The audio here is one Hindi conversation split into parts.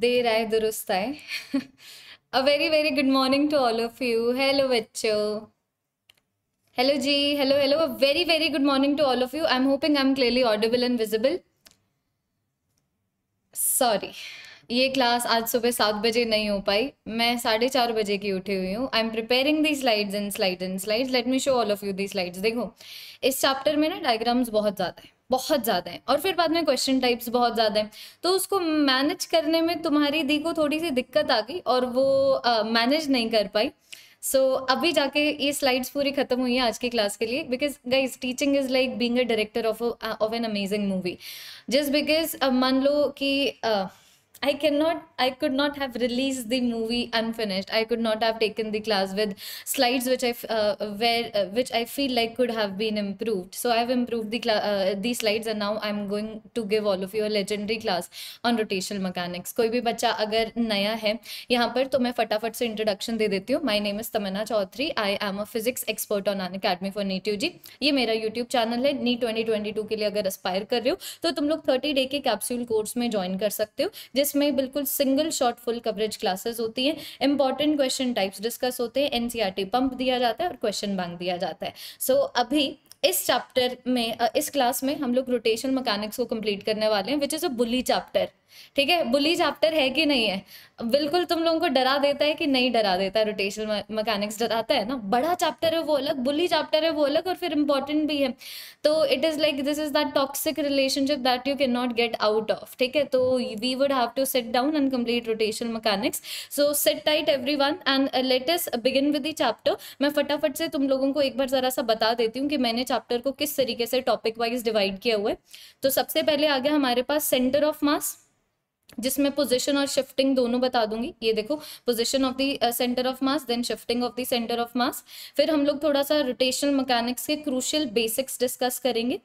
देर आए दुरुस्त आए a very very good morning to all of you hello बच्चो हेलो जी hello hello a very very good morning to all of you I am hoping I am clearly audible and visible sorry ये क्लास आज सुबह सात बजे नहीं हो पाई मैं साढ़े चार बजे की उठी हुई हूँ I am preparing the slides and slide and slides let me show all of you the slides देखो इस चैप्टर में ना डायग्राम्स बहुत ज़्यादा है बहुत ज़्यादा है और फिर बाद में क्वेश्चन टाइप्स बहुत ज़्यादा है तो उसको मैनेज करने में तुम्हारी दी को थोड़ी सी दिक्कत आ गई और वो मैनेज नहीं कर पाई सो so, अभी जाके ये स्लाइड्स पूरी खत्म हुई है आज की क्लास के लिए because guys teaching is like being a director of of an amazing movie just because मान लो कि uh, I cannot, I could not have released the movie unfinished. I could not have taken the class with slides which I uh, where uh, which I feel like could have been improved. So i have improved the cl- uh, these slides and now I'm going to give all of you a legendary class on rotational mechanics. कोई भी बच्चा अगर नया है यहाँ पर तो मैं फटाफट से इंट्रोडक्शन दे देती हूँ my name is Tamanna Chaudhary I am a physics expert on Unacademy for native जी ये मेरा यूट्यूब चैनल है नी 2022 के लिए अगर एस्पायर कर रहे हो तो तुम लोग 30 डे के कैप्सूल कोर्स में ज्वाइन कर सकते हो जिस जिसमें बिल्कुल single shot full coverage classes होती है इंपॉर्टेंट क्वेश्चन टाइप्स डिस्कस होते हैं एनसीईआरटी पंप e दिया जाता है और क्वेश्चन बैंक दिया जाता है सो so, अभी इस चैप्टर में इस क्लास में हम लोग रोटेशन मैकेनिक्स को कंप्लीट करने वाले हैं which is a bully chapter ठीक है बुली चैप्टर है कि नहीं है बिल्कुल तुम लोगों को डरा देता है कि नहीं डरा देता है रोटेशनल मैकेनिक्स डराता है ना बड़ा चैप्टर है वो अलग बुली चैप्टर है वो अलग और फिर इंपॉर्टेंट भी है तो it is like this is that toxic relationship that you can not get out of ठीक है तो we would have to sit down and complete rotational mechanics so sit tight everyone and let's begin with the chapter मैं फटाफट से तुम लोगों को एक बार ज़रा सा बता देती हूँ कि मैंने चैप्टर को किस तरीके से टॉपिक वाइज डिवाइड किया हुआ है तो सबसे पहले आ गया हमारे पास सेंटर ऑफ मास जिसमें पोजीशन और शिफ्टिंग दोनों बता दूंगी ये देखो position of the centre of mass then shifting of the centre of mass फिर हम लोग थोड़ा सा रोटेशनल मैकेनिक्स के क्रूशियल बेसिक्स डिस्कस करेंगे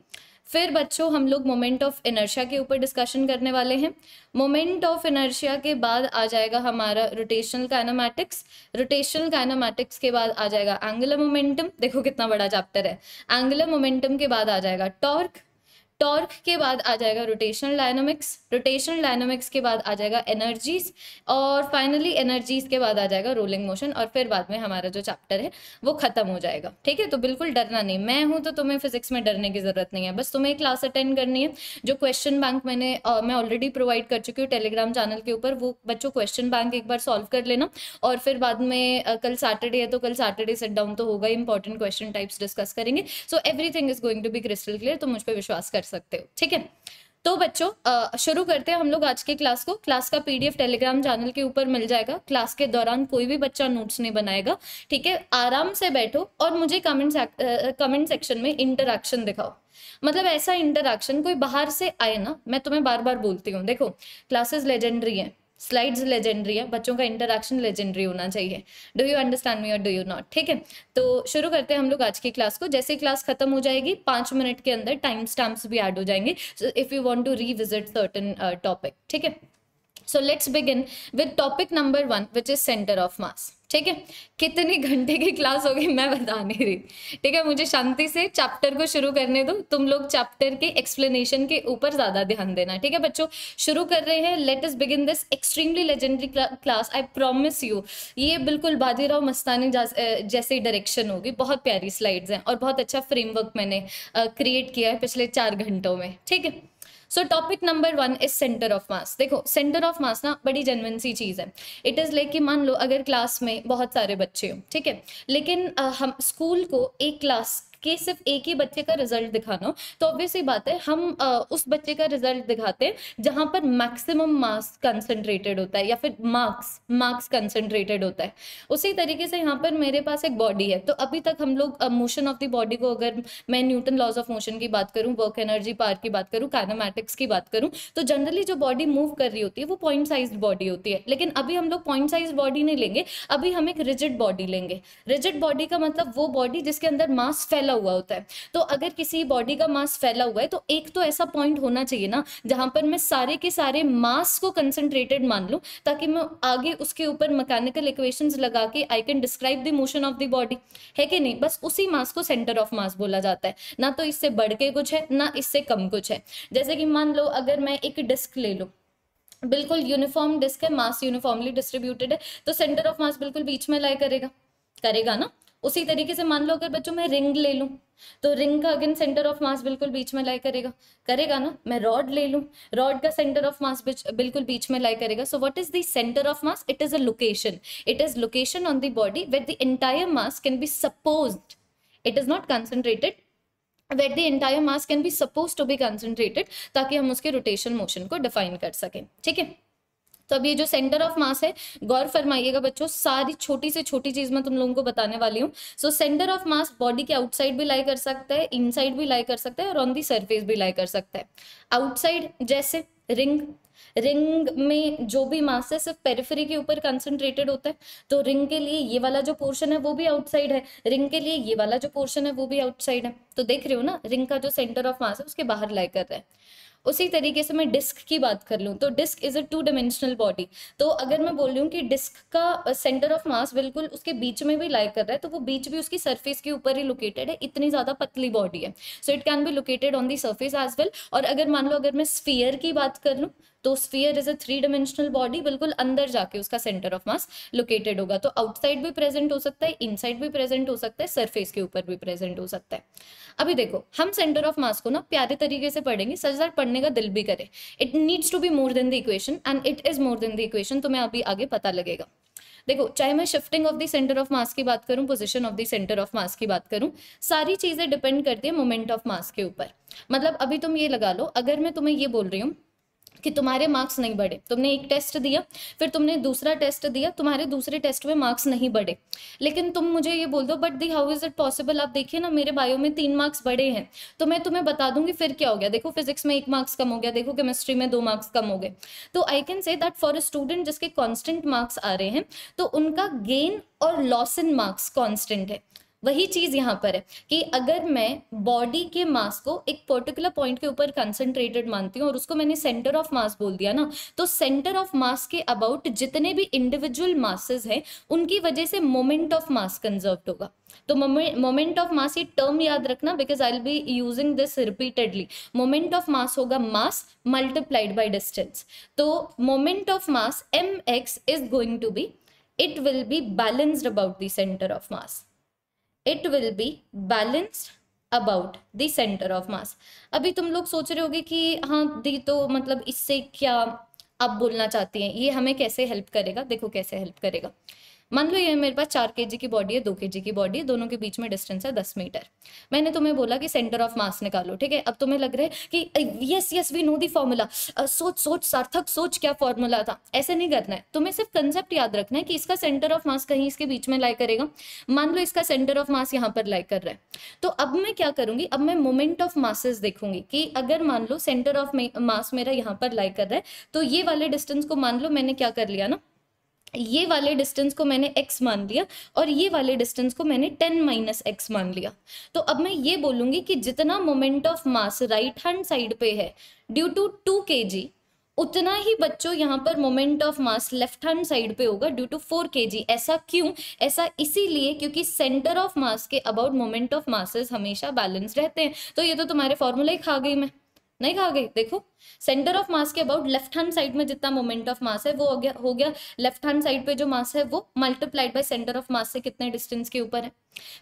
फिर बच्चों हम लोग मोमेंट ऑफ इनर्शिया के ऊपर डिस्कशन करने वाले हैं मोमेंट ऑफ इनर्शिया के बाद आ जाएगा हमारा रोटेशनल काइनामेटिक्स रोटेशनल काइनामेटिक्स के बाद आ जाएगा एंगुलर मोमेंटम देखो कितना बड़ा चैप्टर है एंगुलर मोमेंटम के बाद आ जाएगा टॉर्क टॉर्क के बाद आ जाएगा रोटेशनल डायनोमिक्स रोटेशनल डायनोमिक्स के बाद आ जाएगा एनर्जीज और फाइनली एनर्जीज के बाद आ जाएगा रोलिंग मोशन और फिर बाद में हमारा जो चैप्टर है वो खत्म हो जाएगा ठीक है तो बिल्कुल डरना नहीं मैं हूं तो तुम्हें फिजिक्स में डरने की जरूरत नहीं है बस तुम्हें क्लास अटेंड करनी है जो क्वेश्चन बैंक मैंने आ, मैं ऑलरेडी प्रोवाइड कर चुकी हूँ टेलीग्राम चैनल के ऊपर वो बच्चों क्वेश्चन बैंक एक बार सॉल्व कर लेना और फिर बाद में आ, कल सैटरडे है तो कल सैटरडे सेट डाउन तो होगा इंपॉर्टेंट क्वेश्चन टाइप्स डिस्कस करेंगे so everything is going to be crystal clear तो मुझ पर विश्वास कर सकते हो ठीक है तो बच्चों शुरू करते हैं हम लोग आज के क्लास को क्लास का पीडीएफ टेलीग्राम चैनल के ऊपर मिल जाएगा क्लास के दौरान कोई भी बच्चा नोट्स नहीं बनाएगा ठीक है आराम से बैठो और मुझे कमेंट कमेंट सेक्शन में इंटरक्शन दिखाओ मतलब ऐसा इंटरक्शन कोई बाहर से आए ना मैं तुम्हें बार बार बोलती हूँ देखो क्लासेस लेजेंडरी है स्लाइड्स लेजेंडरी है बच्चों का इंटरेक्शन लेजेंडरी होना चाहिए डू यू अंडरस्टैंड मी और डू यू नॉट ठीक है तो शुरू करते हैं हम लोग आज की क्लास को जैसे क्लास खत्म हो जाएगी पाँच मिनट के अंदर टाइम स्टैम्प भी ऐड हो जाएंगे if you want to revisit certain topic ठीक है so let's begin with topic number one which is centre of mass ठीक है कितने घंटे की क्लास होगी मैं बता नहीं रही ठीक है मुझे शांति से चैप्टर को शुरू करने दो तुम लोग चैप्टर के एक्सप्लेनेशन के ऊपर ज्यादा ध्यान देना ठीक है बच्चों शुरू कर रहे हैं let us begin this extremely legendary class I promise you ये बिल्कुल बाजीराव मस्तानी जैसे डायरेक्शन होगी बहुत प्यारी स्लाइड्स हैं और बहुत अच्छा फ्रेमवर्क मैंने क्रिएट किया है पिछले चार घंटों में ठीक है so topic number one is centre of mass देखो सेंटर ऑफ मास ना बड़ी जनवन सी चीज़ है इट इज़ लाइक कि मान लो अगर क्लास में बहुत सारे बच्चे हो ठीक है लेकिन आ, हम स्कूल को एक क्लास कि सिर्फ एक ही बच्चे का रिजल्ट दिखाना हो तो ऑब्वियसली बात है हम आ, उस बच्चे का रिजल्ट दिखाते हैं जहां पर मैक्सिमम मार्क्स कंसनट्रेटेड होता है या फिर मार्क्स मार्क्स कंसनट्रेटेड होता है उसी तरीके से यहाँ पर मेरे पास एक बॉडी है तो अभी तक हम लोग मोशन ऑफ द बॉडी को अगर मैं न्यूटन लॉज ऑफ मोशन की बात करूँ वर्क एनर्जी पार्क की बात करूँ कैनामेटिक्स की बात करूँ तो जनरली जो बॉडी मूव कर रही होती है वो पॉइंट साइज बॉडी होती है लेकिन अभी हम लोग पॉइंट साइज बॉडी नहीं लेंगे अभी हम एक रिजिड बॉडी लेंगे रिजिड बॉडी का मतलब वो बॉडी जिसके अंदर मास फैल फैला हुआ होता है तो अगर किसी बॉडी का मास फैला हुआ है तो एक तो ऐसा पॉइंट होना चाहिए ना जहां पर मैं सारे के सारे मास को कंसनट्रेटेड मान लूँ ताकि मैं आगे उसके ऊपर मैकेनिकल इक्वेशन लगा के I can describe the motion of the body है कि नहीं बस उसी मास को सेंटर ऑफ मास बोला जाता है ना तो इससे बढ़ के कुछ है ना इससे कम कुछ है जैसे कि मान लो अगर मैं एक डिस्क ले लूँ बिल्कुल यूनिफॉर्म डिस्क है मास यूनिफॉर्मली डिस्ट्रीब्यूटेड है तो सेंटर ऑफ मास बिल्कुल बीच में लाया करेगा करेगा ना उसी तरीके से मान लो अगर बच्चों मैं रिंग ले लूँ तो रिंग का अगेन सेंटर ऑफ मास बिल्कुल बीच में लाई करेगा करेगा ना मैं रॉड ले लूँ रॉड का सेंटर ऑफ मास बिल्कुल बीच में लाई करेगा so what is the centre of mass it is a location it is location on the body where the entire mass can be supposed it is not concentrated where the entire mass can be suppose to be concentrated ताकि हम उसके रोटेशन मोशन को डिफाइन कर सकें ठीक है तो अब ये जो सेंटर ऑफ मास है गौर फरमाइएगा बच्चों सारी छोटी से छोटी चीज मैं तुम लोगों को बताने वाली हूँ so centre of mass body के आउटसाइड भी लाई कर सकता है इनसाइड भी लाई कर सकता है और ऑन दी सरफेस भी लाई कर सकता है आउटसाइड जैसे रिंग रिंग में जो भी मास है सिर्फ पेरिफेरी के ऊपर कंसंट्रेटेड होता है तो रिंग के लिए ये वाला जो पोर्शन है वो भी आउटसाइड है रिंग के लिए ये वाला जो पोर्शन है वो भी आउटसाइड है तो देख रहे हो ना रिंग का जो सेंटर ऑफ मास है उसके बाहर लाई कर रहा है उसी तरीके से मैं डिस्क की बात कर लूँ तो disc is a two dimensional body तो अगर मैं बोल रही हूँ कि डिस्क का सेंटर ऑफ मास बिल्कुल उसके बीच में भी लाइक कर रहा है तो वो बीच भी उसकी सर्फेस के ऊपर ही लोकेटेड है इतनी ज़्यादा पतली बॉडी है so it can be located on the surface as well और अगर मान लो अगर मैं स्फीयर की बात कर लूँ तो sphere is a three dimensional body बिल्कुल अंदर जाके उसका सेंटर ऑफ मास लोकेटेड होगा तो आउटसाइड भी प्रेजेंट हो सकता है इनसाइड भी प्रेजेंट हो सकता है सरफेस के ऊपर भी प्रेजेंट हो सकता है अभी देखो हम सेंटर ऑफ मास को ना प्यारे तरीके से पढ़ेंगे सजदार पढ़ने का दिल भी करे it needs to be more than the equation and it is more than the equation तुम्हें अभी आगे पता लगेगा देखो चाहे मैं shifting of the centre of mass की बात करूं position of the centre of mass की बात करूं सारी चीजें डिपेंड करती है मोमेंट ऑफ मास के ऊपर मतलब अभी तुम ये लगा लो अगर मैं तुम्हें ये बोल रही हूँ कि तुम्हारे मार्क्स नहीं बढ़े तुमने एक टेस्ट दिया फिर तुमने दूसरा टेस्ट दिया तुम्हारे दूसरे टेस्ट में मार्क्स नहीं बढ़े लेकिन तुम मुझे ये बोल दो but the how is it possible आप देखिए ना मेरे बायो में तीन मार्क्स बढ़े हैं तो मैं तुम्हें बता दूंगी फिर क्या हो गया देखो फिजिक्स में एक मार्क्स कम हो गया देखो केमिस्ट्री में दो मार्क्स कम हो गए तो I can say that for a student जिसके कॉन्स्टेंट मार्क्स आ रहे हैं तो उनका गेन और लॉस इन मार्क्स कॉन्स्टेंट है वही चीज़ यहाँ पर है कि अगर मैं बॉडी के मास को एक पर्टिकुलर पॉइंट के ऊपर कंसंट्रेटेड मानती हूँ और उसको मैंने सेंटर ऑफ मास बोल दिया ना तो सेंटर ऑफ मास के अबाउट जितने भी इंडिविजुअल मासेस हैं उनकी वजह से मोमेंट ऑफ मास कंजर्व होगा तो मोमेंट ऑफ मास ये टर्म याद रखना because I will be using this repeatedly moment of mass होगा मास मल्टीप्लाइड बाई डिस्टेंस तो moment of mass M is going to be it will be balanced about देंटर centre of mass it will be balanced about the centre of mass अभी तुम लोग सोच रहे होगे कि हाँ दी तो मतलब इससे क्या आप बोलना चाहती हैं ये हमें कैसे हेल्प करेगा देखो कैसे हेल्प करेगा मान लो ये मेरे पास चार के की बॉडी है दो के की बॉडी है दोनों के बीच में डिस्टेंस है दस मीटर मैंने तुम्हें बोला कि सेंटर ऑफ मास निकालो ठीक है अब तुम्हें लग रहा है कि yes yes we know the formula सोच सोच सार्थक सोच क्या फॉर्मूला था ऐसे नहीं करना है तुम्हें सिर्फ कंसेप्ट याद रखना है कि इसका सेंटर ऑफ मास कहीं इसके बीच में लाई करेगा मान लो इसका सेंटर ऑफ मास यहाँ पर लाई कर रहा है तो अब मैं क्या करूंगी अब मैं मोमेंट ऑफ मासेस देखूंगी कि अगर मान लो सेंटर ऑफ मास मेरा यहाँ पर लाई कर रहा है तो ये वाले डिस्टेंस को मान लो मैंने क्या कर लिया ना ये वाले डिस्टेंस को मैंने x मान लिया और ये वाले डिस्टेंस को मैंने 10 माइनस एक्स मान लिया तो अब मैं ये बोलूंगी कि जितना moment of mass right hand side पे है ड्यू टू टू के जी उतना ही बच्चों यहाँ पर moment of mass left hand side पे होगा ड्यू टू फोर के जी ऐसा क्यों ऐसा इसीलिए क्योंकि सेंटर ऑफ मास के अबाउट मोमेंट ऑफ मासेस हमेशा बैलेंस रहते हैं तो ये तो तुम्हारे फॉर्मूला ही खा गई मैं नहीं कहा गई देखो सेंटर ऑफ मास के अबाउट लेफ्ट हैंड साइड में जितना मोमेंट ऑफ मास है वो हो गया हो गया लेफ्ट हैंड साइड पे जो मास है वो multiplied by centre of mass से कितने डिस्टेंस के ऊपर है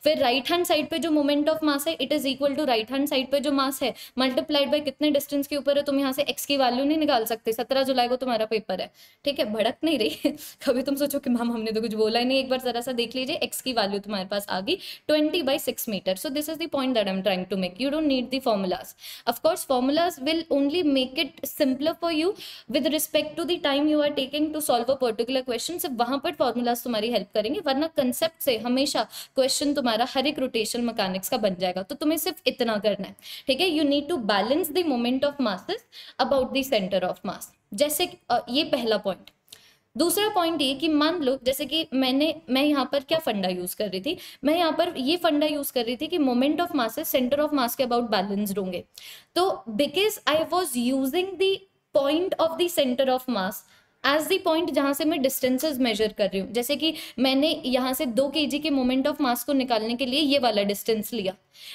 फिर राइट हैंड साइड पे जो मोमेंट ऑफ मास है it is equal to right hand side पे जो मास है मल्टीप्लाइड बाय कितने डिस्टेंस के ऊपर है तुम यहाँ से एक्स की वैल्यू नहीं निकाल सकते सत्रह जुलाई को तुम्हारा पेपर है ठीक है भड़क नहीं रही कभी तुम सोचो कि मैम हमने तो कुछ बोला ही नहीं एक बार जरा सा देख लीजिए एक्स की वैल्यू तुम्हारे पास आ गई twenty by six metre so this is the point that I am trying to make you don't need the formulas of course formulas will only make it simple for you with respect to the time you are taking to solve a particular question सिर्फ वहां पर फॉर्मुलाज तुम्हारी हेल्प करेंगे वरना कंसेप्ट से हमेशा क्वेश्चन क्वेश्चन तुम्हारा हर एक रोटेशन मकैनिक्स का बन जाएगा तो तुम्हें सिर्फ इतना करना है ठीक है you need to balance the moment of masses about the centre of mass जैसे ये पहला पॉइंट दूसरा पॉइंट ये कि मान लो जैसे कि मैंने मैं यहाँ पर क्या फंडा यूज कर रही थी मैं यहाँ पर ये फंडा यूज कर रही थी कि moment of masses centre of mass के अबाउट बैलेंस्ड होंगे तो because I was using the point of the centre of mass as the point जहाँ से मैं डिस्टेंसेज मेजर कर रही हूँ जैसे कि मैंने यहाँ से दो के के मोमेंट ऑफ मास को निकालने के लिए ये वाला डिस्टेंस लिया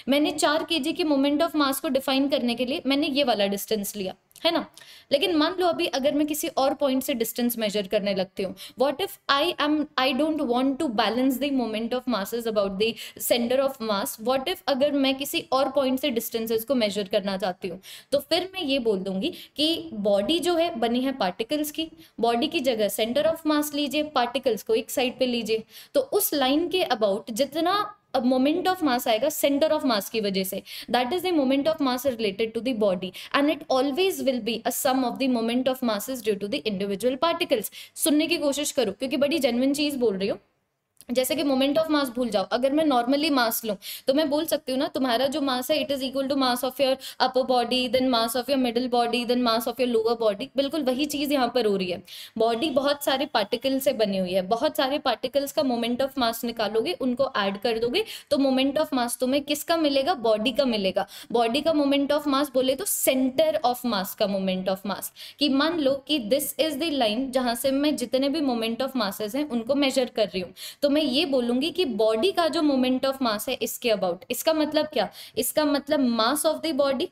मैंने चार के के मोमेंट ऑफ मास को डिफाइन करने के लिए मैंने ये वाला डिस्टेंस लिया है ना लेकिन मान लो अभी अगर मैं किसी और पॉइंट से डिस्टेंस मेजर करने लगती हूँ what if I am I don't want to balance the moment of masses about the centre of mass what if अगर मैं किसी और पॉइंट से डिस्टेंसेस को मेजर करना चाहती हूँ तो फिर मैं ये बोल दूंगी कि बॉडी जो है बनी है पार्टिकल्स की बॉडी की जगह सेंटर ऑफ मास लीजिए पार्टिकल्स को एक साइड पर लीजिए तो उस लाइन के अबाउट जितना अब मोमेंट ऑफ मास आएगा सेंटर ऑफ मास की वजह से that is the moment of mass related to the body and it always will be a sum of the moment of masses due to the individual particles सुनने की कोशिश करो क्योंकि बड़ी जेनविन चीज बोल रही हो जैसे कि मोमेंट ऑफ मास भूल जाओ अगर मैं नॉर्मली मास लूँ तो मैं बोल सकती हूँ ना तुम्हारा जो मास है it is equal to mass of your upper body then mass of your middle body then mass of your lower body बिल्कुल वही चीज़ यहाँ पर हो रही है बॉडी बहुत सारे पार्टिकल से बनी हुई है बहुत सारे पार्टिकल्स का मोमेंट ऑफ मास निकालोगे उनको ऐड कर दोगे तो मोमेंट ऑफ मास तुम्हें किसका मिलेगा बॉडी का मिलेगा बॉडी का मोमेंट ऑफ मास बोले तो सेंटर ऑफ मास का मोमेंट ऑफ मास कि मान लो कि दिस इज द लाइन जहाँ से मैं जितने भी मोमेंट ऑफ मासेज हैं उनको मेजर कर रही हूँ तो मैं मैं ये बोलूंगी कि बॉडी का जो मोमेंट ऑफ मास है इसके अबाउट इसका मतलब क्या इसका मतलब mass of the body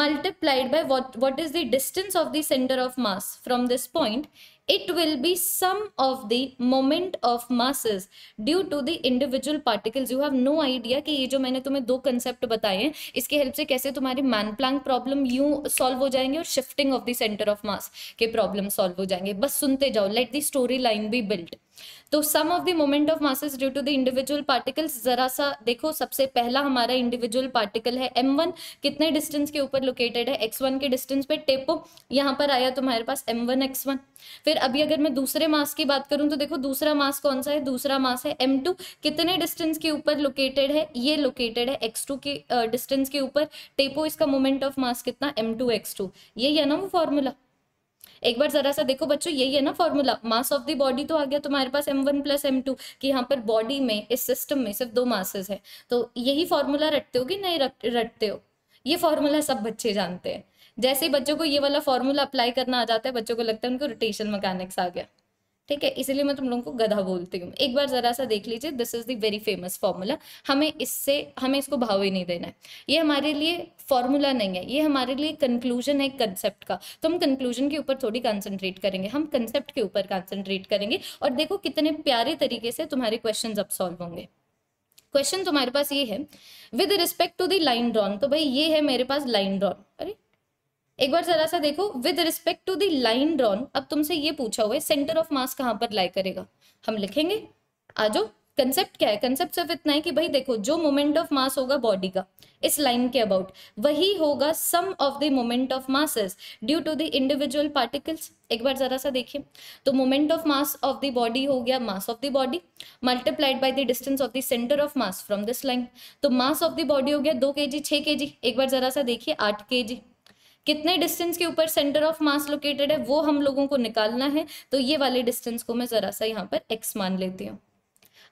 multiplied by what what is the distance of the centre of mass from this point it will be sum of the moment of masses due to the individual particles you have no idea कि ये जो मैंने तुम्हें दो कंसेप्ट बताए हैं इसके हेल्प से कैसे तुम्हारी man plank problem you solve हो जाएंगे और shifting of the centre of mass के प्रॉब्लम सॉल्व हो जाएंगे बस सुनते जाओ let the story line be build तो sum of the moment of masses due to the individual particles जरा सा देखो सबसे पहला हमारा इंडिविजुअल पार्टिकल है एम वन कितने डिस्टेंस के ऊपर लोकेटेड है एक्स वन के डिस्टेंस पे टेपो यहाँ पर आया तुम्हारे पास एम वन एक्स वन फिर अभी अगर मैं दूसरे मास की बात करूं तो देखो दूसरा मास कौन सा है दूसरा मास है एम टू कितने डिस्टेंस के ऊपर लोकेटेड है ये लोकेटेड है एक्स टू के डिस्टेंस के ऊपर टेपो इसका मोमेंट ऑफ मास कितना एम टू एक्स टू ये है ना वो फॉर्मूला एक बार जरा सा देखो बच्चों यही है ना formula mass of the body तो आ गया तुम्हारे पास M one plus M two की यहाँ पर बॉडी में इस सिस्टम में सिर्फ दो मासेस है तो यही फॉर्मूला रटते हो कि नहीं रटते हो ये फॉर्मूला सब बच्चे जानते हैं जैसे ही बच्चों को ये वाला फॉर्मूला अप्लाई करना आ जाता है बच्चों को लगता है उनको रोटेशन मैकेनिक्स आ गया ठीक है इसीलिए मैं तुम लोगों को गधा बोलती हूँ एक बार जरा सा देख लीजिए this is the very famous formula हमें इससे हमें इसको भाव ही नहीं देना है ये हमारे लिए फॉर्मूला नहीं है ये हमारे लिए कंक्लूजन है कंसेप्ट का तो हम कंक्लूजन के ऊपर थोड़ी कंसंट्रेट करेंगे हम कंसेप्ट के ऊपर कंसंट्रेट करेंगे और देखो कितने प्यारे तरीके से तुम्हारे क्वेश्चन अब सॉल्व होंगे क्वेश्चन तुम्हारे पास ये है with respect to the line drawn तो भाई ये है मेरे पास लाइन ड्रॉन अरे एक बार जरा सा देखो with respect to the line drawn अब तुमसे ये पूछा हुआ है सेंटर ऑफ मास कहाँ पर लाई करेगा हम लिखेंगे आ जाओ कंसेप्ट क्या है कंसेप्ट सिर्फ इतना है कि भाई देखो जो मोमेंट ऑफ मास होगा बॉडी का इस लाइन के अबाउट वही होगा sum of the moment of masses due to the individual particles एक बार जरा सा देखिए तो moment of mass of the body हो गया mass of the body multiplied by the distance of the centre of mass from this line तो मास ऑफ द बॉडी हो गया दो के जी छः के जी एक बार जरा सा देखिए आठ के जी कितने डिस्टेंस के ऊपर सेंटर ऑफ मास लोकेटेड है वो हम लोगों को निकालना है तो ये वाले डिस्टेंस को मैं ज़रा सा यहाँ पर एक्स मान लेती हूँ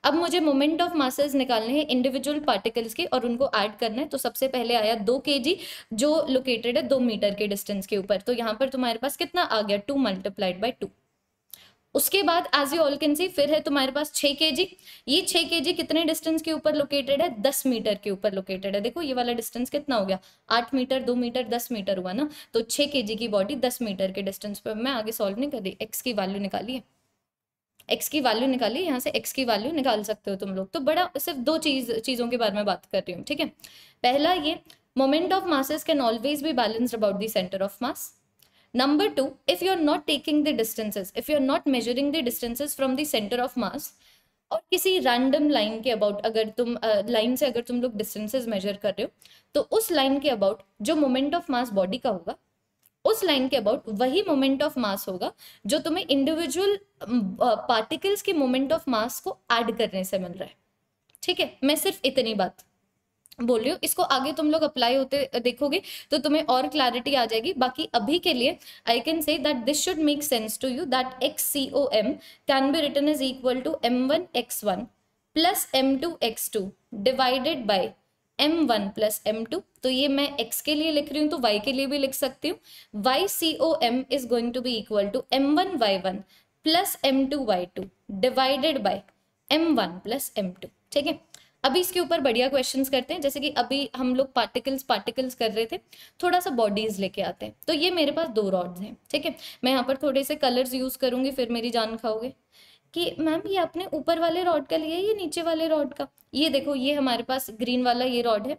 अब मुझे मोमेंट ऑफ मासेस निकालने हैं इंडिविजुअल पार्टिकल्स के और उनको ऐड करना है तो सबसे पहले आया दो के जो लोकेटेड है दो मीटर के डिस्टेंस के ऊपर तो यहाँ पर तुम्हारे पास कितना आ गया टू मल्टीप्लाइड बाई टू उसके बाद as you all can see फिर है तुम्हारे पास छः के जी ये छः के जी कितने डिस्टेंस के ऊपर लोकेटेड है दस मीटर के ऊपर लोकेटेड है देखो ये वाला डिस्टेंस कितना हो गया आठ मीटर दो मीटर दस मीटर हुआ ना तो छः के जी की बॉडी दस मीटर के डिस्टेंस पर मैं आगे सॉल्व नहीं कर रही एक्स की वैल्यू निकाली एक्स की वैल्यू निकाली यहाँ से एक्स की वैल्यू निकाल सकते हो तुम लोग तो बड़ा सिर्फ दो चीज चीज़ों के बारे में बात कर रही हूँ ठीक है पहला ये moment of masses can always be balanced about the centre of mass Number 2 if are not taking the distances, if are not measuring the distances from the center of mass, और किसी रैंडम लाइन के अबाउट अगर तुम लाइन uh, से अगर तुम लोग डिस्टेंसेस मेजर कर रहे हो तो उस लाइन के अबाउट जो मोमेंट ऑफ मास बॉडी का होगा उस लाइन के अबाउट वही मोमेंट ऑफ मास होगा जो तुम्हें इंडिविजुअल पार्टिकल्स के मोमेंट ऑफ मास को ऐड करने से मिल रहा है ठीक है मैं सिर्फ इतनी बात बोल रही हूँ इसको आगे तुम लोग अप्लाई होते देखोगे तो तुम्हें और क्लैरिटी आ जाएगी बाकी अभी के लिए I can say that this should make sense to you that X C O M can be return is equal to M one x one plus M two x two divided by M one plus M two तो ये मैं x के लिए लिख रही हूँ तो y के लिए भी लिख सकती हूँ Y C O M is going to be equal to M one Y one plus M two Y two divided by M one plus M two ठीक है अभी इसके ऊपर बढ़िया क्वेश्चन करते हैं जैसे कि अभी हम लोग पार्टिकल्स पार्टिकल्स कर रहे थे थोड़ा सा बॉडीज लेके आते हैं तो ये मेरे पास दो रॉड्स हैं ठीक है मैं यहाँ पर थोड़े से कलर्स यूज़ करूंगी फिर मेरी जान खाओगे कि मैम ये अपने ऊपर वाले रॉड का लिया ये नीचे वाले रॉड का ये देखो ये हमारे पास ग्रीन वाला ये रॉड है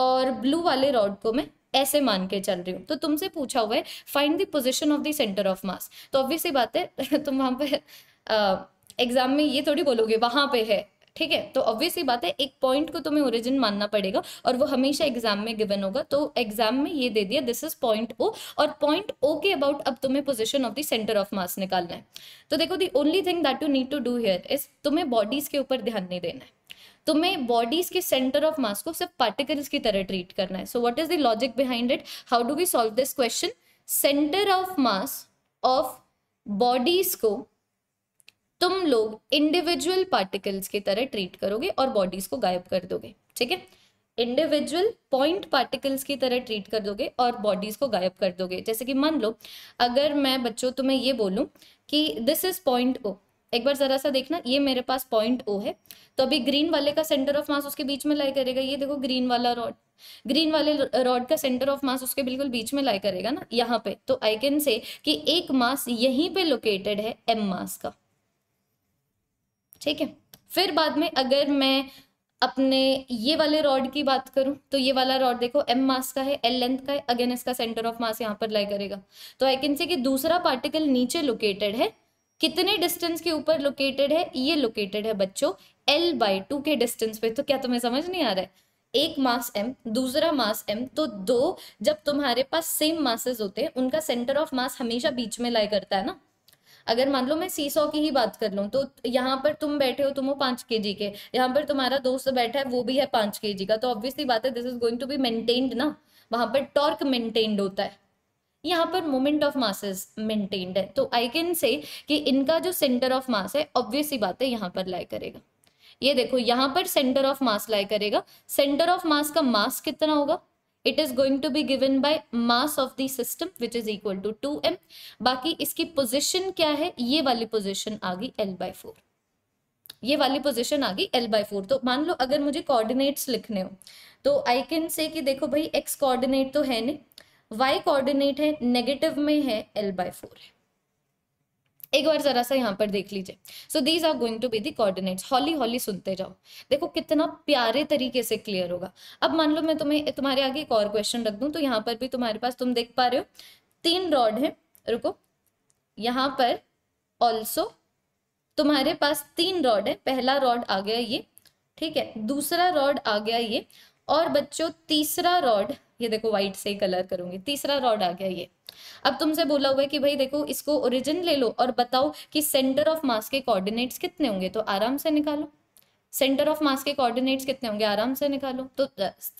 और ब्लू वाले रॉड को मैं ऐसे मान के चल रही हूँ तो तुमसे पूछा हुआ है find the position of the centre of mass तो ऑब्वियसली बात है तुम वहां पर एग्जाम में ये थोड़ी बोलोगे वहां पे है ठीक है तो ऑब्वियसली बात है एक पॉइंट को तुम्हें ओरिजिन मानना पड़ेगा और वो हमेशा एग्जाम में गिवन होगा तो एग्जाम में ये दे दिया दिस इज पॉइंट ओ और पॉइंट ओ के अबाउट अब तुम्हें position of the centre of mass निकालना है तो देखो the only thing that you need to do here is तुम्हें बॉडीज के ऊपर ध्यान नहीं देना है तुम्हें बॉडीज के सेंटर ऑफ मास को सिर्फ पार्टिकल्स की तरह ट्रीट करना है so what is the logic behind it how do we solve this question centre of mass of bodies को तुम लोग इंडिविजुअल पार्टिकल्स की तरह ट्रीट करोगे और बॉडीज को गायब कर दोगे ठीक है इंडिविजुअल पॉइंट पार्टिकल्स की तरह ट्रीट कर दोगे और बॉडीज को गायब कर दोगे जैसे कि मान लो अगर मैं बच्चों तुम्हें ये बोलूं कि दिस इज पॉइंट ओ एक बार जरा सा देखना ये मेरे पास पॉइंट ओ है तो अभी ग्रीन वाले का सेंटर ऑफ मास उसके बीच में लाई करेगा ये देखो ग्रीन वाला रॉड ग्रीन वाले रॉड का सेंटर ऑफ मास उसके बिल्कुल बीच में लाई करेगा ना यहाँ पे तो आई कैन से कि एक मास यहीं पे लोकेटेड है एम मास का ठीक है फिर बाद में अगर मैं अपने ये वाले रॉड की बात करूं तो ये वाला रॉड देखो एम मास का है एल लेंथ का है अगेन इसका सेंटर ऑफ मास यहाँ पर लाई करेगा तो आई कैन से कि दूसरा पार्टिकल नीचे लोकेटेड है कितने डिस्टेंस के ऊपर लोकेटेड है ये लोकेटेड है बच्चों एल बाई टू के डिस्टेंस पे तो क्या तुम्हें समझ नहीं आ रहा है एक मास एम दूसरा मास एम तो दो जब तुम्हारे पास सेम मासेस होते हैं उनका सेंटर ऑफ मास हमेशा बीच में लाई करता है ना अगर मान लो मैं सी सौ की ही बात कर लूँ तो यहाँ पर तुम बैठे हो तुम हो पाँच के जी के यहाँ पर तुम्हारा दोस्त बैठा है वो भी है पाँच के जी का तो ऑब्वियसली बात है this is going to be maintained ना वहाँ पर टॉर्क मेंटेन्ड होता है यहाँ पर मोमेंट ऑफ मासेस मेंटेन्ड है तो आई कैन से कि इनका जो सेंटर ऑफ मास है ऑब्वियसली बात है यहाँ पर लाई करेगा ये देखो यहाँ पर सेंटर ऑफ मास लाई करेगा सेंटर ऑफ मास का मास कितना होगा it is going to be given by mass of the system which is equal to two M बाकी इसकी पोजिशन क्या है ये वाली पोजिशन आ गई एल बाई फोर ये वाली पोजिशन आ गई एल बाई फोर तो मान लो अगर मुझे कोऑर्डिनेट्स लिखने हो तो आई कैन से कि देखो भाई एक्स कोऑर्डिनेट तो है नहीं वाई कोऑर्डिनेट है नेगेटिव में है एल बाय फोर है एक बार जरा सा यहाँ पर देख लीजिए so these are going to be the coordinates हॉली हॉली सुनते जाओ देखो कितना प्यारे तरीके से क्लियर होगा अब मान लो मैं तुम्हें तुम्हारे आगे एक और क्वेश्चन रख दूँ तो यहाँ पर भी तुम्हारे पास तुम देख पा रहे हो तीन रॉड है रुको यहाँ पर ऑल्सो तुम्हारे पास तीन रॉड है पहला रॉड आ गया ये ठीक है दूसरा रॉड आ गया ये और बच्चों तीसरा रॉड ये देखो व्हाइट से कलर करूंगी तीसरा रॉड आ गया ये अब तुमसे बोला हुआ है कि भाई देखो इसको ओरिजिन ले लो और बताओ कि सेंटर ऑफ मास के कोऑर्डिनेट्स कितने होंगे तो आराम से निकालो सेंटर ऑफ मास के कोऑर्डिनेट्स कितने होंगे आराम से निकालो तो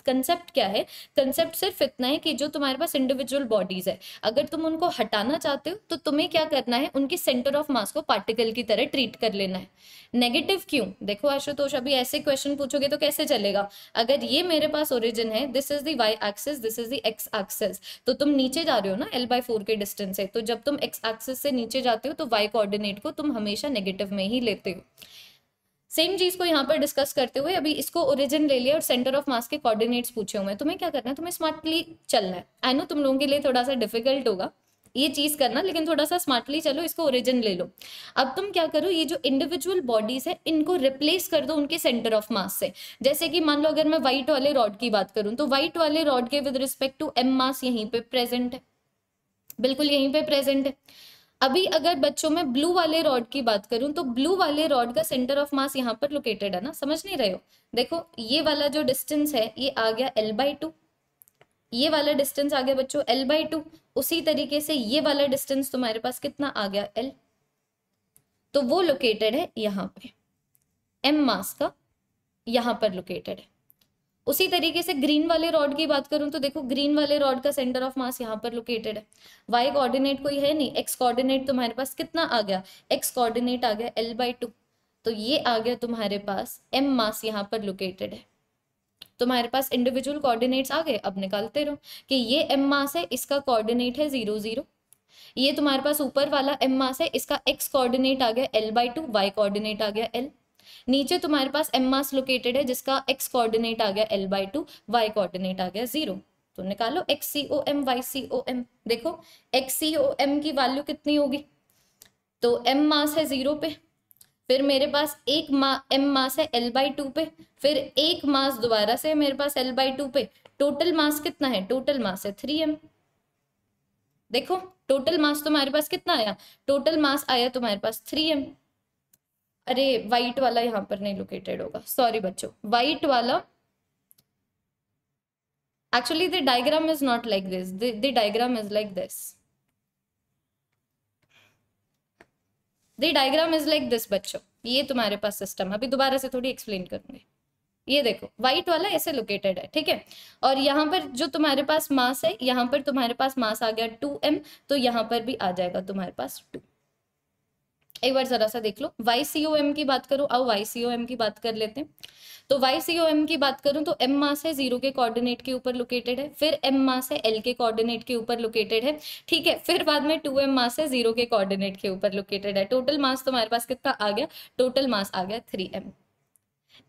कंसेप्ट क्या है कंसेप्ट सिर्फ इतना है कि जो तुम्हारे पास इंडिविजुअल बॉडीज है अगर तुम उनको हटाना चाहते हो तो तुम्हें क्या करना है उनकी सेंटर ऑफ मास को पार्टिकल की तरह ट्रीट कर लेना है नेगेटिव क्यों देखो आशुतोष अभी ऐसे क्वेश्चन पूछोगे तो कैसे चलेगा अगर ये मेरे पास ओरिजिन है this is the Y axis this is the X axis तो तुम नीचे जा रहे हो ना एल बाई फोर के डिस्टेंस है तो जब तुम एक्स एक्सेस से नीचे जाते हो तो वाई कोऑर्डिनेट को तुम हमेशा नेगेटिव में ही लेते हो सेम चीज को यहाँ पर डिस्कस करते हुए अभी इसको ओरिजिन ले लिया और सेंटर ऑफ मास के कोऑर्डिनेट्स पूछे हुए हैं तुम्हें क्या करना है तुम्हें स्मार्टली चलना है आई नो तुम लोगों के लिए थोड़ा सा डिफिकल्ट होगा ये चीज करना लेकिन थोड़ा सा स्मार्टली चलो इसको ओरिजिन ले लो अब तुम क्या करो ये जो इंडिविजुअल बॉडीज है इनको रिप्लेस कर दो उनके सेंटर ऑफ मास से जैसे कि मान लो अगर मैं व्हाइट वाले रॉड की बात करूं तो व्हाइट वाले रॉड के with respect to M mass यहीं पे प्रेजेंट है बिल्कुल यहीं पे प्रेजेंट है अभी अगर बच्चों में ब्लू वाले रॉड की बात करूं तो ब्लू वाले रॉड का सेंटर ऑफ मास यहाँ पर लोकेटेड है ना समझ नहीं रहे हो देखो ये वाला जो डिस्टेंस है ये आ गया एल बाई टू ये वाला डिस्टेंस आ गया बच्चों एल बाई टू उसी तरीके से ये वाला डिस्टेंस तुम्हारे पास कितना आ गया एल तो वो लोकेटेड है यहाँ पे एम मास का यहाँ पर लोकेटेड है उसी तरीके से ग्रीन वाले रॉड की बात करूं तो देखो ग्रीन वाले रॉड का सेंटर ऑफ मास यहाँ पर लोकेटेड है वाई कोऑर्डिनेट कोई है नहीं एक्स कोऑर्डिनेट तुम्हारे पास कितना आ गया एक्स कोऑर्डिनेट आ गया एल बाई टू तो ये आ गया तुम्हारे पास एम मास यहाँ पर लोकेटेड है तुम्हारे पास इंडिविजुअल कोऑर्डिनेट्स आ गए अब निकालते रहो कि ये एम मास है इसका कोऑर्डिनेट है जीरो जीरो ये तुम्हारे पास ऊपर वाला एम मास है इसका एक्स कोऑर्डिनेट आ गया L by two Y coordinate आ गया एल नीचे तुम्हारे पास एम मास लोकेटेड है जिसका एक्स कोऑर्डिनेट आ गया L by two Y coordinate आ गया जीरो तो निकालो एक्स सी ओ एम वाई सी ओ एम देखो एक्स सी ओ एम की वैल्यू कितनी होगी तो एम मास है जीरो पे फिर मेरे पास एक मा एम मास है एल बाई टू पे फिर एक मास दोबारा से मेरे पास एल बाई टू पे टोटल मास कितना है टोटल मास है थ्री एम देखो टोटल मास तुम्हारे पास कितना आया टोटल मास आया तुम्हारे पास थ्री एम अरे वाइट वाला यहाँ पर नहीं लोकेटेड होगा सॉरी बच्चों वाइट वाला actually the diagram is not like this the diagram is like this the diagram is like this बच्चों ये तुम्हारे पास सिस्टम अभी दोबारा से थोड़ी एक्सप्लेन करूंगी ये देखो व्हाइट वाला ऐसे लोकेटेड है ठीक है और यहाँ पर जो तुम्हारे पास मास है यहाँ पर तुम्हारे पास मास आ गया टू एम तो यहाँ पर भी आ जाएगा तुम्हारे पास टू एक बार जरा सा देख लो वाई सी ओ एम की बात करो आओ वाई सी ओ एम की बात कर लेते हैं तो वाई सी ओ एम की बात करूं तो एम मास है जीरो के कोऑर्डिनेट के ऊपर लोकेटेड है फिर एम मास है एल के कोऑर्डिनेट के ऊपर लोकेटेड है ठीक है फिर बाद में टू एम मास है जीरो के कोऑर्डिनेट के ऊपर लोकेटेड है टोटल मास तुम्हारे पास कितना आ गया टोटल मास आ गया थ्री एम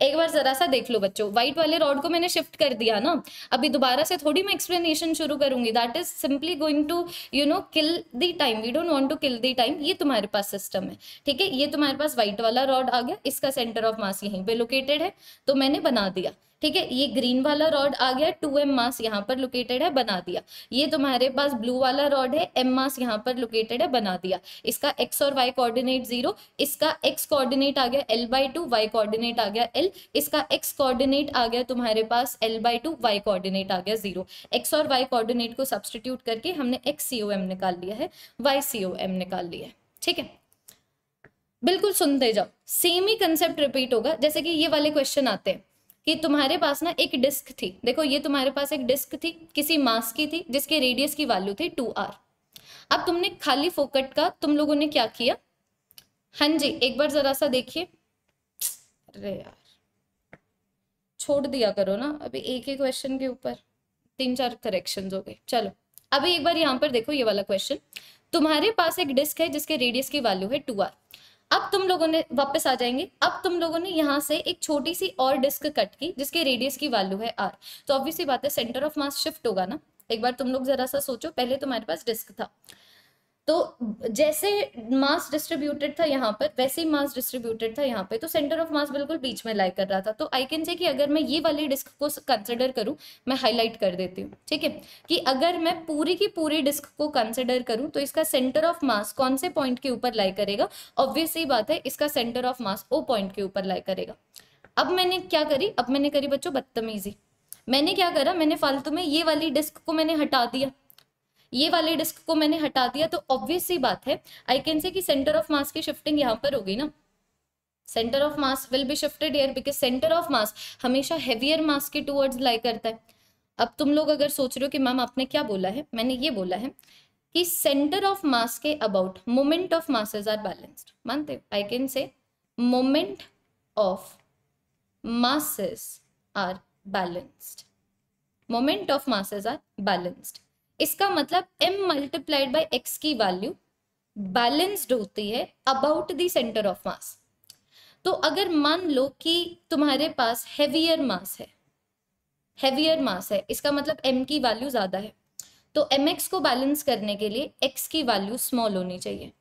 एक बार ज़रा सा देख लो बच्चों व्हाइट वाले रॉड को मैंने शिफ्ट कर दिया ना अभी दोबारा से थोड़ी मैं एक्सप्लेनेशन शुरू करूंगी that is simply going to you know kill the time we don't want to kill the time ये तुम्हारे पास सिस्टम है ठीक है ये तुम्हारे पास व्हाइट वाला रॉड आ गया इसका सेंटर ऑफ मास यहीं पे लोकेटेड है तो मैंने बना दिया ठीक है ये ग्रीन वाला रॉड आ गया टू एम मास यहाँ पर लोकेटेड है बना दिया ये तुम्हारे पास ब्लू वाला रॉड है एम मास यहाँ पर लोकेटेड है बना दिया इसका एक्स और वाई कोऑर्डिनेट जीरो इसका एक्स कोऑर्डिनेट आ गया L by two Y coordinate आ गया एल इसका एक्स कोऑर्डिनेट आ गया तुम्हारे पास L by two Y coordinate आ गया जीरो एक्स और वाई कोऑर्डिनेट को सब्सटीट्यूट करके हमने एक्स सी ओ एम निकाल लिया है वाई सी ओ एम निकाल लिया है ठीक है बिल्कुल सुनते जाओ सेम ही कंसेप्ट रिपीट होगा जैसे कि ये वाले क्वेश्चन आते हैं कि तुम्हारे पास ना एक डिस्क थी देखो ये तुम्हारे पास एक डिस्क थी किसी मास की थी जिसके रेडियस की वैल्यू थी टू आर अब तुमने खाली फोकट का तुम लोगों ने क्या किया हाँ जी एक बार जरा सा देखिए अरे यार छोड़ दिया करो ना अभी एक ही क्वेश्चन के ऊपर तीन चार करेक्शन हो गए चलो अभी एक बार यहाँ पर देखो ये वाला क्वेश्चन तुम्हारे पास एक डिस्क है जिसके रेडियस की वैल्यू है टू आर अब तुम लोगों ने वापस आ जाएंगे अब तुम लोगों ने यहाँ से एक छोटी सी और डिस्क कट की जिसके रेडियस की वैल्यू है आर तो ऑब्वियसली बात है सेंटर ऑफ मास शिफ्ट होगा ना एक बार तुम लोग जरा सा सोचो पहले तुम्हारे पास डिस्क था तो जैसे मास डिस्ट्रीब्यूटेड था यहाँ पर वैसे ही मास डिस्ट्रीब्यूटेड था यहाँ पे तो सेंटर ऑफ मास बिल्कुल बीच में लाई कर रहा था तो आई कैन से कि अगर मैं ये वाली डिस्क को कंसिडर करूँ मैं हाईलाइट कर देती हूँ ठीक है कि अगर मैं पूरी की पूरी डिस्क को कंसिडर करूँ तो इसका सेंटर ऑफ मास कौन से पॉइंट के ऊपर लाई करेगा ऑब्वियसली बात है इसका centre of mass O point के ऊपर लाई करेगा अब मैंने क्या करी अब मैंने करी बच्चों बदतमीजी मैंने क्या करा मैंने फालतू में ये वाली डिस्क को मैंने हटा दिया ये वाले डिस्क को मैंने हटा दिया तो ऑब्वियस ही बात है आई कैन से कि सेंटर ऑफ मास की शिफ्टिंग यहाँ पर होगी ना centre of mass will be shifted here because centre of mass हमेशा हैवियर मास के टूवर्ड्स लाई करता है अब तुम लोग अगर सोच रहे हो कि मैम आपने क्या बोला है मैंने ये बोला है कि सेंटर ऑफ मास के about moment of masses are balanced मानते I can say moment of masses are balanced moment of masses are balanced इसका मतलब एम मल्टीप्लाइड बाई एक्स की वैल्यू बैलेंस्ड होती है about the centre of mass तो अगर मान लो कि तुम्हारे पास हैवियर मास है हैवियर मास है इसका मतलब एम की वैल्यू ज़्यादा है तो एम एक्स को बैलेंस करने के लिए एक्स की वैल्यू स्मॉल होनी चाहिए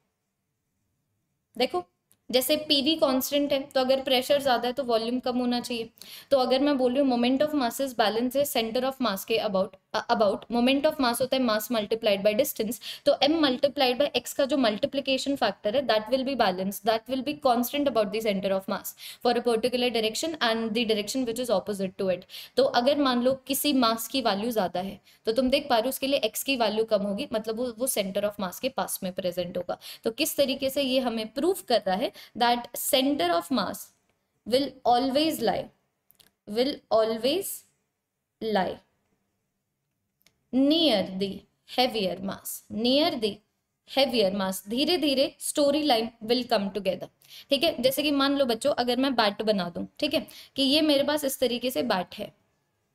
देखो जैसे पीवी कॉन्स्टेंट है तो अगर प्रेशर ज़्यादा है तो वॉल्यूम कम होना चाहिए तो अगर मैं बोल रही हूँ मोमेंट ऑफ मास बैलेंस है सेंटर ऑफ मास के about about moment of mass होता है मास मल्टीप्लाइड बाय डिस्टेंस तो एम मल्टीप्लाइड बाय एक्स का जो मल्टीप्लीकेशन फैक्टर है that will be balance that will be constant about the centre of mass for a particular direction and the direction which is opposite to it तो अगर मान लो किसी मास की वैल्यू ज़्यादा है तो तुम देख पा रहे हो उसके लिए एक्स की वैल्यू कम होगी मतलब वो वो सेंटर ऑफ मास के पास में प्रेजेंट होगा तो किस तरीके से ये हमें प्रूव कर रहा है that centre of mass will always lie will always lie near the heavier mass near the heavier mass धीरे धीरे story line will come together ठीक है जैसे कि मान लो बच्चों अगर मैं बैट बना दूं ठीक है कि ये मेरे पास इस तरीके से बैट है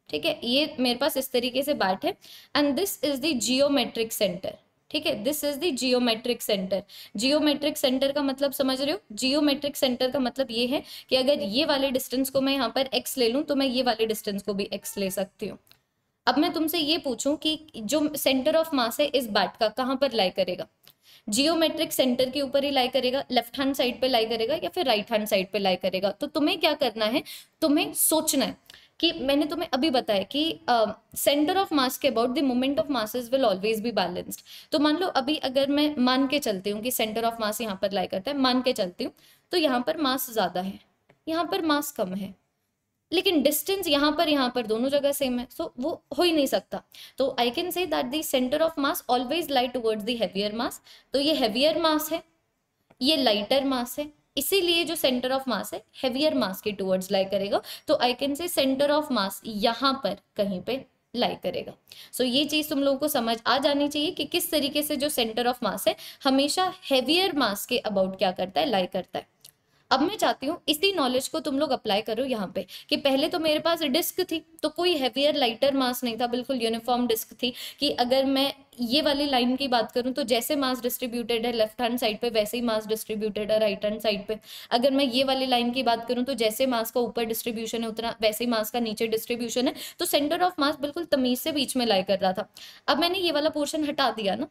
ठीक है ये मेरे पास इस तरीके से बैट है and this is the geometric centre ठीक है this is the geometric centre geometric centre का मतलब समझ रहे हो जियोमेट्रिक सेंटर का मतलब ये है कि अगर ये वाले डिस्टेंस को मैं यहाँ पर एक्स ले लूँ तो मैं ये वाले डिस्टेंस को भी एक्स ले सकती हूँ अब मैं तुमसे ये पूछूं कि जो सेंटर ऑफ मास है इस बैट का कहाँ पर लाई करेगा जियोमेट्रिक सेंटर के ऊपर ही लाई करेगा लेफ्ट हैंड साइड पे लाई करेगा या फिर राइट हैंड साइड पे लाई करेगा तो तुम्हें क्या करना है तुम्हें सोचना है कि मैंने तुम्हें अभी बताया कि सेंटर ऑफ मास के about the moment of masses will always be balanced तो मान लो अभी अगर मैं मान के चलती हूँ कि सेंटर ऑफ मास यहाँ पर लाई करता है मान के चलती हूँ तो यहाँ पर मास ज़्यादा है यहाँ पर मास कम है लेकिन डिस्टेंस यहाँ पर यहाँ पर दोनों जगह सेम है सो so, वो हो ही नहीं सकता तो I can say that the centre of mass always lie towards the heavier mass तो ये हैवियर मास है ये लाइटर मास है इसीलिए जो सेंटर ऑफ मास है हैवियर मास के टूवर्ड्स लाई करेगा तो I can say centre of mass यहाँ पर कहीं पे लाई करेगा सो so, ये चीज तुम लोगों को समझ आ जानी चाहिए कि किस तरीके से जो सेंटर ऑफ मास है हमेशा हैवियर मास के अबाउट क्या करता है लाई करता है अब मैं चाहती हूँ इसी नॉलेज को तुम लोग अप्लाई करो यहाँ पे कि पहले तो मेरे पास डिस्क थी तो कोई हैवियर लाइटर मास नहीं था बिल्कुल यूनिफॉर्म डिस्क थी कि अगर मैं ये वाली लाइन की बात करूं तो जैसे मास डिस्ट्रीब्यूटेड है लेफ्ट हैंड साइड पे वैसे ही मास डिस्ट्रीब्यूटेड है राइट हैंड साइड पे अगर मैं ये वाली लाइन की बात करूं तो जैसे मास का ऊपर डिस्ट्रीब्यूशन है उतना वैसे ही मास का नीचे डिस्ट्रीब्यूशन है तो सेंटर ऑफ मास बिल्कुल तमीज से बीच में लाई कर रहा था अब मैंने ये वाला पोर्शन हटा दिया ना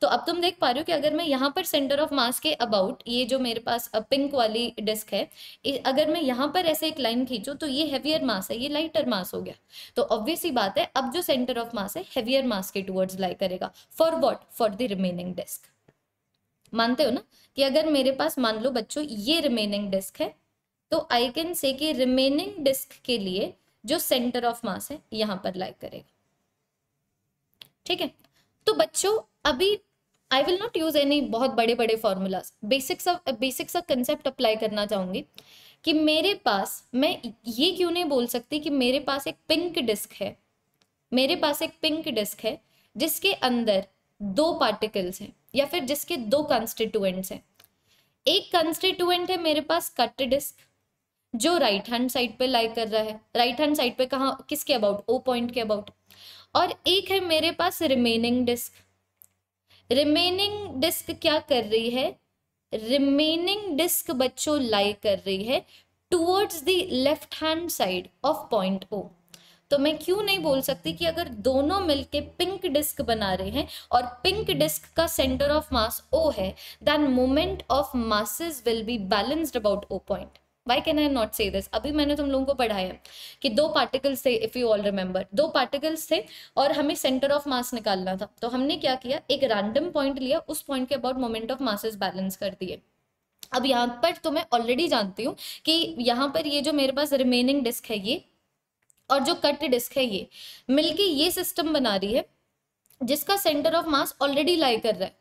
तो अब तुम देख पा रहे हो कि अगर मैं यहाँ पर सेंटर ऑफ मास के अबाउट ये जो मेरे पास पिंक वाली डिस्क है अगर मैं यहाँ पर ऐसे एक लाइन खींचू तो ये हैवियर मास है ये लाइटर मास हो गया तो ऑब्वियस ही बात है अब जो सेंटर ऑफ मास है हैवियर मास के टूवर्ड्स लाई करेगा for what for the remaining disc मानते हो ना कि अगर मेरे पास मान लो बच्चों ये रिमेनिंग डिस्क है तो आई कैन से कि रिमेनिंग डिस्क के लिए जो सेंटर ऑफ मास है यहां पर लाइक करेगा ठीक है तो बच्चों अभी I will not use any बहुत बड़े बड़े formulas basics basics of concept apply करना चाहूंगी कि मेरे पास मैं ये क्यों नहीं बोल सकती कि मेरे पास एक पिंक डिस्क है मेरे पास एक पिंक डिस्क है जिसके अंदर दो पार्टिकल्स हैं या फिर जिसके दो कंस्टिट्यूएंट्स हैं एक कंस्टिट्यूएंट है मेरे पास कट डिस्क जो राइट हैंड साइड पे लाई कर रहा है राइट हैंड साइड पे कहा किसके अबाउट ओ पॉइंट के अबाउट और एक है मेरे पास रिमेनिंग डिस्क रिमेनिंग डिस्क क्या कर रही है रिमेनिंग डिस्क बच्चों लाई कर रही है towards the left hand side of point O तो मैं क्यों नहीं बोल सकती कि अगर दोनों मिलके पिंक डिस्क बना रहे हैं और पिंक डिस्क का सेंटर ऑफ मास ओ है then moment of masses will be balanced about O point why can I not say this अभी मैंने तुम लोगों को पढ़ाया कि दो पार्टिकल्स थे इफ़ यू ऑल रिमेंबर दो पार्टिकल्स थे और हमें सेंटर ऑफ मास निकालना था तो हमने क्या किया एक रैंडम पॉइंट लिया उस पॉइंट के about moment of masses balance कर दिए अब यहाँ पर तो मैं ऑलरेडी जानती हूँ कि यहाँ पर ये जो मेरे पास रिमेनिंग डिस्क है ये और जो कट डिस्क है ये मिलके ये सिस्टम बना रही है जिसका centre of mass already lie कर रहा है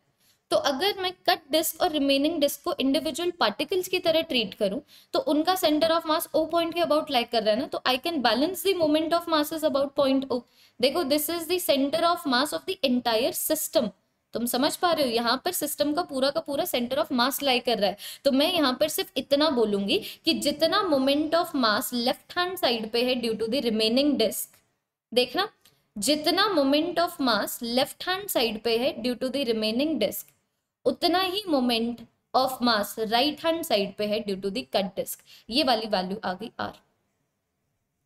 तो अगर मैं कट डिस्क और रिमेनिंग डिस्क को इंडिविजुअल पार्टिकल्स की तरह ट्रीट करूं तो उनका centre of mass O point के अबाउट लाइक कर रहा है ना तो I can balance the moment of mass is about point O देखो this is centre centre of mass of the entire system तुम समझ पा रहे हो यहाँ पर सिस्टम का पूरा का पूरा सेंटर ऑफ मास लाई कर रहा है तो मैं यहाँ पर सिर्फ इतना बोलूंगी कि जितना moment of mass left hand side पे है due to the remaining disc देखना जितना moment of mass left hand side पे है due to the remaining disc उतना ही moment of mass right hand side पे है due to the cut disc ये वाली वैल्यू आ गई आर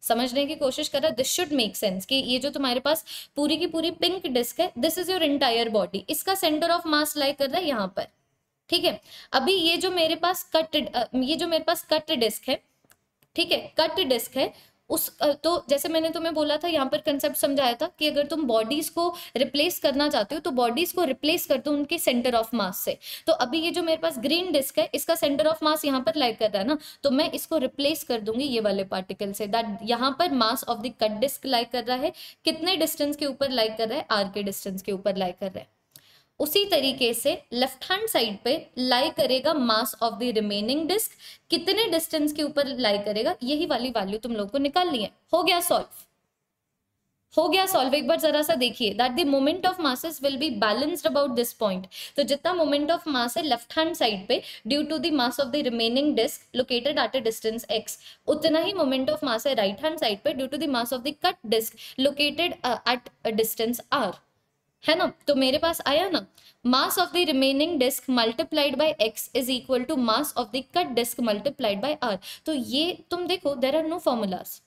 समझने की कोशिश रहा दिस शुड मेक सेंस कि ये जो तुम्हारे पास पूरी की पूरी पिंक डिस्क है this is your entire body इसका सेंटर ऑफ मास लाई कर रहा है यहाँ पर ठीक है अभी ये जो मेरे पास कट ये जो मेरे पास कट डिस्क है ठीक है कट डिस्क है उस तो जैसे मैंने तुम्हें बोला था यहाँ पर कंसेप्ट समझाया था कि अगर तुम बॉडीज को रिप्लेस करना चाहते हो तो बॉडीज को रिप्लेस कर दो उनके सेंटर ऑफ मास से तो अभी ये जो मेरे पास ग्रीन डिस्क है इसका सेंटर ऑफ मास यहाँ पर लाइक कर रहा है ना तो मैं इसको रिप्लेस कर दूंगी ये वाले पार्टिकल से दैट यहाँ पर mass of the cut disc like कर रहा है कितने डिस्टेंस के ऊपर लाइक कर रहा है आर के डिस्टेंस के ऊपर लाइक कर रहा है उसी तरीके से लेफ्ट हैंड साइड पे लाई करेगा mass of the remaining disc कितने डिस्टेंस के ऊपर लाई करेगा यही वाली वैल्यू तुम लोग को निकालनी है हो गया सॉल्व हो गया सॉल्व एक बार जरा सा देखिए that the moment of masses will be balanced about this point तो जितना मोमेंट ऑफ मास है लेफ्ट हैंड साइड पे due to the mass of the remaining disc located at a distance X उतना ही मोमेंट ऑफ मास है राइट हैंड साइड पे due to the mass of the cut disc located at a distance R है ना तो मेरे पास आया ना mass of the remaining disc multiplied by X is equal to mass of the cut disc multiplied by R तो ये तुम देखो देर आर नो फॉर्मूलाज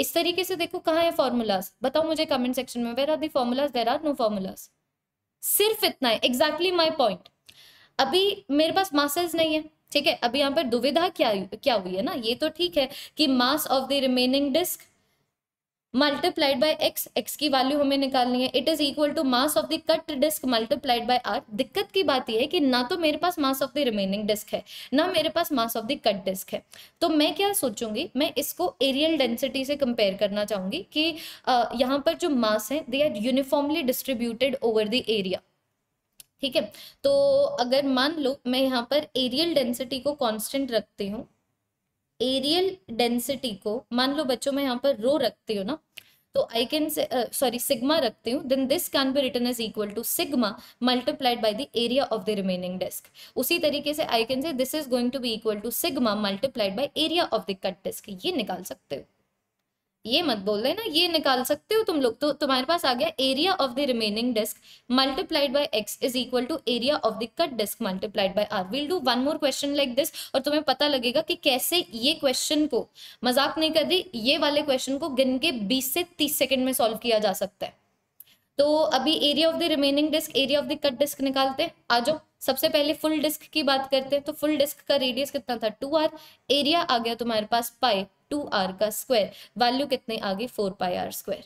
इस तरीके से देखो कहाँ है फॉर्मूलाज बताओ मुझे कमेंट सेक्शन में where are the formulas there are no formulas सिर्फ इतना है एग्जैक्टली माई पॉइंट अभी मेरे पास मासेज नहीं है ठीक है अभी यहाँ पर दुविधा क्या क्या हुई है ना ये तो ठीक है कि mass of the remaining disc multiplied by X X की वैल्यू हमें निकालनी है it is equal to mass of the cut disc multiplied by R दिक्कत की बात यह है कि ना तो मेरे पास mass of the remaining disc है ना मेरे पास mass of the cut disc है तो मैं क्या सोचूंगी मैं इसको एरियल डेंसिटी से कंपेयर करना चाहूंगी कि यहाँ पर जो मास है they are uniformly distributed over the area ठीक है तो अगर मान लो मैं यहाँ पर एरियल डेंसिटी को कॉन्स्टेंट रखती हूँ एरियल डेंसिटी को मान लो बच्चों में यहाँ पर रो रखती हूँ ना तो आई कैन सॉरी सिग्मा रखती हूँ then this can be return is equal to sigma multiplied by the area of the remaining disc उसी तरीके से I can say this is going to be equal to sigma multiplied by area of the cut disc ये निकाल सकते हो ये मत बोल रहे ना ये निकाल सकते हो तुम लोग तो तुम्हारे पास आ गया area of the remaining disc multiplied by X is equal to area of the cut disc multiplied by R will do one more question like this और तुम्हें पता लगेगा कि कैसे ये क्वेश्चन को मजाक नहीं कर रही ये वाले क्वेश्चन को गिन के बीस से तीस सेकेंड में सॉल्व किया जा सकता है तो अभी area of the remaining disc area of the cut disc निकालते हैं आ जाओ सबसे पहले फुल डिस्क की बात करते हैं तो फुल डिस्क का रेडियस कितना था टू आर एरिया आ गया तुम्हारे पास पाई टू आर का स्क्वायर वैल्यू कितने आ गई four pi R square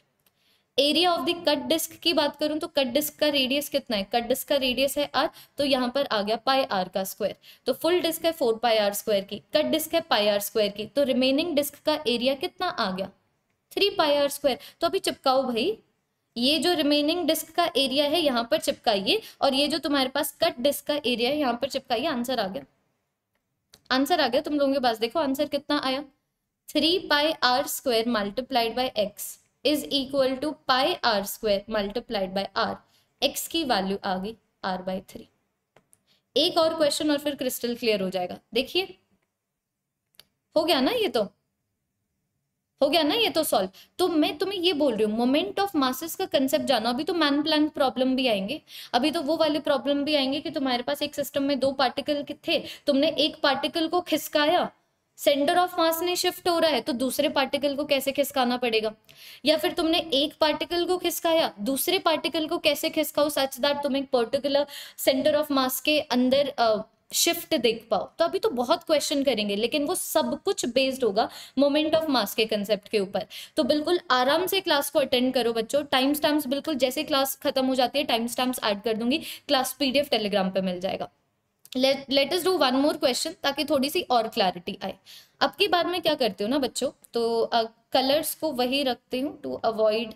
area of the cut disc की बात करूं तो कट डिस्क का रेडियस कितना है कट डिस्क का रेडियस है आर तो यहाँ पर आ गया पाई आर का स्क्वायर तो फुल डिस्क है फोर पाई आर स्क्वायर की कट डिस्क है पाई आर स्क्वायर की तो रिमेनिंग डिस्क का एरिया कितना आ गया थ्री पाई आर स्क्वायर तो अभी चिपकाओ भाई ये जो रिमेनिंग डिस्क का एरिया है यहाँ पर चिपकाइए और ये जो तुम्हारे पास कट डिस्क का एरिया है यहाँ पर चिपकाइए आंसर आ गया आंसर आ गया तुम लोगों के पास देखो आंसर कितना आया three pi R square multiplied by X is equal to pi R square multiplied by R X की वैल्यू आ गई आर बाई थ्री एक और क्वेश्चन और फिर क्रिस्टल क्लियर हो जाएगा देखिए हो गया ना ये तो हो गया ना ये तो सॉल्व तो मैं तुम्हें ये बोल रही हूँ मोमेंट ऑफ मासेस का कंसेप्ट जानो अभी तो मैन प्लान प्रॉब्लम भी आएंगे अभी तो वो वाले प्रॉब्लम भी आएंगे कि तुम्हारे पास एक सिस्टम में दो पार्टिकल थे तुमने एक पार्टिकल को खिसकाया सेंटर ऑफ मास ने शिफ्ट हो रहा है तो दूसरे पार्टिकल को कैसे खिसकाना पड़ेगा या फिर तुमने एक पार्टिकल को खिसकाया दूसरे पार्टिकल को कैसे खिसकाओ सच दैट तुम एक पर्टिकुलर सेंटर ऑफ मास के अंदर uh, शिफ्ट देख पाओ तो अभी तो बहुत क्वेश्चन करेंगे लेकिन वो सब कुछ बेस्ड होगा मोमेंट ऑफ मास के कंसेप्ट के ऊपर तो बिल्कुल आराम से क्लास को अटेंड करो बच्चों टाइम स्टैम्प्स बिल्कुल जैसे क्लास खत्म हो जाती है टाइम स्टैम्प ऐड कर दूंगी क्लास पीडीएफ टेलीग्राम पे मिल जाएगा let let's do one more question ताकि थोड़ी सी और क्लैरिटी आए अब की बार में क्या करती हूँ ना बच्चों तो कलर्स uh, को वही रखती हूँ to avoid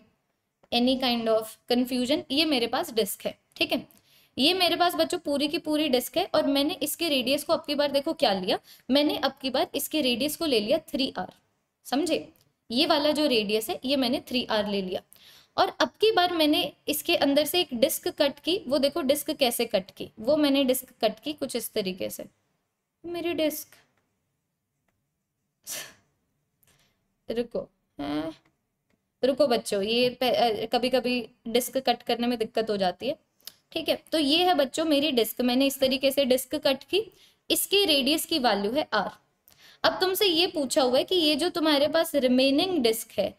any kind of confusion ये मेरे पास डिस्क है ठीक है ये मेरे पास बच्चों पूरी की पूरी डिस्क है और मैंने इसके रेडियस को अब की बार देखो क्या लिया मैंने अब की बार इसके रेडियस को ले लिया थ्री आर समझे ये वाला जो रेडियस है ये मैंने थ्री आर ले लिया और अब की बार मैंने इसके अंदर से एक डिस्क कट की वो देखो डिस्क कैसे कट की वो मैंने डिस्क कट की कुछ इस तरीके से मेरी डिस्क रुको रुको बच्चों ये कभी कभी डिस्क कट करने में दिक्कत हो जाती है ठीक है तो ये है बच्चों मेरी डिस्क मैंने इस तरीके से डिस्क कट की इसकी रेडियस की वैल्यू है आर अब तुमसे ये पूछा हुआ है कि ये जो तुम्हारे पास रिमेनिंग डिस्क है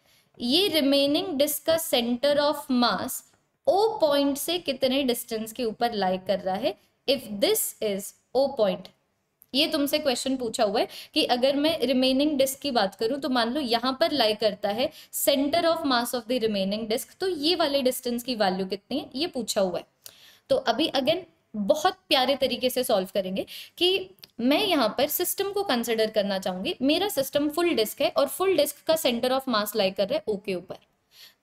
ये रिमेनिंग डिस्क का centre of mass O point से कितने डिस्टेंस के ऊपर लाइक कर रहा है if this is O point ये तुमसे क्वेश्चन पूछा हुआ है कि अगर मैं रिमेनिंग डिस्क की बात करूं तो मान लो यहां पर लाइक करता है centre of mass of the remaining disc तो ये वाले डिस्टेंस की वैल्यू कितनी है ये पूछा हुआ है तो अभी अगेन बहुत प्यारे तरीके से सॉल्व करेंगे कि मैं यहाँ पर सिस्टम को कंसिडर करना चाहूंगी मेरा सिस्टम फुल डिस्क है और फुल डिस्क का सेंटर ऑफ मास लाई कर रहा है ओके ऊपर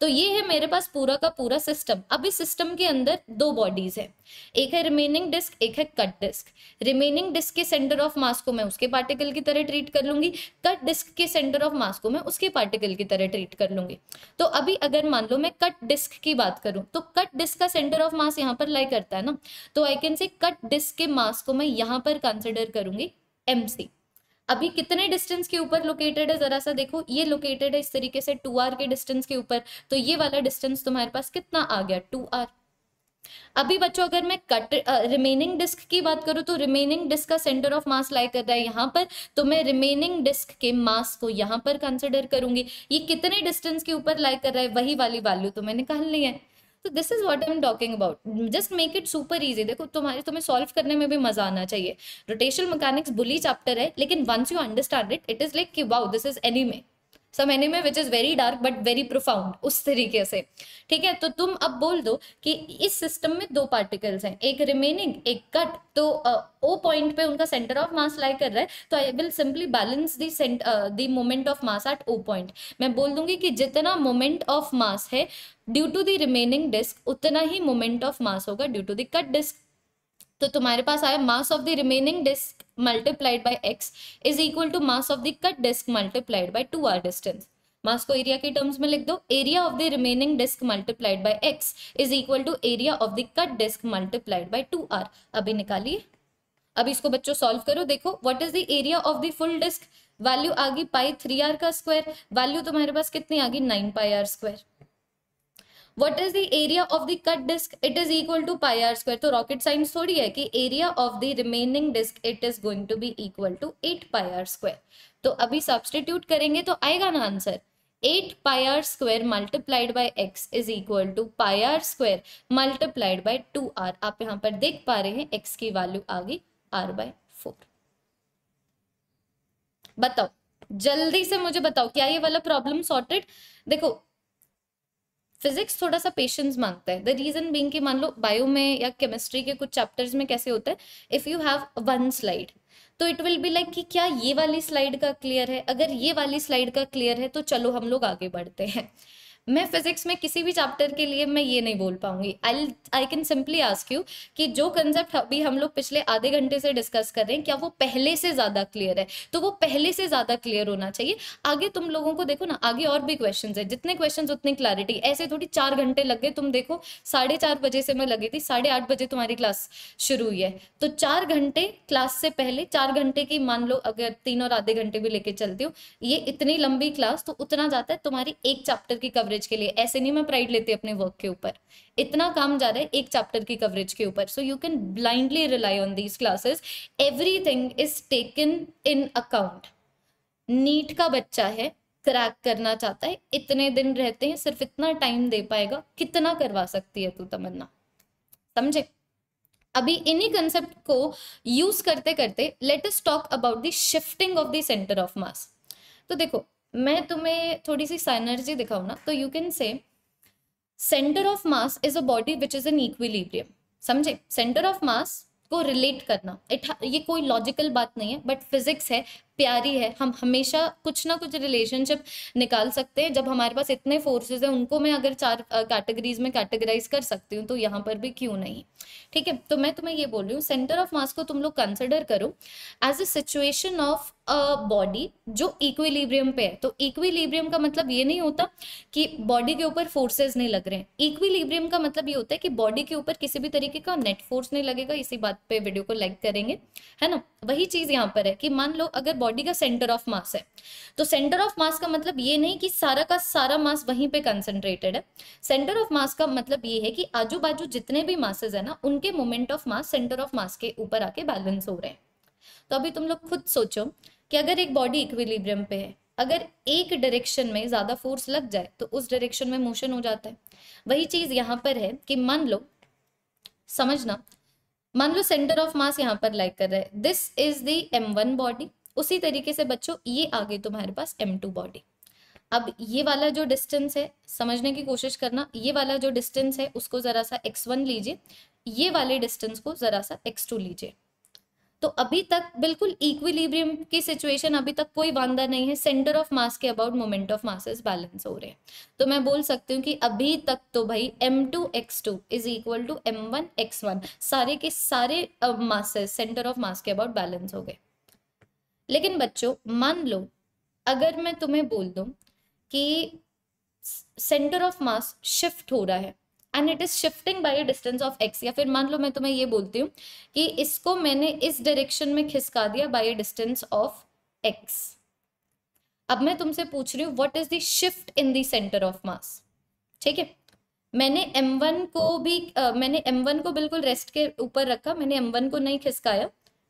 तो ये है मेरे पास पूरा का पूरा सिस्टम अब इस सिस्टम के अंदर दो बॉडीज है एक है रिमेनिंग डिस्क एक है कट डिस्क रिमेनिंग डिस्क के सेंटर ऑफ मास को मैं उसके पार्टिकल की तरह ट्रीट कर लूंगी कट डिस्क के सेंटर ऑफ मास को मैं उसके पार्टिकल की तरह ट्रीट कर लूंगी तो अभी अगर मान लो मैं कट डिस्क की बात करूं तो कट डिस्क का सेंटर ऑफ मास यहाँ पर लाई करता है ना तो I can say cut disc के मास को मैं यहाँ पर कंसिडर करूंगी एम सी अभी कितने डिस्टेंस के ऊपर लोकेटेड है ज़रा सा देखो ये लोकेटेड है इस तरीके से टू आर के डिस्टेंस के ऊपर तो ये वाला डिस्टेंस तुम्हारे पास कितना आ गया टू आर अभी बच्चों अगर मैं कट रिमेनिंग डिस्क की बात करूं तो रिमेनिंग डिस्क का सेंटर ऑफ मास लाइक कर रहा है यहां पर तो मैं रिमेनिंग डिस्क के मास को यहाँ पर कंसिडर करूंगी ये कितने डिस्टेंस के ऊपर लाइक कर रहा है वही वाली वैल्यू तो मैं निकालनी है तो this is what I am talking about just make it super easy देखो तुम्हारे तुम्हें सॉल्व करने में भी मजा आना चाहिए रोटेशन मैकेनिक्स बुली चैप्टर है लेकिन once you understand it it is like कि wow this is any some anime which is very dark but very profound उस तरीके से ठीक है तो तुम अब बोल दो कि इस सिस्टम में दो पार्टिकल्स हैं एक रिमेनिंग एक कट तो ओ uh, पॉइंट पे उनका सेंटर ऑफ मास लाई कर रहा है तो I will simply balance the the moment of mass at O point मैं बोल दूंगी कि जितना मोमेंट ऑफ मास है due to the remaining disc उतना ही मोमेंट ऑफ मास होगा due to the cut disc तो तुम्हारे पास आया mass of the remaining disc multiplied by X is equal to mass of the cut disc multiplied by two R distance mass को एरिया के टर्म्स में लिख दो area of the remaining disc multiplied by X is equal to area of the cut disc multiplied by two R अभी निकालिए अब इसको बच्चों सॉल्व करो देखो what is the area of the full disc value आ गई पाई थ्री आर का स्क्वायर वैल्यू तुम्हारे पास कितनी आ गई nine pi R square what is the area of the cut disc it is equal to pi R square तो रॉकेट साइंस थोड़ी है कि area of the remaining disc it is going to be equal to eight pi R square तो अभी सब्सटीट्यूट करेंगे तो आएगा ना answer eight pi R square multiplied multiplied X is equal to pi R square multiplied multiplied two R आप यहां पर देख पा रहे हैं एक्स की वैल्यू आ गई आर बाय फोर बताओ जल्दी से मुझे बताओ क्या ये वाला प्रॉब्लम सॉर्टेड देखो फिजिक्स थोड़ा सा पेशेंस मांगता है द रीजन बींग कि मान लो बायो में या केमिस्ट्री के कुछ चैप्टर्स में कैसे होता है if you have one slide तो इट विल बी लाइक कि क्या ये वाली स्लाइड का क्लियर है अगर ये वाली स्लाइड का क्लियर है तो चलो हम लोग आगे बढ़ते हैं मैं फिजिक्स में किसी भी चैप्टर के लिए मैं ये नहीं बोल पाऊंगी I I can simply ask you कि जो कंसेप्ट अभी हम लोग पिछले आधे घंटे से डिस्कस कर रहे हैं क्या वो पहले से ज्यादा क्लियर है तो वो पहले से ज्यादा क्लियर होना चाहिए आगे तुम लोगों को देखो ना आगे और भी क्वेश्चन है जितने क्वेश्चन उतनी क्लैरिटी ऐसे थोड़ी चार घंटे लग गए तुम देखो साढ़े चार बजे से मैं लगी थी साढ़े आठ बजे तुम्हारी क्लास शुरू हुई है तो चार घंटे क्लास से पहले चार घंटे की मान लो अगर तीन और आधे घंटे भी लेके चलती हो ये इतनी लंबी क्लास तो उतना जाता है तुम्हारी एक चैप्टर की कवरेज कवरेज के लिए ऐसे नहीं मैं प्राइड लेती अपने वर्क के ऊपर इतना काम जा रहा है एक चैप्टर की कवरेज के ऊपर so you can blindly rely on these classes everything is taken in account NEET का बच्चा है क्रैक करना चाहता है इतने दिन रहते हैं सिर्फ इतना टाइम दे पाएगा कितना करवा सकती है तू तमन्ना समझे अभी इन्हीं कंसेप्ट को यूज करते करते let us talk about the shifting of the centre of mass तो देखो मैं तुम्हें थोड़ी सी साइनर्जी दिखाऊँ ना तो you can say centre of mass is a body which is an equilibrium समझे सेंटर ऑफ मास को रिलेट करना इट ये कोई लॉजिकल बात नहीं है बट फिजिक्स है प्यारी है हम हमेशा कुछ ना कुछ रिलेशनशिप निकाल सकते हैं जब हमारे पास इतने फोर्सेज हैं उनको मैं अगर चार कैटेगरीज में कैटेगराइज कर सकती हूँ तो यहाँ पर भी क्यों नहीं ठीक है तो मैं तुम्हें ये बोल रही हूँ सेंटर ऑफ मास को तुम लोग कंसिडर करो as a situation of body जो इक्विलिब्रियम पे है तो इक्विलिब्रियम का मतलब ये नहीं होता कि बॉडी के ऊपर फोर्सेज नहीं लग रहे हैं इक्विलिब्रियम का मतलब ये होता है कि बॉडी के ऊपर किसी भी तरीके का नेट फोर्स नहीं लगेगा इसी बात पे वीडियो को लाइक करेंगे है ना वही चीज यहाँ पर है कि मान लो अगर बॉडी का सेंटर ऑफ मास है तो सेंटर ऑफ मास का मतलब ये नहीं कि सारा का सारा मास वहीं पे कंसंट्रेटेड है सेंटर ऑफ मास का मतलब ये है कि आजू बाजू जितने भी मासेज है ना उनके moment of mass centre of mass के ऊपर आके बैलेंस हो रहे हैं तो अभी तुम लोग खुद सोचो कि अगर एक बॉडी इक्विलिब्रियम पे है अगर एक डायरेक्शन में ज़्यादा फोर्स लग जाए तो उस डायरेक्शन में मोशन हो जाता है वही चीज़ यहाँ पर है कि मान लो समझना मान लो सेंटर ऑफ मास यहाँ पर लाइक कर रहा है this is the M one body उसी तरीके से बच्चों ये आ तुम्हारे पास एम टू बॉडी अब ये वाला जो डिस्टेंस है समझने की कोशिश करना ये वाला जो डिस्टेंस है उसको ज़रा सा एक्स वन लीजिए ये वाले डिस्टेंस को ज़रा सा एक्स टू लीजिए तो अभी तक बिल्कुल इक्विलिब्रियम की सिचुएशन अभी तक कोई वादा नहीं है सेंटर ऑफ मास के about moment of masses balance हो रहे हैं तो मैं बोल सकती हूँ कि अभी तक तो भाई M two x two is equal to M one x one सारे के सारे मासेस सेंटर ऑफ मास के अबाउट बैलेंस हो गए लेकिन बच्चों मान लो अगर मैं तुम्हें बोल दूं कि सेंटर ऑफ मास शिफ्ट हो रहा है and it is shifting by distance of X या फिर मान लो मैं तुम्हें ये बोलती हूँ कि इसको मैंने इस डायरेक्शन में खिसका दिया बाई डिस्टेंस ऑफ एक्स अब मैं तुमसे पूछ रही हूँ what is the shift in the centre of mass ठीक है मैंने M1 को भी uh, मैंने M1 को बिल्कुल रेस्ट के ऊपर रखा मैंने M1 को नहीं खिसकाया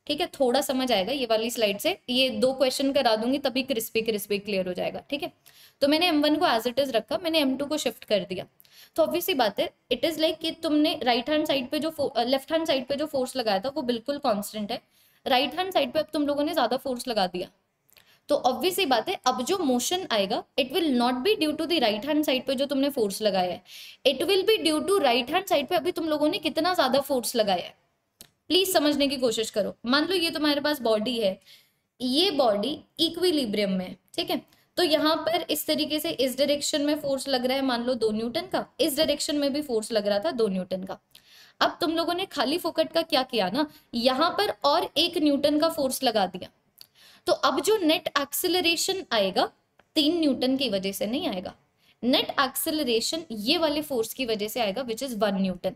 ठीक है थोड़ा समझ आएगा ये वाली स्लाइड से ये दो क्वेश्चन करा दूंगी तभी क्रिस्पी क्रिस्पी क्लियर हो जाएगा ठीक है तो मैंने एम वन को एज इट इज रखा मैंने एम टू को शिफ्ट कर दिया तो ऑब्वियसली बात है इट इज लाइक कि तुमने राइट हैंड साइड पे जो लेफ्ट हैंड साइड पे जो फोर्स लगाया था वो बिल्कुल कॉन्स्टेंट है राइट हैंड साइड पे अब तुम लोगों ने ज्यादा फोर्स लगा दिया तो ऑब्वियस बात है अब जो मोशन आएगा it will not be due to the right hand side पे जो तुमने फोर्स लगाया है it will be due to right hand side पे अभी तुम लोगों ने कितना ज्यादा फोर्स लगाया है प्लीज समझने की कोशिश करो मान लो ये तुम्हारे पास बॉडी है ये बॉडी इक्विलिब्रियम में है ठीक है तो यहाँ पर इस तरीके से इस डायरेक्शन में फोर्स लग रहा है मान लो दो न्यूटन का इस डायरेक्शन में भी फोर्स लग रहा था दो न्यूटन का अब तुम लोगों ने खाली फोकट का क्या किया ना यहाँ पर और एक न्यूटन का फोर्स लगा दिया तो अब जो नेट एक्सिलरेशन आएगा तीन न्यूटन की वजह से नहीं आएगा नेट एक्सिलरेशन ये वाले फोर्स की वजह से आएगा विच इज वन न्यूटन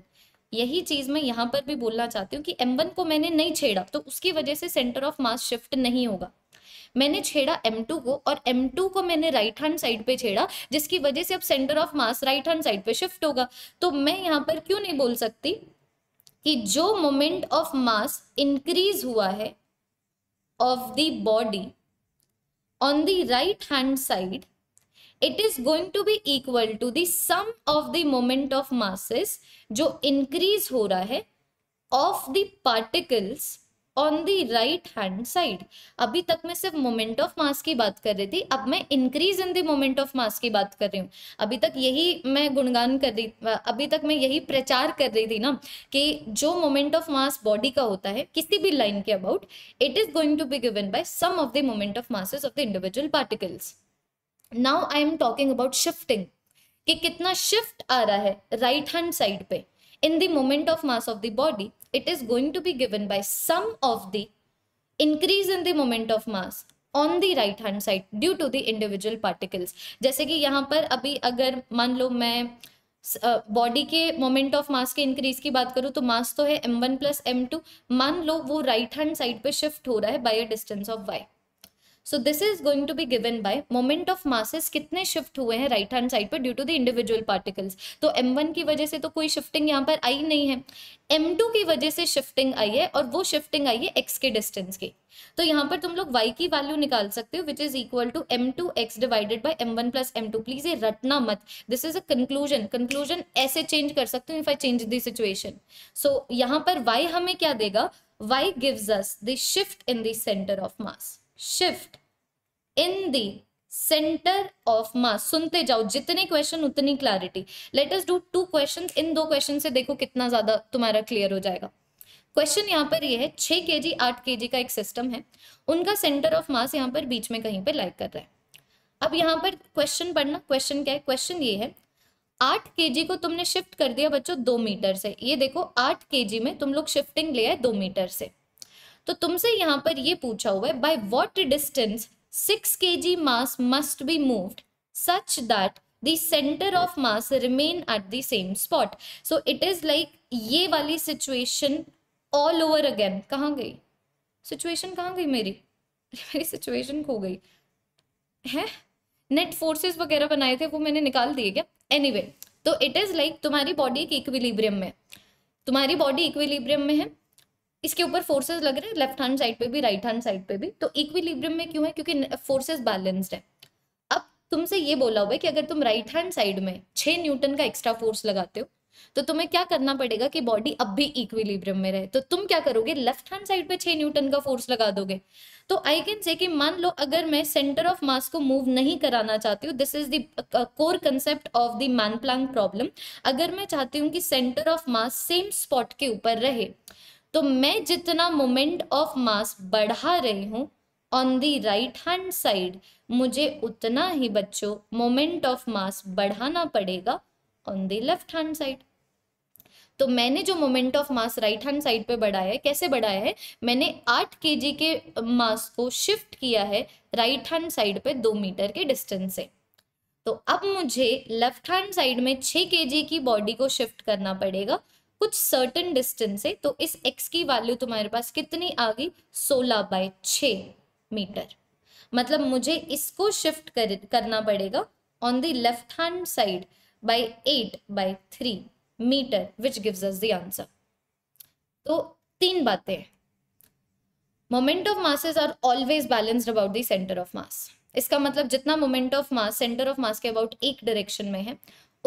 यही चीज मैं यहाँ पर भी बोलना चाहती हूँ कि एम वन को मैंने नहीं छेड़ा तो उसकी वजह से सेंटर ऑफ मास शिफ्ट नहीं होगा मैंने छेड़ा M2 को और M2 को मैंने राइट हैंड साइड पे छेड़ा जिसकी वजह से अब centre of mass right hand side पे शिफ्ट होगा तो मैं यहाँ पर क्यों नहीं बोल सकती कि जो मोमेंट ऑफ मास इंक्रीज हुआ है of the body on the right hand side it is going to be equal to the sum of the moment of masses जो इंक्रीज हो रहा है of the particles on the right hand side अभी तक मैं सिर्फ मोमेंट ऑफ मास की बात कर रही थी अब मैं increase in the moment of mass की बात कर रही हूँ अभी तक यही मैं गुणगान कर रही अभी तक मैं यही प्रचार कर रही थी ना कि जो मोमेंट ऑफ मास बॉडी का होता है किसी भी लाइन के about it is going to be given by sum of the moment of masses of the individual particles now I am talking about shifting कि कितना शिफ्ट आ रहा है राइट हैंड साइड पे in the moment of mass of the body it is going to be given by sum of the increase in the moment of mass on the right hand side due to the individual particles जैसे कि यहाँ पर अभी अगर मान लो मैं बॉडी के मोमेंट ऑफ मास के इंक्रीज की बात करूँ तो मास तो है M one plus M two मान लो वो राइट हैंड साइड पे शिफ्ट हो रहा है by a distance of Y so this is going to be given by moment of masses कितने शिफ्ट हुए हैं राइट हैंड साइड पर due to the individual particles तो एम वन की वजह से तो कोई शिफ्टिंग यहाँ पर आई नहीं है एम टू की वजह से शिफ्टिंग आई है और वो शिफ्टिंग आई है एक्स के डिस्टेंस की तो यहाँ पर तुम लोग वाई की वैल्यू निकाल सकते हो which is equal to M two X divided by M one plus M two please ये रटना मत this is a conclusion conclusion ऐसे चेंज कर सकते हो if I change the situation so यहाँ पर वाई हमें क्या देगा Y gives us the shift in the centre of mass shift in the centre of mass सुनते जाओ जितने क्वेश्चन उतनी clarity let us do to question इन दो क्वेश्चन से देखो कितना ज्यादा तुम्हारा क्लियर हो जाएगा क्वेश्चन यहाँ पर ये यह है छह के जी आठ के जी का एक सिस्टम है उनका सेंटर ऑफ मास यहाँ पर बीच में कहीं पर लाइक कर रहा है अब यहाँ पर क्वेश्चन पढ़ना क्वेश्चन क्या है क्वेश्चन ये है आठ के जी को तुमने शिफ्ट कर दिया बच्चों दो मीटर से ये देखो आठ के जी में तुम लोग शिफ्टिंग लिया है दो मीटर से तो तुमसे यहाँ पर ये पूछा हुआ है बाय वॉट डिस्टेंस सिक्स के G mass must be moved such that the center of mass remain at the same spot so it is like ये वाली situation all over again कहाँ गई situation कहाँ गई मेरी मेरी situation खो गई है नेट फोर्सेस वगैरह बनाए थे वो मैंने निकाल दिए क्या एनीवे anyway, तो इट इज़ लाइक तुम्हारी बॉडी एक इक्विलिब्रियम में तुम्हारी बॉडी इक्विलिब्रियम में है इसके ऊपर फोर्सेस लग रहे हैं लेफ्ट हैंड साइड पे भी राइट हैंड साइड पे भी तो इक्विलिब्रियम में क्यों है क्योंकि फोर्सेस बैलेंस्ड है अब तुमसे ये बोला हुआ है कि अगर तुम राइट हैंड साइड में छः न्यूटन का एक्स्ट्रा फोर्स लगाते हो तो तुम्हें क्या करना पड़ेगा कि बॉडी अब भी इक्विलिब्रियम में रहे तो तुम क्या करोगे लेफ्ट हैंड साइड पे छह न्यूटन का फोर्स लगा दोगे तो आई कैन से कि मान लो अगर मैं सेंटर ऑफ मास को मूव नहीं कराना चाहती हूँ this is the core concept of the man plank problem अगर मैं चाहती हूँ कि centre of mass same spot के ऊपर रहे तो मैं जितना मोमेंट ऑफ मास बढ़ा रही हूँ on the right hand side मुझे उतना ही बच्चों मोमेंट ऑफ मास बढ़ाना पड़ेगा on the left hand side तो मैंने जो moment of mass right hand side पे बढ़ाया है कैसे बढ़ाया है मैंने आठ के के मास को शिफ्ट किया है राइट हैंड साइड पे दो मीटर के डिस्टेंस से तो अब मुझे लेफ्ट हैंड साइड में छ के की बॉडी को शिफ्ट करना पड़ेगा कुछ सर्टन डिस्टेंस है तो इस एक्स की वैल्यू तुम्हारे पास कितनी आ गई सोलह बाय छ मीटर मतलब मुझे इसको शिफ्ट कर, करना पड़ेगा on the left hand side by eight by three metre which gives us the answer तो तीन बातें moment of masses are always balanced about the centre of mass इसका मतलब जितना moment of mass centre of mass के अबाउट एक डायरेक्शन में है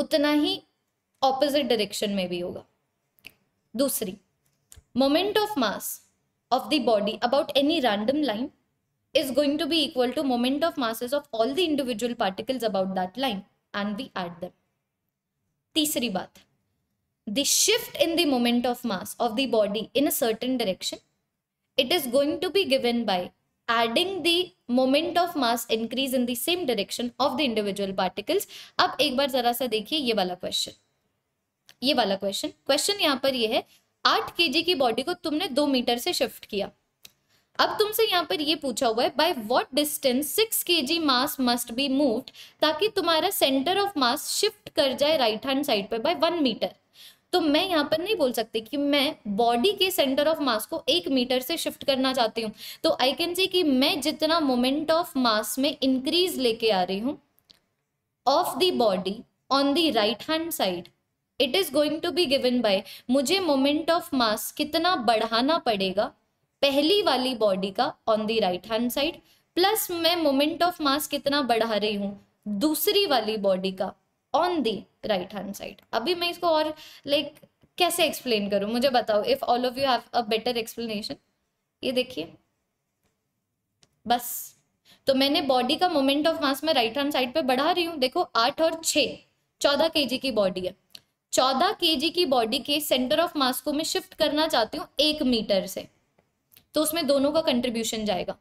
उतना ही ऑपोजिट डायरेक्शन में भी होगा दूसरी moment of mass of the body about any random line is going to be equal to moment of masses of all the individual particles about that line and we add them तीसरी बात the shift in the moment of mass of the body in a certain direction it is going to be given by adding the moment of mass increase in the same direction of the individual particles अब एक बार जरा सा देखिए ये वाला क्वेश्चन ये वाला क्वेश्चन क्वेश्चन यहाँ पर ये है आठ के की बॉडी को तुमने दो मीटर से शिफ्ट किया अब तुमसे यहाँ पर ये पूछा हुआ है बाय व्हाट डिस्टेंस सिक्स के मास मस्ट बी मूव्ड ताकि तुम्हारा सेंटर ऑफ मास शिफ्ट कर जाए राइट हैंड साइड पर बाय वन मीटर तो मैं यहाँ पर नहीं बोल सकती कि मैं बॉडी के सेंटर ऑफ मास को एक मीटर से शिफ्ट करना चाहती हूँ तो आई कैन से कि मैं जितना मोमेंट ऑफ मास में इंक्रीज लेके आ रही हूँ of the body on the right hand side it is going to be given by मुझे मोमेंट ऑफ मास कितना बढ़ाना पड़ेगा पहली वाली बॉडी का on the right hand side plus मैं मोमेंट ऑफ मास कितना बढ़ा रही हूँ दूसरी वाली बॉडी का on the right hand side अभी मैं इसको और लाइक like, कैसे एक्सप्लेन करूँ मुझे बताओ if all of you have a better explanation ये देखिए बस तो मैंने बॉडी का मोमेंट ऑफ मास में राइट हैंड साइड पे बढ़ा रही हूँ देखो आठ और छ चौदह के की बॉडी है चौदह के की बॉडी के सेंटर ऑफ मास को मैं शिफ्ट करना चाहती हूँ एक मीटर से तो उसमें दोनों का कंट्रीब्यूशन जाएगा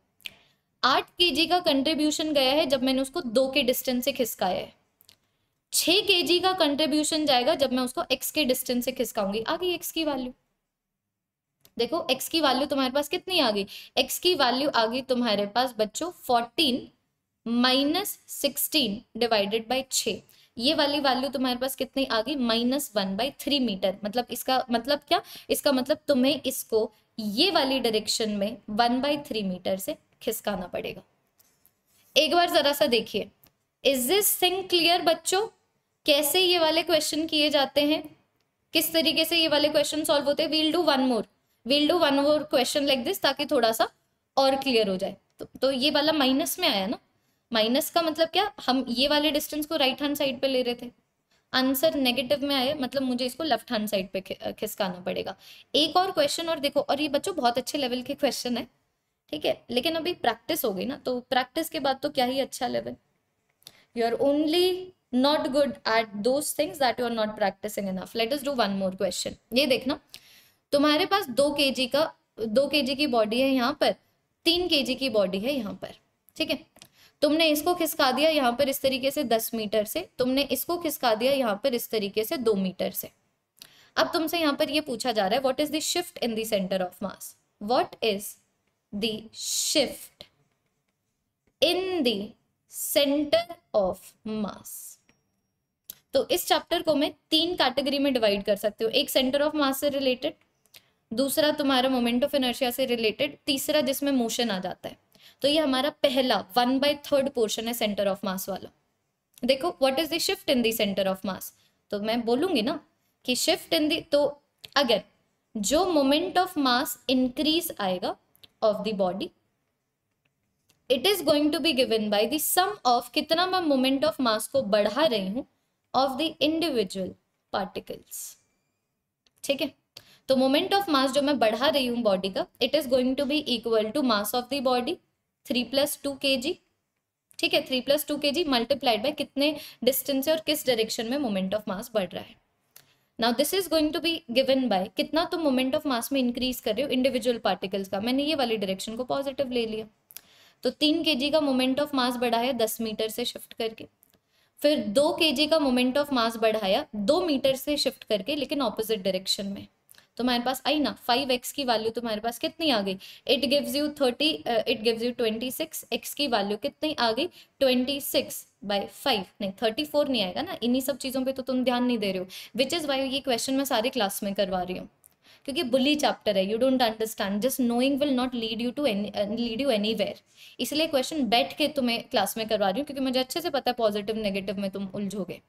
आठ के का कंट्रीब्यूशन गया है जब मैंने उसको दो के डिस्टेंस से खिसकाया है छः के का कंट्रीब्यूशन जाएगा जब मैं उसको एक्स के डिस्टेंस से खिसकाऊंगी आ गई एक्स की वैल्यू देखो एक्स की वैल्यू तुम्हारे पास कितनी आ गई एक्स की वैल्यू आ गई तुम्हारे पास बच्चों fourteen minus sixteen divided by छः ये वाली वैल्यू तुम्हारे पास कितनी आ गई minus one by three metre मतलब इसका मतलब क्या इसका मतलब तुम्हें इसको ये वाली डायरेक्शन में वन बाई थ्री मीटर से खिसकाना पड़ेगा एक बार जरा सा देखिए इज दिस थिंग क्लियर बच्चों कैसे ये वाले क्वेश्चन किए जाते हैं किस तरीके से ये वाले क्वेश्चन सॉल्व होते हैं we'll do one more we'll do one more question like this ताकि थोड़ा सा और क्लियर हो जाए तो, तो ये वाला माइनस में आया ना माइनस का मतलब क्या हम ये वाले डिस्टेंस को राइट हैंड साइड पे ले रहे थे आंसर नेगेटिव में आए मतलब मुझे इसको लेफ्ट हैंड साइड पे खिसकाना पड़ेगा एक और क्वेश्चन और देखो और ये बच्चों बहुत अच्छे लेवल के क्वेश्चन है ठीक है लेकिन अभी प्रैक्टिस हो गई ना तो प्रैक्टिस के बाद तो क्या ही अच्छा level you are only not good at those things that you are not practising enough let's do one more question ये देखना तुम्हारे पास दो के का दो के की बॉडी है यहाँ पर तीन के की बॉडी है यहाँ पर ठीक है तुमने इसको खिसका दिया यहाँ पर इस तरीके से दस मीटर से तुमने इसको खिसका दिया यहाँ पर इस तरीके से दो मीटर से अब तुमसे यहाँ पर ये पूछा जा रहा है what is the shift in centre of mass what is the shift in centre of mass तो इस चैप्टर को मैं तीन कैटेगरी में डिवाइड कर सकती हूँ एक सेंटर ऑफ मास से रिलेटेड दूसरा तुम्हारा मोमेंट ऑफ इनर्शिया से रिलेटेड तीसरा जिसमें मोशन आ जाता है तो ये हमारा पहला वन बाई थर्ड पोर्शन है सेंटर ऑफ मास वाला देखो what is the shift in the centre of mass तो मैं बोलूंगी ना कि शिफ्ट इन दी तो अगर जो मोमेंट ऑफ मास इंक्रीज आएगा of the body it is going to be given by the sum of कितना मैं मोमेंट ऑफ मास को बढ़ा रही हूँ ऑफ द इंडिविजुअल पार्टिकल्स ठीक है तो मोमेंट ऑफ मास जो मैं बढ़ा रही हूँ बॉडी का it is going to be equal to mass of the body three plus two K G ठीक है three plus two K G multiplied by कितने डिस्टेंस है और किस डायरेक्शन में मोमेंट ऑफ मास बढ़ रहा है now this is going to be given by कितना तुम मोमेंट ऑफ मास में इंक्रीज कर रहे हो इंडिविजुअल पार्टिकल्स का मैंने ये वाली डायरेक्शन को पॉजिटिव ले लिया तो तीन के का मोमेंट ऑफ मास बढ़ाया दस मीटर से शिफ्ट करके फिर दो के का मोमेंट ऑफ मास बढ़ाया दो मीटर से शिफ्ट करके लेकिन ऑपोजिट डायरेक्शन में तुम्हारे पास आई ना फाइव एक्स की वैल्यू तुम्हारे पास कितनी आ गई it gives you thirty it gives you twenty six X की वैल्यू कितनी आ गई ट्वेंटी सिक्स बाय फाइव नहीं थर्टी फोर नहीं आएगा ना इन्हीं सब चीज़ों पे तो तुम ध्यान नहीं दे रहे हो विच इज़ वाई ये क्वेश्चन मैं सारी क्लास में करवा रही हूँ क्योंकि बुली चैप्टर है you don't understand just knowing will not lead you to lead you anywhere इसलिए क्वेश्चन बैठ के तुम्हें क्लास में करवा रही हूँ क्योंकि मुझे अच्छे से पता है पॉजिटिव नेगेटिव में तुम उलझोगे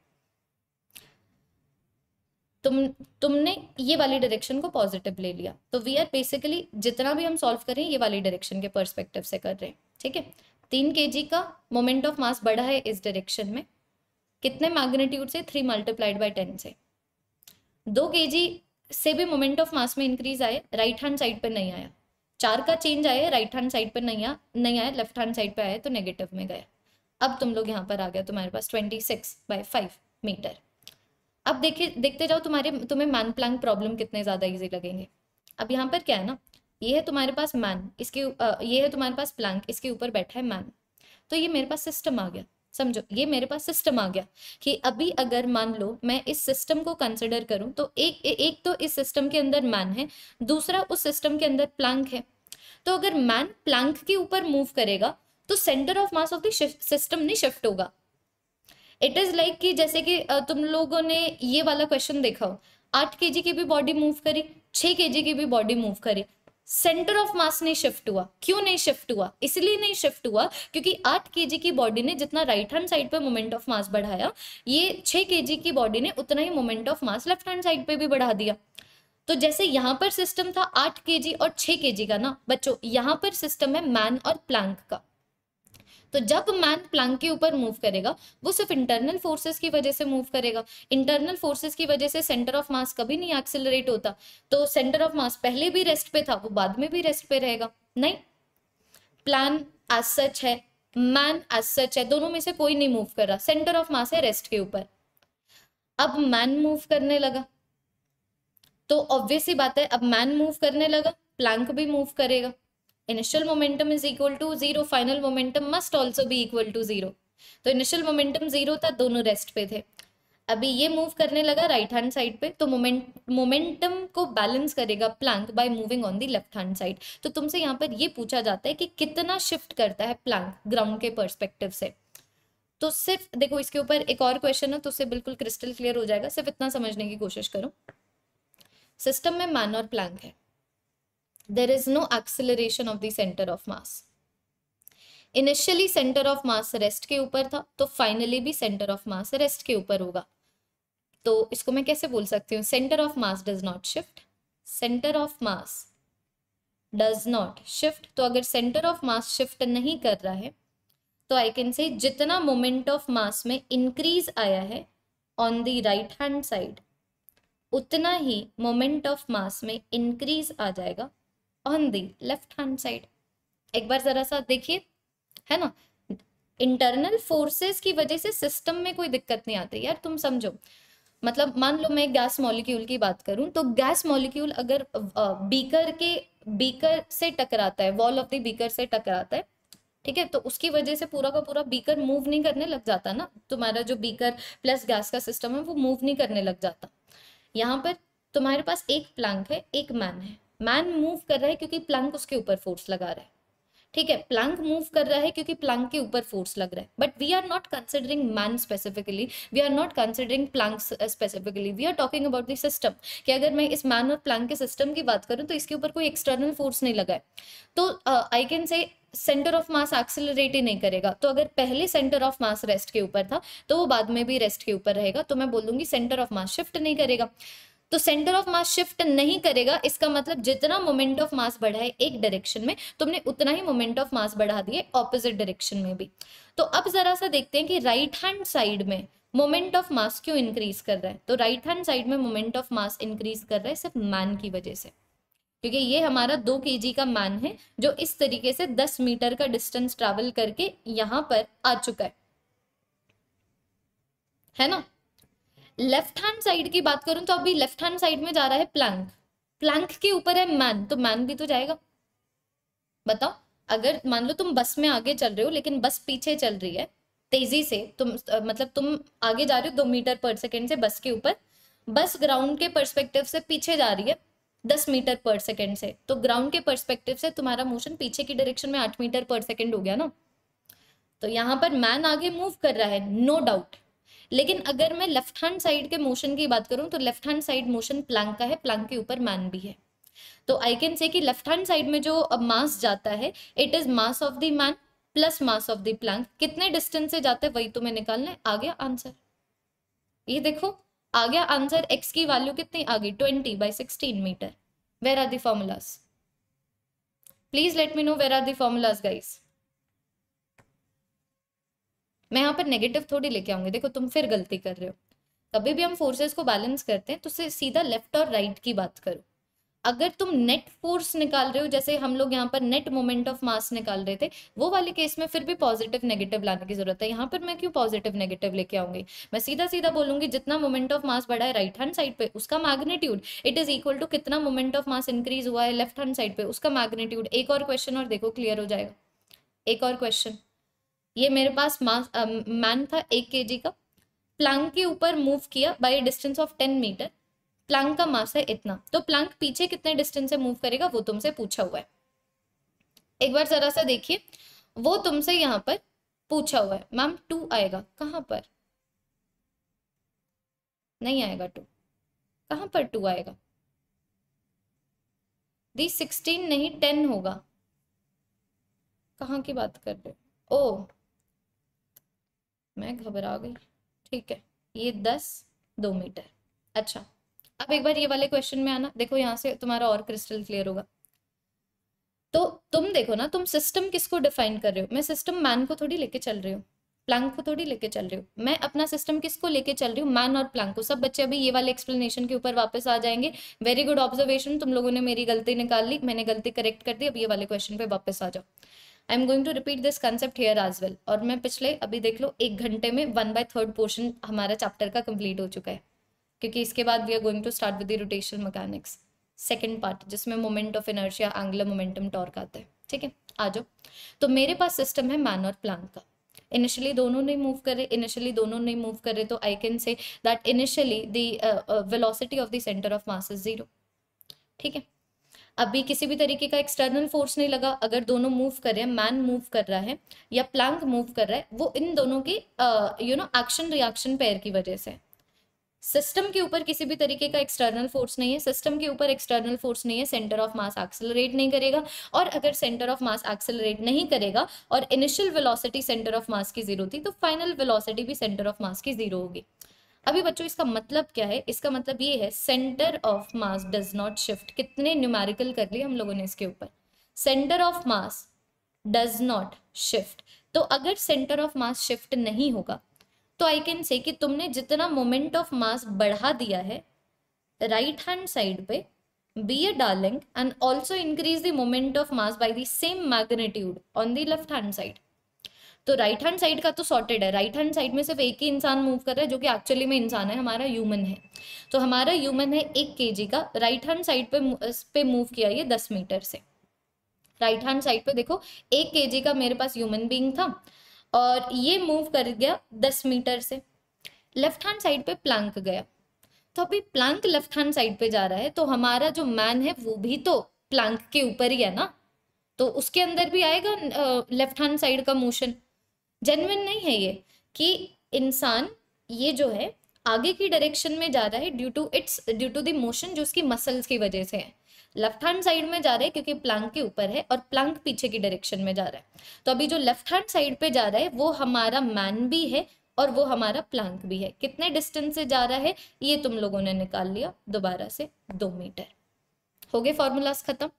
तुम तुमने ये वाली डायरेक्शन को पॉजिटिव ले लिया तो वी आर बेसिकली जितना भी हम सॉल्व करें ये वाली डायरेक्शन के परस्पेक्टिव से कर रहे हैं ठीक है तीन के जी का मोमेंट ऑफ मास बढ़ा है इस डायरेक्शन में कितने मैग्नेट्यूड से थ्री मल्टीप्लाइड बाई टेन से दो के जी से भी मोमेंट ऑफ मास में इंक्रीज आए राइट हैंड साइड पर नहीं आया चार का चेंज आया राइट हैंड साइड पर नहीं आया नहीं आया लेफ्ट हैंड साइड पर आया तो नेगेटिव में गया अब तुम लोग यहाँ पर आ गया तुम्हारे पास twenty six by five metre अब देखे देखते जाओ तुम्हारे तुम्हें मैन प्लैंक प्रॉब्लम कितने ज़्यादा ईजी लगेंगे अब यहाँ पर क्या है ना ये है तुम्हारे पास मैन इसके आ, ये है तुम्हारे पास प्लैंक इसके ऊपर बैठा है मैन तो ये मेरे पास सिस्टम आ गया समझो ये मेरे पास सिस्टम आ गया कि अभी अगर मान लो मैं इस सिस्टम को कंसिडर करूं तो एक एक तो इस सिस्टम के अंदर मैन है दूसरा उस सिस्टम के अंदर प्लैंक है तो अगर मैन प्लैंक के ऊपर मूव करेगा तो centre of mass of the system नहीं शिफ्ट होगा इट इज़ लाइक कि जैसे कि तुम लोगों ने ये वाला क्वेश्चन देखा हो आठ के की भी बॉडी मूव करी छः के की भी बॉडी मूव करी सेंटर ऑफ मास नहीं शिफ्ट हुआ क्यों नहीं शिफ्ट हुआ इसलिए नहीं शिफ्ट हुआ क्योंकि आठ के की बॉडी ने जितना राइट हैंड साइड पे मोमेंट ऑफ मास बढ़ाया ये छः के की बॉडी ने उतना ही moment of mass left hand side पे भी बढ़ा दिया तो जैसे यहाँ पर सिस्टम था आठ के और छः के का ना बच्चों यहाँ पर सिस्टम है मैन और प्लैंक का तो जब मैन प्लंक के ऊपर मूव करेगा वो सिर्फ इंटरनल फोर्सेस की वजह से मूव करेगा इंटरनल फोर्सेस की वजह से सेंटर ऑफ मास कभी नहीं एक्सिलरेट होता तो सेंटर ऑफ मास पहले भी रेस्ट पे था वो बाद में भी रेस्ट पे रहेगा नहीं प्लान एज सच है मैन एज सच है दोनों में से कोई नहीं मूव कर रहा सेंटर ऑफ मास है रेस्ट के ऊपर अब मैन मूव करने लगा तो ऑब्वियस ही बात है अब मैन मूव करने लगा प्लैंक भी मूव करेगा initial momentum is equal to zero final momentum must also be equal to zero तो इनिशियल मोमेंटम जीरो था दोनों रेस्ट पे थे अभी ये मूव करने लगा राइट हैंड साइड पे तो मोमेंट मोमेंटम को बैलेंस करेगा plank by moving on the left hand side तो तुमसे यहाँ पर ये पूछा जाता है कि कितना शिफ्ट करता है प्लैंक ग्राउंड के परस्पेक्टिव से तो सिर्फ देखो इसके ऊपर एक और क्वेश्चन है तो उससे बिल्कुल क्रिस्टल क्लियर हो जाएगा सिर्फ इतना समझने की कोशिश करो सिस्टम में मैन और प्लैंक है there is no acceleration of the center of mass initially centre of mass rest के ऊपर था तो फाइनली भी सेंटर ऑफ मास रेस्ट के ऊपर होगा तो इसको मैं कैसे बोल सकती हूँ centre of mass does not shift centre of mass does not shift तो अगर सेंटर ऑफ मास शिफ्ट नहीं कर रहा है तो आई कैन से जितना मोमेंट ऑफ मास में इंक्रीज आया है on the right hand side उतना ही मोमेंट ऑफ मास में इंक्रीज आ जाएगा on the left hand side एक बार जरा सा देखिए है ना इंटरनल फोर्सेस की वजह से सिस्टम में कोई दिक्कत नहीं आती यार तुम समझो मतलब मान लो मैं गैस मॉलिक्यूल की बात करूं तो गैस मॉलिक्यूल अगर बीकर के बीकर से टकराता है वॉल ऑफ द बीकर से टकराता है ठीक है तो उसकी वजह से पूरा का पूरा बीकर मूव नहीं करने लग जाता ना तुम्हारा जो बीकर प्लस गैस का सिस्टम है वो मूव नहीं करने लग जाता यहाँ पर तुम्हारे पास एक प्लांक है एक मैन है मैन मूव कर रहा है क्योंकि प्लंक उसके ऊपर फोर्स लगा रहा है ठीक है प्लंक मूव कर रहा है क्योंकि प्लंक के ऊपर फोर्स लग रहा है but we are not considering man specifically we are not considering plank specifically we are talking about the system कि अगर मैं इस मैन और प्लंक के सिस्टम की बात करूं तो इसके ऊपर कोई एक्सटर्नल फोर्स नहीं लगा है तो I can say centre of mass accelerate ही नहीं करेगा तो अगर पहले सेंटर ऑफ मास रेस्ट के ऊपर था तो वो बाद में भी रेस्ट के ऊपर रहेगा तो मैं बोलूंगी सेंटर ऑफ मास शिफ्ट नहीं करेगा तो सेंटर ऑफ मास शिफ्ट नहीं करेगा इसका मतलब जितना मोमेंट ऑफ मास बढ़ा है एक डायरेक्शन में तुमने उतना ही मोमेंट ऑफ मास बढ़ा दिए ऑपोजिट डायरेक्शन में भी तो अब जरा सा देखते हैं कि राइट हैंड साइड में मोमेंट ऑफ मास क्यों इंक्रीज कर रहा है तो राइट हैंड साइड में मोमेंट ऑफ मास इंक्रीज कर रहा है सिर्फ मैन की वजह से क्योंकि ये हमारा दो के का मैन है जो इस तरीके से दस मीटर का डिस्टेंस ट्रेवल करके यहां पर आ चुका है है ना लेफ्ट हैंड साइड की बात करूं तो अभी लेफ्ट हैंड साइड में जा रहा है प्लैंक प्लैंक के ऊपर है मैन तो मैन भी तो जाएगा बताओ अगर मान लो तुम बस में आगे चल रहे हो लेकिन बस पीछे चल रही है तेजी से तुम मतलब तुम आगे जा रहे हो दो मीटर पर सेकेंड से बस के ऊपर बस ग्राउंड के परस्पेक्टिव से पीछे जा रही है दस मीटर पर सेकेंड से तो ग्राउंड के परस्पेक्टिव से तुम्हारा मोशन पीछे की डायरेक्शन में आठ मीटर पर सेकेंड हो गया ना तो यहाँ पर मैन आगे मूव कर रहा है नो no डाउट लेकिन अगर मैं लेफ्ट हैंड साइड के मोशन की बात करूं तो left hand side motion plank का है प्लैंक के ऊपर मैन भी है तो आई कैन से कि लेफ्ट हैंड साइड में जो मास uh, जाता है it is mass of the man plus mass of the plank कितने डिस्टेंस से जाते हैं वही तुम्हें तो निकालना है आ गया आंसर ये देखो आ गया आंसर एक्स की वैल्यू कितनी आ गई twenty by sixteen metre where are the formulas please let me know where are the formulas guys मैं यहाँ पर नेगेटिव थोड़ी लेके आऊंगी देखो तुम फिर गलती कर रहे हो कभी भी हम फोर्सेस को बैलेंस करते हैं तो सीधा लेफ्ट और राइट की बात करो अगर तुम नेट फोर्स निकाल रहे हो जैसे हम लोग यहाँ पर नेट मोमेंट ऑफ मास निकाल रहे थे वो वाले केस में फिर भी पॉजिटिव नेगेटिव लाने की जरूरत है यहाँ पर मैं क्यों पॉजिटिव नेगेटिव लेके आऊंगी मैं सीधा सीधा बोलूंगी जितना मोमेंट ऑफ मास बढ़ा है राइट हैंड साइड पे उसका magnitude it is equal to कितना मोमेंट ऑफ मास इंक्रीज हुआ है लेफ्ट हैंड साइड पे उसका मैग्नीट्यूड एक और क्वेश्चन और देखो क्लियर हो जाएगा एक और क्वेश्चन ये मेरे पास मास मैन था एक के का प्लंक के ऊपर मूव किया by distance of ten metre plank का मास है इतना तो प्लंक पीछे कितने डिस्टेंस से मूव करेगा वो तुमसे पूछा हुआ है एक बार जरा सा देखिए वो तुमसे यहाँ पर पूछा हुआ है मैम टू आएगा कहाँ पर नहीं आएगा टू कहाँ पर टू आएगा दी सिक्सटीन नहीं टेन होगा कहाँ की बात कर रहे हो ओ मैं घबरा गई ठीक है ये दस दो मीटर अच्छा अब एक बार ये वाले क्वेश्चन में आना देखो यहाँ से तुम्हारा और क्रिस्टल क्लियर होगा तो तुम देखो ना तुम सिस्टम किसको डिफाइन कर रहे हो मैं सिस्टम मैन को थोड़ी लेके चल रही हूँ प्लैंक को थोड़ी लेके चल रही हूँ मैं अपना सिस्टम किसको लेके चल रही हूँ मैन और प्लैंक को सब बच्चे अभी ये वाले एक्सप्लेनेशन के ऊपर वापस आ जाएंगे वेरी गुड ऑब्जर्वेशन तुम लोगों ने मेरी गलती निकाल ली मैंने गलती करेक्ट कर दी अब ये वाले क्वेश्चन पे वापस आ जाओ I am going to repeat this concept here as well और मैं पिछले अभी देख लो एक घंटे में वन बाय थर्ड पोर्शन हमारा चैप्टर का कंप्लीट हो चुका है क्योंकि इसके बाद we are going to start with the rotational mechanics second part जिसमें moment of inertia angular momentum torque आते हैं ठीक है आ जाओ तो मेरे पास सिस्टम है मैन और प्लांक का इनिशियली दोनों नहीं मूव करे इनिशियली दोनों नहीं मूव करे तो I can say that initially the velocity of the centre of mass is zero ठीक है अभी किसी भी तरीके का एक्सटर्नल फोर्स नहीं लगा अगर दोनों मूव कर रहे हैं मैन मूव कर रहा है या प्लैंक मूव कर रहा है वो इन दोनों की यू नो एक्शन रिएक्शन पैर की वजह से सिस्टम के ऊपर किसी भी तरीके का एक्सटर्नल फोर्स नहीं है सिस्टम के ऊपर एक्सटर्नल फोर्स नहीं है सेंटर ऑफ मास एक्सेलरेट नहीं करेगा और अगर सेंटर ऑफ मास एक्सेलरेट नहीं करेगा और initial velocity centre of mass की जीरो थी तो फाइनल वेलोसिटी भी सेंटर ऑफ मास की जीरो होगी अभी बच्चों इसका मतलब क्या है इसका मतलब ये है centre of mass does not shift कितने न्यूमेरिकल कर लिए हम लोगों ने इसके ऊपर centre of mass does not shift तो अगर सेंटर ऑफ मास शिफ्ट नहीं होगा तो आई कैन से कि तुमने जितना मोमेंट ऑफ मास बढ़ा दिया है राइट हैंड साइड पे be a darling and also increase the moment of mass by the same magnitude on the left hand side तो राइट हैंड साइड का तो सॉर्टेड है राइट हैंड साइड में सिर्फ एक ही इंसान मूव कर रहा है जो कि एक्चुअली में इंसान है हमारा ह्यूमन है तो हमारा ह्यूमन है एक के का राइट हैंड साइड पे पे मूव किया ये दस मीटर से राइट हैंड साइड पे देखो एक के का मेरे पास ह्यूमन बींग था और ये मूव कर गया दस मीटर से लेफ्ट हैंड साइड पे प्लैंक गया तो अभी प्लैंक लेफ्ट हैंड साइड पे जा रहा है तो हमारा जो मैन है वो भी तो प्लैंक के ऊपर ही है ना तो उसके अंदर भी आएगा लेफ्ट हैंड साइड का मोशन जेनविन नहीं है ये कि इंसान ये जो है आगे की डायरेक्शन में जा रहा है due to its due to the motion जो उसकी मसल्स की वजह से है लेफ्ट हैंड साइड में जा रहा है क्योंकि प्लांक के ऊपर है और प्लांक पीछे की डायरेक्शन में जा रहा है तो अभी जो लेफ्ट हैंड साइड पे जा रहा है वो हमारा मैन भी है और वो हमारा प्लैंक भी है कितने डिस्टेंस से जा रहा है ये तुम लोगों ने निकाल लिया दोबारा से दो मीटर हो गए फॉर्मूलाज खत्म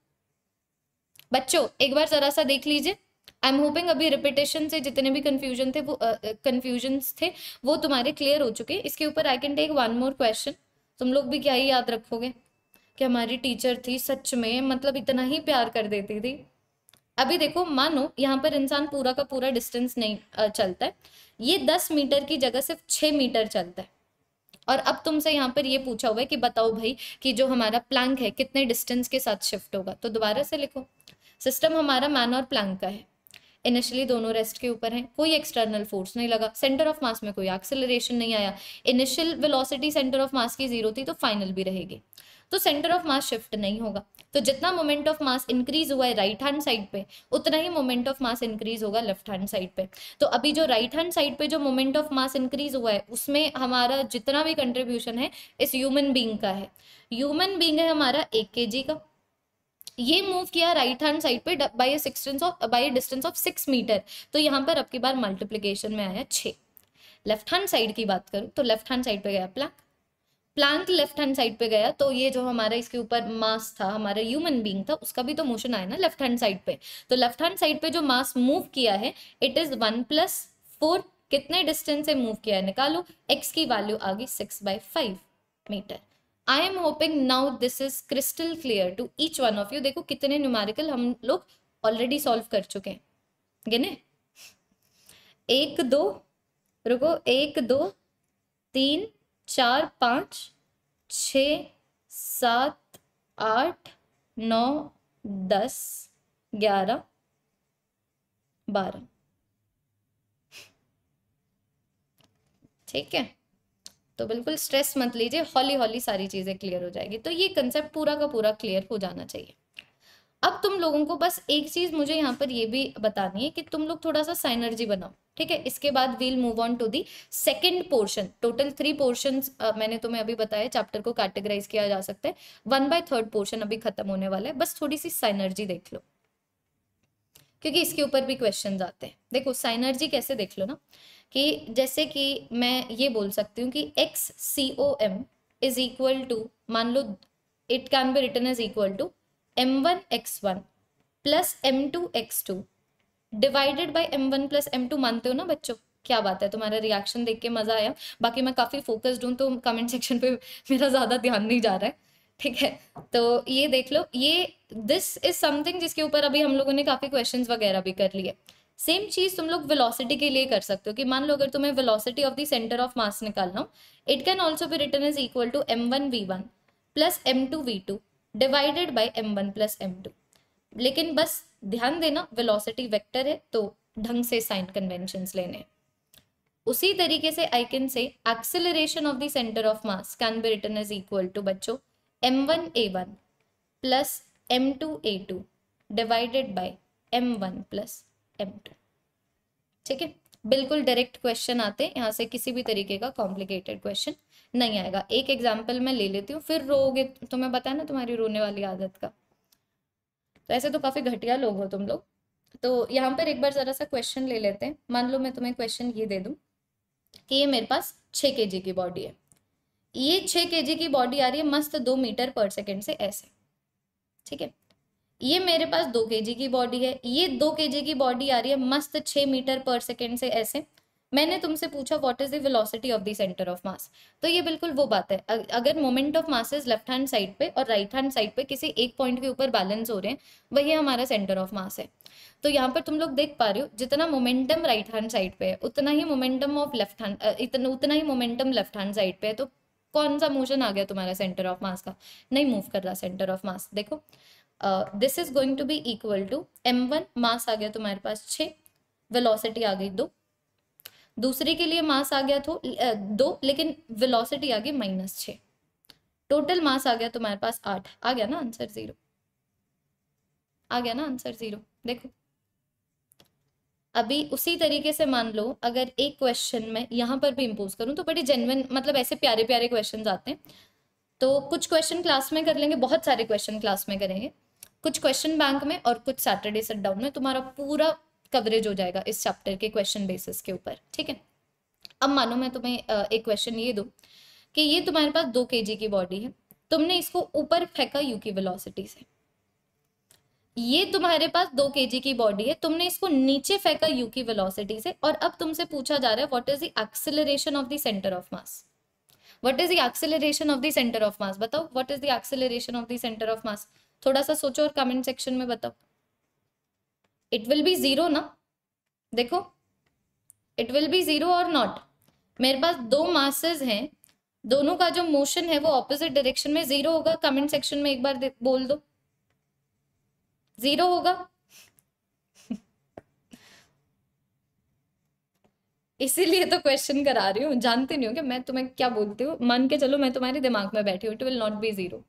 बच्चों एक बार जरा सा देख लीजिए आई एम होपिंग अभी रिपीटेशन से जितने भी कन्फ्यूजन थे वो कन्फ्यूजन uh, थे वो तुम्हारे क्लियर हो चुके इसके ऊपर I can take one more question तुम लोग भी क्या ही याद रखोगे कि हमारी टीचर थी सच में मतलब इतना ही प्यार कर देती थी अभी देखो मानो यहाँ पर इंसान पूरा का पूरा डिस्टेंस नहीं चलता है ये दस मीटर की जगह सिर्फ छः मीटर चलता है और अब तुमसे यहाँ पर ये पूछा हुआ है कि बताओ भाई कि जो हमारा प्लैंक है कितने डिस्टेंस के साथ शिफ्ट होगा तो दोबारा से लिखो सिस्टम हमारा मैन और प्लैंक का है इनिशियली दोनों रेस्ट के ऊपर हैं कोई एक्सटर्नल फोर्स नहीं लगा सेंटर ऑफ मास में कोई एक्सेलरेशन नहीं आया initial velocity centre of mass की जीरो थी तो फाइनल भी रहेगी तो सेंटर ऑफ मास शिफ्ट नहीं होगा तो जितना मोमेंट ऑफ मास इंक्रीज हुआ है राइट हैंड साइड पे उतना ही मोमेंट ऑफ मास इंक्रीज होगा लेफ्ट हैंड साइड पे तो अभी जो राइट हैंड साइड पे जो मोमेंट ऑफ मास इंक्रीज हुआ है उसमें हमारा जितना भी कंट्रीब्यूशन है इस ह्यूमन बीइंग का है ह्यूमन बीइंग है हमारा एक के का ये मूव किया राइट हैंड साइड पे बाई सिक्सटेंस of by distance of six metre तो यहाँ पर आपकी बार मल्टीप्लीकेशन में आया छः लेफ्ट हैंड साइड की बात करूँ तो लेफ्ट हैंड साइड पे गया plank plank left hand side पे गया तो ये जो हमारा इसके ऊपर मास था हमारा ह्यूमन बींग था उसका भी तो मोशन आया ना लेफ्ट हैंड साइड पे तो लेफ्ट हैंड साइड पे जो मास मूव किया है it is one plus four कितने डिस्टेंस से मूव किया है निकालो एक्स की वैल्यू आ गई six by five metre I am hoping now this is crystal clear to each one of you देखो कितने न्यूमेरिकल हम लोग ऑलरेडी सॉल्व कर चुके हैं गिने एक दो रुको एक दो तीन चार पाँच छ सात आठ नौ दस ग्यारह बारह ठीक है तो बिल्कुल स्ट्रेस मत लीजिए हॉली हॉली सारी चीज़ें क्लियर हो जाएगी तो ये कंसेप्ट पूरा का पूरा क्लियर हो जाना चाहिए अब तुम लोगों को बस एक चीज़ मुझे यहाँ पर ये भी बतानी है कि तुम लोग थोड़ा सा साइनर्जी बनाओ ठीक है इसके बाद we'll move on to the second portion total three portion मैंने तुम्हें अभी बताया चैप्टर को कैटेगराइज किया जा सकता है वन बाय थर्ड पोर्शन अभी खत्म होने वाला है बस थोड़ी सी साइनर्जी देख लो क्योंकि इसके ऊपर भी क्वेश्चन आते हैं देखो साइनर्जी कैसे देख लो ना कि जैसे कि मैं ये बोल सकती हूँ कि x C O M is equal to मान लो it can be return is equal to M one x one plus M two x two divided by M one plus M two मानते हो ना बच्चों क्या बात है तुम्हारा रिएक्शन देख के मजा आया बाकी मैं काफ़ी फोकस्ड हूँ तो कमेंट सेक्शन पे मेरा ज़्यादा ध्यान नहीं जा रहा है ठीक है तो ये देख लो ये दिस इज समथिंग जिसके ऊपर अभी हम लोगों ने काफ़ी क्वेश्चंस वगैरह भी कर लिए सेम चीज तुम लोग वेलोसिटी के लिए कर सकते हो कि मान लो अगर तुम्हें velocity of the centre of mass निकालना हो it can also be return is equal to M one v one plus M two v two divided by M one plus M two लेकिन बस ध्यान देना वेलोसिटी वेक्टर है तो ढंग से साइन कन्वेंशन लेने उसी तरीके से I can say acceleration of the centre of mass can be return is equal to बच्चो m one a one plus M two a two divided by M one plus एम्ड ठीक है बिल्कुल डायरेक्ट क्वेश्चन आते हैं यहाँ से किसी भी तरीके का कॉम्प्लिकेटेड क्वेश्चन नहीं आएगा एक एग्जाम्पल मैं ले लेती हूँ फिर रोगे तुम्हें तो पता है ना तुम्हारी रोने वाली आदत का तो ऐसे तो काफ़ी घटिया लोग हो तुम लोग तो यहाँ पर एक बार ज़रा सा क्वेश्चन ले लेते हैं मान लो मैं तुम्हें क्वेश्चन ये दे दू कि ये मेरे पास छ के की बॉडी है ये छ के की बॉडी आ रही है मस्त दो मीटर पर सेकेंड से ऐसे ठीक है ये मेरे पास दो के की बॉडी है ये दो के की बॉडी आ रही है मस्त छः मीटर पर सेकेंड से ऐसे मैंने तुमसे पूछा what is the velocity of the centre of mass तो ये बिल्कुल वो बात है अगर moment of mass left hand side पे और राइट हैंड साइड पे किसी एक पॉइंट के ऊपर बैलेंस हो रहे हैं वही हमारा सेंटर ऑफ मास है तो यहाँ पर तुम लोग देख पा रहे हो जितना मोमेंटम राइट हैंड साइड पे है उतना ही मोमेंटम ऑफ लेफ्ट हैंड इतना उतना ही मोमेंटम लेफ्ट हैंड साइड पे है तो कौन सा मोशन आ गया तुम्हारा सेंटर ऑफ मास का नहीं मूव कर रहा सेंटर ऑफ मास देखो this is going to be equal to M one mass आ गया तुम्हारे पास छ वेलोसिटी आ गई दो दूसरे के लिए मास आ गया तो uh, दो लेकिन वेलोसिटी आ गई माइनस छ टोटल मास आ गया तुम्हारे पास आठ आ गया ना आंसर जीरो आ गया ना आंसर जीरो देखो अभी उसी तरीके से मान लो अगर एक क्वेश्चन में यहाँ पर भी इम्पोज करूँ तो बड़े जेनवन मतलब ऐसे प्यारे प्यारे क्वेश्चन आते हैं तो कुछ क्वेश्चन क्लास में कर लेंगे बहुत सारे क्वेश्चन क्लास में करेंगे कुछ क्वेश्चन बैंक में और कुछ सैटरडे सेट डाउन में तुम्हारा पूरा कवरेज हो जाएगा इस चैप्टर के क्वेश्चन बेसिस के ऊपर ठीक है अब मानो मैं तुम्हें एक क्वेश्चन ये दू कि ये तुम्हारे पास दो के की बॉडी है तुमने इसको ऊपर फेंका यू की वेलोसिटी से ये तुम्हारे पास दो के की बॉडी है तुमने इसको नीचे फेंका यू की वेलोसिटी से और अब तुमसे पूछा जा रहा है what is the acceleration of the centre of mass what is the acceleration of the centre of mass बताओ what is the acceleration of the centre of mass थोड़ा सा सोचो और कमेंट सेक्शन में बताओ इट विल बी जीरो ना देखो इट विल बी जीरो और नॉट मेरे पास दो मासेज हैं दोनों का जो मोशन है वो ऑपोजिट डायरेक्शन में जीरो होगा कमेंट सेक्शन में एक बार बोल दो जीरो होगा इसीलिए तो क्वेश्चन करा रही हूँ जानती नहीं हूँ कि मैं तुम्हें क्या बोलती हूँ मान के चलो मैं तुम्हारे दिमाग में बैठी हूँ it will not be zero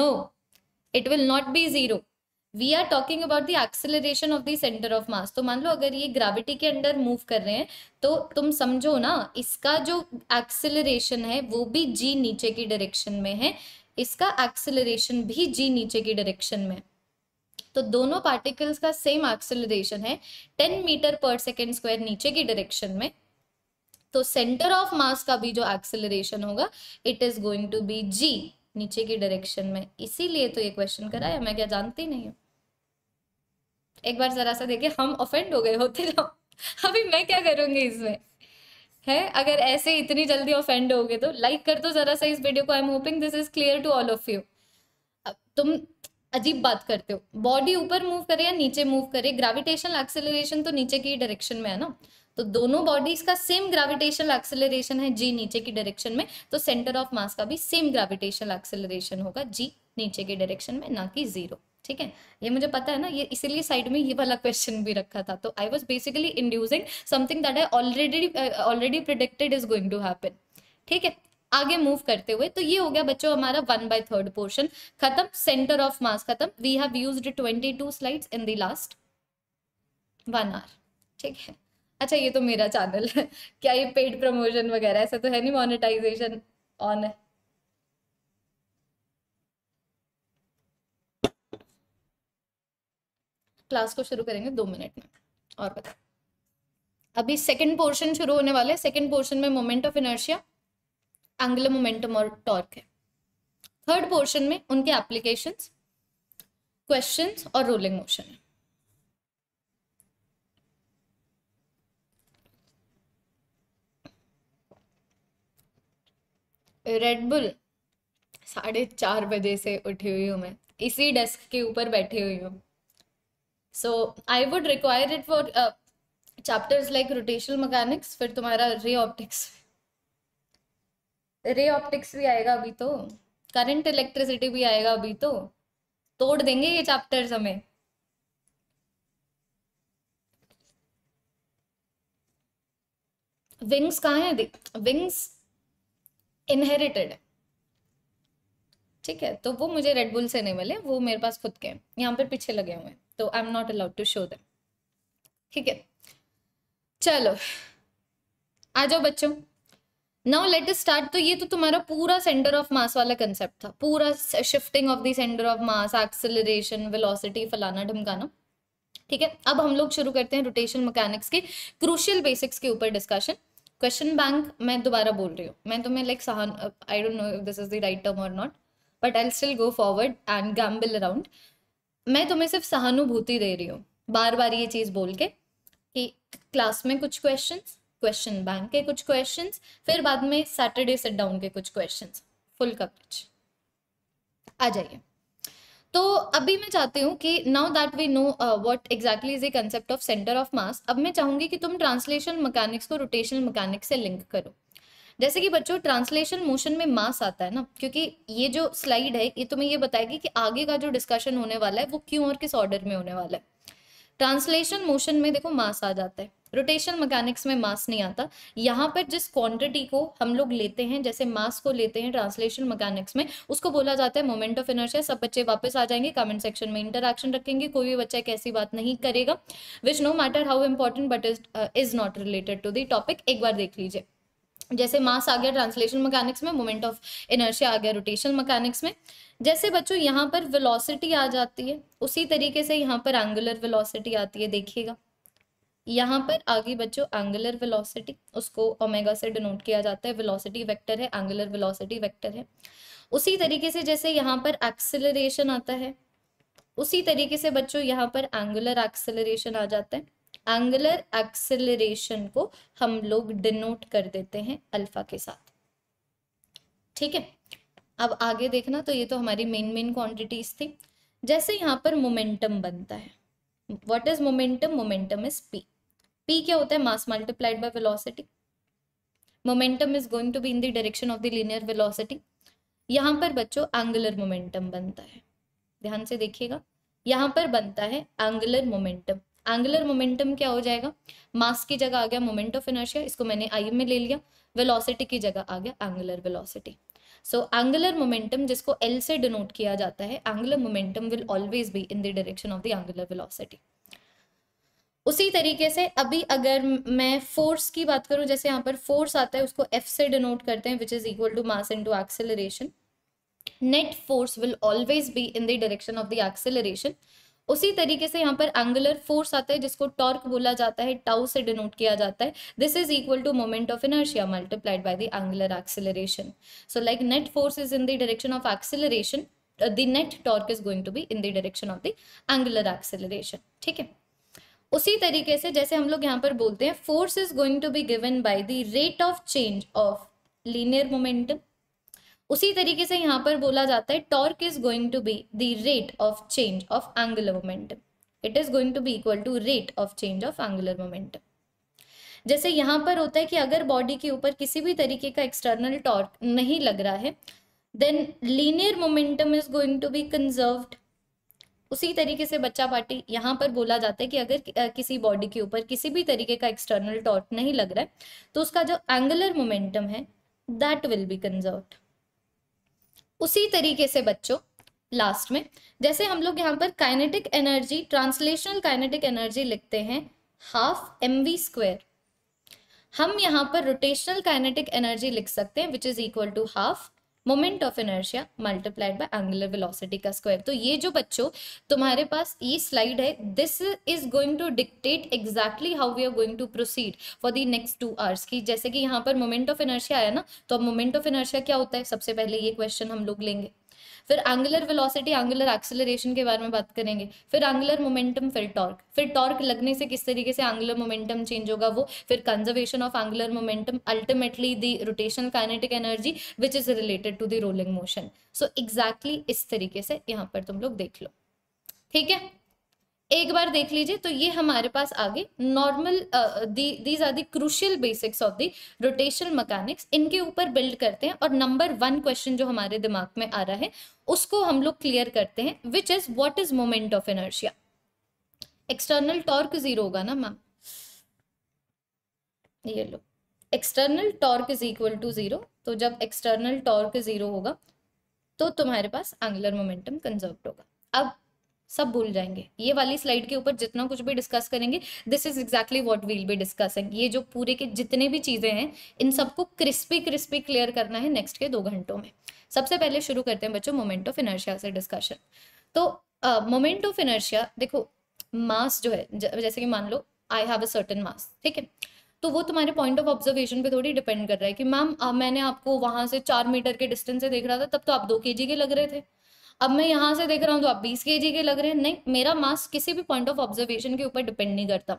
no it will not be zero we are talking about the acceleration of the centre of mass तो मान लो अगर ये ग्रेविटी के अंडर मूव कर रहे हैं तो तुम समझो ना इसका जो एक्सेलरेशन है वो भी जी नीचे की डायरेक्शन में है इसका एक्सेलरेशन भी जी नीचे की डायरेक्शन तो में तो दोनों पार्टिकल्स का सेम एक्सेलरेशन है ten metre per second square नीचे की डायरेक्शन में तो सेंटर ऑफ मास का भी जो एक्सेलरेशन होगा it is going to be g नीचे की डायरेक्शन में इसीलिए तो ये क्वेश्चन कराया मैं क्या जानती नहीं हूँ एक बार जरा सा देखिए हम ऑफेंड हो गए होते तो अभी मैं क्या करूँगी इसमें है अगर ऐसे इतनी जल्दी ऑफेंड हो गए तो लाइक कर दो जरा सा इस वीडियो को I am hoping this is clear to all of you अब तुम अजीब बात करते हो बॉडी ऊपर मूव करे या नीचे मूव करे ग्रेविटेशन एक्सेलरेशन तो नीचे की डायरेक्शन में है ना तो दोनों बॉडीज का सेम ग्रेविटेशनल एक्सेलरेशन है जी नीचे की डायरेक्शन में तो सेंटर ऑफ मास का भी सेम ग्रेविटेशनल एक्सेलरेशन होगा जी नीचे के डायरेक्शन में ना कि जीरो ठीक है ये मुझे पता है ना ये इसीलिए साइड में ये वाला क्वेश्चन भी रखा था तो I was basically inducing something that I already already predicted is going to happen ठीक है आगे मूव करते हुए तो ये हो गया बच्चों हमारा वन बाय थर्ड पोर्शन खत्म सेंटर ऑफ मास खत्म we have used two slides in the last one hour ठीक है अच्छा ये तो मेरा चैनल है क्या ये पेड प्रमोशन वगैरह ऐसा तो है नहीं मोनेटाइजेशन ऑन है क्लास को शुरू करेंगे दो मिनट में और बता अभी सेकंड पोर्शन शुरू होने वाले सेकंड पोर्शन में moment of inertia angular momentum और टॉर्क है थर्ड पोर्शन में उनके एप्लीकेशंस क्वेश्चंस और रोलिंग मोशन है रेडबुल साढ़े चार बजे से उठी हुई हूँ मैं इसी डेस्क के ऊपर बैठी हुई हूँ so I would require it for chapters like rotational mechanics फिर तुम्हारा रे ऑप्टिक्स रे ऑप्टिक्स भी आएगा अभी तो करंट इलेक्ट्रिसिटी भी आएगा अभी तो तोड़ देंगे ये चैप्टर्स हमें विंग्स कहाँ है विंग्स इनहेरिटेड है ठीक है तो वो मुझे रेडबुल से नहीं मिले वो मेरे पास खुद के हैं यहाँ पर पीछे लगे हुए हैं तो I am not allowed to show them ठीक है चलो आ जाओ बच्चों नाउ लेट स्टार्ट तो ये तो तुम्हारा पूरा सेंटर ऑफ मास वाला कंसेप्ट था पूरा shifting of the centre of mass acceleration velocity फलाना ढमकाना ठीक है अब हम लोग शुरू करते हैं रोटेशन मैकेनिक्स के क्रूशियल बेसिक्स के ऊपर डिस्कशन क्वेश्चन बैंक मैं दोबारा बोल रही हूँ मैं तुम्हें लाइक सहान I don't know if this is the right term और not but I still go forward and gamble around मैं तुम्हें सिर्फ सहानुभूति दे रही हूँ बार बार ये चीज़ बोल के कि क्लास में कुछ क्वेश्चन क्वेश्चन बैंक के कुछ क्वेश्चन फिर बाद में सैटरडे सेट डाउन के कुछ क्वेश्चन फुल कवरेज आ जाइए तो अभी मैं चाहती हूँ कि now that we know what exactly is a concept of centre of mass अब मैं चाहूंगी कि तुम ट्रांसलेशन मकैनिक्स को रोटेशनल मकैनिक्स से लिंक करो जैसे कि बच्चों ट्रांसलेशन मोशन में मास आता है ना क्योंकि ये जो स्लाइड है ये तुम्हें ये बताएगी कि आगे का जो डिस्कशन होने वाला है वो क्यों और किस ऑर्डर में होने वाला है ट्रांसलेशन मोशन में देखो मास आ जाता है रोटेशन मैकेनिक्स में मास नहीं आता यहाँ पर जिस क्वांटिटी को हम लोग लेते हैं जैसे मास को लेते हैं ट्रांसलेशन मैकेनिक्स में उसको बोला जाता है मोमेंट ऑफ इनर्शिया सब बच्चे वापस आ जाएंगे कमेंट सेक्शन में इंटरक्शन रखेंगे कोई भी बच्चा कैसी बात नहीं करेगा which no matter how important but is is not related to the topic एक बार देख लीजिए जैसे मास आ गया ट्रांसलेशन मैकेनिक्स में मोमेंट ऑफ इनर्शिया आ गया रोटेशन मैकेनिक्स में जैसे बच्चों यहाँ पर वेलोसिटी आ जाती है उसी तरीके से यहाँ पर एंगुलर वेलोसिटी आती है देखिएगा यहाँ पर आगे बच्चों एंगुलर वेलोसिटी उसको ओमेगा से डिनोट किया जाता है वेलोसिटी वेक्टर है एंगुलर वेलोसिटी वेक्टर है उसी तरीके से जैसे यहाँ पर एक्सेलरेशन आता है उसी तरीके से बच्चों यहाँ पर एंगुलर एक्सेलरेशन आ जाता है एंगुलर एक्सेलरेशन को हम लोग डिनोट कर देते हैं अल्फा के साथ ठीक है अब आगे देखना तो ये तो हमारी मेन मेन क्वांटिटीज थी जैसे यहाँ पर मोमेंटम बनता है what is momentum momentum is p p क्या होता है mass multiplied by velocity momentum is going to be in the direction of the linear velocity यहां पर बच्चों एंगुलर मोमेंटम बनता है ध्यान से देखिएगा यहां पर बनता है एंगुलर मोमेंटम एंगुलर मोमेंटम क्या हो जाएगा मास की जगह आ गया मोमेंट ऑफ इनर्शिया इसको मैंने आई में ले लिया वेलोसिटी की जगह आ गया angular velocity so angular momentum जिसको एल से डिनोट किया जाता है angular momentum will always be in the direction of the angular velocity उसी तरीके से अभी अगर मैं फोर्स की बात करूं जैसे यहाँ पर फोर्स आता है उसको एफ से डिनोट करते हैं which is equal to mass into acceleration net force will always be in the direction of the acceleration उसी तरीके से यहाँ पर एंगुलर फोर्स आता है जिसको टॉर्क बोला जाता है टाउ से डिनोट किया जाता है this is equal to moment of inertia multiplied by the angular acceleration so like net force is in the direction of acceleration the net torque is going to be in the direction of the angular acceleration ठीक है उसी तरीके से जैसे हम लोग यहाँ पर बोलते हैं force is going to be given by the rate of change of linear momentum उसी तरीके से यहाँ पर बोला जाता है torque is going to be the rate of change of angular momentum it is going to be equal to rate of change of angular momentum जैसे यहाँ पर होता है कि अगर बॉडी के ऊपर किसी भी तरीके का एक्सटर्नल टॉर्क नहीं लग रहा है then linear momentum is going to be conserved उसी तरीके से बच्चा पार्टी यहाँ पर बोला जाता है कि अगर किसी बॉडी के ऊपर किसी भी तरीके का एक्सटर्नल टॉर्क नहीं लग रहा है तो उसका जो एंगुलर मोमेंटम है दैट विल बी कंजर्व उसी तरीके से बच्चों लास्ट में जैसे हम लोग यहाँ पर kinetic energy translational kinetic energy लिखते हैं हाफ एम वी स्क्वेयर हम यहाँ पर रोटेशनल काइनेटिक एनर्जी लिख सकते हैं which is equal to half moment of inertia multiplied by angular velocity का स्क्वायर तो ये जो बच्चों तुम्हारे पास ये स्लाइड है this is going to dictate exactly how we are going to proceed for the next two hours की जैसे कि यहाँ पर मोमेंट ऑफ इनर्शिया आया ना तो अब मोमेंट ऑफ इनर्शिया क्या होता है सबसे पहले ये क्वेश्चन हम लोग लेंगे फिर एंगुलर वेलोसिटी एंगुलर एक्सेलरेशन के बारे में बात करेंगे फिर एंगुलर मोमेंटम फिर टॉर्क फिर टॉर्क लगने से किस तरीके से एंगुलर मोमेंटम चेंज होगा वो फिर conservation of angular momentum ultimately the rotational kinetic energy which is related to the rolling motion so exactly इस तरीके से यहाँ पर तुम लोग देख लो ठीक है एक बार देख लीजिए तो ये हमारे पास आगे normal these are the crucial basics of the rotational mechanics इनके ऊपर बिल्ड करते हैं और नंबर वन क्वेश्चन जो हमारे दिमाग में आ रहा है उसको हम लोग क्लियर करते हैं which is what is moment of inertia external torque zero होगा ना मैम ये लो external torque is equal to zero तो जब एक्सटर्नल टॉर्क जीरो होगा तो तुम्हारे पास एंगुलर मोमेंटम कंजर्व होगा अब सब भूल जाएंगे ये वाली स्लाइड के ऊपर जितना कुछ भी डिस्कस करेंगे this is exactly what we'll be discussing ये जो पूरे के जितने भी चीज़ें हैं इन सबको क्रिस्पी क्रिस्पी क्लियर करना है नेक्स्ट के दो घंटों में सबसे पहले शुरू करते हैं बच्चों मोमेंट ऑफ इनर्शिया से डिस्कशन तो मोमेंट ऑफ इनर्शिया देखो मास जो है जैसे कि मान लो आई हैव अ सर्टन मास ठीक है तो वो तुम्हारे पॉइंट ऑफ ऑब्जर्वेशन पे थोड़ी डिपेंड कर रहा है कि मैम मैंने आपको वहां से चार मीटर के डिस्टेंस से देख रहा था तब तो आप दो के के लग रहे थे अब मैं यहाँ से देख रहा हूँ तो आप बीस के के लग रहे हैं नहीं मेरा मास किसी भी पॉइंट ऑफ ऑब्जर्वेशन के ऊपर डिपेंड नहीं करता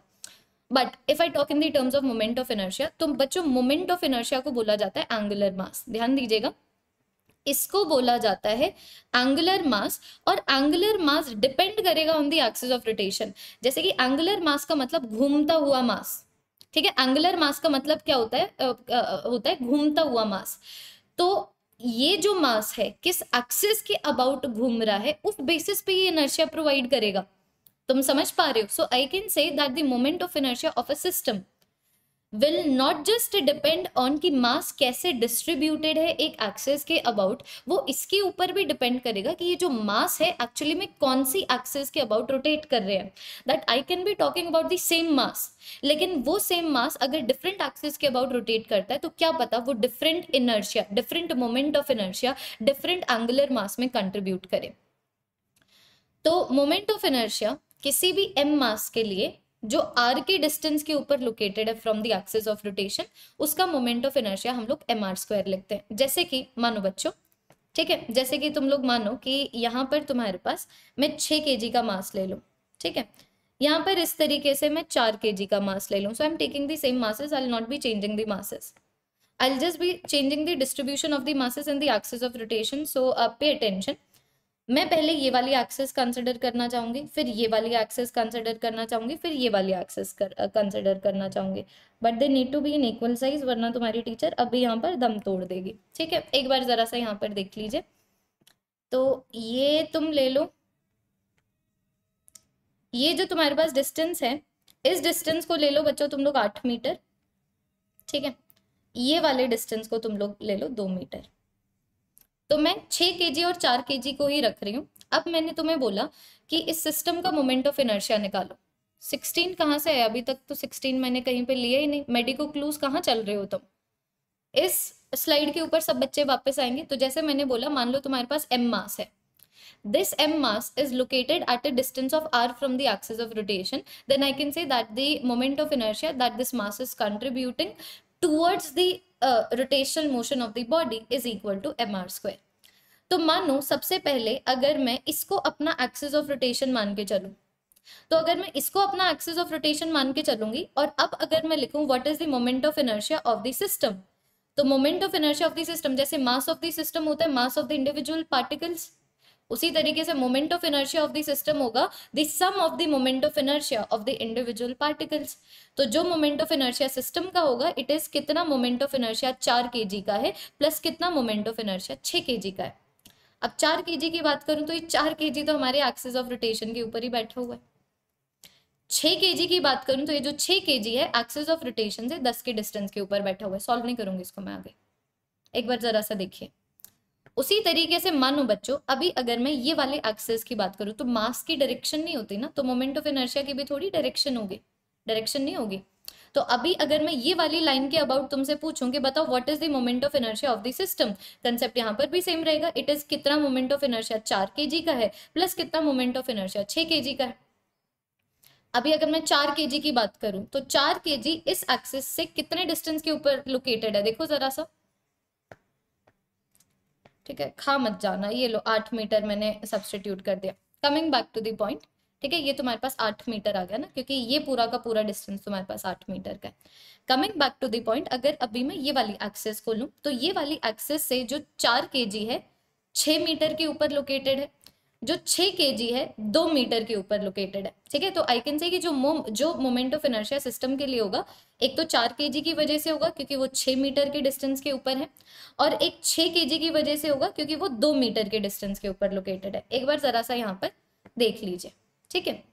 but if I talk in the terms of moment of inertia तो बच्चों मोमेंट ऑफ इनर्शिया को बोला जाता है एंगुलर मास ध्यान दीजिएगा इसको बोला जाता है एंगुलर मास और एंगुलर मास डिपेंड करेगा on the axis of rotation जैसे कि एंगुलर मास का मतलब घूमता हुआ मास ठीक है एंगुलर मास का मतलब क्या होता है आ, आ, होता है घूमता हुआ मास तो ये जो मास है किस एक्सिस के अबाउट घूम रहा है उस बेसिस पे ये इनर्शिया प्रोवाइड करेगा तुम समझ पा रहे हो so I can say that the moment of inertia of a system will not just depend on कि मास कैसे डिस्ट्रीब्यूटेड है एक एक्सेस के अबाउट वो इसके ऊपर भी डिपेंड करेगा कि ये जो मास है एक्चुअली में कौन सी एक्सेस के अबाउट रोटेट कर रहे हैं that I can be talking about the same mass लेकिन वो सेम मास अगर डिफरेंट एक्सेस के अबाउट रोटेट करता है तो क्या पता वो different inertia different moment of inertia different angular mass में कंट्रीब्यूट करे तो मोमेंट ऑफ इनर्शिया किसी भी एम मास के लिए जो आर के डिस्टेंस के ऊपर लोकेटेड है from the axis of rotation उसका मोमेंट ऑफ इनर्शिया हम लोग एम आर स्क्वायर लिखते हैं जैसे कि मानो बच्चों ठीक है जैसे कि तुम लोग मानो कि यहाँ पर तुम्हारे पास मैं छः के का मास ले लूँ ठीक है यहाँ पर इस तरीके से मैं चार के का मास ले लूँ so I am taking the same masses I not be changing the masses I just be changing the distribution of the masses in the axis of rotation so pay attention मैं पहले ये वाली एक्सेस कंसिडर करना चाहूंगी फिर ये वाली एक्सेस कंसिडर करना चाहूंगी फिर ये वाली एक्सेस कंसिडर करना चाहूंगी but they need to be in equal size वरना तुम्हारी टीचर अभी यहाँ पर दम तोड़ देगी ठीक है एक बार ज़रा सा यहाँ पर देख लीजिए तो ये तुम ले लो ये जो तुम्हारे पास डिस्टेंस है इस डिस्टेंस को ले लो बच्चों तुम लोग आठ मीटर ठीक है ये वाले डिस्टेंस को तुम लोग ले लो दो मीटर तो मैं छः के और चार के को ही रख रही हूँ अब मैंने तुम्हें बोला कि इस सिस्टम का मोमेंट ऑफ इनर्शिया निकालो सिक्सटीन कहाँ से है अभी तक तो सिक्सटीन मैंने कहीं पे लिया ही नहीं मेडिको क्लूज कहाँ चल रहे हो तुम इस स्लाइड के ऊपर सब बच्चे वापस आएंगे तो जैसे मैंने बोला मान लो तुम्हारे पास एम मास है this m mass is located at a distance of r from the axis of rotation then I can say that the moment of inertia that this mass is contributing towards the rotational motion of the body is equal to M R square तो मानो सबसे पहले अगर मैं इसको अपना एक्सिस ऑफ रोटेशन मान के चलूँ तो अगर मैं इसको अपना एक्सिस ऑफ रोटेशन मान के चलूंगी और अब अगर मैं लिखूं what is the moment of inertia of the system तो moment of inertia of the system जैसे मास ऑफ द सिस्टम होता है mass of the individual particles उसी तरीके से moment of inertia of the system होगा the sum of the moment of inertia of the individual particles तो जो मोमेंट ऑफ इनर्शिया सिस्टम का होगा इट इज कितना मोमेंट ऑफ इनर्शिया चार के का है प्लस कितना मोमेंट ऑफ इनर्शिया छः के का है अब चार के की बात करूं तो ये चार के तो हमारे एक्सिस ऑफ रोटेशन के ऊपर ही बैठा हुआ है छह के की बात करूं तो ये जो छह के है एक्सिस ऑफ रोटेशन से दस के डिस्टेंस के ऊपर बैठा हुआ है सॉल्व नहीं करूंगी इसको मैं आगे एक बार जरा सा देखिए उसी तरीके से मानो बच्चों अभी अगर मैं ये वाले एक्सेस की बात करूँ तो मास की डायरेक्शन नहीं होती ना तो मोमेंट ऑफ इनर्शिया की भी थोड़ी डायरेक्शन होगी डायरेक्शन नहीं होगी तो अभी अगर मैं ये वाली लाइन के अबाउट तुमसे पूछूं कि बताओ what is the moment of inertia of the system concept यहाँ पर भी सेम रहेगा इट इज कितना मोमेंट ऑफ इनर्शिया चार के का है प्लस कितना मोमेंट ऑफ इनर्शिया छह के का है अभी अगर मैं चार के की बात करूं तो चार के इस एक्सिस से कितने डिस्टेंस के ऊपर लोकेटेड है देखो जरा सा ठीक है खा मत जाना ये लो आठ मीटर मैंने सब्सटीट्यूट कर दिया coming back to the point ठीक है ये तुम्हारे पास आठ मीटर आ गया ना क्योंकि ये पूरा का पूरा डिस्टेंस तुम्हारे पास आठ मीटर का है coming back to the point अगर अभी मैं ये वाली एक्सेस खोलूँ तो ये वाली एक्सेस से जो चार के है छह मीटर के ऊपर लोकेटेड है जो छः के है दो मीटर के ऊपर लोकेटेड है ठीक है तो आई कैन से कि जो मो, जो मोमेंट ऑफ इनर्शिया सिस्टम के लिए होगा एक तो चार के की वजह से होगा क्योंकि वो छः मीटर के डिस्टेंस के ऊपर है और एक छः के की वजह से होगा क्योंकि वो दो मीटर के डिस्टेंस के ऊपर लोकेटेड है एक बार ज़रा सा यहाँ पर देख लीजिए ठीक है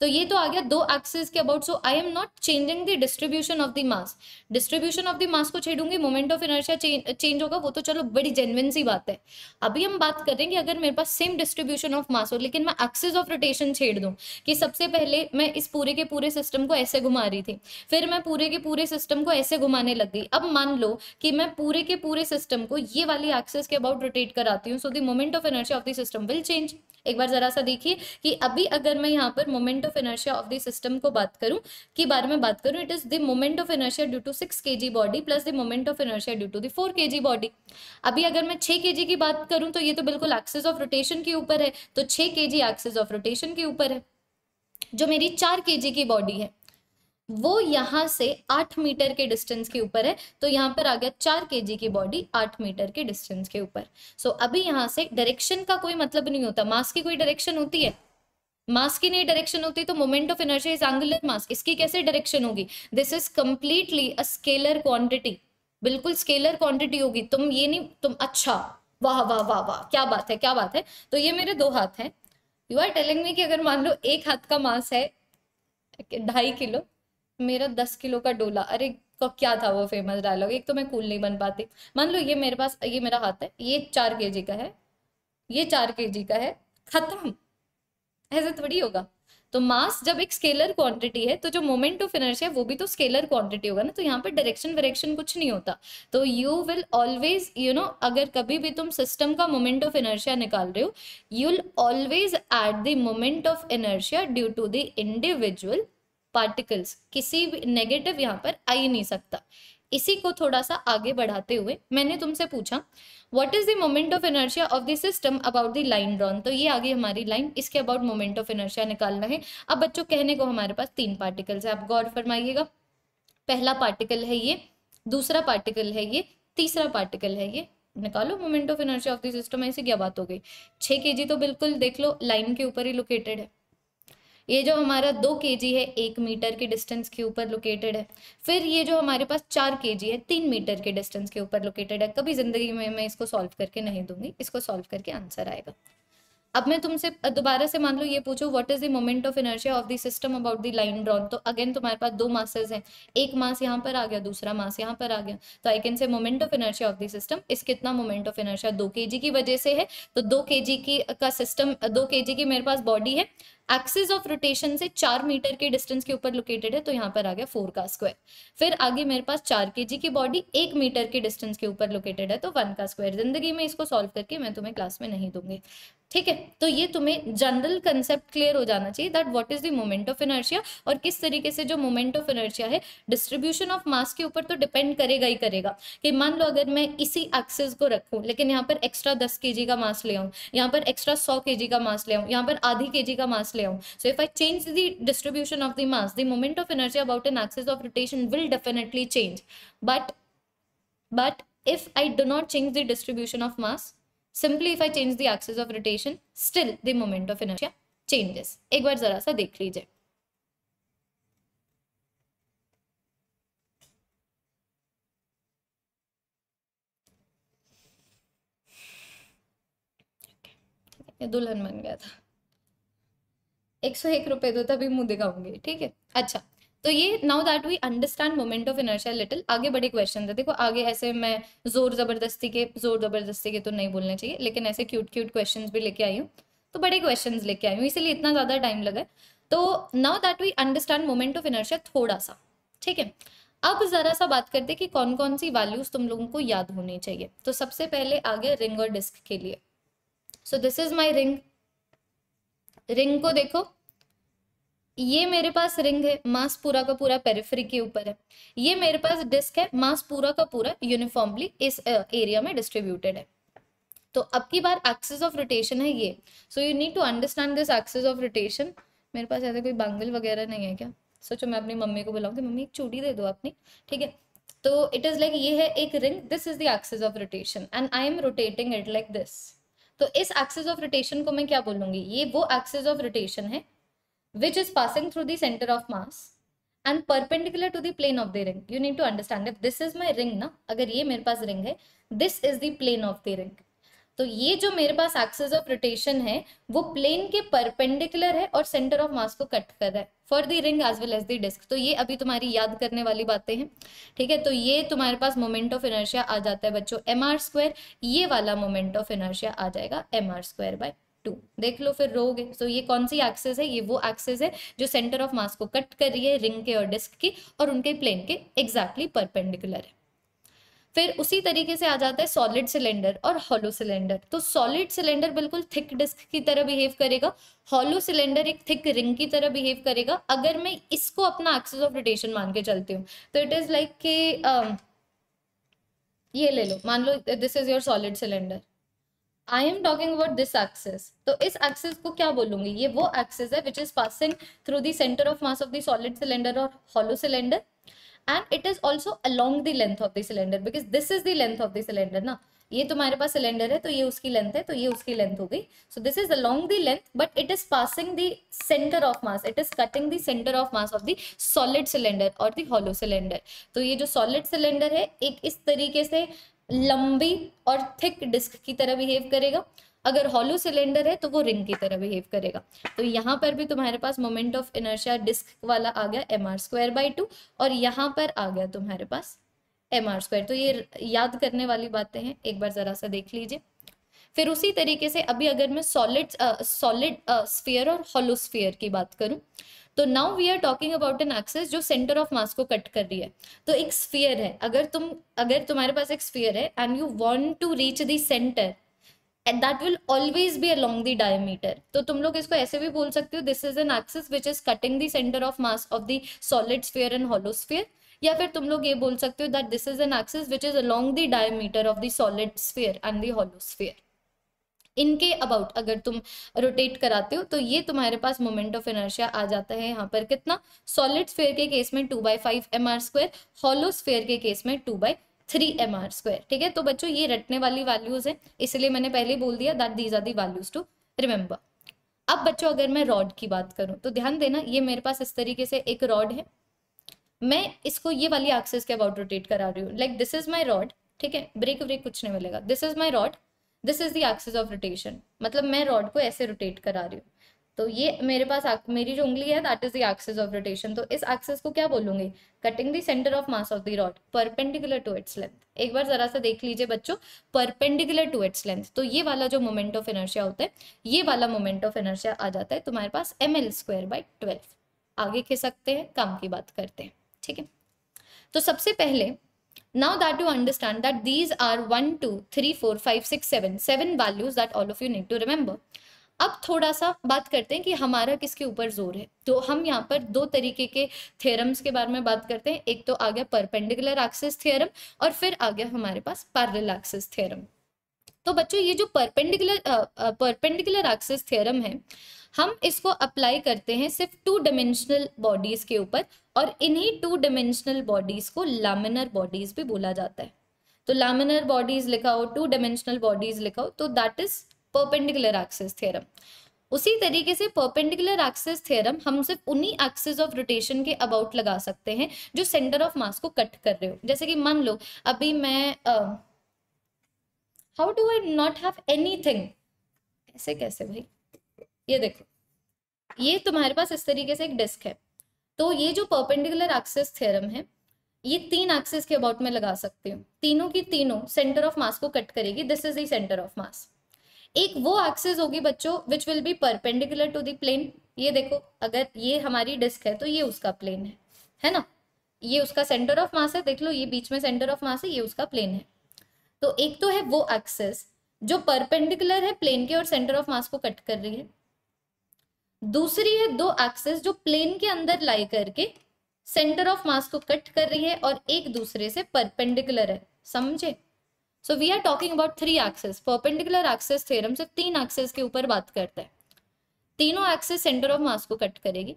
तो ये तो आ गया दो एक्सेस के about so I am not changing the distribution of the mass distribution of the mass को छेड़ूंगी मोमेंट ऑफ इनर्शिया चेंज होगा वो तो चलो बड़ी जेनविन सी बात है अभी हम बात करेंगे अगर मेरे पास सेम डिस्ट्रीब्यूशन ऑफ मास हो लेकिन मैं एक्सेस ऑफ रोटेशन छेड़ दूँ कि सबसे पहले मैं इस पूरे के पूरे सिस्टम को ऐसे घुमा रही थी फिर मैं पूरे के पूरे सिस्टम को ऐसे घुमाने लग गई अब मान लो कि मैं पूरे के पूरे सिस्टम को ये वाली एक्सेस के अबाउट रोटेट कराती हूँ so the moment of inertia of the system will change एक बार जरा सा देखिए कि अभी अगर मैं यहाँ पर moment of inertia of the system को बात करूं के बारे में बात करूं it is the moment of inertia due to six के g body plus the moment of inertia due to the four k g body अभी अगर मैं छह के जी की बात करूं तो ये तो बिल्कुल एक्सेस ऑफ रोटेशन के ऊपर है तो छह के जी एक्सेस ऑफ रोटेशन के ऊपर है जो मेरी चार के जी की बॉडी है वो यहां से आठ मीटर के डिस्टेंस के ऊपर है तो यहां पर आ गया चार के की बॉडी आठ मीटर के डिस्टेंस के ऊपर सो so, अभी यहां से डायरेक्शन का कोई मतलब नहीं होता मास की कोई डायरेक्शन होती है मास की नहीं डायरेक्शन होती तो moment of inertia is angular mass इसकी कैसे डायरेक्शन होगी this is completely a scalar quantity बिल्कुल स्केलर क्वांटिटी होगी तुम ये नहीं तुम अच्छा वाह वाह वाह वाह क्या बात है क्या बात है तो ये मेरे दो हाथ हैं यू आर टेलिंग मी कि अगर मान लो एक हाथ का मास है ढाई किलो मेरा दस किलो का डोला अरे क्या था वो फेमस डायलॉग एक तो मैं कूल नहीं बन पाती मान लो ये मेरे पास ये मेरा हाथ है ये चार के का है ये चार के का है खत्म ऐसे तो थोड़ी होगा तो मास जब एक स्केलर क्वांटिटी है तो जो मोमेंट ऑफ इनर्शिया है वो भी तो स्केलर क्वांटिटी होगा ना तो यहाँ पे डायरेक्शन वरेक्शन कुछ नहीं होता तो you will always you know अगर कभी भी तुम सिस्टम का मोमेंट ऑफ इनर्शिया निकाल रहे हो you will always add the moment of inertia due to the individual particles किसी भी नेगेटिव यहाँ पर आ ही नहीं सकता इसी को थोड़ा सा आगे बढ़ाते हुए मैंने तुमसे पूछा what is the moment of inertia of the system about the line drawn तो ये आगे हमारी लाइन इसके अबाउट मोमेंट ऑफ एनर्जिया निकालना है अब बच्चों कहने को हमारे पास तीन पार्टिकल्स है आप गौर फरमाइएगा पहला पार्टिकल है ये दूसरा पार्टिकल है ये तीसरा पार्टिकल है ये निकालो moment of inertia of the system ऐसी क्या बात हो गई छह के तो बिल्कुल देख लो लाइन के ऊपर ही लोकेटेड है ये जो हमारा दो के है एक मीटर के डिस्टेंस के ऊपर लोकेटेड है फिर ये जो हमारे पास चार के है तीन मीटर के डिस्टेंस के ऊपर लोकेटेड है कभी ज़िंदगी में मैं इसको सॉल्व करके नहीं दूंगी इसको सॉल्व करके आंसर आएगा अब मैं तुमसे दोबारा से मान लो ये पूछो what is the moment of inertia of the system about the line drawn तो अगेन तुम्हारे पास दो मासेस हैं एक मास यहाँ पर आ गया दूसरा मास यहाँ पर आ गया तो I can say moment of inertia of the system is कितना मोमेंट ऑफ इनर्शिया दो के की वजह से है तो दो के की का सिस्टम दो के की मेरे पास बॉडी है एक्सिस ऑफ रोटेशन से चार मीटर के डिस्टेंस के ऊपर लोकेटेड है तो यहाँ पर आ गया फोर का स्क्वायर फिर आगे मेरे पास चार के जी की बॉडी एक मीटर के डिस्टेंस के ऊपर लोकेटेड है तो वन का स्क्वायर जिंदगी में इसको सॉल्व करके मैं तुम्हें क्लास में नहीं दूंगी ठीक है तो ये तुम्हें जनरल कंसेप्ट क्लियर हो जाना चाहिए that what is the moment of inertia और किस तरीके से जो मोमेंट ऑफ इनर्शिया है डिस्ट्रीब्यूशन ऑफ मास के ऊपर तो डिपेंड करेगा ही करेगा कि मान लो अगर मैं इसी एक्सेस को रखूँ लेकिन यहाँ पर एक्स्ट्रा दस के का मास ले आऊँ यहाँ पर एक्स्ट्रा सौ के का मास ले आऊँ यहाँ पर आधी के का मास ले आऊँ so if I change the distribution of the mass the moment of inertia about an axis of rotation will definitely change but but if I do not change the distribution of mass simply if I change the axis of rotation still the moment of inertia changes एक बार जरा सा देख लीजिए दुल्हन बन गया था एक सौ एक रुपए दो तो तभी मुंह दिखाऊंगी ठीक है अच्छा तो ये now that we understand moment of inertia little आगे बड़े क्वेश्चन है देखो आगे ऐसे मैं जोर ज़बरदस्ती के जोर ज़बरदस्ती के तो नहीं बोलने चाहिए लेकिन ऐसे क्यूट क्यूट क्वेश्चन भी लेके आई हूँ तो बड़े क्वेश्चन लेके आई हूँ इसीलिए इतना ज़्यादा टाइम लगा तो now that we understand moment of inertia थोड़ा सा ठीक है अब ज़रा सा बात करते कि कौन कौन सी वैल्यूज़ तुम लोगों को याद होनी चाहिए तो सबसे पहले आगे रिंग और डिस्क के लिए so this is my ring ring को देखो ये मेरे पास रिंग है मास पूरा का पूरा पेरिफेरी के ऊपर है ये मेरे पास डिस्क है मास पूरा का पूरा यूनिफॉर्मली इस एरिया में डिस्ट्रीब्यूटेड है तो अब की बार एक्सेस ऑफ रोटेशन है ये so you need to understand this axis of rotation मेरे पास ऐसा कोई बंगल वगैरह नहीं है क्या सोचो मैं अपनी मम्मी को बुलाऊँ कि मम्मी एक चूड़ी दे दो अपनी ठीक है तो इट इज़ लाइक ये है एक ring this is the axis of rotation and I am rotating it like this तो इस एक्सेस ऑफ रोटेशन को मैं क्या बोलूंगी ये वो एक्सेस ऑफ रोटेशन है which is passing through the center of mass and perpendicular to the plane of the ring. You need to understand if this is my ring na agar ye mere paas ring hai this is the plane of the ring. तो ये जो मेरे पास एक्सेस ऑफ रोटेशन है वो प्लेन के परपेंडिकुलर है और सेंटर ऑफ मास को कट कर रहा है for the ring as well as the disc तो ये अभी तुम्हारी याद करने वाली बातें हैं ठीक है तो ये तुम्हारे पास मोमेंट ऑफ इनर्शिया आ जाता है बच्चों एम आर स्क्वायर ये वाला मोमेंट ऑफ इनर्शिया आ जाएगा M R square by two देख लो फिर रोगे सो so, ये कौन सी एक्सेस है ये वो एक्सेस है जो सेंटर ऑफ मास को कट कर रही है रिंग के और डिस्क की और उनके प्लेन के एग्जैक्टली exactly परपेंडिकुलर है फिर उसी तरीके से आ जाता है सॉलिड सिलेंडर और हॉलो सिलेंडर तो सॉलिड सिलेंडर बिल्कुल थिक डिस्क की तरह बिहेव करेगा हॉलो सिलेंडर एक थिक रिंग की तरह बिहेव करेगा अगर मैं इसको अपना एक्सेस ऑफ रोटेशन मान के चलती हूँ तो इट इज लाइक कि um, ये ले लो मान लो this is your solid cylinder I am talking about this axis तो इस एक्सेस को क्या बोलूंगी ये वो एक्सेस है which is passing through the centre of mass of the solid cylinder और hollow cylinder and it is also along the length of the cylinder because this is the length of the cylinder ना ये तुम्हारे पास सिलेंडर है तो ये उसकी लेंथ है तो ये उसकी लेंथ हो गई so this is along the length but it is passing the centre of mass it is cutting the centre of mass of the solid cylinder और द हॉलो सिलेंडर तो ये जो सॉलिड सिलेंडर है एक इस तरीके से लंबी और थिक डिस्क की तरह बिहेव करेगा अगर हॉलो सिलेंडर है तो वो रिंग की तरह बिहेव करेगा तो यहाँ पर भी तुम्हारे पास मोमेंट ऑफ इनर्शिया डिस्क वाला आ गया M R square by two और यहाँ पर आ गया तुम्हारे पास एम आर स्क्वायर तो ये याद करने वाली बातें हैं एक बार जरा सा देख लीजिए फिर उसी तरीके से अभी अगर मैं सॉलिड सॉलिड स्फीयर और हॉलो स्फीयर की बात करूं तो now we are talking about an axis जो सेंटर ऑफ मास को कट कर रही है तो एक स्फीयर है अगर तुम अगर तुम्हारे पास एक स्फीयर है and you want to reach the centre and that will always be along the diameter तो तुम लोग इसको ऐसे भी बोल सकते हो this is an axis which is cutting the centre of mass of the solid sphere and hollow sphere या फिर तुम लोग ये बोल सकते हो that this is an axis which is along the diameter of the solid sphere and the hollow sphere इनके अबाउट अगर तुम रोटेट कराते हो तो ये तुम्हारे पास मोमेंट ऑफ इनर्शिया आ जाता है यहाँ पर कितना सॉलिड स्फेयर के केस में two by five M R square hollow sphere के केस में two by three M R square ठीक है तो बच्चों ये रटने वाली वैल्यूज है इसलिए मैंने पहले बोल दिया that these are the values to remember अब बच्चों अगर मैं रॉड की बात करूं तो ध्यान देना ये मेरे पास इस तरीके से एक रॉड है मैं इसको ये वाली एक्सेस के अबाउट रोटेट करा रही हूँ like this is my rod ठीक है ब्रेक ब्रेक कुछ नहीं मिलेगा this is my rod this is the axis of rotation मतलब मैं रॉड को ऐसे रोटेट करा रही हूँ तो ये मेरे पास मेरी जो उंगली है that is the axis of rotation तो इस एक्सेस को क्या बोलूंगी cutting the centre of mass of the rod perpendicular to its length एक बार जरा सा देख लीजिए बच्चों परपेंडिकुलर टू इट्स लेंथ तो ये वाला जो मोमेंट ऑफ एनर्शिया होता है ये वाला मोमेंट ऑफ एनर्शिया आ जाता है तुम्हारे पास M L square by twelve आगे खिसकते हैं काम की बात करते हैं ठीक है तो सबसे पहले Now that you understand that these are 1, 2, 3, 4, 5, 6, 7, 7 values that all of you need to remember. अब थोड़ा सा बात करते हैं कि हमारा किसके ऊपर जोर है तो हम यहाँ पर दो तरीके के थ्योरम्स के बारे में बात करते हैं एक तो आ गया परपेंडिकुलर एक्सिस थ्योरम और फिर आ गया हमारे पास पैरेलल एक्सिस थ्योरम तो बच्चों ये जो परपेंडिकुलर परपेंडिकुलर एक्सिस थ्योरम है हम इसको अप्लाई करते हैं सिर्फ टू डिमेंशनल बॉडीज के ऊपर और इन्हीं टू डिमेंशनल बॉडीज को लामिनर बॉडीज भी बोला जाता है तो लामिनर बॉडीज लिखा हो टू डिमेंशनल बॉडीज लिखा हो तो that is perpendicular axis theorem उसी तरीके से परपेंडिकुलर एक्सेस थेरम हम सिर्फ उन्हीं एक्सेस ऑफ रोटेशन के अबाउट लगा सकते हैं जो सेंटर ऑफ मास को कट कर रहे हो जैसे कि मान लो अभी मैं how do I not have anything ऐसे कैसे भाई ये देखो ये तुम्हारे पास इस तरीके से एक डिस्क है तो ये जो परपेंडिकुलर एक्सेस थ्योरम है ये तीन एक्सेस के अबाउट में लगा सकती हूँ तीनों की तीनों सेंटर ऑफ मास को कट करेगी दिस इज देंटर ऑफ मास एक वो एक्सेस होगी बच्चों which will be perpendicular to the plane ये देखो अगर ये हमारी डिस्क है तो ये उसका प्लेन है है ना ये उसका सेंटर ऑफ मास है देख लो ये बीच में सेंटर ऑफ मास है ये उसका प्लेन है तो एक तो है वो एक्सेस जो परपेंडिकुलर है प्लेन के और सेंटर ऑफ मास को कट कर रही है दूसरी है दो एक्सेस जो प्लेन के अंदर लाई करके सेंटर ऑफ मास को कट कर रही है और एक दूसरे से परपेंडिकुलर है समझे so we are talking about three axes perpendicular axis theorem सिर्फ तीन एक्सेस के ऊपर बात करता है तीनों एक्सेस सेंटर ऑफ मास को कट करेगी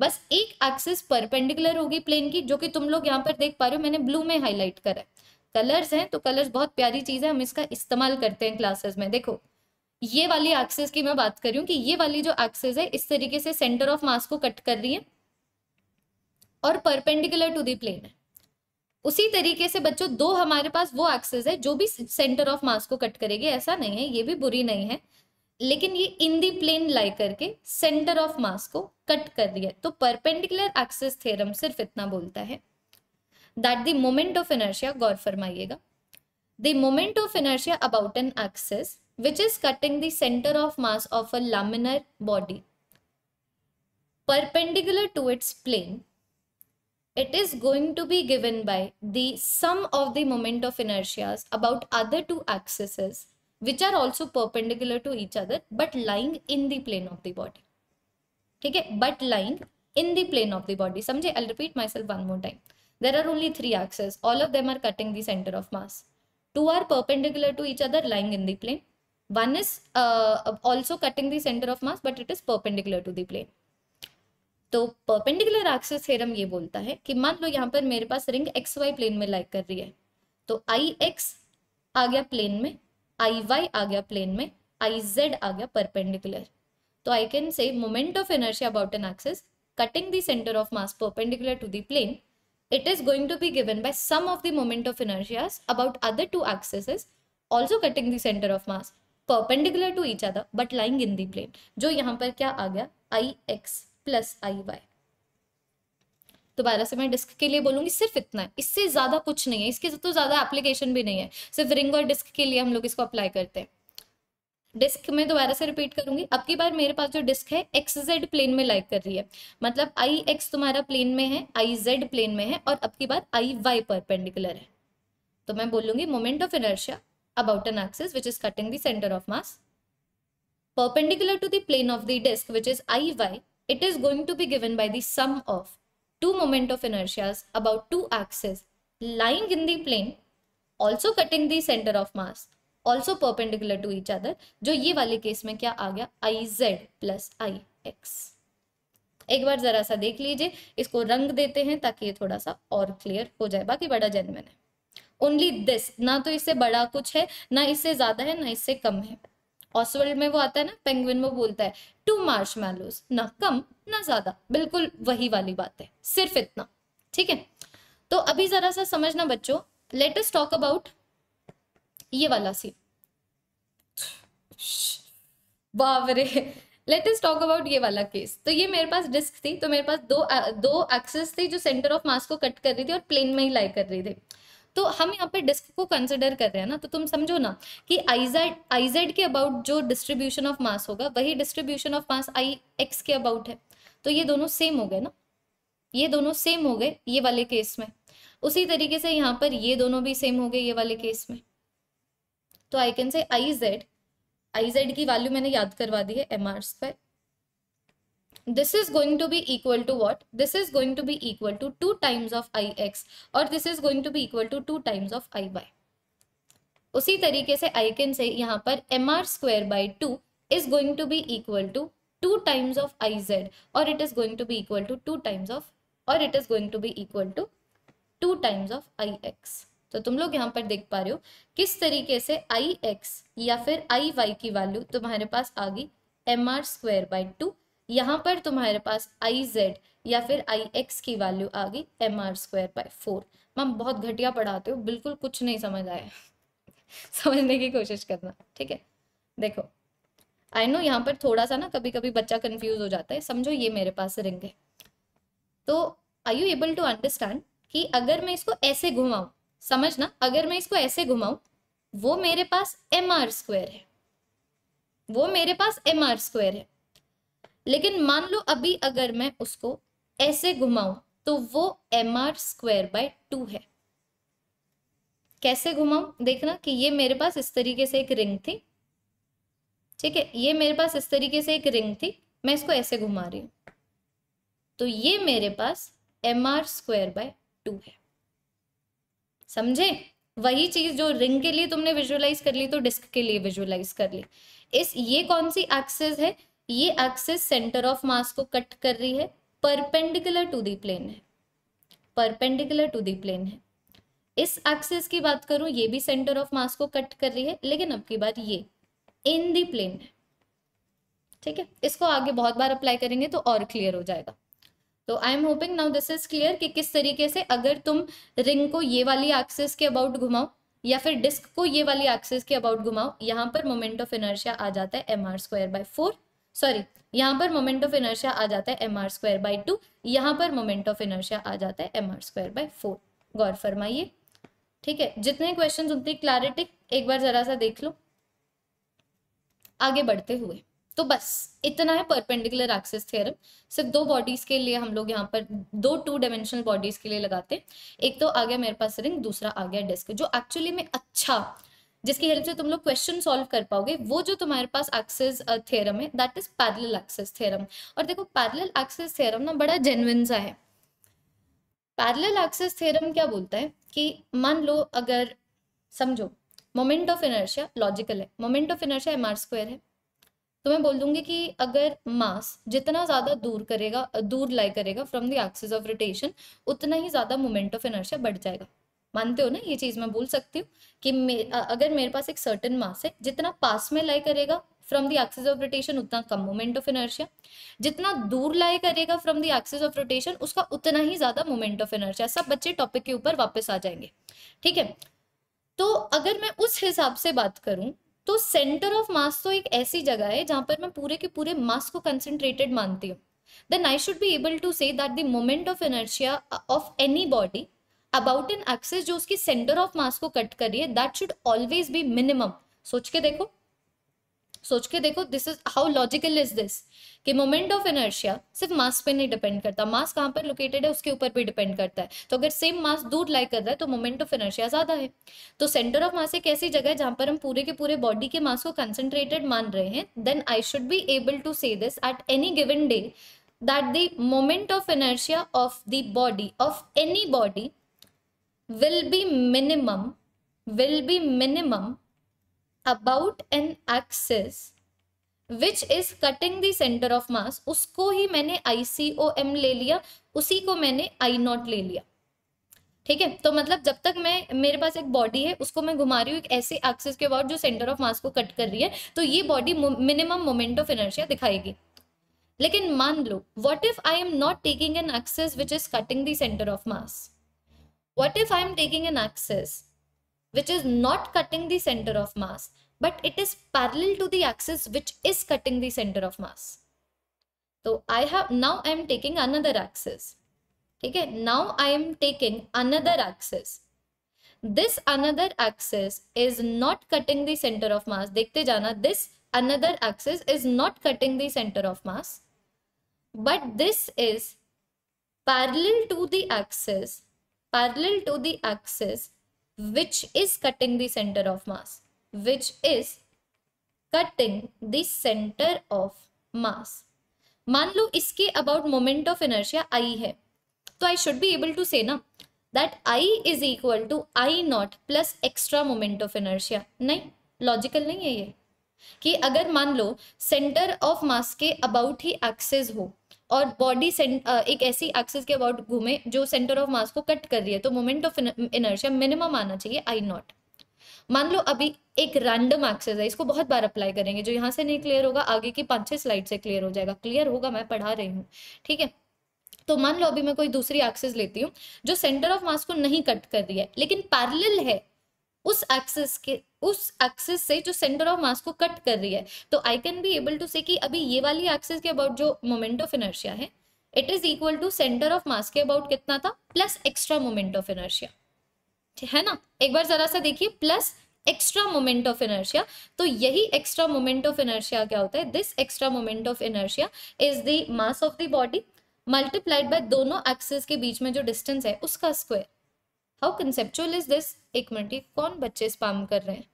बस एक एक्सेस परपेंडिकुलर होगी प्लेन की जो कि तुम लोग यहाँ पर देख पा रहे हो मैंने ब्लू में हाईलाइट करा है कलर्स हैं तो कलर्स बहुत प्यारी चीज है हम इसका इस्तेमाल करते हैं क्लासेस में देखो ये वाली एक्सेस की मैं बात कर रही हूँ कि ये वाली जो एक्सेस है इस तरीके से सेंटर ऑफ मास को कट कर रही है और परपेंडिकुलर टू दी प्लेन है उसी तरीके से बच्चों दो हमारे पास वो एक्सेस है जो भी सेंटर ऑफ मास को कट करेगी ऐसा नहीं है ये भी बुरी नहीं है लेकिन ये इन दी प्लेन लाई करके सेंटर ऑफ मास को कट कर रही है तो परपेंडिकुलर एक्सेस थ्योरम सिर्फ इतना बोलता है that the moment of inertia गौर फरमाइएगा the moment of inertia about an axis which is cutting the center of mass of a laminar body perpendicular to its plane. It is going to be given by the sum of the moment of inertias about other two axes which are also perpendicular to each other but lying in the plane of the body. Okay, but lying in the plane of the body. Samjhe? I'll repeat myself one more time. There are only three axes. All of them are cutting the center of mass. Two are perpendicular to each other lying in the plane. one is uh, also cutting the center of mass but it is perpendicular to the plane तो परपेंडिकुलर एक्सिस थ्योरम ये बोलता है कि मान लो यहाँ पर मेरे पास रिंग एक्स वाई प्लेन में लाइक कर रही है तो आई एक्स आ गया प्लेन में आई वाई आ गया प्लेन में आई जेड आ गया परपेंडिकुलर तो I can say moment of inertia about an axis cutting the centre of mass perpendicular to the plane it is going to be given by sum of the moment of inertias about other two axes also cutting the centre of mass perpendicular to each other but lying in the plane जो यहाँ पर क्या आ गया I X plus I Y दोबारा से मैं डिस्क के लिए बोलूंगी सिर्फ इतना है इससे ज्यादा कुछ नहीं है इसके तो ज्यादा एप्लीकेशन भी नहीं है सिर्फ रिंग और डिस्क के लिए हम लोग इसको अप्लाई करते हैं डिस्क में दोबारा से रिपीट करूंगी अब की बार मेरे पास जो डिस्क है एक्स जेड प्लेन में लाइक कर रही है मतलब आई एक्स तुम्हारा प्लेन में है आई जेड प्लेन में है और अब की बार आई वाई परपेंडिकुलर है तो मैं बोलूंगी moment of inertia about an axis which is cutting the center of mass. Perpendicular to the plane of the disk which is IY, it is going to be given by the sum of two moment of inertias about two axes lying in the plane also cutting the center of mass also perpendicular to each other jo ye wale case mein kya aa gaya iz plus ix एक बार जरा सा देख लीजिए इसको रंग देते हैं ताकि ये थोड़ा सा और क्लियर हो जाए बाकी बड़ा जेनमेन है ओनली दिस ना तो इससे बड़ा कुछ है ना इससे ज्यादा है ना इससे कम है ऑसवर्ल्ड में वो आता है ना पेंगुइन वो बोलता है टू मार्श मैलोज ना कम ना ज्यादा बिल्कुल वही वाली बात है सिर्फ इतना ठीक है तो अभी जरा सा समझना बच्चों लेटेस्ट टॉक अबाउट ये वाला सीन बावरे लेटेस्ट टॉक अबाउट ये वाला केस तो ये मेरे पास डिस्क थी तो मेरे पास दो दो एक्सेस थी जो सेंटर ऑफ मास को कट कर रही थी और प्लेन में ही लाई कर रही थी तो हम यहाँ पे डिस्क को कंसिडर कर रहे हैं ना तो तुम समझो ना कि आईजेड आईजेड के अबाउट जो डिस्ट्रीब्यूशन ऑफ मास होगा वही distribution of mass I X के अबाउट है तो ये दोनों सेम हो गए ना ये दोनों सेम हो गए ये वाले केस में उसी तरीके से यहाँ पर ये दोनों भी सेम हो गए ये वाले केस में तो I can say I Z I Z की वैल्यू मैंने याद करवा दी है M are square this is going to be equal to what this is going to be equal to 2 times of ix और this is going to be equal to 2 times of i by उसी तरीके से आई कैन से यहाँ पर M are square by two is going to be equal to two times of I Z और it is going to be equal to two times of और it is going to be equal to two times of I X तो तुम लोग यहाँ पर देख पा रहे हो किस तरीके से आई एक्स या फिर आई वाई की वैल्यू तुम्हारे पास आ गई M are square by two यहाँ पर तुम्हारे पास आई जेड या फिर आई एक्स की वैल्यू आ गई M are square by four ma'am बहुत घटिया पढ़ाते हो बिल्कुल कुछ नहीं समझ आया समझने की कोशिश करना ठीक है देखो आई नो यहाँ पर थोड़ा सा ना कभी कभी बच्चा कंफ्यूज हो जाता है समझो ये मेरे पास रिंग है तो I you able to understand कि अगर मैं इसको ऐसे घुमाऊं समझना अगर मैं इसको ऐसे घुमाऊं वो मेरे पास एम आर स्क्वायर है वो मेरे पास एम आर स्क्वायर है लेकिन मान लो अभी अगर मैं उसको ऐसे घुमाऊं तो वो M are square by two है कैसे घुमाऊं देखना कि ये मेरे पास इस तरीके से एक रिंग थी ठीक है ये मेरे पास इस तरीके से एक रिंग थी मैं इसको ऐसे घुमा रही हूं तो ये मेरे पास M are square by two है समझे वही चीज जो रिंग के लिए तुमने विजुअलाइज कर ली तो डिस्क के लिए विजुअलाइज कर ली इस ये कौन सी एक्सेस है ये एक्सिस सेंटर ऑफ मास को कट कर रही है परपेंडिकुलर टू दी प्लेन है परपेंडिकुलर टू दी प्लेन है इस एक्सेस की बात करूं ये भी सेंटर ऑफ मास को कट कर रही है लेकिन अब की बात ये इन दी प्लेन है ठीक है इसको आगे बहुत बार अप्लाई करेंगे तो और क्लियर हो जाएगा तो I am hoping now this is clear कि किस तरीके से अगर तुम रिंग को ये वाली एक्सेस के अबाउट घुमाओ या फिर डिस्क को ये वाली एक्सिस के अबाउट घुमाओ यहाँ पर मोमेंट ऑफ इनर्शिया आ जाता है M are square by four sorry यहाँ पर मोमेंट ऑफ इनर्शिया आ जाता है M are square by two यहाँ पर मोमेंट ऑफ इनर्शिया आ जाता है M are square by four गौर फरमाइए ठीक है जितने क्वेश्चन उतने क्लैरिटी एक बार जरा सा देख लो आगे बढ़ते हुए तो बस इतना है परपेंडिकुलर एक्सिस थ्योरम सिर्फ दो बॉडीज के लिए हम लोग यहाँ पर दो टू डायमेंशनल बॉडीज के लिए लगाते हैं एक तो आ गया मेरे पास रिंग दूसरा आ गया डिस्क जो एक्चुअली में अच्छा जिसकी हेल्प से तुम लोग क्वेश्चन सॉल्व कर पाओगे वो जो तुम्हारे पास एक्सेस थेरम uh, है that is parallel axis theorem और देखो पैरल एक्सेस थेरम ना बड़ा जेनविन सा है पैरल एक्सेस थेरम क्या बोलता है कि मान लो अगर समझो मोमेंट ऑफ इनर्शिया लॉजिकल है moment of inertia M are square है तो मैं बोल दूंगी कि अगर मास जितना ज़्यादा दूर करेगा दूर लाई करेगा from the axis of rotation उतना ही ज़्यादा मोमेंट ऑफ इनर्शिया बढ़ जाएगा मानते हो ना ये चीज़ मैं बोल सकती हूँ कि मे, अगर मेरे पास एक सर्टन मास है जितना पास में लाई करेगा from the axis of rotation उतना कम मोमेंट ऑफ इनर्शिया जितना दूर लाई करेगा from the axis of rotation उसका उतना ही ज़्यादा मोमेंट ऑफ इनर्शिया सब बच्चे टॉपिक के ऊपर वापस आ जाएंगे ठीक है तो अगर मैं उस हिसाब से बात करूं तो सेंटर ऑफ मास तो एक ऐसी जगह है जहां पर मैं पूरे के पूरे मास को कंसेंट्रेटेड मानती हूँ then I should be able to say that the moment of inertia of any body about an axis जो उसकी सेंटर ऑफ मास को कट कर रही है that should always be minimum सोच के देखो सोच के देखो this is how logical is this कि मोमेंट ऑफ इनर्शिया सिर्फ मास पे नहीं डिपेंड करता मास कहाँ पर लोकेटेड है उसके ऊपर भी डिपेंड करता है तो अगर सेम मास दूर लाइक कर रहा है तो मोमेंट ऑफ इनर्शिया ज्यादा है तो सेंटर ऑफ मास एक ऐसी जगह है जहां पर हम पूरे के पूरे बॉडी के मास को कंसेंट्रेटेड मान रहे हैं then I should be able to say this at any given day that the moment of inertia of the body of any body will be minimum will be minimum about an axis which is cutting the center of mass usko hi maine icom le liya usi ko maine i not le liya ठीक है तो मतलब जब तक मैं मेरे पास एक बॉडी है उसको मैं घुमा रही हूँ एक ऐसे एक्सिस के अबाउट जो सेंटर ऑफ मास को कट कर रही है तो ये body minimum moment of inertia दिखाएगी लेकिन मान लो what if I am not taking an axis which is cutting the centre of mass What if I am taking an axis which is not cutting the center of mass, but it is parallel to the axis which is cutting the center of mass? So I have now I am taking another axis. Okay, now I am taking another axis. This another axis is not cutting the center of mass. देखते जाना this another axis is not cutting the center of mass, but this is parallel to the axis parallel to the axis which is cutting the center of mass which is cutting the center of mass मान लो इसके about moment of inertia I है तो I should be able to say ना that I is equal to I naught plus extra moment of inertia नहीं लॉजिकल नहीं है ये कि अगर मान लो सेंटर ऑफ मास के अबाउट ही एक्सेस हो और बॉडी एक ऐसी एक्सिस के अबाउट घूमे जो सेंटर ऑफ मास को कट कर रही है तो मोमेंट ऑफ इनर्शिया मिनिमम आना चाहिए आई नॉट मान लो अभी एक रैंडम एक्सेस है इसको बहुत बार अप्लाई करेंगे जो यहाँ से नहीं क्लियर होगा आगे की पांच छह स्लाइड से क्लियर हो जाएगा क्लियर होगा मैं पढ़ा रही हूँ ठीक है तो मान लो अभी मैं कोई दूसरी एक्सेस लेती हूँ जो सेंटर ऑफ मास को नहीं कट कर रही है लेकिन पैरेलल है उस एक्सिस के उस एक्सिस से जो सेंटर ऑफ मास को कट कर रही है तो I can be able to say कि अभी ये वाली एक्सिस के अबाउट जो मोमेंट ऑफ इनर्शिया है it is equal to centre of mass के अबाउट कितना था plus extra moment of inertia है ना एक बार जरा सा देखिए plus extra moment of inertia तो यही एक्स्ट्रा मोमेंट ऑफ इनर्शिया क्या होता है this extra moment of inertia is the mass of the body multiplied by दोनों एक्सेस के बीच में जो डिस्टेंस है उसका square how conceptual is this एक मिनट ये कौन बच्चे स्पाम कर रहे हैं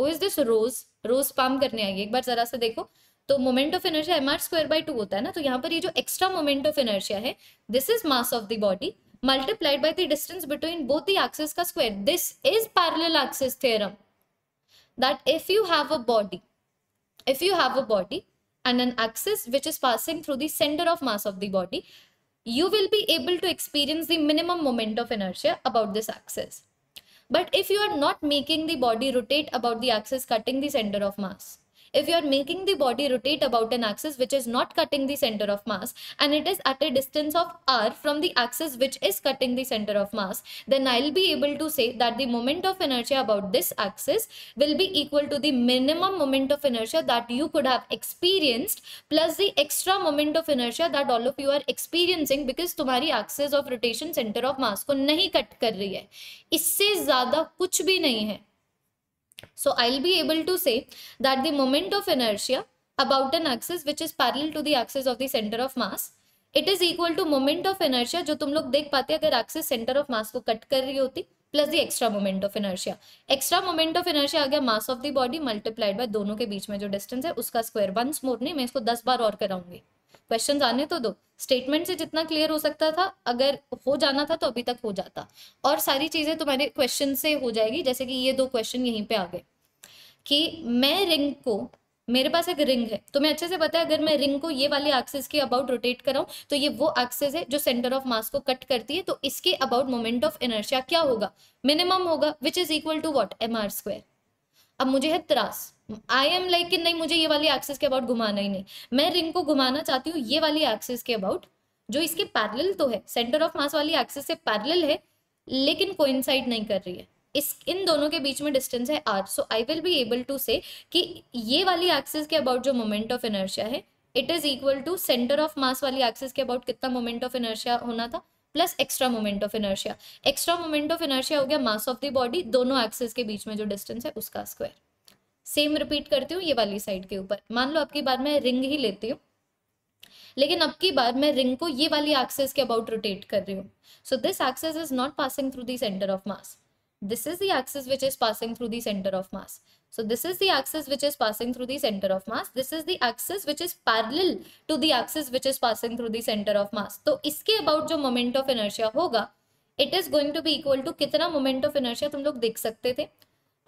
हु इज दिस रोज रोज स्पाम करने आएगी एक बार जरा सा देखो तो moment of inertia M are square by two होता है ना तो यहाँ पर ये जो एक्स्ट्रा मोमेंट ऑफ एनर्जिया है this is mass of the body multiplied by the distance between both the axes का square this is parallel axis theorem that if you have a body if you have a body and an axis which is passing through the center of mass of the body you will be able to experience the minimum moment of inertia about this axis. But if you are not making the body rotate about the axis cutting the center of mass, if you are making the body rotate about an axis which is not cutting the center of mass and it is at a distance of r from the axis which is cutting the center of mass, then I'll be able to say that the moment of inertia about this axis will be equal to the minimum moment of inertia that you could have experienced plus the extra moment of inertia that all of you are experiencing because tumhari axis of rotation center of mass ko nahi cut kar rahi hai isse zyada kuch bhi nahi hai So I'll be able to say that the moment of inertia about an axis which is parallel to the axis of the center of mass it is equal to moment of inertia जो तुम लोग देख पाते अगर एक्सिस सेंटर ऑफ मास को कट कर रही होती plus the extra moment of inertia extra moment of inertia आ गया mass of the body multiplied by दोनों के बीच में जो डिस्टेंस है उसका स्क्वायर वंस मोर नहीं मैं इसको दस बार और कराऊंगी क्वेश्चन आने तो दो स्टेटमेंट से जितना क्लियर हो सकता था अगर हो जाना था तो अभी तक हो जाता और सारी चीजें तुम्हारे क्वेश्चन से हो जाएगी जैसे कि ये दो क्वेश्चन यहीं पे आ गए कि मैं रिंग को मेरे पास एक रिंग है तुम्हें अच्छे से पता है अगर मैं रिंग को ये वाली एक्सेस के अबाउट रोटेट कराऊं तो ये वो एक्सेस है जो सेंटर ऑफ मास को कट करती है तो इसके अबाउट मोमेंट ऑफ इनर्शिया क्या होगा मिनिमम होगा which is equal to what M are square अब मुझे है त्रास आई एम लाइक कि नहीं मुझे ये वाली एक्सेस के अबाउट घुमाना ही नहीं मैं रिंग को घुमाना चाहती हूँ ये वाली एक्सेस के अबाउट जो इसके पैरल तो है सेंटर ऑफ मास वाली एक्सेस से पैरल है लेकिन कोइंसाइड नहीं कर रही है इस इन दोनों के बीच में डिस्टेंस है R so I will be able to say कि ये वाली एक्सेस के अबाउट जो मोमेंट ऑफ इनर्शिया है it is equal to centre of mass वाली एक्सेस के अबाउट कितना मोमेंट ऑफ इनर्शिया होना था plus extra moment of inertia extra moment of inertia हो गया मास ऑफ द बॉडी दोनों एक्सेस के बीच में जो डिस्टेंस है उसका स्क्वायर सेम रिपीट करती हूँ ये वाली साइड के ऊपर मान लो आपकी बार मैं रिंग ही लेती हूँ लेकिन अब की बार मैं रिंग को ये वाली एक्सेस के अबाउट रोटेट कर रही हूँ so this axis is not passing through the centre of mass this is the axis which is passing through the center of mass. So this is the axis which is passing through the center of mass. This is the axis which is parallel to the axis which is passing through the center of mass. तो iske about jo moment of inertia hoga it is going to be equal to kitna moment of inertia tum log dekh sakte the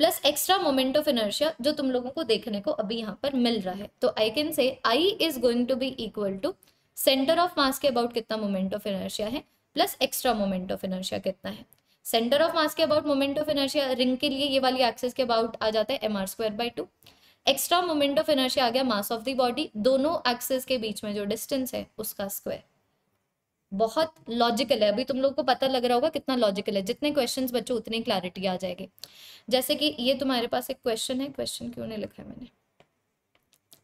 plus extra moment of inertia जो तुम लोगों को देखने को अभी यहाँ पर मिल रहा है तो I can say I is going to be equal to centre of mass के अबाउट कितना मोमेंट ऑफ इनर्शिया है plus extra moment of inertia कितना है सेंटर ऑफ मास के about moment of inertia ring के लिए ये वाली एक्सेस के अबाउट आ जाता है M are square by two extra moment of inertia आ गया मास ऑफ दी बॉडी दोनों एक्सेस के बीच में जो डिस्टेंस है उसका स्क्वायर बहुत लॉजिकल है अभी तुम लोग को पता लग रहा होगा कितना लॉजिकल है जितने क्वेश्चन बच्चों उतनी क्लैरिटी आ जाएगी जैसे कि ये तुम्हारे पास एक क्वेश्चन है क्वेश्चन क्यों नहीं लिखा है मैंने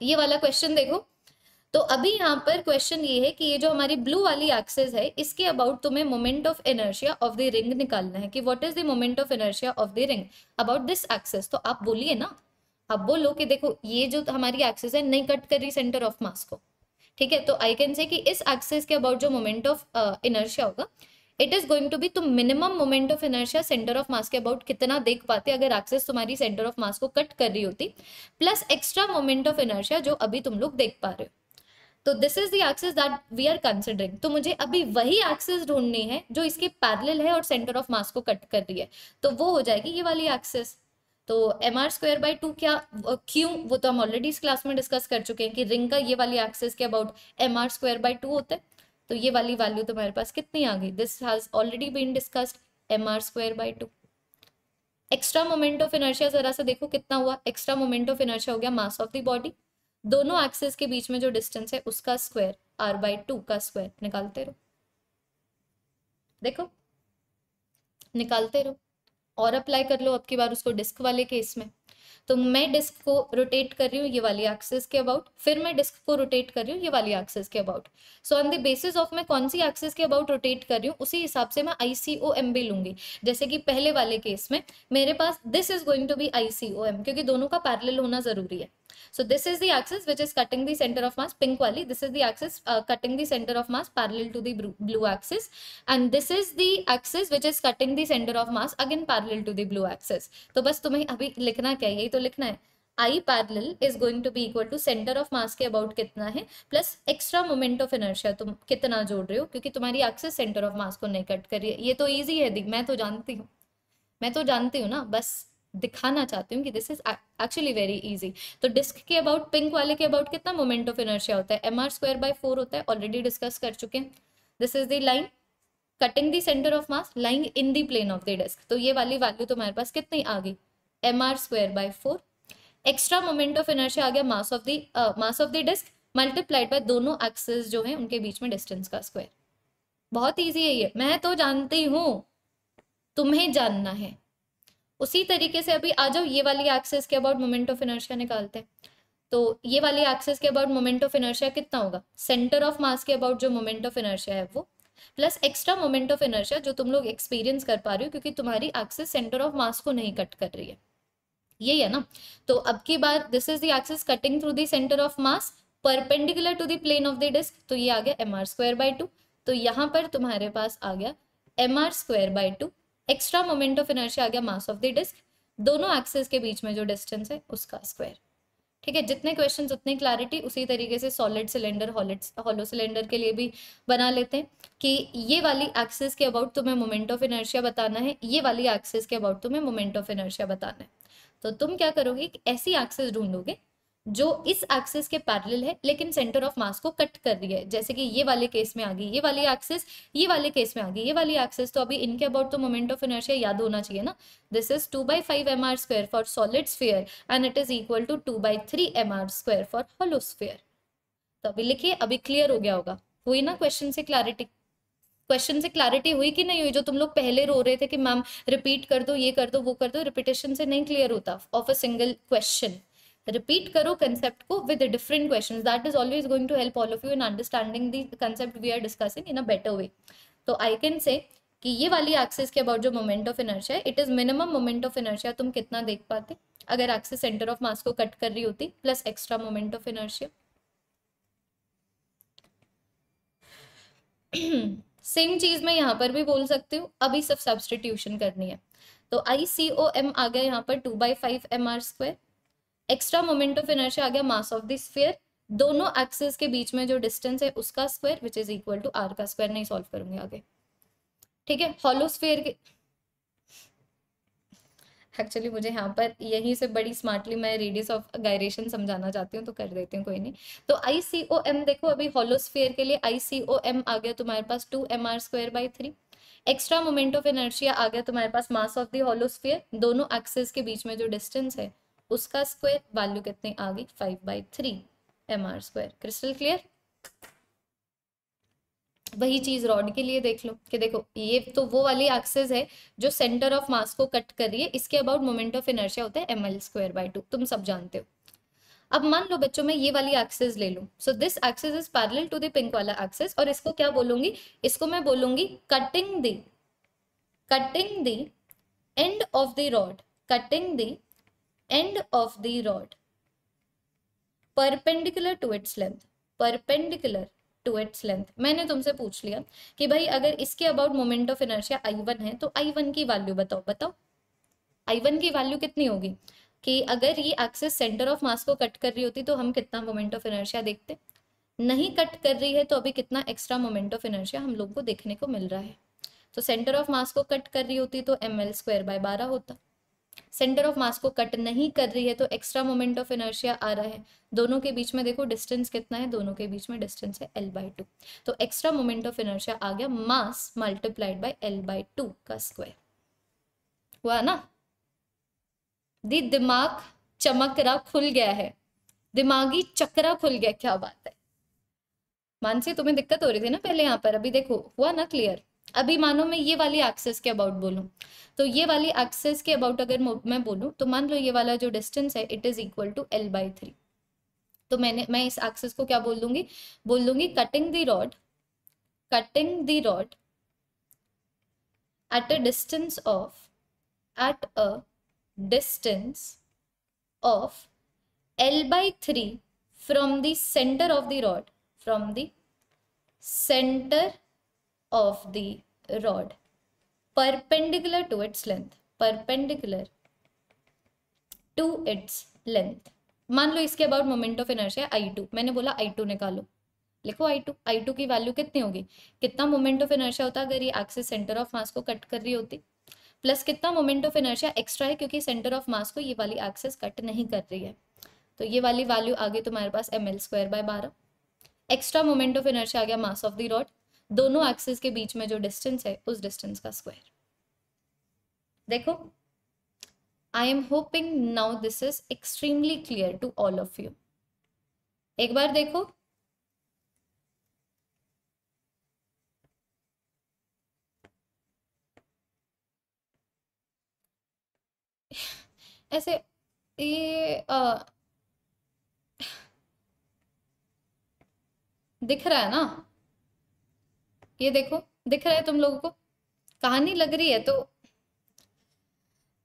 ये वाला क्वेश्चन देखो तो अभी यहाँ पर क्वेश्चन ये है कि ये जो हमारी ब्लू वाली एक्सेस है इसके अबाउट तुम्हें moment of inertia of the ring निकालना है कि what is the moment of inertia of the ring about this axis तो आप बोलिए ना आप बोलो कि देखो ये जो हमारी एक्सेस है नहीं कट कर रही सेंटर ऑफ मास को ठीक है तो आई कैन से कि इस एक्सेस के अबाउट जो मोमेंट ऑफ इनर्शिया होगा it is going to be तुम minimum moment of inertia centre of mass के अबाउट कितना देख पाते अगर एक्सेस तुम्हारी सेंटर ऑफ मास को कट कर रही होती plus extra moment of inertia जो अभी तुम लोग देख पा रहे हो तो this is axis that we are considering तो मुझे अभी वही एक्सेस ढूंढनी है जो इसके पैरेलल है और सेंटर ऑफ मास को कट कर रही है तो वो हो जाएगी ये वाली एक्सेस तो M are square by two क्या क्यों वो तो हम ऑलरेडी इस क्लास में डिस्कस कर चुके हैं कि रिंग का ये वाली एक्सेस के about M are square by two होता है तो ये वाली वैल्यू तुम्हारे तो पास कितनी आ गई this has already been discussed M are square by two extra moment of inertia जरा सा देखो कितना हुआ एक्स्ट्रा मोमेंट ऑफ इनर्शिया हो गया मास ऑफ द बॉडी दोनों एक्सेस के बीच में जो डिस्टेंस है उसका स्क्वायर आर बाई टू का स्क्वायर निकालते रहो देखो निकालते रहो और अप्लाई कर लो अब की बार उसको डिस्क वाले केस में तो मैं डिस्क को रोटेट कर रही हूँ ये वाली एक्सेस के अबाउट फिर मैं डिस्क को रोटेट कर रही हूँ ये वाली एक्सेस के about so on the basis of मैं कौन सी एक्सेस के अबाउट रोटेट कर रही हूँ उसी हिसाब से मैं आई सी ओ एम भी लूंगी जैसे कि पहले वाले केस में मेरे पास this is going to be I C O M क्योंकि दोनों का पैरल होना जरूरी है so this is the axis which is cutting the center of mass pink wali this is the axis uh, cutting the center of mass parallel to the blue axis and this is the axis which is cutting the center of mass again parallel to the blue axis तो बस तुम्हें अभी लिखना क्या है यही तो लिखना है I parallel is going to be equal to centre of mass के अबाउट कितना है plus extra moment of inertia तुम कितना जोड़ रहे हो क्योंकि तुम्हारी एक्सेस सेंटर ऑफ मास को नहीं कट करिए ये तो ईजी है दिख मैं तो जानती हूँ मैं तो जानती हूँ ना बस दिखाना चाहती हूँ कि this is actually very easy तो डिस्क के अबाउट पिंक वाले के अबाउट कितना मोमेंट ऑफ इनर्शिया होता है M are square by four होता है ऑलरेडी डिस्कस कर चुके हैं this is the line cutting the centre of mass lying in the plane of the disc तो ये वाली वैल्यू तुम्हारे पास कितनी आ गई M are square by four extra moment of inertia आ गया mass of the mass of the disc multiplied by दोनों एक्सेस जो है उनके बीच में डिस्टेंस का स्क्वायर बहुत ईजी है ये मैं तो जानती हूँ तुम्हें जानना है उसी तरीके से अभी आ जाओ ये वाली एक्सेस के अबाउट मोमेंट ऑफ इनर्शिया निकालते हैं तो ये वाली एक्सेस के अबाउट मोमेंट ऑफ इनर्शिया कितना होगा सेंटर ऑफ मास के अबाउट जो मोमेंट ऑफ इनर्शिया है वो plus extra moment of inertia जो तुम लोग एक्सपीरियंस कर पा रहे हो क्योंकि तुम्हारी एक्सेस सेंटर ऑफ मास को नहीं कट कर रही है यही है ना तो अब की बार this is the axis cutting through the centre of mass perpendicular to the plane of the disc तो ये आ गया M R square by two तो यहाँ पर तुम्हारे पास आ गया M R square by two extra moment of inertia आ गया मास ऑफ द डिस्क दोनों एक्सेस के बीच में जो डिस्टेंस है उसका स्क्वायर ठीक है जितने क्वेश्चन उतने क्लैरिटी उसी तरीके से सॉलिड सिलेंडर हॉलो सिलेंडर के लिए भी बना लेते हैं कि ये वाली एक्सेस के अबाउट तुम्हें मोमेंट ऑफ इनर्शिया बताना है ये वाली एक्सेस के अबाउट तुम्हें मोमेंट ऑफ इनर्शिया बताना है तो तुम क्या करोगे ऐसी एक्सेस ढूंढोगे जो इस एक्सिस के पैरेलल है लेकिन सेंटर ऑफ मास को कट कर रही है जैसे कि ये वाले केस में आ गई ये वाली एक्सिस ये वाले केस में आ गई ये वाली एक्सिस तो अभी इनके अबाउट तो मोमेंट ऑफ इनर्शिया याद होना चाहिए ना this is two by five M R square for solid sphere and it is equal to two by three M R square for hollow sphere तो अभी लिखिए अभी क्लियर हो गया होगा हुई ना क्वेश्चन से क्लैरिटी क्वेश्चन से क्लैरिटी हुई कि नहीं हुई जो तुम लोग पहले रो रहे थे कि मैम रिपीट कर दो ये कर दो वो कर दो रिपीटेशन से नहीं क्लियर होता of a single question repeat करो कंसेप्ट को with different question that is always going to help all of you in understanding the concept we are discussing in a better way तो आई कैन से कि ये वाली एक्सेस के अबाउट जो moment of inertia it is minimum moment of inertia तुम कितना देख पाते अगर एक्सेस सेंटर ऑफ मास को कट कर रही होती plus extra moment of inertia same चीज मैं यहाँ पर भी बोल सकती हूँ अभी सब सब्सटीट्यूशन करनी है तो आई सी ओ एम आ गया यहाँ पर two by five M R square extra moment of inertia आ गया मास ऑफ द स्फेयर दोनों एक्सेस के बीच में जो डिस्टेंस है उसका square which is equal to R का स्क्वायर नहीं सॉल्व करूंगी आगे ठीक है हॉलोस्फेयर के एक्चुअली मुझे यहाँ पर यहीं से बड़ी स्मार्टली मैं रेडियस ऑफ गायरेशन समझाना चाहती हूँ तो कर देती हूँ कोई नहीं तो आई सी ओ एम देखो अभी हॉलोस्फेयर के लिए आई सी ओ एम आ गया तुम्हारे पास two M R square by three extra moment of inertia आ गया तुम्हारे पास मास ऑफ दी हॉलोस्फेयर दोनों एक्सेस के बीच में जो डिस्टेंस है उसका स्क्वायर वैल्यू कितनी आ गई five by three M R square crystal clear वही चीज रॉड के लिए देख लो कि देखो ये तो वो वाली एक्सेस है जो सेंटर ऑफ मास को कट कर रही है इसके अबाउट मोमेंट ऑफ इनर्शिया होता है M L square by two तुम सब जानते हो अब मान लो बच्चों मैं ये वाली एक्सेस ले लूँ so this axis is parallel to the pink वाला एक्सेस और इसको क्या बोलूंगी इसको मैं बोलूंगी cutting the cutting the end of the rod cutting the end of the rod perpendicular to its length perpendicular to its length मैंने तुमसे पूछ लिया कि भाई अगर इसके about moment of inertia I one है तो आई वन की वैल्यू बताओ बताओ आई वन की वैल्यू कितनी होगी कि अगर ये एक्सेस सेंटर ऑफ मास को कट कर रही होती तो हम कितना मोमेंट ऑफ इनर्शिया देखते नहीं कट कर रही है तो अभी कितना एक्स्ट्रा मोमेंट ऑफ इनर्शिया हम लोग को देखने को मिल रहा है तो सेंटर ऑफ मास को कट कर रही होती तो एम एल स्क्वायर बाय बारह होता सेंटर ऑफ मास को कट नहीं कर रही है तो एक्स्ट्रा मोमेंट ऑफ इनर्शिया आ रहा है दोनों के बीच में देखो डिस्टेंस कितना है दोनों के बीच में डिस्टेंस है एल बाई टू तो एक्स्ट्रा मोमेंट ऑफ इनर्शिया आ गया mass multiplied by L by two का स्क्वायर हुआ ना दी दिमाग चमकरा खुल गया है दिमागी चक्रा खुल गया क्या बात है मानसी तुम्हें दिक्कत हो रही थी ना पहले यहाँ पर अभी देखो हुआ ना क्लियर अभी मानो मैं ये वाली एक्सेस के अबाउट बोलूँ तो ये वाली एक्सेस के अबाउट अगर मैं बोलूँ तो मान लो ये वाला जो डिस्टेंस है it is equal to L by three तो मैंने मैं इस एक्सेस को क्या बोल दूंगी बोल दूंगी cutting the rod cutting the rod at a distance of at a distance of L by three from the centre of the rod from the centre of the rod perpendicular to its length perpendicular to its length मान लो इसके about moment of inertia I two मैंने बोला आई टू निकालो लिखो आई टू आई टू की वैल्यू कितनी होगी कितना मोमेंट ऑफ इनर्शिया होता अगर ये एक्सिस सेंटर ऑफ मास को कट कर रही होती प्लस कितना मोमेंट ऑफ इनर्शिया एक्स्ट्रा है क्योंकि सेंटर ऑफ मास को ये वाली एक्सिस कट नहीं कर रही है तो ये वाली वैल्यू आ गई तुम्हारे पास एम एल स्क्वायर बाय बारह एक्स्ट्रा मोमेंट ऑफ इनर्शिया आ गया मास ऑफ द रॉड दोनों एक्सेस के बीच में जो डिस्टेंस है उस डिस्टेंस का स्क्वायर देखो I am hoping now this is extremely clear to all of you एक बार देखो ऐसे ये आ, दिख रहा है ना ये देखो दिख रहा है तुम लोगों को कहानी लग रही है तो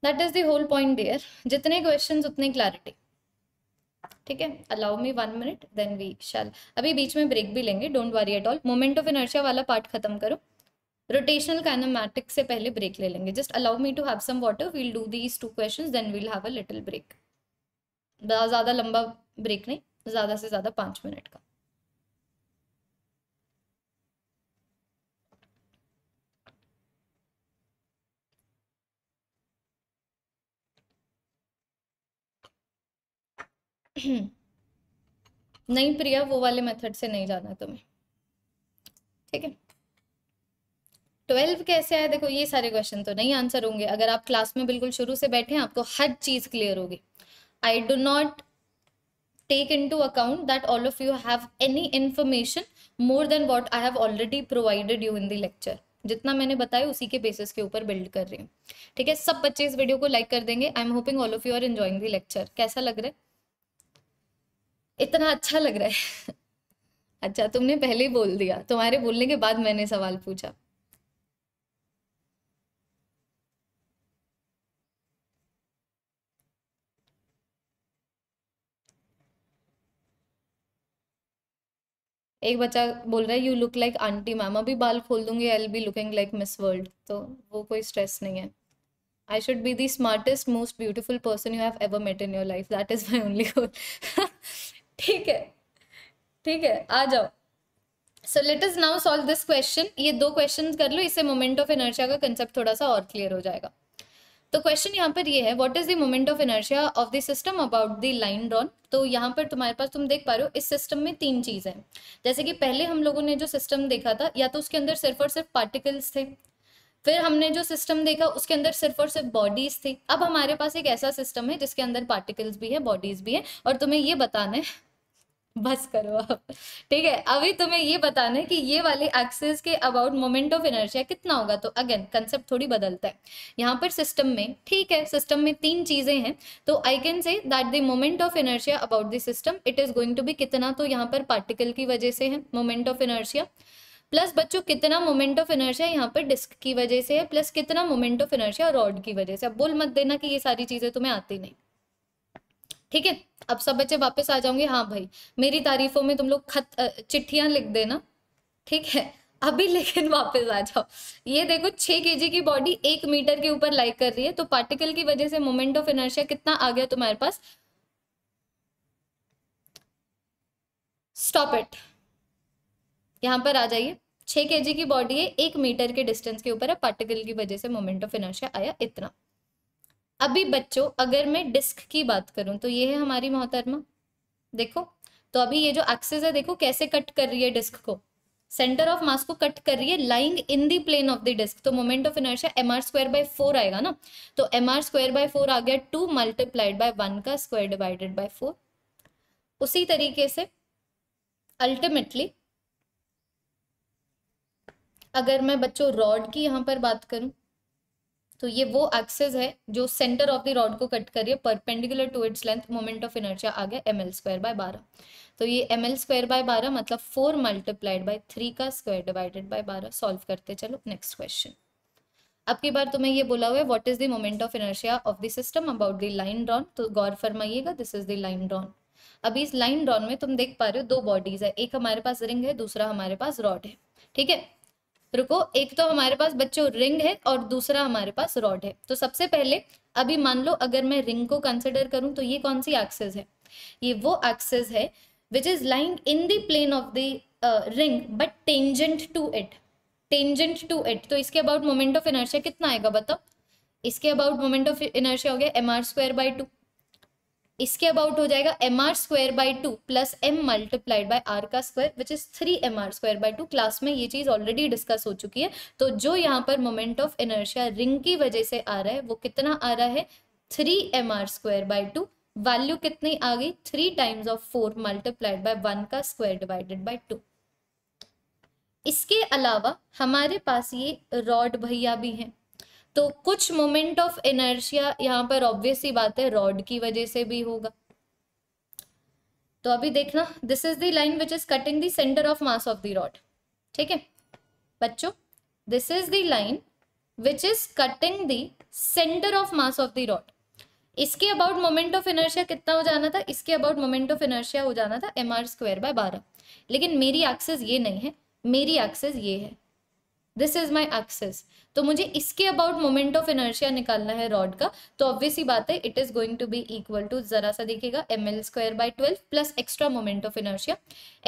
that is the whole point there जितने क्वेश्चन उतने क्लैरिटी ठीक है allow me one minute then we shall अभी बीच में ब्रेक भी लेंगे don't worry at all moment of inertia वाला पार्ट खत्म करो रोटेशनल काइनोमैटिक से पहले ब्रेक ले लेंगे just allow me to have some water we'll do these two question then we'll have a little break ज़्यादा लंबा ब्रेक नहीं ज़्यादा से ज़्यादा पाँच मिनट का नहीं प्रिया वो वाले मेथड से नहीं जाना तुम्हें ठीक है ट्वेल्व कैसे आया देखो ये सारे क्वेश्चन तो नहीं आंसर होंगे अगर आप क्लास में बिल्कुल शुरू से बैठे हैं आपको हर चीज क्लियर होगी I do not into account that all of you have any information more than what I have already provided you in the lecture जितना मैंने बताया उसी के बेसिस के ऊपर बिल्ड कर रही हूँ ठीक है सब बच्चे इस वीडियो को लाइक कर देंगे I am hoping all of you are enjoying the lecture कैसा लग रहा है इतना अच्छा लग रहा है अच्छा तुमने पहले ही बोल दिया तुम्हारे बोलने के बाद मैंने सवाल पूछा एक बच्चा बोल रहा है you look like aunty ma'am अभी बाल खोल दूंगी I be looking like Miss World तो वो कोई स्ट्रेस नहीं है I should be the smartest most beautiful person you have ever met in your life that is my only goal ठीक है ठीक है आ जाओ so let's now solve this question ये दो क्वेश्चन कर लो इससे मोमेंट ऑफ एनर्जिया का कंसेप्ट थोड़ा सा और क्लियर हो जाएगा तो क्वेश्चन यहाँ पर ये है what is the moment of inertia of the system about the line drawn तो यहाँ पर तुम्हारे पास तुम देख पा रहे हो इस सिस्टम में तीन चीज है जैसे कि पहले हम लोगों ने जो सिस्टम देखा था या तो उसके अंदर सिर्फ और सिर्फ पार्टिकल्स थे फिर हमने जो सिस्टम देखा उसके अंदर सिर्फ और सिर्फ बॉडीज थी अब हमारे पास एक ऐसा सिस्टम है जिसके अंदर पार्टिकल्स भी है बॉडीज भी है और तुम्हें ये बताना है बस करो आप ठीक है अभी तुम्हें ये बताना है कि ये वाले एक्सेस के अबाउट मोमेंट ऑफ इनर्शिया कितना होगा तो अगेन कंसेप्ट थोड़ी बदलता है यहाँ पर सिस्टम में ठीक है सिस्टम में तीन चीजें हैं तो I can say that the moment of inertia about the system it is going to be कितना तो यहाँ पर पार्टिकल की वजह से है मोमेंट ऑफ इनर्जिया प्लस बच्चों कितना मोमेंट ऑफ इनर्जिया यहाँ पर डिस्क की वजह से है प्लस कितना मोमेंट ऑफ इनर्शिया रॉड की वजह से अब बोल मत देना कि ये सारी चीज़ें तुम्हें आती नहीं ठीक है अब सब बच्चे वापस आ जाओगे हाँ भाई मेरी तारीफों में तुम लोग खत चिट्ठियां लिख देना ठीक है अभी लेकिन वापस आ जाओ ये देखो छह के की बॉडी एक मीटर के ऊपर लाइक कर रही है तो पार्टिकल की वजह से मोमेंट ऑफ इनर्शिया कितना आ गया तुम्हारे पास स्टॉप इट यहां पर आ जाइए छह के की बॉडी है एक मीटर के डिस्टेंस के ऊपर है पार्टिकल की वजह से मोमेंट ऑफ इनर्शिया आया इतना अभी बच्चों अगर मैं डिस्क की बात करूं तो ये है हमारी मोहतरमा देखो तो अभी ये जो एक्सेस है देखो कैसे कट कर रही है डिस्क को सेंटर ऑफ मास को कट कर रही है lying in the plane of the disc तो moment of inertia M are square by four आएगा ना तो M are square by four आ गया टू मल्टीप्लाइड बाय वन का स्क्वायर डिवाइडेड बाय फोर उसी तरीके से अल्टीमेटली अगर मैं बच्चों रॉड की यहां पर बात करूं तो ये वो एक्सेस है जो सेंटर ऑफ द रॉड को कट करिए perpendicular to its length moment of inertia आ गया एम एल स्क्वायर बाय बारह तो ये एम एल स्क्वायर बाय बारह मतलब फोर मल्टीप्लाइड बाय थ्री का स्क्वायर डिवाइडेड बाय बारह सॉल्व करते चलो नेक्स्ट क्वेश्चन अब की बार तुम्हें ये बोला हुआ है what is the moment of inertia of the system about the line drawn तो गौर फरमाइएगा this is the line drawn अभी इस लाइन ड्रॉन में तुम देख पा रहे हो दो बॉडीज है एक हमारे पास रिंग है दूसरा हमारे पास रॉड है ठीक है रुको एक तो हमारे पास बच्चों रिंग है और दूसरा हमारे पास रॉड है तो सबसे पहले अभी मान लो अगर मैं रिंग को कंसिडर करूं तो ये कौन सी एक्सेस है ये वो एक्सेस है which is lying in the plane of the ring but tangent to it tangent to it तो इसके अबाउट मोमेंट ऑफ इनर्शिया कितना आएगा बताओ इसके अबाउट मोमेंट ऑफ इनर्शिया हो गया M R square by two इसके अबाउट हो जाएगा M R square by two plus M multiplied by R का square which is three M R square by two class में ये चीज ऑलरेडी डिस्कस हो चुकी है तो जो यहाँ पर मोमेंट ऑफ इनर्शिया रिंग की वजह से आ रहा है वो कितना आ रहा है three M R square by two value कितनी आ गई three times of four multiplied by one का स्क्वायर डिवाइडेड बाई टू इसके अलावा हमारे पास ये रॉड भैया भी हैं तो कुछ मोमेंट ऑफ इनर्शिया यहाँ पर ऑब्वियसली बात है रॉड की वजह से भी होगा तो अभी देखना this is the line which is cutting the centre of mass of the rod ठीक है बच्चों this is the line which is cutting the centre of mass of the rod इसके अबाउट मोमेंट ऑफ इनर्शिया कितना हो जाना था इसके अबाउट मोमेंट ऑफ इनर्शिया हो जाना था एम आर स्क्वायर बाय बारह लेकिन मेरी एक्सेस ये नहीं है मेरी एक्सेस ये है दिस इज माई एक्सेस तो मुझे इसके अबाउट मोमेंट ऑफ इनर्शिया निकालना है रॉड का तो ऑब्वियस ही बात है it is going to be equal to जरा सा देखिएगा M L square by twelve plus extra moment of inertia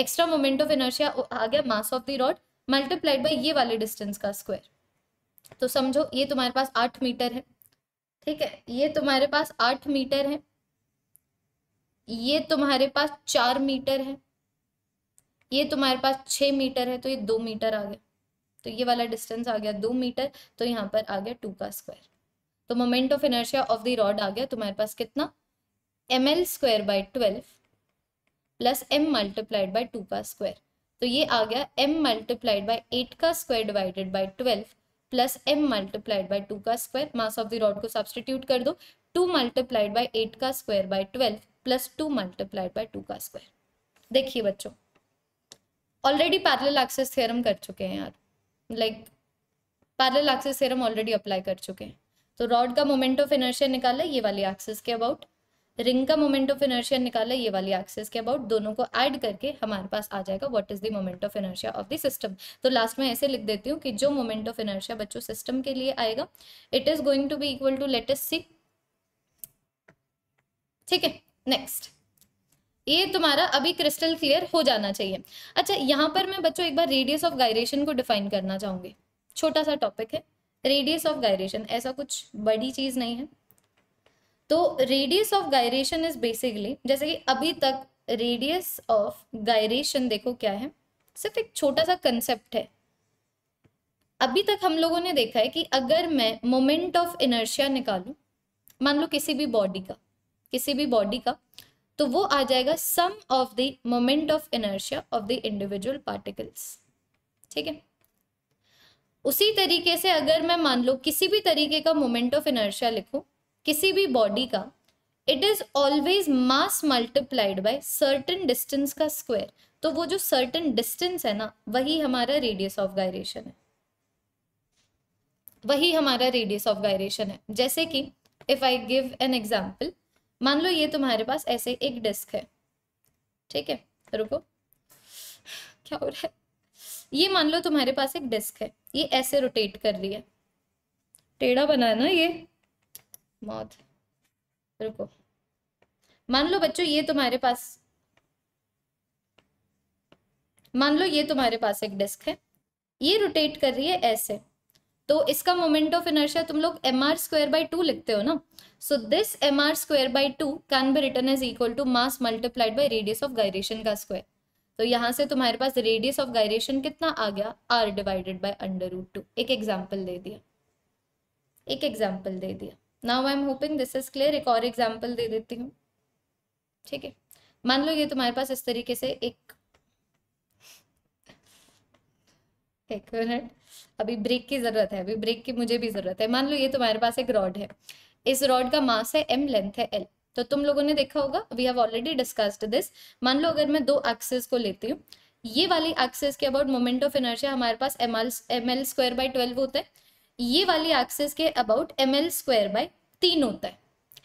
extra moment of inertia आ गया mass of the rod multiplied by ये वाले डिस्टेंस का स्क्वायर तो समझो ये तुम्हारे पास आठ मीटर है ठीक है ये तुम्हारे पास आठ मीटर है ये तुम्हारे पास चार मीटर है ये तुम्हारे पास छह मीटर है तो ये दो मीटर आ गया तो ये वाला डिस्टेंस आ गया दो मीटर तो यहाँ पर आ गया टू का स्क्वायर तो moment of inertia of the rod आ गया तुम्हारे पास कितना M L square by twelve plus M multiplied by two का स्क्वायर तो ये आ गया एम मल्टीप्लाइड बाय एट का square divided by twelve plus M multiplied by two का square mass of the rod को सब्सटीट्यूट कर दो टू मल्टीप्लाइड बाय एट का square by twelve plus two multiplied by two का स्क्वायर देखिए बच्चों ऑलरेडी पैरेलल एक्सेस थ्योरम कर चुके हैं यार like parallel axis theorem already apply कर चुके हैं तो रॉड का मोमेंट ऑफ इनर्शिया निकाला ये वाली एक्सेस के अबाउट रिंग का मोमेंट ऑफ इनर्शिया निकाला ये वाली एक्सेस के अबाउट दोनों को ऐड करके हमारे पास आ जाएगा what is the moment of inertia of the system तो लास्ट में ऐसे लिख देती हूँ कि जो मोमेंट ऑफ इनर्शिया बच्चों सिस्टम के लिए आएगा it is going to be equal to latest see ठीक है नेक्स्ट ये तुम्हारा अभी क्रिस्टल क्लियर हो जाना चाहिए अच्छा यहाँ पर मैं बच्चों एक बार रेडियस ऑफ गायरेशन को डिफाइन करना चाहूंगी छोटा सा टॉपिक है रेडियस ऑफ गायरेशन ऐसा कुछ बड़ी चीज़ नहीं है तो radius of gyration is basically जैसे कि अभी तक रेडियस ऑफ गायरेशन देखो क्या है सिर्फ एक छोटा सा कंसेप्ट है अभी तक हम लोगों ने देखा है कि अगर मैं मोमेंट ऑफ इनर्शिया निकालू मान लो किसी भी बॉडी का किसी भी बॉडी का तो वो आ जाएगा sum of the moment of inertia of the individual particles ठीक है उसी तरीके से अगर मैं मान लो किसी भी तरीके का मोमेंट ऑफ इनर्शिया लिखूं किसी भी बॉडी का it is always mass multiplied by certain distance का स्क्वायर तो वो जो सर्टन डिस्टेंस है ना वही हमारा रेडियस ऑफ गायरेशन है वही हमारा रेडियस ऑफ गायरेशन है जैसे कि if I give an example मान लो ये तुम्हारे पास ऐसे एक डिस्क है ठीक है रुको क्या हो रहा है ये मान लो तुम्हारे पास एक डिस्क है ये ऐसे रोटेट कर रही है टेढ़ा बना है ना ये मौत रुको मान लो बच्चों ये तुम्हारे पास मान लो ये तुम्हारे पास एक डिस्क है ये रोटेट कर रही है ऐसे तो इसका मोमेंट ऑफ इनर्शिया तुम लोग M are square by two लिखते हो ना so this M are square by two can be written as equal to mass multiplied by radius of gyration का स्क्वायर तो यहाँ से तुम्हारे पास रेडियस ऑफ गायरेशन कितना आ गया R divided by under root two एक एग्जाम्पल दे दिया एक एग्जाम्पल दे दिया now I am hoping this is clear एक और एग्जाम्पल दे देती हूँ ठीक है मान लो ये तुम्हारे पास इस तरीके से एक एक मिनट अभी ब्रेक की ज़रूरत है अभी ब्रेक की मुझे भी ज़रूरत है मान लो ये तुम्हारे पास एक रॉड है इस रॉड का मास है एम लेंथ है एल तो तुम लोगों ने देखा होगा we have already discussed this मान लो अगर मैं दो एक्सेस को लेती हूँ ये वाली एक्सेस के अबाउट मोमेंट ऑफ एनर्जिया हमारे पास M L M L square by twelve होता है ये वाली एक्सेस के about M L square by तीन होता है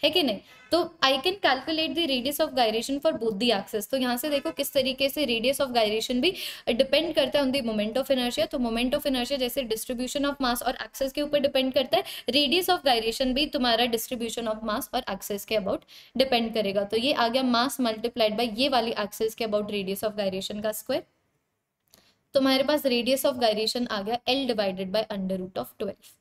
है कि नहीं तो I can calculate the radius of gyration for both the axes तो यहाँ से देखो किस तरीके से रेडियस ऑफ गायरेशन भी डिपेंड uh, करता है on the moment of inertia तो मोमेंट ऑफ इनर्शिया जैसे डिस्ट्रीब्यूशन ऑफ मास और एक्सेस के ऊपर डिपेंड करता है रेडियस ऑफ गायरेशन भी तुम्हारा डिस्ट्रीब्यूशन ऑफ मास और एक्सेस के अबाउट डिपेंड करेगा तो ये आ गया मास मल्टीप्लाइड बाई ये वाली एक्सेस के अबाउट रेडियस ऑफ गायरेशन का स्क्वायर तुम्हारे पास रेडियस ऑफ गायरेशन आ गया L divided by under root of twelve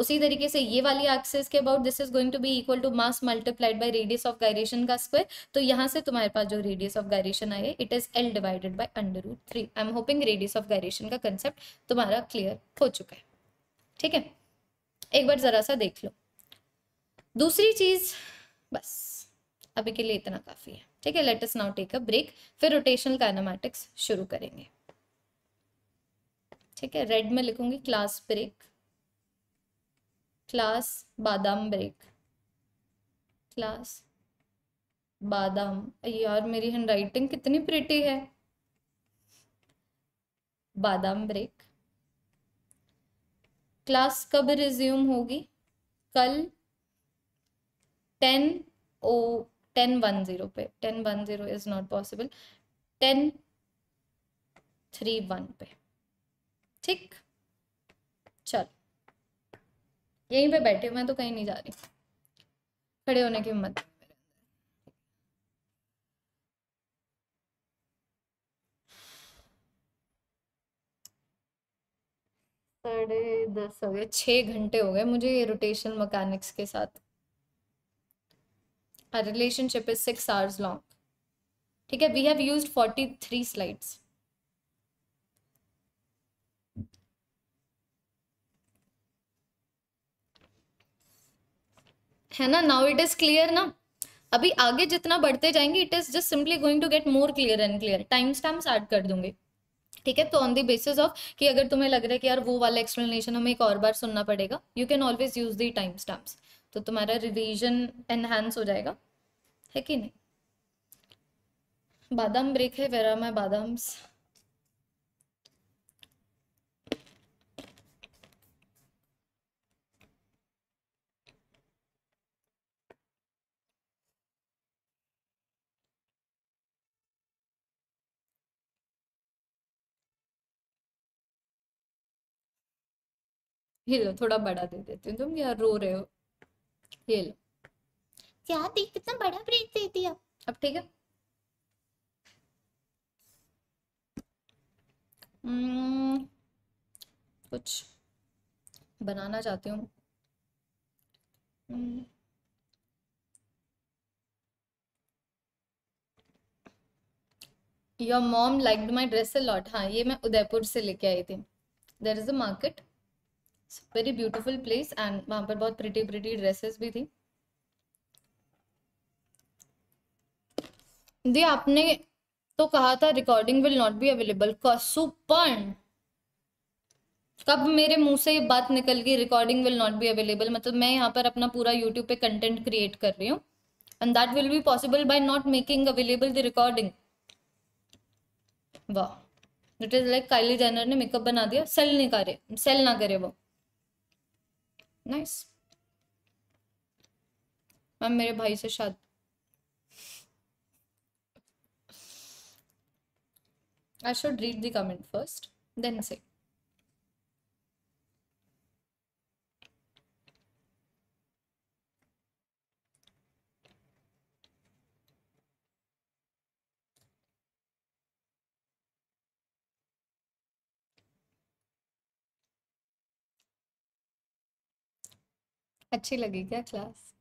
उसी तरीके से ये वाली एक्सेस के about this is going to be equal to mass multiplied by radius of gyration का स्क्वायर तो यहाँ से तुम्हारे पास जो रेडियस ऑफ गायरेशन आए it is L divided by under root three I am hoping radius of gyration का कंसेप्ट तुम्हारा क्लियर हो चुका है ठीक है एक बार जरा सा देख लो दूसरी चीज बस अभी के लिए इतना काफी है ठीक है let us now take a break फिर रोटेशनल काइनामेटिक्स शुरू करेंगे ठीक है रेड में लिखूंगी क्लास ब्रेक क्लास बादाम ब्रेक क्लास बादाम यार मेरी हैंड राइटिंग कितनी प्रिटी है बादाम ब्रेक क्लास कब रिज्यूम होगी कल ten o ten one zero पे ten one zero is not possible ten three one पे ठीक यहीं पे बैठे मैं तो कहीं नहीं जा रही खड़े होने की हिम्मत साढ़े दस हो गए छः घंटे हो गए मुझे ये रोटेशन मकैनिक्स के साथ relationship is six hours long ठीक है we have used forty three slides है ना नाउ इट इज क्लियर ना अभी आगे जितना बढ़ते जाएंगे it is just simply going to get more clear and clear time stamps add कर दूंगे ठीक है तो ऑन द बेसिस ऑफ कि अगर तुम्हें लग रहा है कि यार वो वाला एक्सप्लेनेशन हमें एक और बार सुनना पड़ेगा you can always use the time stamps तो तुम्हारा रिविजन एनहेंस हो जाएगा है कि नहीं बादाम ब्रेक है वेरा माई बादाम्स ये लो थोड़ा बड़ा दे देते हूँ तुम यार रो रहे हो ये लो क्या देख कितना बड़ा ब्रेक दे दिया अब ठीक है हम्म, कुछ बनाना चाहती हूँ hmm. Your mom like my dress a lot हाँ ये मैं उदयपुर से लेके आई थी there is a market very beautiful place and वहां पर बहुत प्रिटी प्रिटी ड्रेसेस भी थी दी आपने तो कहा था recording will not be available कसुपन कब मेरे मुंह से ये बात निकल गई recording will not be available मतलब मैं यहाँ पर अपना पूरा यूट्यूब पे कंटेंट क्रिएट कर रही हूँ and that will be possible by not making available the recording वाह it is like Kylie Jenner ने मेकअप बना दिया सेल नहीं करे सेल ना करे वो नाइस मैम मेरे भाई से शादी I should read the comment first then से अच्छी लगी क्या क्लास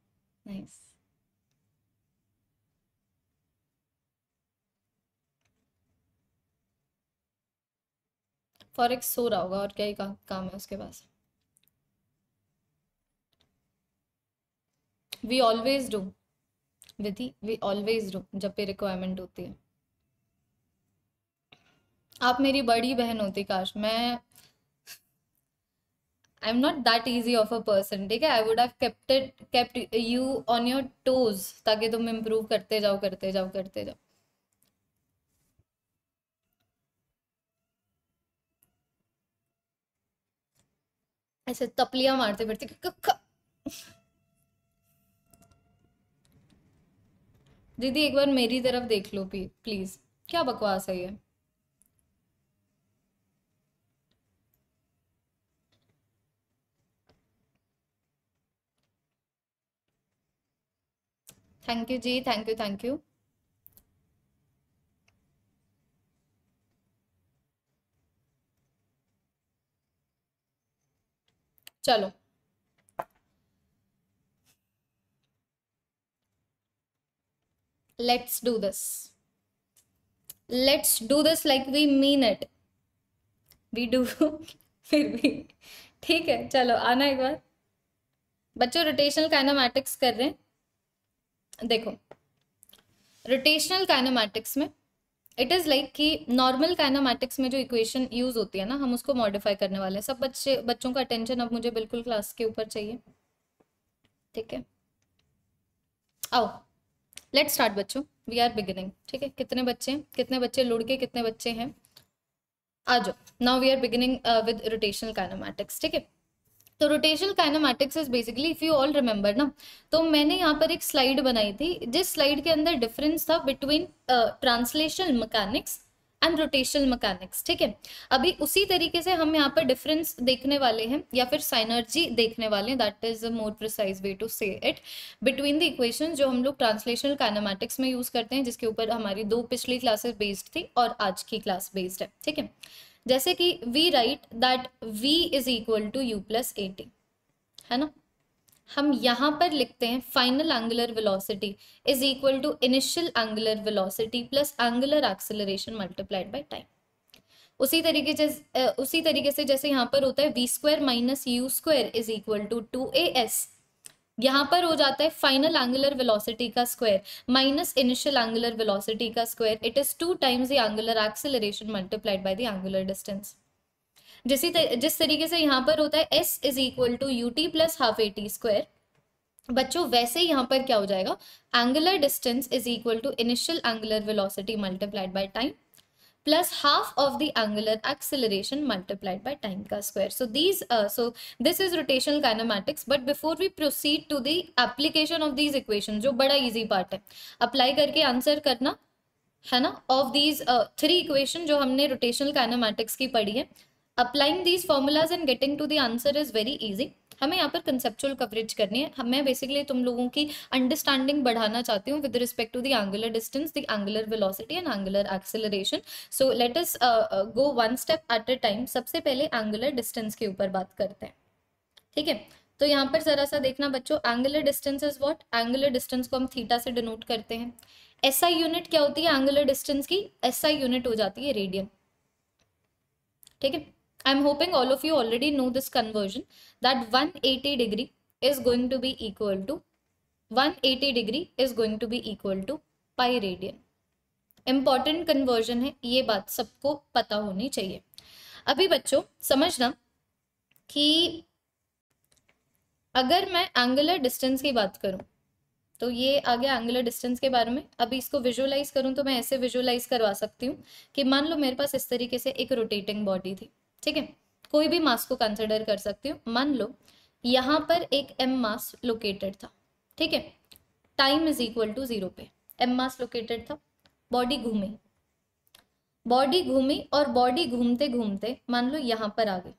नाइस फॉरेक्स सो रहा होगा और क्या ही का, काम है उसके पास वी ऑलवेज डू विधि वी ऑलवेज डू जब पे रिक्वायरमेंट होती है आप मेरी बड़ी बहन होती काश मैं I am not that easy of a person ठीक है I would have kept it kept you on your toes ताकि तुम इम्प्रूव करते जाओ करते जाओ करते जाओ ऐसे तपलियां मारते फिरते दीदी एक बार मेरी तरफ देख लो प्लीज क्या बकवास है ये thank you ji thank you thank you चलो let's do this let's do this like we mean it we do फिर भी ठीक है चलो आना एक बार बच्चों रोटेशनल काइनामैटिक्स कर रहे हैं देखो रोटेशनल काइनामैटिक्स में इट इज़ लाइक कि नॉर्मल काइनामैटिक्स में जो इक्वेशन यूज़ होती है ना हम उसको मॉडिफाई करने वाले हैं सब बच्चे बच्चों का अटेंशन अब मुझे बिल्कुल क्लास के ऊपर चाहिए ठीक है आओ लेट स्टार्ट बच्चों वी आर बिगिनिंग ठीक है कितने बच्चे हैं कितने बच्चे लुढ़ के कितने बच्चे हैं आ जाओ now we are beginning with rotational kinematics ठीक है तो rotational kinematics is basically if you all remember ना तो मैंने यहाँ पर एक स्लाइड बनाई थी जिस स्लाइड के अंदर डिफरेंस था between translational mechanics and rotational mechanics ठीक है अभी उसी तरीके से हम यहाँ पर डिफरेंस देखने वाले हैं या फिर साइनर्जी देखने वाले हैं that is a more precise way to say it between the equation जो हम लोग ट्रांसलेशनल काइनामेटिक्स में यूज करते हैं जिसके ऊपर हमारी दो पिछली क्लासेस बेस्ड थी और आज की क्लास बेस्ड है ठीक है जैसे कि we write that v is equal to u plus a t है ना हम यहाँ पर लिखते हैं final angular velocity is equal to initial angular velocity plus angular acceleration multiplied by time उसी तरीके से उसी तरीके से जैसे यहाँ पर होता है v square minus u square is equal to two a s यहाँ पर हो जाता है फाइनल एंगुलर वेलोसिटी का square minus initial angular velocity का square it is two times the angular acceleration multiplied by the angular distance जिस जिस तरीके से यहाँ पर होता है s is equal to u t plus half a t square बच्चों वैसे यहाँ पर क्या हो जाएगा angular distance is equal to initial angular velocity multiplied by time plus half of the angular acceleration multiplied by time ka square. So these, uh, so this is rotational kinematics. But before we proceed to the application of these equations, jo bada easy part hai apply karke answer karna hai na of these uh, three equation jo humne rotational kinematics ki padhi hai applying these formulas and getting to the answer is very easy हमें यहाँ पर कंसेप्चुअल कवरेज करनी है मैं बेसिकली तुम लोगों की अंडरस्टैंडिंग बढ़ाना चाहती हूँ with respect to the angular distance the angular velocity and angular acceleration so let us go one step at a time सबसे पहले एंगुलर डिस्टेंस के ऊपर बात करते हैं ठीक है तो यहाँ पर जरा सा देखना बच्चों angular distance is what angular distance को हम थीटा से डिनोट करते हैं एस आई यूनिट क्या होती है एंगुलर डिस्टेंस की एस आई यूनिट हो जाती है रेडियन ठीक है I'm hoping all of you already know this conversion that 180 degree is going to be equal to 180 degree is going to be equal to pi radian important conversion है ये बात सबको पता होनी चाहिए अभी बच्चों समझना कि अगर मैं एंगुलर डिस्टेंस की बात करूं तो ये आ गया एंगुलर डिस्टेंस के बारे में अभी इसको विजुअलाइज करूं तो मैं ऐसे विजुअलाइज करवा सकती हूँ कि मान लो मेरे पास इस तरीके से एक रोटेटिंग बॉडी थी ठीक है कोई भी मास को कंसिडर कर सकते हो मान लो यहाँ पर एक एम मास लोकेटेड था ठीक है time is equal to zero पे एम मास लोकेटेड था बॉडी घूमी बॉडी घूमी और बॉडी घूमते घूमते मान लो यहाँ पर आ गई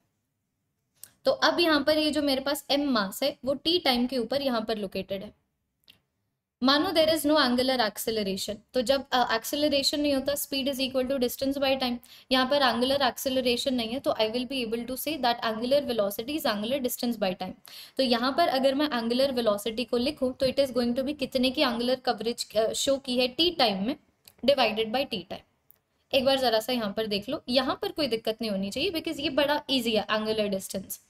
तो अब यहाँ पर ये यह जो मेरे पास एम मास है वो टी टाइम के ऊपर यहाँ पर लोकेटेड है मानो there is no angular acceleration तो जब एक्सेलरेशन uh, नहीं होता speed is equal to distance by time यहाँ पर एंगुलर एक्सेलरेशन नहीं है तो I will be able to say that angular velocity is angular distance by time तो यहाँ पर अगर मैं एंगुलर वेलोसिटी को लिखूँ तो it is going to be कितने की एंगुलर कवरेज शो की है टी टाइम में डिवाइडेड बाई टी टाइम एक बार जरा सा यहाँ पर देख लो यहाँ पर कोई दिक्कत नहीं होनी चाहिए बिकॉज ये बड़ा ईजी है एंगुलर डिस्टेंस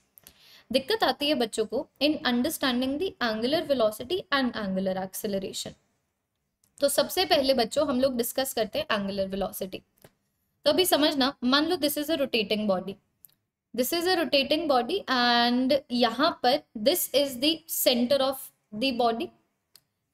दिक्कत आती है बच्चों को in understanding the angular velocity and angular acceleration तो सबसे पहले बच्चों हम लोग डिस्कस करते हैं एंगुलर वेलोसिटी तो अभी समझना मान लो this is a rotating body this is a rotating body and यहाँ पर this is the centre of the body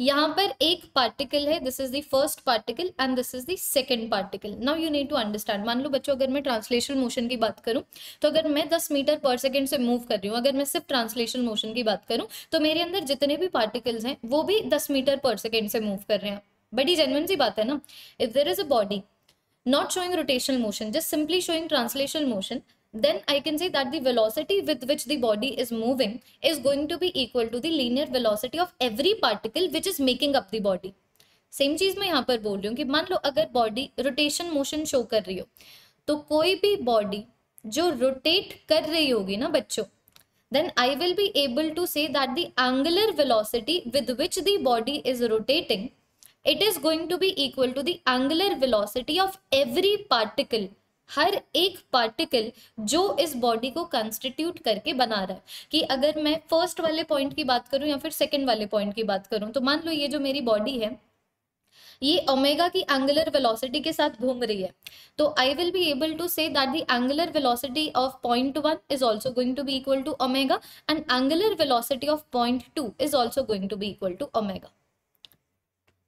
यहाँ पर एक पार्टिकल है this is the first particle and this is the second particle now you need to understand मान लो बच्चों अगर मैं ट्रांसलेशन मोशन की बात करूँ तो अगर मैं दस मीटर पर सेकेंड से मूव कर रही हूँ अगर मैं सिर्फ ट्रांसलेशन मोशन की बात करूँ तो मेरे अंदर जितने भी पार्टिकल्स हैं वो भी दस मीटर पर सेकेंड से मूव कर रहे हैं बड़ी जेनवन सी बात है ना if there is a body not showing rotational motion just simply showing translational motion then I can say that the velocity with which the body is moving is going to be equal to the linear velocity of every particle which is making up the body. Same चीज मैं यहाँ पर बोल रही हूँ कि मान लो अगर बॉडी रोटेशन मोशन शो कर रही हो तो कोई भी बॉडी जो रोटेट कर रही होगी ना बच्चों then I will be able to say that the angular velocity with which the body is rotating, it is going to be equal to the angular velocity of every particle हर एक पार्टिकल जो इस बॉडी को कंस्टिट्यूट करके बना रहा है कि अगर मैं फर्स्ट वाले पॉइंट की बात करूं या फिर सेकंड वाले पॉइंट की बात करूं तो मान लो ये जो मेरी बॉडी है ये ओमेगा की एंगुलर वेलोसिटी के साथ घूम रही है तो I will be able to say that the angular velocity of point one is also going to be equal to omega and angular velocity of point two is also going to be equal to omega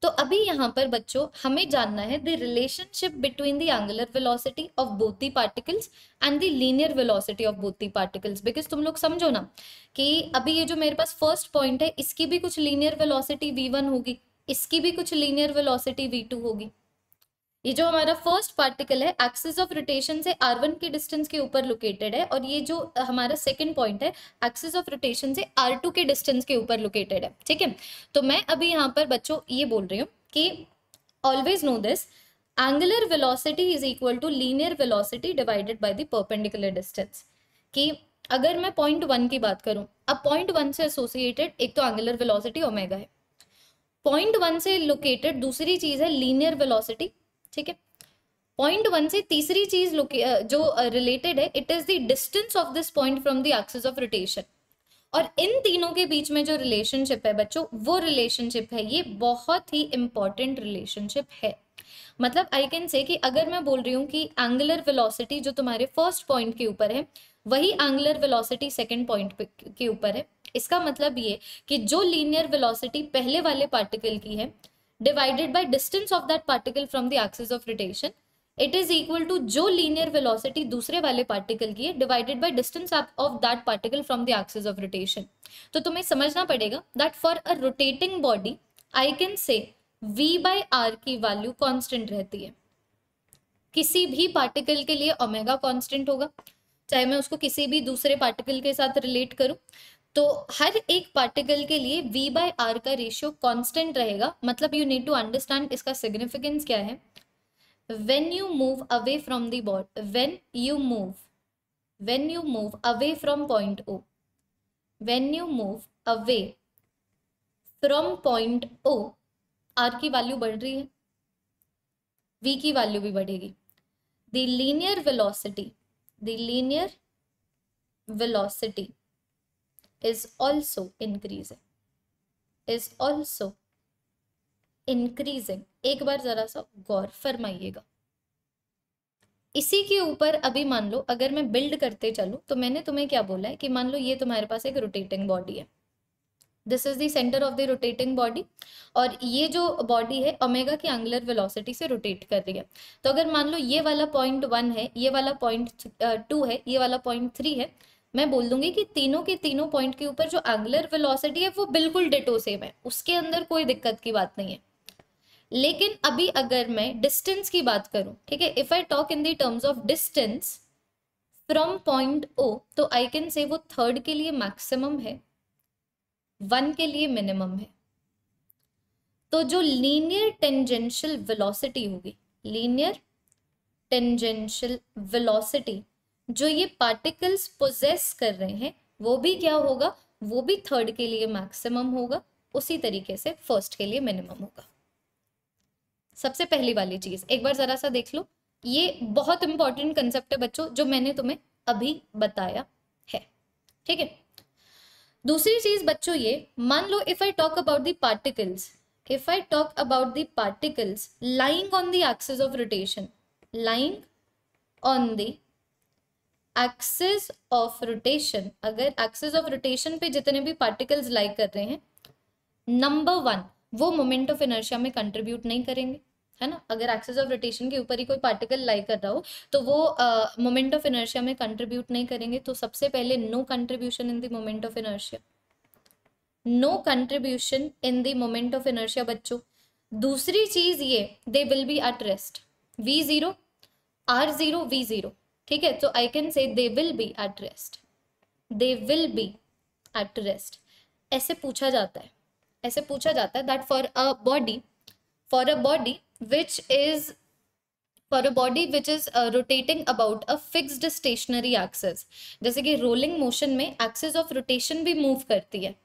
तो अभी यहाँ पर बच्चों हमें जानना है the relationship between the angular velocity of both the particles and the linear velocity of both the particles because तुम लोग समझो ना कि अभी ये जो मेरे पास फर्स्ट पॉइंट है इसकी भी कुछ लीनियर वेलोसिटी वन होगी इसकी भी कुछ लीनियर वेलोसिटी टू होगी ये जो हमारा फर्स्ट पार्टिकल है एक्सिस ऑफ रोटेशन से आर वन के डिस्टेंस के ऊपर लोकेटेड है और ये जो हमारा सेकेंड पॉइंट है एक्सिस ऑफ रोटेशन से आर टू के डिस्टेंस के ऊपर लोकेटेड है ठीक है तो मैं अभी यहाँ पर बच्चों ये बोल रही हूँ कि always know this angular velocity is equal to linear velocity divided by the perpendicular distance कि अगर मैं पॉइंट वन की बात करूं अब पॉइंट वन से एसोसिएटेड एक तो एंगुलर वेलोसिटी ओमेगा है पॉइंट वन से लोकेटेड दूसरी चीज है लीनियर वेलोसिटी ठीक है पॉइंट वन से तीसरी चीज जो रिलेटेड है it is the distance of this point from the axis of rotation और इन तीनों के बीच में जो रिलेशनशिप है बच्चों वो रिलेशनशिप है ये बहुत ही इंपॉर्टेंट रिलेशनशिप है मतलब आई कैन से कि अगर मैं बोल रही हूँ कि एंगुलर वेलोसिटी जो तुम्हारे फर्स्ट पॉइंट के ऊपर है वही एंगुलर वेलोसिटी सेकंड पॉइंट के ऊपर है इसका मतलब ये कि जो लीनियर वेलोसिटी पहले वाले पार्टिकल की है divided by distance of that particle from the axis of rotation it is equal to जो लीनियर वेलोसिटी दूसरे वाले पार्टिकल की है divided by distance of that particle from the axis of rotation तो तुम्हें समझना पड़ेगा that for a rotating body I can say v by r की वैल्यू कॉन्स्टेंट रहती है किसी भी पार्टिकल के लिए ओमेगा कॉन्स्टेंट होगा चाहे मैं उसको किसी भी दूसरे पार्टिकल के साथ रिलेट करूं तो हर एक पार्टिकल के लिए v बाय आर का रेशियो कांस्टेंट रहेगा मतलब यू नीड टू अंडरस्टैंड इसका सिग्निफिकेंस क्या है when you move away from the body when you move when you move away from point O when you move away from point O r की वैल्यू बढ़ रही है v की वैल्यू भी बढ़ेगी the linear velocity the linear velocity is also increasing is also increasing एक बार जरा सा गौर फरमाइएगा इसी के ऊपर अभी मान लो अगर मैं बिल्ड करते चलूँ तो मैंने तुम्हें क्या बोला है कि मान लो ये तुम्हारे पास एक रोटेटिंग बॉडी है this is देंटर of the rotating body और ये जो बॉडी है ओमेगा की एंगुलर वेलोसिटी से रोटेट कर रही है तो अगर मान लो ये वाला पॉइंट वन है ये वाला पॉइंट टू uh, है ये वाला पॉइंट थ्री है मैं बोल दूंगी कि तीनों के तीनों पॉइंट के ऊपर जो एंगुलर वेलोसिटी है वो बिल्कुल डिटो सेम है उसके अंदर कोई दिक्कत की बात नहीं है लेकिन अभी अगर मैं डिस्टेंस की बात करूं ठीक है if I talk in the terms of distance from point O तो आई कैन से वो थर्ड के लिए मैक्सिमम है वन के लिए मिनिमम है तो जो लीनियर टेंजेंशियल वेलोसिटी होगी लीनियर टेंजेंशियल वेलोसिटी जो ये पार्टिकल्स पोजेस कर रहे हैं वो भी क्या होगा वो भी थर्ड के लिए मैक्सिमम होगा उसी तरीके से फर्स्ट के लिए मिनिमम होगा सबसे पहली वाली चीज एक बार जरा सा देख लो ये बहुत इंपॉर्टेंट कंसेप्ट है बच्चों जो मैंने तुम्हें अभी बताया है ठीक है दूसरी चीज बच्चों ये मान लो if I talk about the particles if I talk about the particles lying on the axis of rotation lying on the axis of rotation अगर एक्सेस ऑफ रोटेशन पे जितने भी पार्टिकल्स लाइक कर रहे हैं नंबर वन वो मोमेंट ऑफ इनर्शिया में कंट्रीब्यूट नहीं करेंगे है ना अगर एक्सेस ऑफ रोटेशन के ऊपर ही कोई पार्टिकल लाइक कर रहा हो तो वो मोमेंट ऑफ इनर्शिया में कंट्रीब्यूट नहीं करेंगे तो सबसे पहले no contribution in the moment of inertia no contribution in the moment of inertia बच्चों दूसरी चीज ये they will be at rest v zero r zero v zero ठीक है तो I can say they will be at rest they will be at rest ऐसे पूछा जाता है ऐसे पूछा जाता है that for a body for a body which is for a body which is rotating about a fixed stationary axis जैसे कि रोलिंग मोशन में एक्सेस ऑफ रोटेशन भी मूव करती है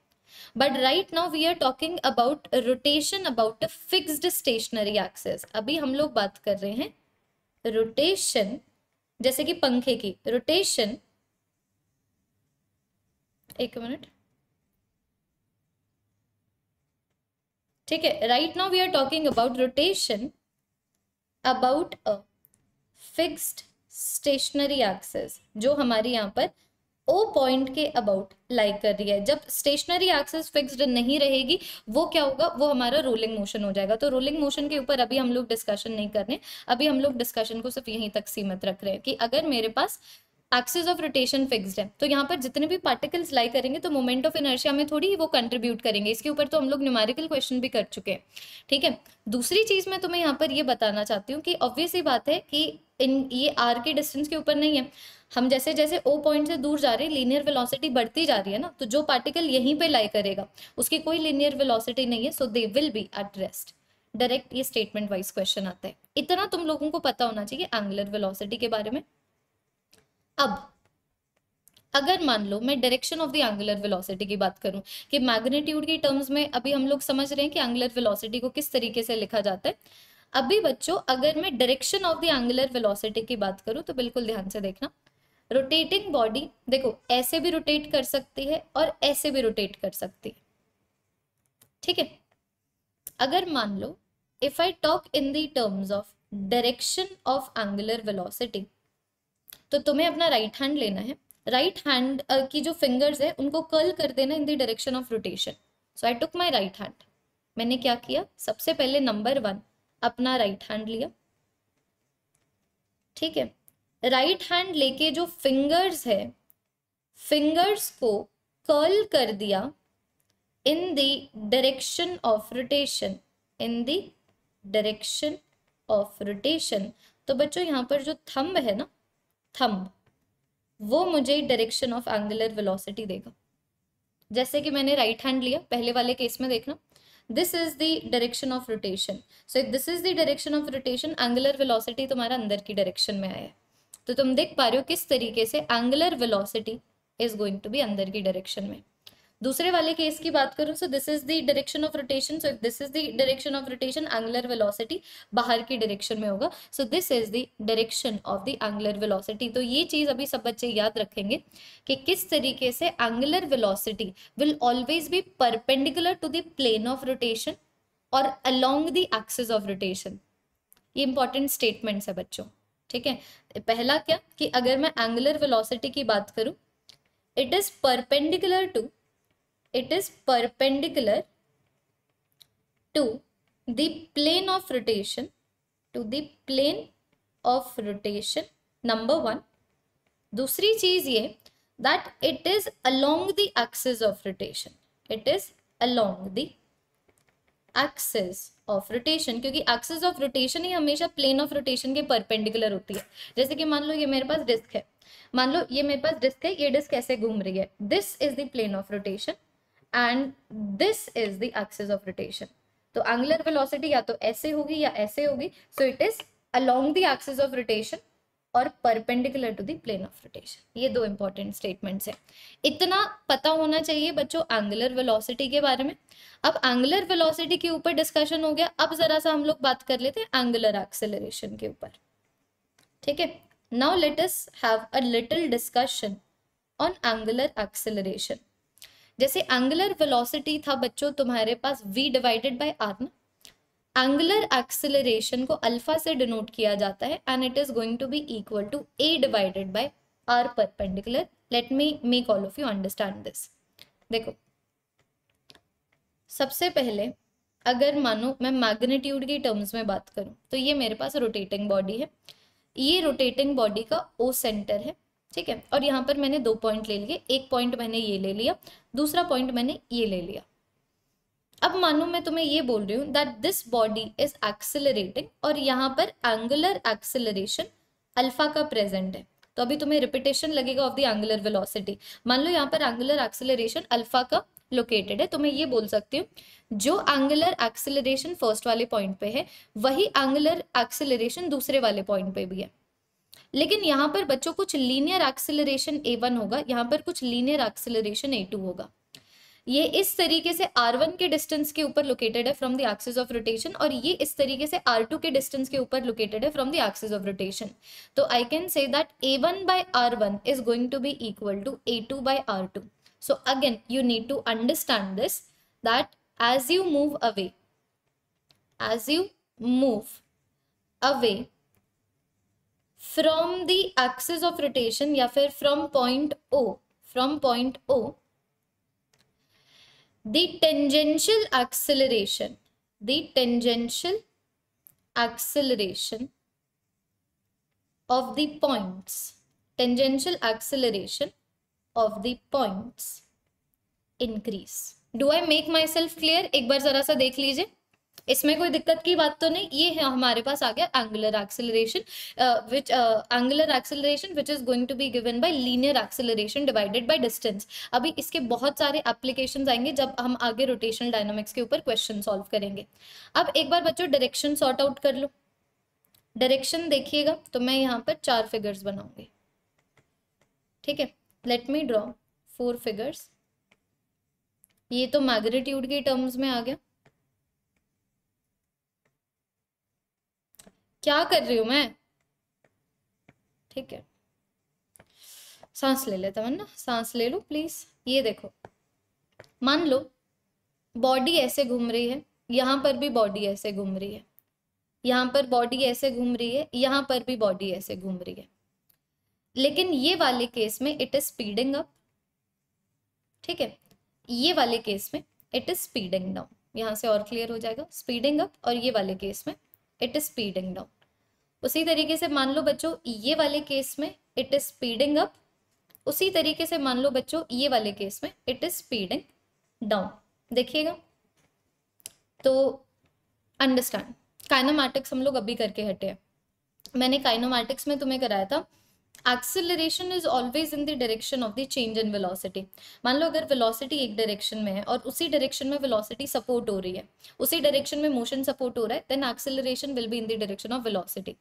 but right now we are talking about rotation about a fixed stationary axis अभी हम लोग बात कर रहे हैं रोटेशन जैसे कि पंखे की रोटेशन एक मिनट ठीक है right now we are talking about rotation about a fixed stationary axis जो हमारी यहां पर ओ पॉइंट के अबाउट लाइक कर रही है जब स्टेशनरी एक्सेस फिक्स्ड नहीं रहेगी वो क्या होगा वो हमारा रोलिंग मोशन हो जाएगा तो रोलिंग मोशन के ऊपर अभी हम लोग डिस्कशन नहीं कर रहे अभी हम लोग डिस्कशन को सिर्फ यहीं तक सीमित रख रहे हैं कि अगर मेरे पास एक्सेस ऑफ रोटेशन फिक्स्ड है तो यहाँ पर जितने भी पार्टिकल्स लाई करेंगे तो मोमेंट ऑफ इनर्शिया में थोड़ी ही वो कंट्रीब्यूट करेंगे इसके ऊपर तो हम लोग न्यूमेरिकल क्वेश्चन भी कर चुके हैं ठीक है दूसरी चीज मैं तुम्हें यहाँ पर ये बताना चाहती हूँ कि ऑब्वियस ही बात है कि इन ये आर के डिस्टेंस के ऊपर नहीं है हम जैसे जैसे ओ पॉइंट से दूर जा रहे हैं लीनियर वेलोसिटी बढ़ती जा रही है ना तो जो पार्टिकल यहीं पे लाई करेगा उसकी कोई लीनियर वेलोसिटी नहीं है so they will be at direct ये स्टेटमेंट वाइज क्वेश्चन आता है इतना तुम लोगों को पता होना चाहिए एंगुलर वेलोसिटी के बारे में अब अगर मान लो मैं direction of the angular velocity की बात करूं कि मैग्नीट्यूड के टर्म्स में अभी हम लोग समझ रहे हैं कि एंगुलर वेलोसिटी को किस तरीके से लिखा जाता है अभी बच्चों अगर मैं direction of the angular velocity की बात करूं तो बिल्कुल ध्यान से देखना रोटेटिंग बॉडी देखो ऐसे भी रोटेट कर सकती है और ऐसे भी रोटेट कर सकती है ठीक है अगर मान लो if I talk in the terms of direction of angular velocity तो तुम्हें अपना राइट हैंड लेना है राइट right हैंड uh, की जो फिंगर्स है उनको कर्ल कर देना in the direction of rotation so I took my right hand मैंने क्या किया सबसे पहले नंबर वन अपना राइट right हैंड लिया ठीक है राइट हैंड लेके जो फिंगर्स है फिंगर्स को कर्ल कर दिया in the direction of rotation in the direction of rotation तो बच्चों यहाँ पर जो थंब है ना थंब वो मुझे डायरेक्शन ऑफ एंगुलर वेलोसिटी देगा जैसे कि मैंने राइट हैंड लिया पहले वाले केस में देखना this is the direction of rotation so if this is the direction of rotation angular velocity तुम्हारा अंदर की डायरेक्शन में आया है तो तुम देख पा रहे हो किस तरीके से angular velocity is going to be अंदर की डायरेक्शन में दूसरे वाले केस की बात करूं so this is the direction of rotation so if this is the direction of rotation angular velocity बाहर की डायरेक्शन में होगा so this is the direction of the angular velocity तो ये चीज अभी सब बच्चे याद रखेंगे कि किस तरीके से angular velocity will always be perpendicular to the plane of rotation और along the axis of rotation ये इंपॉर्टेंट स्टेटमेंट्स है बच्चों ठीक है पहला क्या कि अगर मैं एंगुलर वेलोसिटी की बात करूं it is perpendicular to it is perpendicular to the plane of rotation to the plane of rotation number one दूसरी चीज ये that it is along the axis of rotation it is along the axis of rotation क्योंकि एक्सेस ऑफ रोटेशन ही हमेशा प्लेन ऑफ रोटेशन के परपेंडिकुलर होती है जैसे कि मान लो ये मेरे पास डिस्क है मान लो ये मेरे पास डिस्क है ये डिस्क ऐसे घूम रही है this is the plane of rotation and this is the axis of rotation तो एंगुलर वेलोसिटी या तो ऐसे होगी या ऐसे होगी so it is along the axis of rotation और perpendicular to the plane of rotation ये दो इंपॉर्टेंट स्टेटमेंट्स हैं इतना पता होना चाहिए बच्चों एंगुलर वेलोसिटी के बारे में अब एंगुलर वेलोसिटी के ऊपर डिस्कशन हो गया अब जरा सा हम लोग बात कर लेते हैं एंगुलर एक्सेलरेशन के ऊपर ठीक है now let us have a little discussion on angular acceleration जैसे एंगुलर वेलोसिटी था बच्चों तुम्हारे पास वी डिवाइडेड बाय आर ना एंगुलर एक्सिलेशन को अल्फा से डिनोट किया जाता है and it is going to be equal to a divided by r perpendicular let me make all of you understand this देखो सबसे पहले अगर मानो मैं मैग्नेट्यूड की टर्म्स में बात करूं तो ये मेरे पास रोटेटिंग बॉडी है ये रोटेटिंग बॉडी का ओ सेंटर है ठीक है और यहाँ पर मैंने दो पॉइंट ले लिए एक पॉइंट मैंने ये ले लिया दूसरा पॉइंट मैंने ये ले लिया अब मानो मैं तुम्हें ये बोल रही हूँ that this body is accelerating और यहाँ पर एंगुलर एक्सिलरेशन अल्फा का प्रेजेंट है तो अभी तुम्हें रिपीटेशन लगेगा ऑफ द एंगुलर वेलोसिटी मान लो यहाँ पर एंगुलर एक्सिलरेशन अल्फा का लोकेटेड है तो मैं ये बोल सकती हूँ जो एंगुलर एक्सिलरेशन फर्स्ट वाले पॉइंट पे है वही एंगुलर एक्सिलरेशन दूसरे वाले पॉइंट पे भी है लेकिन यहाँ पर बच्चों कुछ लीनियर एक्सिलरेशन ए होगा यहाँ पर कुछ लीनियर एक्सिलरेशन ए होगा ये इस तरीके से R1 के डिस्टेंस के ऊपर लोकेटेड है from the axis of rotation और ये इस तरीके से R2 के डिस्टेंस के ऊपर लोकेटेड है from the axis of rotation तो I can say that a one by r one is going to be equal to a two by r two so again you need to understand this that as you move away as you move away from the axis of rotation या फिर फ्रॉम point O from point O the tangential acceleration the tangential acceleration of the points tangential acceleration of the points increase do i make myself clear ek bar zara sa dekh lijiye इसमें कोई दिक्कत की बात तो नहीं ये है हमारे पास आ गया angular acceleration which angular acceleration which is going to be given by linear acceleration divided by distance अभी इसके बहुत सारे एप्लीकेशन आएंगे जब हम आगे रोटेशनल डायनामिक्स के ऊपर क्वेश्चन सॉल्व करेंगे अब एक बार बच्चों डायरेक्शन सॉर्ट आउट कर लो डायरेक्शन देखिएगा तो मैं यहाँ पर चार फिगर्स बनाऊंगी ठीक है let me draw four figures ये तो मैग्नेट्यूड के टर्म्स में आ गया क्या कर रही हूं मैं ठीक है सांस ले लेता वरना सांस ले लो प्लीज ये देखो मान लो बॉडी ऐसे घूम रही है यहां पर भी बॉडी ऐसे घूम रही है यहां पर बॉडी ऐसे घूम रही है यहां पर भी बॉडी ऐसे घूम रही है लेकिन ये वाले केस में इट इज स्पीडिंग अप ठीक है ये वाले केस में इट इज स्पीडिंग डाउन यहां से और क्लियर हो जाएगा स्पीडिंग अप और ये वाले केस में इट इज स्पीडिंग डाउन उसी तरीके से मान लो बच्चों ये वाले केस में इट इज स्पीडिंग अप उसी तरीके से मान लो बच्चों ये वाले केस में इट इज स्पीडिंग डाउन देखिएगा तो अंडरस्टैंड काइनोमैटिक्स हम लोग अभी करके हटे हैं मैंने काइनोमैटिक्स में तुम्हें कराया था acceleration is always in the direction of the change in velocity मान लो अगर वेलोसिटी एक डायरेक्शन में है और उसी डायरेक्शन में वेलोसिटी सपोर्ट हो रही है उसी डायरेक्शन में मोशन सपोर्ट हो रहा है then acceleration will be in the direction of velocity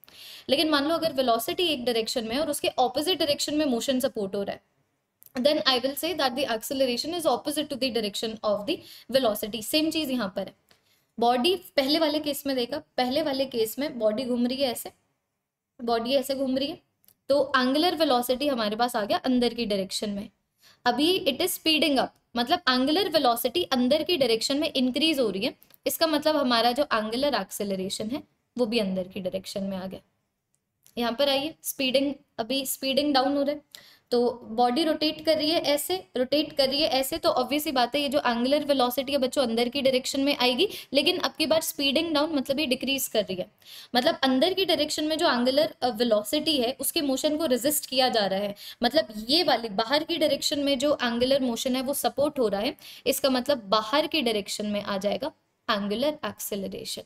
लेकिन मान लो अगर वेलोसिटी एक डायरेक्शन में है और उसके ऑपोजिट डायरेक्शन में मोशन सपोर्ट हो रहा है then I will say that the acceleration इज opposite to the direction of the velocity same चीज यहाँ पर है बॉडी पहले वाले केस में देखा पहले वाले केस में बॉडी घूम रही है ऐसे बॉडी ऐसे घूम रही है तो एंगुलर वेलोसिटी हमारे पास आ गया अंदर की डायरेक्शन में अभी इट इज स्पीडिंग अप मतलब एंगुलर वेलोसिटी अंदर की डायरेक्शन में इंक्रीज हो रही है इसका मतलब हमारा जो एंगुलर एक्सेलरेशन है वो भी अंदर की डायरेक्शन में आ गया यहाँ पर आइए स्पीडिंग अभी स्पीडिंग डाउन हो रहा है तो बॉडी रोटेट कर रही है ऐसे रोटेट कर रही है ऐसे तो ऑब्वियस ही बात है ये जो एंगुलर वेलोसिटी है बच्चों अंदर की डायरेक्शन में आएगी लेकिन अब की बार स्पीडिंग डाउन मतलब ये डिक्रीज कर रही है मतलब अंदर की डायरेक्शन में जो एंगुलर वेलोसिटी है उसके मोशन को रेजिस्ट किया जा रहा है मतलब ये वाली बाहर की डायरेक्शन में जो एंगुलर मोशन है वो सपोर्ट हो रहा है इसका मतलब बाहर की डायरेक्शन में आ जाएगा एंगुलर एक्सेलरेशन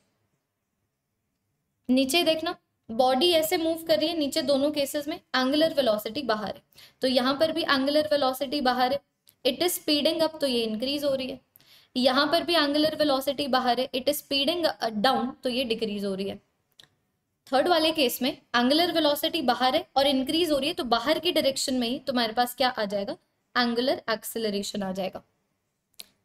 नीचे देखना बॉडी ऐसे मूव कर रही है नीचे दोनों केसेस में एंगुलर वेलोसिटी बाहर है तो यहाँ पर भी एंगुलर वेलोसिटी बाहर है इट इज स्पीडिंग अप तो ये इंक्रीज हो रही है यहाँ पर भी एंगुलर वेलोसिटी बाहर है इट इज स्पीडिंग डाउन तो ये डिक्रीज हो रही है थर्ड वाले केस में एंगुलर वेलोसिटी बाहर है और इंक्रीज हो रही है तो बाहर की डायरेक्शन में ही तुम्हारे पास क्या आ जाएगा एंगुलर एक्सेलरेशन आ जाएगा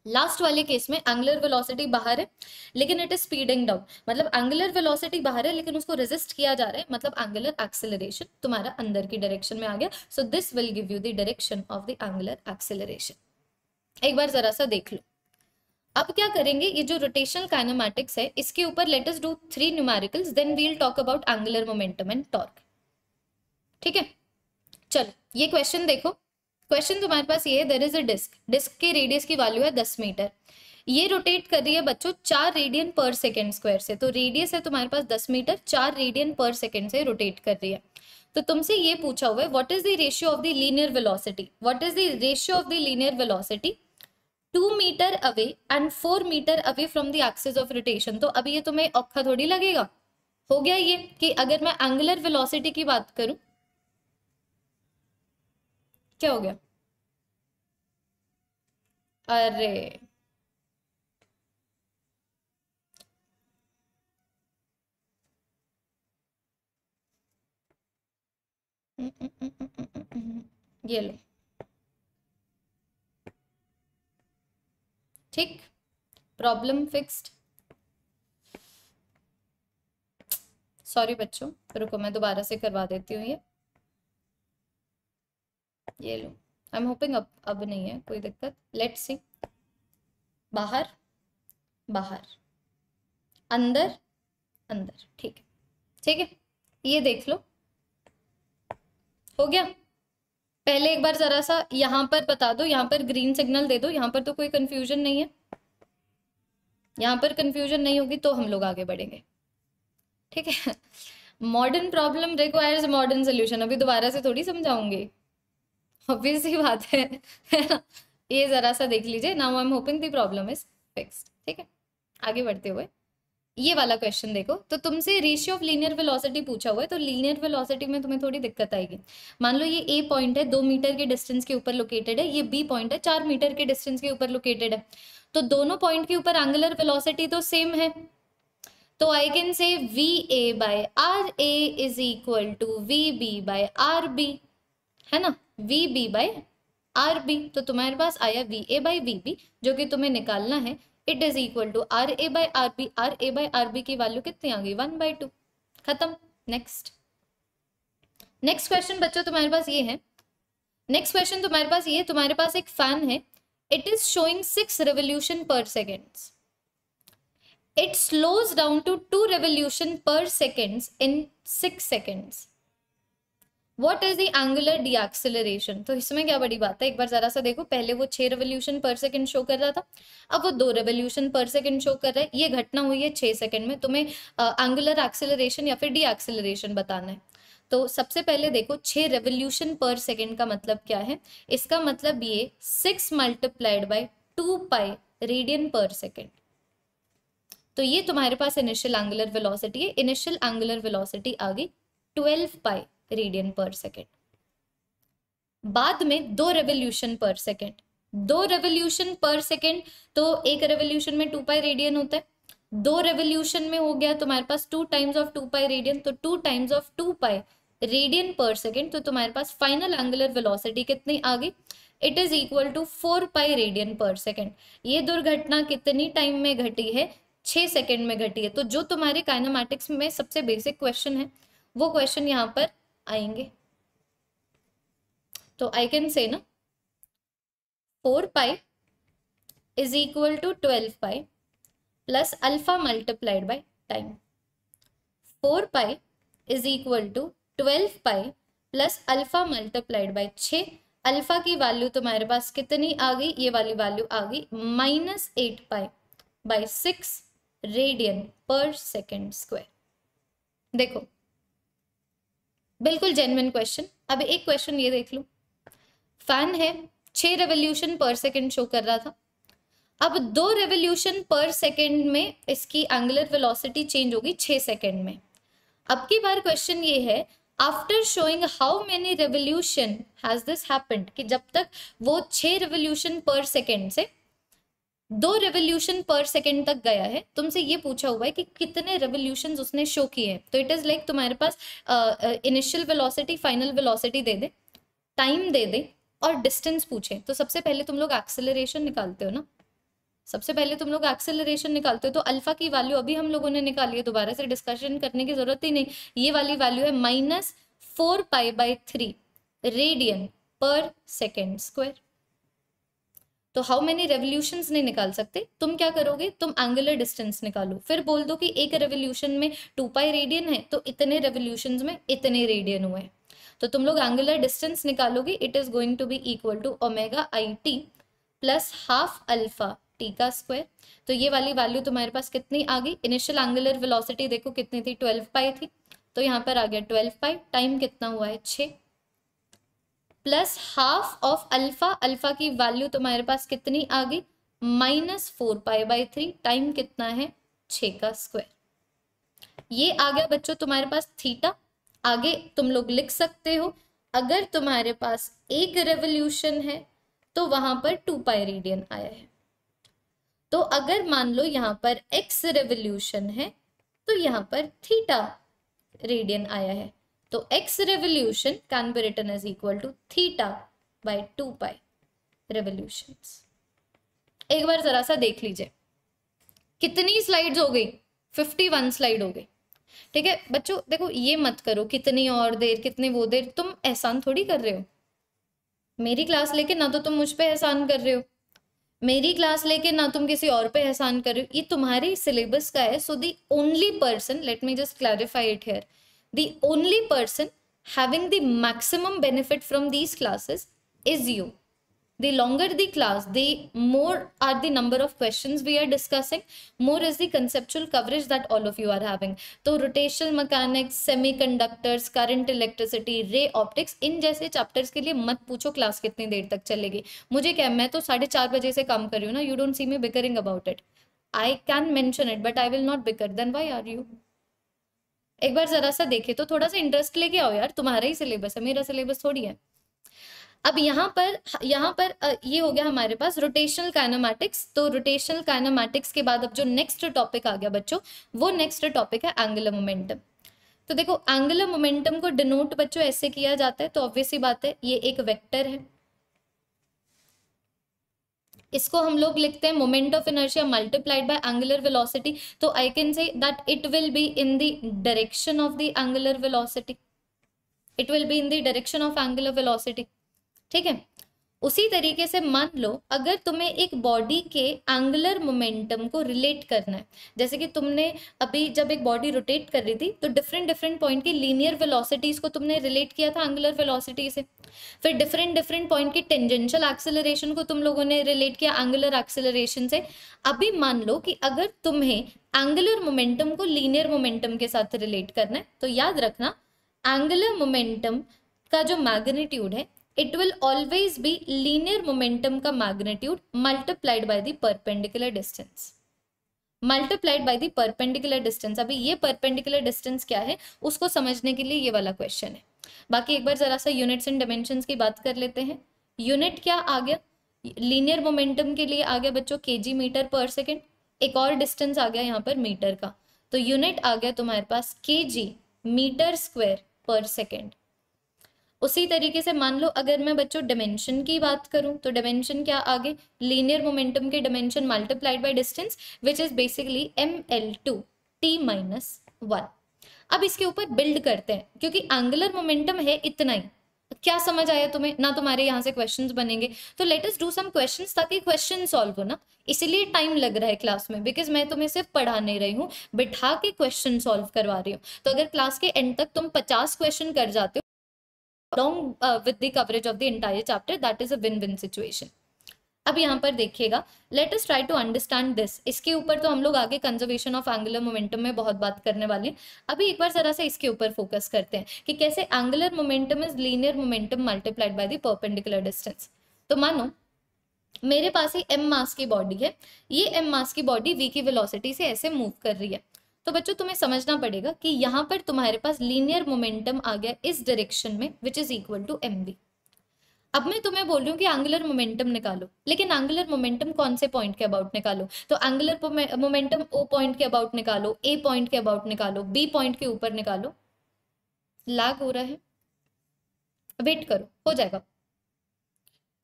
लास्ट वाले केस में एंगुलर वेलोसिटी बाहर है लेकिन इट इज स्पीडिंग डाउन मतलब एंगुलर वेलोसिटी बाहर है लेकिन उसको रेजिस्ट किया जा रहा है मतलब एंगुलर एक्सेलरेशन तुम्हारा अंदर की डायरेक्शन में आ गया so this will give you the direction of the angular acceleration एक बार जरा सा देख लो अब क्या करेंगे ये जो रोटेशनल काइनेमैटिक्स है इसके ऊपर let us do three numericals then we'll talk about angular momentum and torque ठीक है चलो ये क्वेश्चन देखो क्वेश्चन तुम्हारे पास ये है there is a disc disc के रेडियस की वैल्यू है दस मीटर ये रोटेट कर रही है बच्चों चार रेडियन पर सेकेंड स्क्वायर से तो रेडियस है तुम्हारे पास दस मीटर चार रेडियन पर सेकेंड से रोटेट कर रही है तो तुमसे ये पूछा हुआ है what is the ratio of the linear velocity what is the ratio of the linear velocity two metre away and four metre away from the axis of rotation तो अभी ये तुम्हें औखा थोड़ी लगेगा हो गया ये कि अगर मैं एंगुलर वेलोसिटी की बात करूं क्या हो गया अरे ये लो ठीक प्रॉब्लम फिक्स्ड सॉरी बच्चों रुको मैं दोबारा से करवा देती हूँ ये ये लो आई एम होपिंग अब अब नहीं है कोई दिक्कत लेट सी बाहर बाहर अंदर अंदर ठीक है ठीक है ये देख लो हो गया पहले एक बार जरा सा यहां पर बता दो यहाँ पर ग्रीन सिग्नल दे दो यहाँ पर तो कोई कंफ्यूजन नहीं है यहां पर कंफ्यूजन नहीं होगी तो हम लोग आगे बढ़ेंगे ठीक है modern problem requires modern solution अभी दोबारा से थोड़ी समझाऊंगी ऑब्वियस ही बात है ये जरा सा देख लीजिए now I am hoping the problem is fixed ठीक है आगे बढ़ते हुए ये वाला क्वेश्चन देखो तो तुमसे रेशियो ऑफ लीनियर वेलोसिटी पूछा हुआ है तो लीनियर वेलोसिटी में तुम्हें थोड़ी दिक्कत आएगी मान लो ये ए पॉइंट है दो मीटर के डिस्टेंस के ऊपर लोकेटेड है ये बी पॉइंट है चार मीटर के डिस्टेंस के ऊपर लोकेटेड है तो दोनों पॉइंट के ऊपर एंगुलर वेलोसिटी तो सेम है तो I can say v a by r a is equal to v b by r b है ना v b by r b तो तुम्हारे पास आया v a by v b जो कि तुम्हें निकालना है it is equal to r a by r b r a by r b की वैल्यू कितनी आ गई वन बाई टू खत्म नेक्स्ट नेक्स्ट क्वेश्चन बच्चों तुम्हारे पास ये है नेक्स्ट क्वेश्चन तुम्हारे पास ये है तुम्हारे पास एक फैन है it is showing six revolution per seconds it slows down to two revolution per seconds in six seconds what is the angular डी एक्सेलरेशन तो इसमें क्या बड़ी बात है एक बार जरा सा देखो पहले वो छह रेवोल्यूशन पर सेकेंड शो कर रहा था अब वो दो रेवोल्यूशन पर सेकेंड शो कर रहा है ये घटना हुई है छह सेकंड में तुम्हें एंगुलर एक्सेलरेशन या फिर डी एक्सेलरेशन बताना है तो सबसे पहले देखो छह रेवोल्यूशन पर सेकेंड का मतलब क्या है इसका मतलब ये six multiplied by two pi radian per second तो ये तुम्हारे पास इनिशियल एंगुलर वेलोसिटी है इनिशियल एंगुलर वेलोसिटी आ गई twelve pi radian per second बाद में दो रेवोल्यूशन पर सेकेंड दो रेवोल्यूशन पर सेकेंड तो एक रेवोल्यूशन में टू पाई रेडियन होता है दो रेवोल्यूशन में हो गया तुम्हारे पास two times of two pi radian तो two times of two pi radian per second तो तुम्हारे पास फाइनल एंगुलर वेलोसिटी कितनी आ गई it is equal to four pi radian per second ये दुर्घटना कितनी टाइम में घटी है छह सेकेंड में घटी है तो जो तुम्हारे काइनामेटिक्स में सबसे बेसिक क्वेश्चन है वो क्वेश्चन यहाँ पर आएंगे तो आई कैन से ना four pi is equal to twelve pi plus alpha multiplied by time four pi is equal to twelve pi plus alpha multiplied by छ अल्फा की वैल्यू तुम्हारे पास कितनी आ गई ये वाली वैल्यू आ गई minus eight pi by six radian per second square देखो बिल्कुल जेनविन क्वेश्चन अब एक क्वेश्चन ये देख लो फैन है छह रेवोल्यूशन पर सेकेंड शो कर रहा था अब दो रेवोल्यूशन पर सेकेंड में इसकी एंगुलर वेलोसिटी चेंज होगी छह सेकेंड में अब की बार क्वेश्चन ये है after showing how many revolution has this happened कि जब तक वो छह रेवोल्यूशन पर सेकेंड से दो रेवोल्यूशन पर सेकेंड तक गया है तुमसे ये पूछा हुआ है कि कितने रेवोल्यूशन उसने शो किए हैं तो इट इज़ लाइक तुम्हारे पास इनिशियल वेलोसिटी फाइनल वेलोसिटी दे दे टाइम दे दे और डिस्टेंस पूछे तो सबसे पहले तुम लोग एक्सेलरेशन निकालते हो ना सबसे पहले तुम लोग एक्सेलरेशन निकालते हो तो अल्फा की वैल्यू अभी हम लोगों ने निकाली है दोबारा से डिस्कशन करने की जरूरत ही नहीं ये वाली वैल्यू है minus four pi by three radian per second square तो हाउ मेनी रेवोल्यूशन नहीं निकाल सकते तुम क्या करोगे तुम एंगुलर डिस्टेंस निकालो फिर बोल दो कि एक रेवोल्यूशन में टू पाई रेडियन है तो इतने रेवोल्यूशन में इतने रेडियन हुए तो तुम लोग एंगुलर डिस्टेंस निकालोगे it is going to be equal to omega I T plus half alpha T का स्क्वायर तो ये वाली वैल्यू तुम्हारे पास कितनी आ गई इनिशियल एंगुलर वेलोसिटी देखो कितनी थी ट्वेल्व पाई थी तो यहाँ पर आ गया ट्वेल्व पाई टाइम कितना हुआ है छः plus half of alpha alpha की वैल्यू तुम्हारे पास कितनी आ गई minus four pi by three time कितना है छ का स्क्वायर ये आ गया बच्चों तुम्हारे पास थीटा आगे तुम लोग लिख सकते हो अगर तुम्हारे पास एक रेवोल्यूशन है तो वहां पर टू पाई रेडियन आया है तो अगर मान लो यहां पर एक्स रेवोल्यूशन है तो यहाँ पर थीटा रेडियन आया है तो x revolution can be return is equal to theta by two pi revolutions. एक बार जरा सा देख लीजिए कितनी स्लाइड्स हो गई फिफ्टी वन स्लाइड हो गई ठीक है बच्चों देखो ये मत करो कितनी और देर कितने वो देर तुम एहसान थोड़ी कर रहे हो मेरी क्लास लेके ना तो तुम मुझ पे एहसान कर रहे हो मेरी क्लास लेके ना तुम किसी और पे एहसान कर रहे हो ये तुम्हारी सिलेबस का है so the only person let me just clarify it here the only person having the maximum benefit from these classes is you. The longer the class, the more are the number of questions we are discussing, more is the conceptual coverage that all of you are having. So rotational mechanics, semiconductors, current electricity, ray optics, in jaise chapters ke liye mat पूछो class kitni der tak chalegi mujhe kya main to 4:30 baje se kaam kar rahi hu na you don't see me bickering about it i can mention it but i will not bicker then why are you एक बार जरा सा देखे तो थोड़ा सा इंटरेस्ट लेके आओ यार तुम्हारा ही सिलेबस है मेरा सिलेबस थोड़ी है अब यहाँ पर यहाँ पर ये हो गया हमारे पास रोटेशनल काइनामेटिक्स तो रोटेशनल काइनामेटिक्स के बाद अब जो नेक्स्ट टॉपिक आ गया बच्चों वो नेक्स्ट टॉपिक है एंगुलर मोमेंटम तो देखो एंगुलर मोमेंटम को डिनोट बच्चों ऐसे किया जाता है तो ऑब्वियसली बात है ये एक वेक्टर है इसको हम लोग लिखते हैं moment of inertia multiplied by angular velocity तो I can say that it will be in the direction of the angular velocity it will be in the direction of angular velocity ठीक है उसी तरीके से मान लो अगर तुम्हें एक बॉडी के एंगुलर मोमेंटम को रिलेट करना है जैसे कि तुमने अभी जब एक बॉडी रोटेट कर रही थी तो डिफरेंट डिफरेंट पॉइंट की लीनियर वेलोसिटीज को तुमने रिलेट किया था एंगुलर वेलोसिटी से फिर डिफरेंट डिफरेंट पॉइंट की टेंजेंशियल एक्सेलरेशन को तुम लोगों ने रिलेट किया एंगुलर एक्सेलरेशन से अभी मान लो कि अगर तुम्हें एंगुलर मोमेंटम को लीनियर मोमेंटम के साथ रिलेट करना है तो याद रखना एंगुलर मोमेंटम का जो मैग्नीट्यूड है it will always be linear momentum ka magnitude multiplied by the perpendicular distance multiplied by the perpendicular distance अभी ये परपेंडिकुलर डिस्टेंस क्या है उसको समझने के लिए ये वाला क्वेश्चन है बाकी एक बार जरा सा यूनिट्स एंड डायमेंशन की बात कर लेते हैं यूनिट क्या आ गया लीनियर मोमेंटम के लिए आ गया बच्चों के जी मीटर पर सेकेंड एक और डिस्टेंस आ गया यहाँ पर मीटर का तो यूनिट आ गया तुम्हारे पास K G meter square per second उसी तरीके से मान लो अगर मैं बच्चों डिमेंशन की बात करूं तो डिमेंशन क्या आगे लीनियर मोमेंटम के dimension multiplied by distance which is basically M L two T minus one अब इसके ऊपर बिल्ड करते हैं क्योंकि एंगुलर मोमेंटम है इतना ही क्या समझ आया तुम्हें ना तुम्हारे यहाँ से क्वेश्चंस बनेंगे तो लेटेस्ट डू सम क्वेश्चंस ताकि क्वेश्चन सॉल्व हो ना इसीलिए टाइम लग रहा है क्लास में बिकॉज मैं तुम्हें सिर्फ पढ़ा नहीं रही हूँ बिठा के क्वेश्चन सॉल्व करवा रही हूँ तो अगर क्लास के एंड तक तुम पचास क्वेश्चन कर जाते हो along uh, with the coverage of the entire chapter that is a win-win situation अब यहाँ पर देखिएगा let us try to understand this इसके ऊपर तो हम लोग आगे कंजर्वेशन ऑफ एंगुलर मोमेंटम में बहुत बात करने वाले हैं अभी एक बार जरा से इसके ऊपर फोकस करते हैं कि कैसे angular momentum is linear momentum multiplied by the perpendicular distance तो मानो मेरे पास ही एम मास की बॉडी है ये एम मास की बॉडी वी की वेलोसिटी से ऐसे मूव कर रही है तो बच्चों तुम्हें समझना पड़ेगा कि यहाँ पर तुम्हारे पास लीनियर मोमेंटम आ गया इस डायरेक्शन में which is equal to M अब मैं तुम्हें बोल रही हूँ कि एंगुलर मोमेंटम निकालो लेकिन एंगुलर मोमेंटम कौन से पॉइंट के अबाउट निकालो तो एंगुलर मोमेंटम ओ पॉइंट के अबाउट निकालो ए पॉइंट के अबाउट निकालो बी पॉइंट के ऊपर निकालो लैग हो रहा है वेट करो हो जाएगा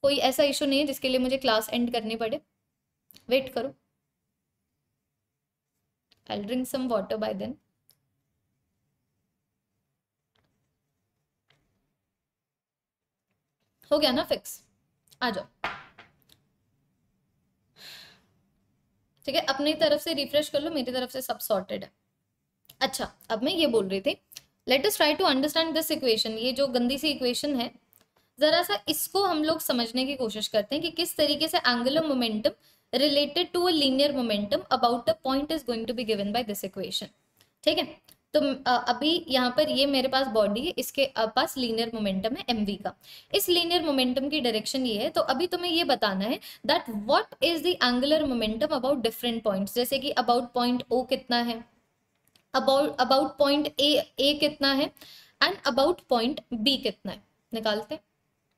कोई ऐसा इशू नहीं है जिसके लिए मुझे क्लास एंड करनी पड़े वेट करो I'll drink some water by then. हो गया ना फिक्स आ जाओ ठीक है अपनी तरफ से रिफ्रेश कर लो मेरी तरफ से सब सॉर्टेड है अच्छा अब मैं ये बोल रही थी let us try to understand this equation ये जो गंदी सी इक्वेशन है जरा सा इसको हम लोग समझने की कोशिश करते हैं कि किस तरीके से angular momentum related to a linear momentum about a point is going to be given by this equation ठीक है तो अभी यहाँ पर ये मेरे पास बॉडी है इसके पास लीनियर मोमेंटम है एम का इस लीनियर मोमेंटम की डायरेक्शन ये है तो अभी तुम्हें ये बताना है that what is the angular momentum about different points जैसे कि अबाउट पॉइंट ओ कितना है about about point A A कितना है एंड अबाउट पॉइंट बी कितना है निकालते हैं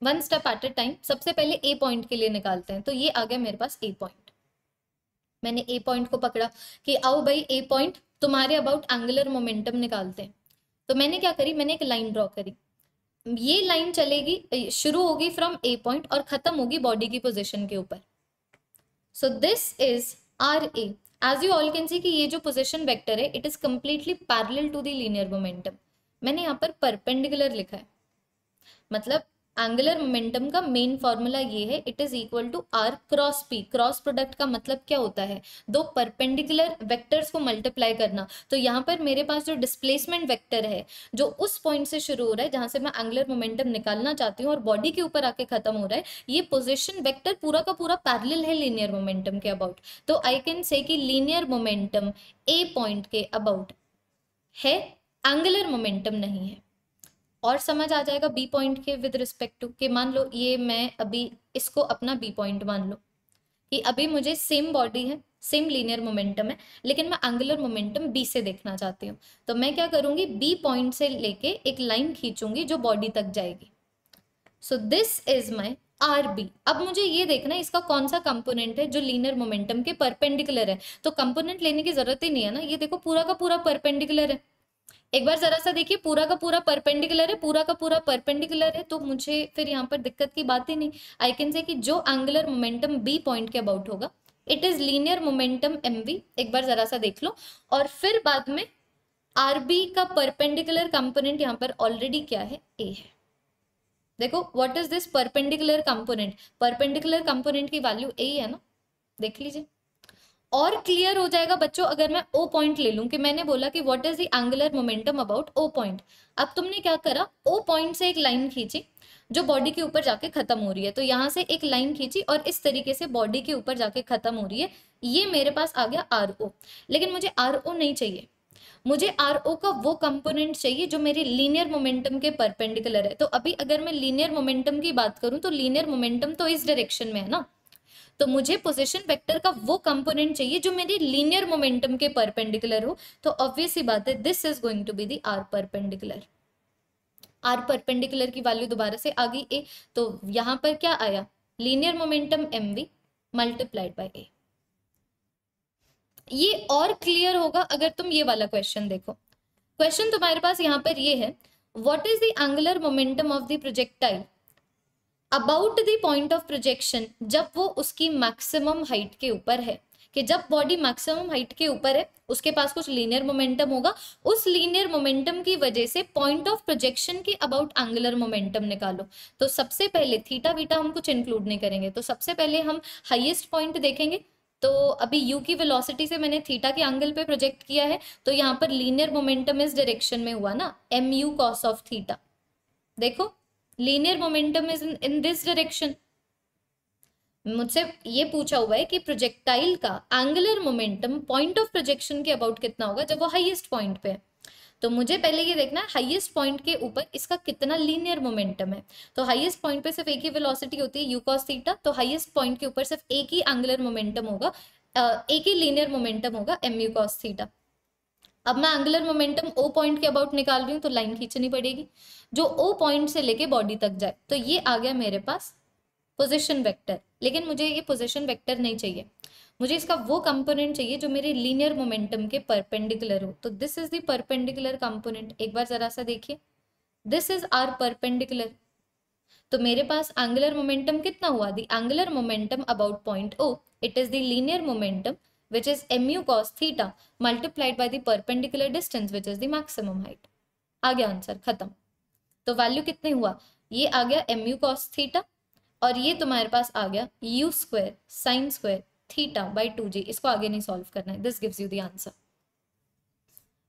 one step at a time सबसे पहले ए पॉइंट के लिए निकालते हैं तो ये आ गया मेरे पास ए पॉइंट मैंने ए पॉइंट को पकड़ा कि आओ भाई ए पॉइंट तुम्हारे अबाउट एंगुलर मोमेंटम निकालते हैं तो मैंने क्या करी मैंने एक लाइन ड्रॉ करी ये लाइन चलेगी शुरू होगी फ्रॉम ए पॉइंट और खत्म होगी बॉडी की पोजिशन के ऊपर so this is R A as you all can see कि ये जो पोजिशन वेक्टर है it is completely parallel to the linear momentum मैंने यहाँ पर परपेंडिकुलर लिखा है मतलब एंगुलर मोमेंटम का मेन फॉर्मूला ये है it is equal to R cross P cross product का मतलब क्या होता है दो परपेंडिकुलर वेक्टर्स को मल्टीप्लाई करना तो यहाँ पर मेरे पास जो डिस्प्लेसमेंट वेक्टर है जो उस पॉइंट से शुरू हो रहा है जहाँ से मैं एंगुलर मोमेंटम निकालना चाहती हूँ और बॉडी के ऊपर आके खत्म हो रहा है ये पोजिशन वैक्टर पूरा का पूरा पैरल है लीनियर मोमेंटम के अबाउट तो आई कैन से कि लीनियर मोमेंटम ए पॉइंट के अबाउट है एंगुलर मोमेंटम नहीं है और समझ आ जाएगा बी पॉइंट के विद रिस्पेक्ट टू कि मान लो ये मैं अभी इसको अपना बी पॉइंट मान लो कि अभी मुझे सेम बॉडी है सेम लीनियर मोमेंटम है लेकिन मैं एंगुलर मोमेंटम बी से देखना चाहती हूँ तो मैं क्या करूँगी बी पॉइंट से लेके एक लाइन खींचूंगी जो बॉडी तक जाएगी so this is my R B अब मुझे ये देखना है इसका कौन सा कंपोनेंट है जो लीनियर मोमेंटम के परपेंडिकुलर है तो कंपोनेंट लेने की जरूरत ही नहीं है ना ये देखो पूरा का पूरा परपेंडिकुलर है एक बार जरा सा देखिए पूरा का पूरा परपेंडिकुलर है पूरा का पूरा परपेंडिकुलर है तो मुझे फिर यहाँ पर दिक्कत की बात ही नहीं आई कैन से कि जो एंगुलर मोमेंटम बी पॉइंट के अबाउट होगा it is linear momentum M एक बार जरा सा देख लो और फिर बाद में आर बी का परपेंडिकुलर कंपोनेंट यहाँ पर ऑलरेडी क्या है ए है देखो what is this perpendicular component perpendicular component की वैल्यू ए है ना देख लीजिए और क्लियर हो जाएगा बच्चों अगर मैं ओ पॉइंट ले लूं कि मैंने बोला कि what is the angular momentum about O point अब तुमने क्या करा ओ पॉइंट से एक लाइन खींची जो बॉडी के ऊपर जाके खत्म हो रही है तो यहाँ से एक लाइन खींची और इस तरीके से बॉडी के ऊपर जाके खत्म हो रही है ये मेरे पास आ गया आर ओ लेकिन मुझे आर ओ नहीं चाहिए मुझे आर ओ का वो कंपोनेंट चाहिए जो मेरे लीनियर मोमेंटम के परपेंडिकुलर है तो अभी अगर मैं लीनियर मोमेंटम की बात करूं तो लीनियर मोमेंटम तो इस डायरेक्शन में है ना तो मुझे पोजिशन वेक्टर का वो कंपोनेंट चाहिए जो मेरी लीनियर मोमेंटम के परपेंडिकुलर हो तो ऑब्वियस ही बात है this is going to be the R perpendicular R perpendicular की वैल्यू दोबारा से आ गई ए तो यहां पर क्या आया linear momentum M V multiplied by A ये और क्लियर होगा अगर तुम ये वाला क्वेश्चन देखो क्वेश्चन तुम्हारे पास यहाँ पर ये है what is the angular momentum of the projectile about the point of projection जब वो उसकी मैक्सिमम हाइट के ऊपर है कि जब बॉडी मैक्सिमम हाइट के ऊपर है उसके पास कुछ लीनियर मोमेंटम होगा उस लीनियर मोमेंटम की वजह से पॉइंट ऑफ प्रोजेक्शन के अबाउट एंगुलर मोमेंटम निकालो तो सबसे पहले थीटा वीटा हम कुछ इंक्लूड नहीं करेंगे तो सबसे पहले हम हाईएस्ट पॉइंट देखेंगे तो अभी यू की वेलोसिटी से मैंने थीटा के एंगल पे प्रोजेक्ट किया है तो यहाँ पर लीनियर मोमेंटम इस डायरेक्शन में हुआ ना M U cos of theta देखो linear momentum is in this direction मुझसे ये पूछा हुआ है कि प्रोजेक्टाइल का angular momentum point of projection के अबाउट कितना होगा जब वो हाईएस्ट पॉइंट पे है तो मुझे पहले ये देखना है हाईएस्ट पॉइंट के ऊपर इसका कितना लीनियर मोमेंटम है तो हाईएस्ट पॉइंट पे सिर्फ एक ही वेलोसिटी होती है यू कॉस थीटा तो हाईएस्ट पॉइंट के ऊपर सिर्फ एक ही एंगुलर मोमेंटम होगा एक ही लीनियर मोमेंटम होगा एम यू कॉस थीटा अब मैं एंगुलर मोमेंटम ओ पॉइंट के अबाउट निकाल रही हूँ तो लाइन खींचनी पड़ेगी जो ओ पॉइंट से लेके बॉडी तक जाए तो ये आ गया मेरे पास पोजिशन वेक्टर लेकिन मुझे ये पोजिशन वेक्टर नहीं चाहिए मुझे इसका वो कंपोनेंट चाहिए जो मेरे लीनियर मोमेंटम के परपेंडिकुलर हो तो this is the perpendicular perpendicular component एक बार जरा सा देखिए दिस इज आर परपेंडिकुलर तो मेरे पास एंगुलर मोमेंटम कितना हुआ the angular momentum about point O it is the linear momentum which is M cos theta multiplied by the perpendicular distance which is the maximum height आ गया आंसर खत्म तो वैल्यू कितने हुआ ये आ गया एम यू कॉस थीटा और ये तुम्हारे पास आ गया U square sine square theta by two G इसको आगे नहीं सॉल्व करना है this gives you the answer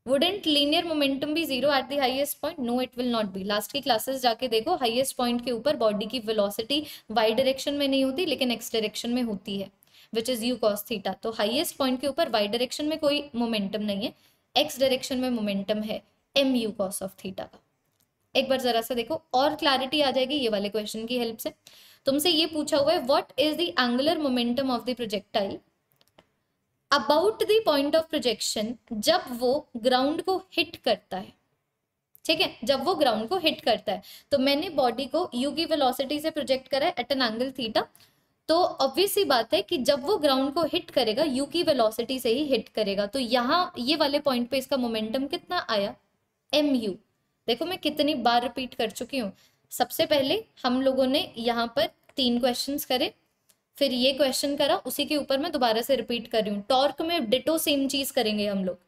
wouldn't linear momentum भी zero at the highest point no it will not be last की क्लासेस जाके देखो हाइएस्ट पॉइंट के ऊपर बॉडी की वेलोसिटी वाई डायरेक्शन में नहीं होती लेकिन एक्स डायरेक्शन में होती है which is U cos theta तो हाइएस्ट पॉइंट के ऊपर वाई डायरेक्शन में कोई मोमेंटम नहीं है एक्स डायरेक्शन में मोमेंटम है M U cos of theta का एक बार जरा सा देखो और क्लैरिटी आ जाएगी ये वाले क्वेश्चन की हेल्प से तुमसे ये पूछा हुआ है what is the angular momentum of the projectile about the point of projection जब वो ग्राउंड को हिट करता है ठीक है जब वो ग्राउंड को हिट करता है तो मैंने बॉडी को यू की वेलोसिटी से प्रोजेक्ट करा है एट एन एंगल थीटा तो ऑब्वियस ही बात है कि जब वो ग्राउंड को हिट करेगा यू की वेलोसिटी से ही हिट करेगा तो यहाँ ये वाले पॉइंट पे इसका मोमेंटम कितना आया एम यू देखो मैं कितनी बार रिपीट कर चुकी हूँ सबसे पहले हम लोगों ने यहाँ पर तीन क्वेश्चन करे फिर ये क्वेश्चन करा उसी के ऊपर मैं दोबारा से रिपीट कर रही हूँ टॉर्क में डिटो सेम चीज करेंगे हम लोग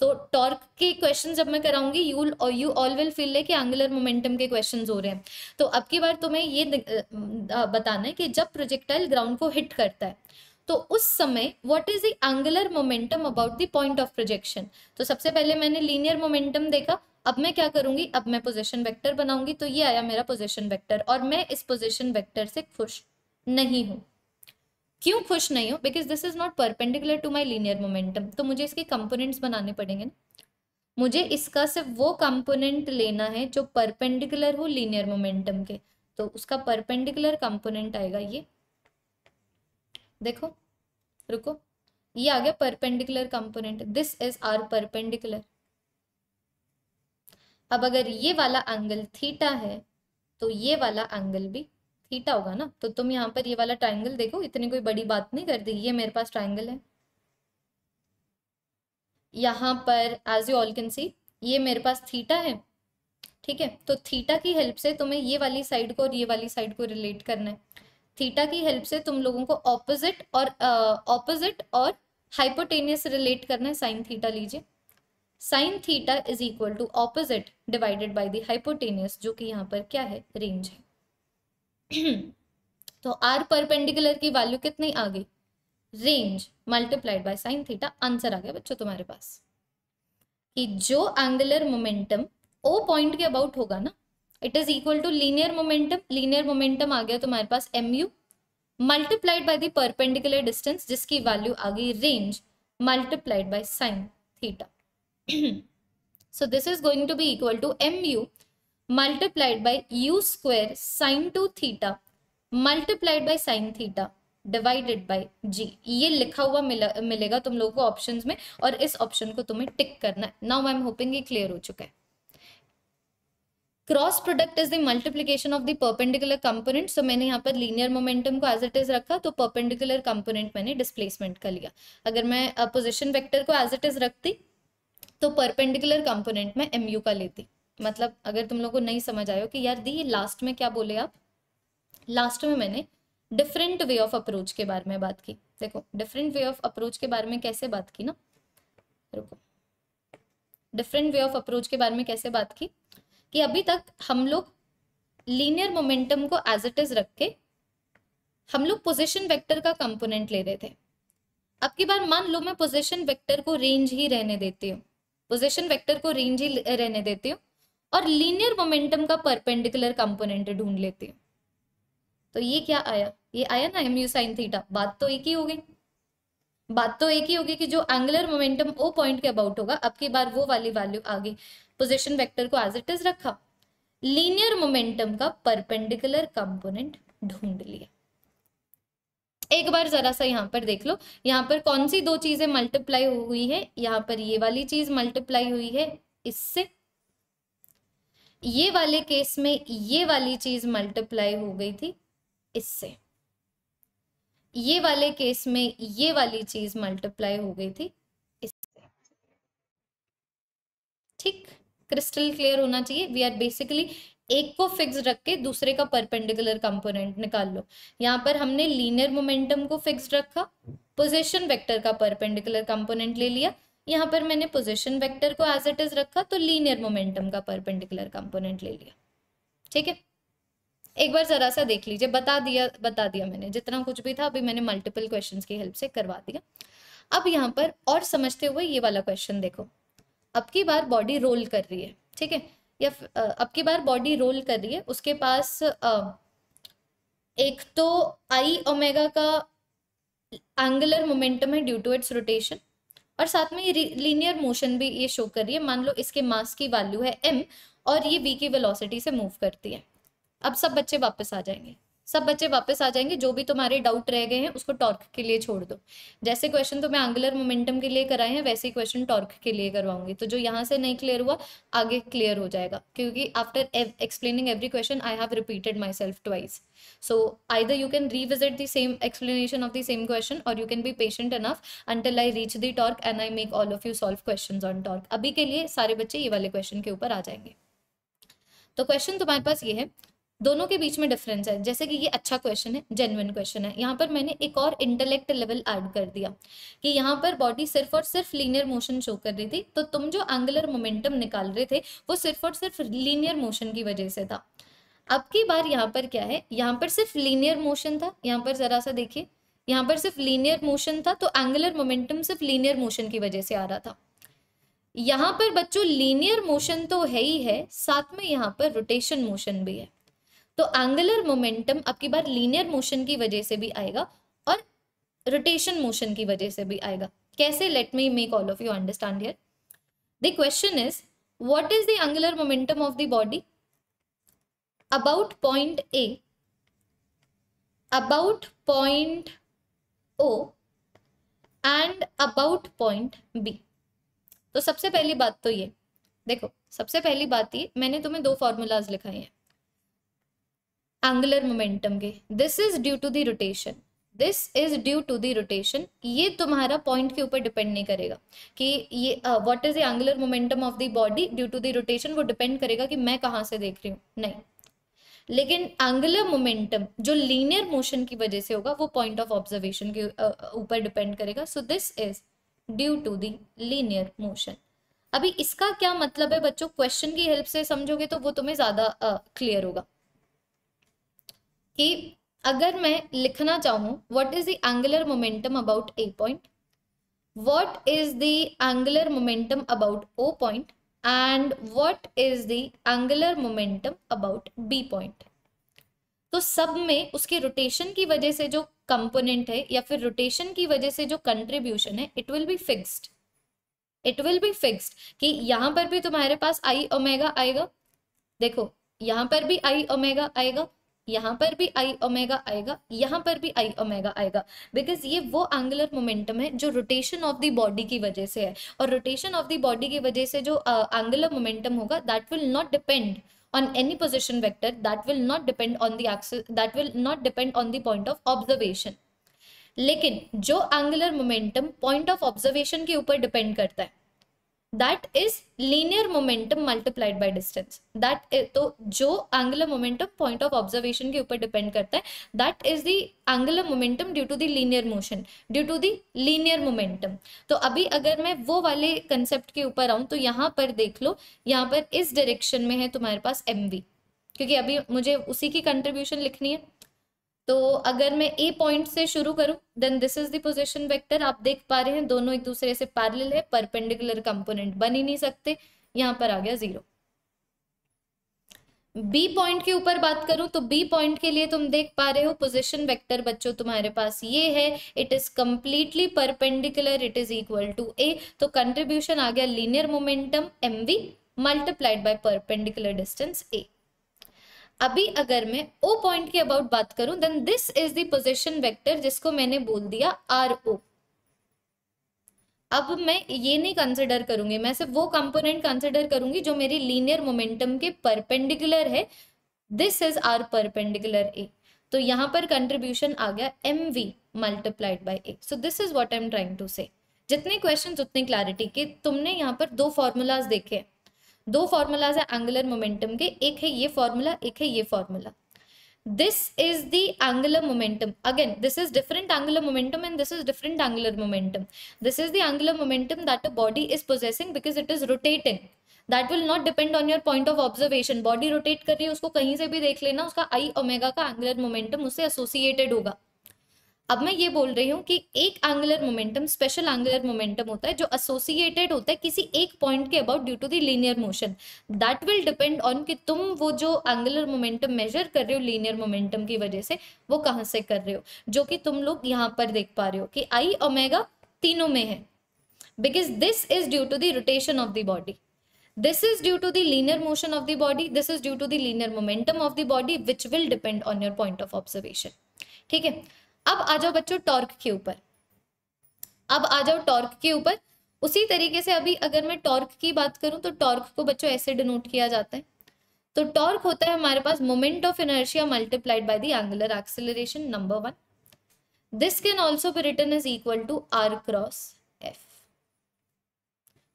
तो टॉर्क के क्वेश्चन जब मैं कराऊंगी यूल और यू ऑल विल फील है कि एंगुलर मोमेंटम के क्वेश्चन हो रहे हैं तो अब की बार तुम्हें ये बताना है कि जब प्रोजेक्टाइल ग्राउंड को हिट करता है तो उस समय what is the angular momentum about the point of projection तो सबसे पहले मैंने लीनियर मोमेंटम देखा अब मैं क्या करूंगी अब मैं पोजिशन वैक्टर बनाऊंगी तो ये आया मेरा पोजिशन वेक्टर और मैं इस पोजिशन वेक्टर से खुश नहीं हूँ क्यों खुश नहीं हूँ because this is not perpendicular to my linear momentum तो मुझे इसके कंपोनेंट्स बनाने पड़ेंगे ना मुझे इसका सिर्फ वो कंपोनेंट लेना है जो परपेंडिकुलर हो लीनियर मोमेंटम के तो उसका परपेंडिकुलर कंपोनेंट आएगा ये देखो रुको ये आ गया perpendicular component this is R perpendicular अब अगर ये वाला एंगल थीटा है तो ये वाला एंगल भी थीटा होगा ना तो तुम यहाँ पर ये वाला ट्राइंगल देखो इतनी कोई बड़ी बात नहीं कर दी ये मेरे पास ट्राइंगल है यहाँ पर as you all can see ये मेरे पास थीटा है ठीक है तो थीटा की हेल्प से तुम्हें ये वाली साइड को और ये वाली साइड को रिलेट करना है थीटा की हेल्प से तुम लोगों को ऑपोजिट और ऑपोजिट uh, और हाइपोटेनियस रिलेट करना है साइन थीटा लीजिए sine theta is equal to opposite divided by the hypotenuse जो कि यहाँ पर क्या है रेंज है तो आर परपेंडिकुलर की वैल्यू कितनी आ गई range multiplied by sine theta answer आ गया बच्चों तुम्हारे पास कि जो एंगुलर मोमेंटम ओ पॉइंट के अबाउट होगा ना it is equal to linear momentum linear momentum आ गया तुम्हारे पास M U multiplied by the perpendicular distance जिसकी वैल्यू आ गई range multiplied by sine theta so this is going to be equal to mu multiplied by u square sine 2 theta multiplied by sine theta divided by G ये लिखा हुआ मिला, मिलेगा तुम लोगों को ऑप्शंस में और इस ऑप्शन को तुम्हें टिक करना है नाउ आई एम होपिंग ये क्लियर हो चुका है cross product is the multiplication of the perpendicular component so मैंने यहाँ पर लीनियर मोमेंटम को एज इट इज रखा तो परपेंडिकुलर कंपोनेंट मैंने डिस्प्लेसमेंट का लिया अगर मैं पोजिशन वैक्टर को एज इट इज रखती तो परपेंडिकुलर कंपोनेंट में एम का लेती मतलब अगर तुम लोग को नहीं समझ आयो कि यार दी लास्ट में क्या बोले आप लास्ट में मैंने डिफरेंट वे ऑफ अप्रोच के बारे में बात की देखो डिफरेंट वे ऑफ अप्रोच के बारे में कैसे बात की ना रुको डिफरेंट वे ऑफ अप्रोच के बारे में कैसे बात की कि अभी तक हम लोग लीनियर मोमेंटम को एज इट इज रख के हम लोग पोजिशन वेक्टर का कंपोनेंट ले रहे थे अब की बार मान लो मैं पोजिशन वेक्टर को रेंज ही रहने देती हूँ पोजिशन वेक्टर को रेंज ही रहने देती हूँ और लीनियर मोमेंटम का परपेंडिकुलर कंपोनेंट ढूंढ लेती हूँ तो ये क्या आया ये आया ना एम यू साइन थीटा बात तो एक ही होगी बात तो एक ही होगी कि जो एंगुलर मोमेंटम ओ पॉइंट के अबाउट होगा अब की बार वो वाली वैल्यू आ गई पोजिशन वेक्टर को एज इट इज रखा लीनियर मोमेंटम का परपेंडिकुलर कंपोनेंट ढूंढ लिया एक बार ज़रा सा यहाँ पर देख लो यहाँ पर कौन सी दो चीज़ें मल्टीप्लाई हुई है यहाँ पर ये वाली चीज़ मल्टीप्लाई हुई है इससे ये वाले केस में ये वाली चीज़ मल्टीप्लाई हो गई थी इससे ये वाले केस में ये वाली चीज़ मल्टीप्लाई हो गई थी इससे ठीक क्रिस्टल क्लियर होना चाहिए वी आर बेसिकली एक को फिक्स रख के दूसरे का परपेंडिकुलर कंपोनेंट निकाल लो यहाँ पर हमने लीनियर मोमेंटम को फिक्स रखा पोजिशन वेक्टर का परपेंडिकुलर कंपोनेंट ले लिया यहाँ पर मैंने पोजिशन वेक्टर को एज इट इज रखा तो लीनियर मोमेंटम का परपेंडिकुलर कंपोनेंट ले लिया ठीक है एक बार जरा सा देख लीजिए बता दिया बता दिया मैंने जितना कुछ भी था अभी मैंने मल्टीपल क्वेश्चन की हेल्प से करवा दिया अब यहाँ पर और समझते हुए ये वाला क्वेश्चन देखो अब की बार बॉडी रोल कर रही है ठीक है या अब की बार बॉडी रोल कर रही है उसके पास एक तो आई ओमेगा का एंगुलर मोमेंटम है ड्यू टू इट्स रोटेशन और साथ में लीनियर मोशन भी ये शो कर रही है मान लो इसके मास की वैल्यू है एम और ये वी की वेलोसिटी से मूव करती है अब सब बच्चे वापस आ जाएंगे सब बच्चे वापस आ जाएंगे जो भी तुम्हारे डाउट रह गए हैं उसको टॉर्क के लिए छोड़ दो जैसे क्वेश्चन तो मैं एंगुलर मोमेंटम के लिए कराए हैं वैसे ही क्वेश्चन टॉर्क के लिए करवाऊंगी तो जो यहाँ से नहीं क्लियर हुआ आगे क्लियर हो जाएगा क्योंकि after explaining every question I have repeated myself twice so there you can revisit the same explanation of the same question और you can be patient enough until I reach the torque and I make all of you solve question on torque अभी के लिए सारे बच्चे ये वाले क्वेश्चन के ऊपर आ जाएंगे तो क्वेश्चन तुम्हारे पास ये है दोनों के बीच में डिफरेंस है जैसे कि ये अच्छा क्वेश्चन है जेनुअन क्वेश्चन है यहाँ पर मैंने एक और इंटेलेक्ट लेवल ऐड कर दिया कि यहाँ पर बॉडी सिर्फ और सिर्फ लीनियर मोशन शो कर रही थी तो तुम जो एंगुलर मोमेंटम निकाल रहे थे वो सिर्फ और सिर्फ लीनियर मोशन की वजह से था अब की बार यहाँ पर क्या है यहाँ पर सिर्फ लीनियर मोशन था यहाँ पर जरा सा देखिए यहाँ पर सिर्फ लीनियर मोशन था तो एंगुलर मोमेंटम सिर्फ लीनियर मोशन की वजह से आ रहा था यहाँ पर बच्चों लीनियर मोशन तो है ही है साथ में यहाँ पर रोटेशन मोशन भी है तो एंगुलर मोमेंटम आपकी बार लीनियर मोशन की वजह से भी आएगा और रोटेशन मोशन की वजह से भी आएगा कैसे let me make all of you understand here the question is what is the angular momentum of the body about point A about point O and about point B तो सबसे पहली बात तो ये देखो सबसे पहली बात ये मैंने तुम्हें दो फॉर्मूलाज लिखाए हैं एंगुलर मोमेंटम के this is due to the rotation this is due to the rotation ये तुम्हारा पॉइंट के ऊपर डिपेंड नहीं करेगा कि ये what is the angular momentum of the body due to the rotation वो डिपेंड करेगा कि मैं कहाँ से देख रही हूँ नहीं लेकिन एंगुलर मोमेंटम जो लीनियर मोशन की वजह से होगा वो पॉइंट ऑफ ऑब्जर्वेशन के ऊपर डिपेंड करेगा so this is due to the linear motion अभी इसका क्या मतलब है बच्चों क्वेश्चन की हेल्प से समझोगे तो वो तुम्हें ज्यादा क्लियर होगा कि अगर मैं लिखना चाहूँ what is the angular momentum about A point what is the angular momentum about O point and what is the angular momentum about B point तो सब में उसके रोटेशन की वजह से जो कंपोनेंट है या फिर रोटेशन की वजह से जो कंट्रीब्यूशन है it will be fixed it will be fixed कि यहाँ पर भी तुम्हारे पास आई ओमेगा आएगा देखो यहाँ पर भी आई ओमेगा आएगा यहाँ पर भी आई ओमेगा आएगा यहाँ पर भी आई ओमेगा आएगा बिकॉज ये वो एंगुलर मोमेंटम है जो रोटेशन ऑफ द बॉडी की वजह से है और रोटेशन ऑफ द बॉडी की वजह से जो एंगुलर uh, मोमेंटम होगा that will not depend on any position vector that will not depend on the X that will not depend on the point of observation लेकिन जो angular momentum point of observation के ऊपर डिपेंड करता है that is linear momentum multiplied by distance that तो जो angular momentum point of observation के ऊपर डिपेंड करता है that is the angular momentum due to the linear motion due to the linear momentum तो अभी अगर मैं वो वाले कंसेप्ट के ऊपर आऊँ तो यहाँ पर देख लो यहाँ पर इस डायरेक्शन में है तुम्हारे पास एम क्योंकि अभी मुझे उसी की कंट्रीब्यूशन लिखनी है तो अगर मैं ए पॉइंट से शुरू करूं then this is the position vector आप देख पा रहे हैं दोनों एक दूसरे से पैरेलल है परपेंडिकुलर कंपोनेंट बन ही नहीं सकते यहाँ पर आ गया जीरो बी पॉइंट के ऊपर बात करूं तो बी पॉइंट के लिए तुम देख पा रहे हो पोजीशन वेक्टर बच्चों तुम्हारे पास ये है it is completely perpendicular it is equal to A तो कंट्रीब्यूशन आ गया linear momentum M V multiplied by perpendicular distance A अभी अगर मैं ओ पॉइंट के अबाउट बात करूं then this is the position vector जिसको मैंने बोल दिया आर ओ अब मैं ये नहीं कंसिडर करूंगी मैं सिर्फ वो कंपोनेंट कंसिडर करूंगी जो मेरी लीनियर मोमेंटम के परपेंडिकुलर है this is R perpendicular A तो यहां पर कंट्रीब्यूशन आ गया M V multiplied by A so this is what I am trying to say जितने क्वेश्चन उतनी क्लैरिटी के तुमने यहाँ पर दो फॉर्मूलाज देखे हैं दो फॉर्मूलाज है एंगुलर मोमेंटम के एक है ये फॉर्मूला एक है ये formula this is the angular momentum again this is different angular momentum and this is different angular momentum this is the angular momentum that a body is possessing because it is rotating that will not depend on your point of observation body rotate कर रही है उसको कहीं से भी देख लेना उसका आई ओमेगा का एंगुलर मोमेंटम उससे एसोसिएटेड होगा अब मैं ये बोल रही हूँ कि एक angular momentum special angular momentum होता है जो एसोसिएटेड होता है किसी एक पॉइंट के about due to the linear motion that will depend on कि तुम वो जो एंगुलर मोमेंटम मेजर कर रहे हो लीनियर मोमेंटम की वजह से वो कहाँ से कर रहे हो जो कि तुम लोग यहाँ पर देख पा रहे हो कि आई ओमेगा तीनों में है because this is due to the rotation of the body this is due to the linear motion of the body this is due to the linear momentum of the body which will depend on your point of observation ठीक है अब आ जाओ बच्चों टॉर्क के ऊपर अब आ जाओ टॉर्क के ऊपर उसी तरीके से अभी अगर मैं टॉर्क की बात करूं तो टॉर्क को बच्चों ऐसे डिनोट किया जाता है तो टॉर्क होता है हमारे पास moment of inertia multiplied by the angular acceleration number one this can also be return is equal to R cross F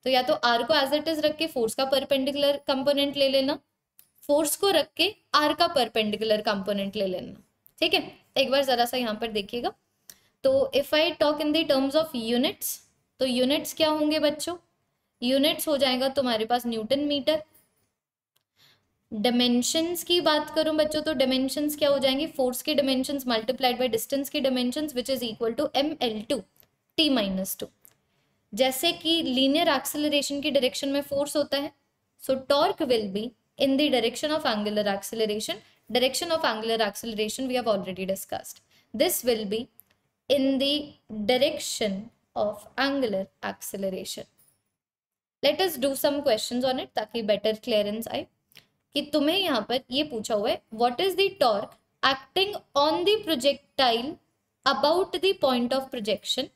तो या तो आर को एज इट इज रख के फोर्स का परपेंडिकुलर कंपोनेंट ले लेना फोर्स को रख के आर का परपेंडिकुलर कंपोनेंट ले लेना ठीक है एक बार ज़रा सा यहाँ पर देखिएगा तो if I talk in the terms of units तो यूनिट्स क्या होंगे बच्चों यूनिट्स हो जाएगा तुम्हारे पास न्यूटन मीटर डिमेंशंस की बात करूं बच्चों तो डिमेंशंस क्या हो जाएंगे फोर्स के डिमेंशंस मल्टीप्लाइड बाय डिस्टेंस के dimensions which is equal to M L two T minus two जैसे कि लीनियर एक्सेलरेशन की डायरेक्शन में फोर्स होता है so torque will be in the direction of angular acceleration Direction of angular acceleration we have already discussed. This will be in the direction of angular acceleration. Let us do some questions on it ताकि बेटर क्लियरेंस आए कि तुम्हें यहाँ पर ये पूछा हुआ है what is the torque acting on the projectile about the point of projection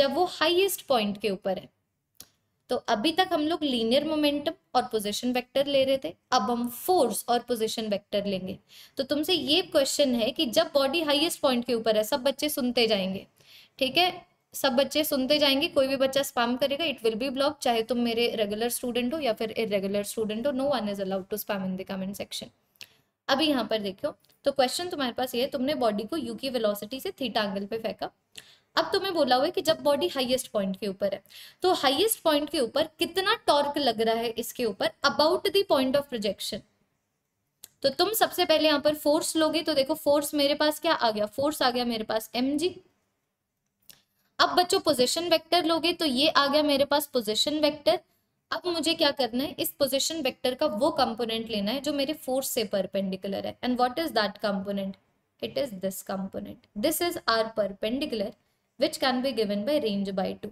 जब वो हाईएस्ट पॉइंट के ऊपर है तो अभी तक हम लोग लीनियर मोमेंटम और पोजिशन वेक्टर ले रहे थे अब हम फोर्स और पोजिशन वेक्टर लेंगे तो तुमसे ये क्वेश्चन है कि जब बॉडी हाइएस्ट पॉइंट के ऊपर है सब बच्चे सुनते जाएंगे ठीक है सब बच्चे सुनते जाएंगे कोई भी बच्चा स्पैम करेगा इट विल बी ब्लॉक चाहे तुम मेरे रेगुलर स्टूडेंट हो या फिर इरेगुलर स्टूडेंट हो no one is allowed to spam in the comment section अभी यहाँ पर देखो तो क्वेश्चन तुम्हारे पास ये तुमने बॉडी को यू की वेलोसिटी से थीटा एंगल पे फेंका अब तुम्हें तो बोला हुआ है कि जब बॉडी हाईएस्ट पॉइंट के ऊपर है तो हाईएस्ट पॉइंट के ऊपर कितना टॉर्क लग रहा है इसके ऊपर about the point of projection तो तुम सबसे पहले यहां पर फोर्स लोगे तो देखो फोर्स मेरे पास क्या आ गया फोर्स आ गया मेरे पास एम जी अब बच्चों पोजिशन वेक्टर लोगे तो ये आ गया मेरे पास पोजिशन वेक्टर अब मुझे क्या करना है इस पोजिशन वेक्टर का वो कंपोनेंट लेना है जो मेरे फोर्स से परपेंडिकुलर है and what is that component it is this component this is R perpendicular which can be given by range by two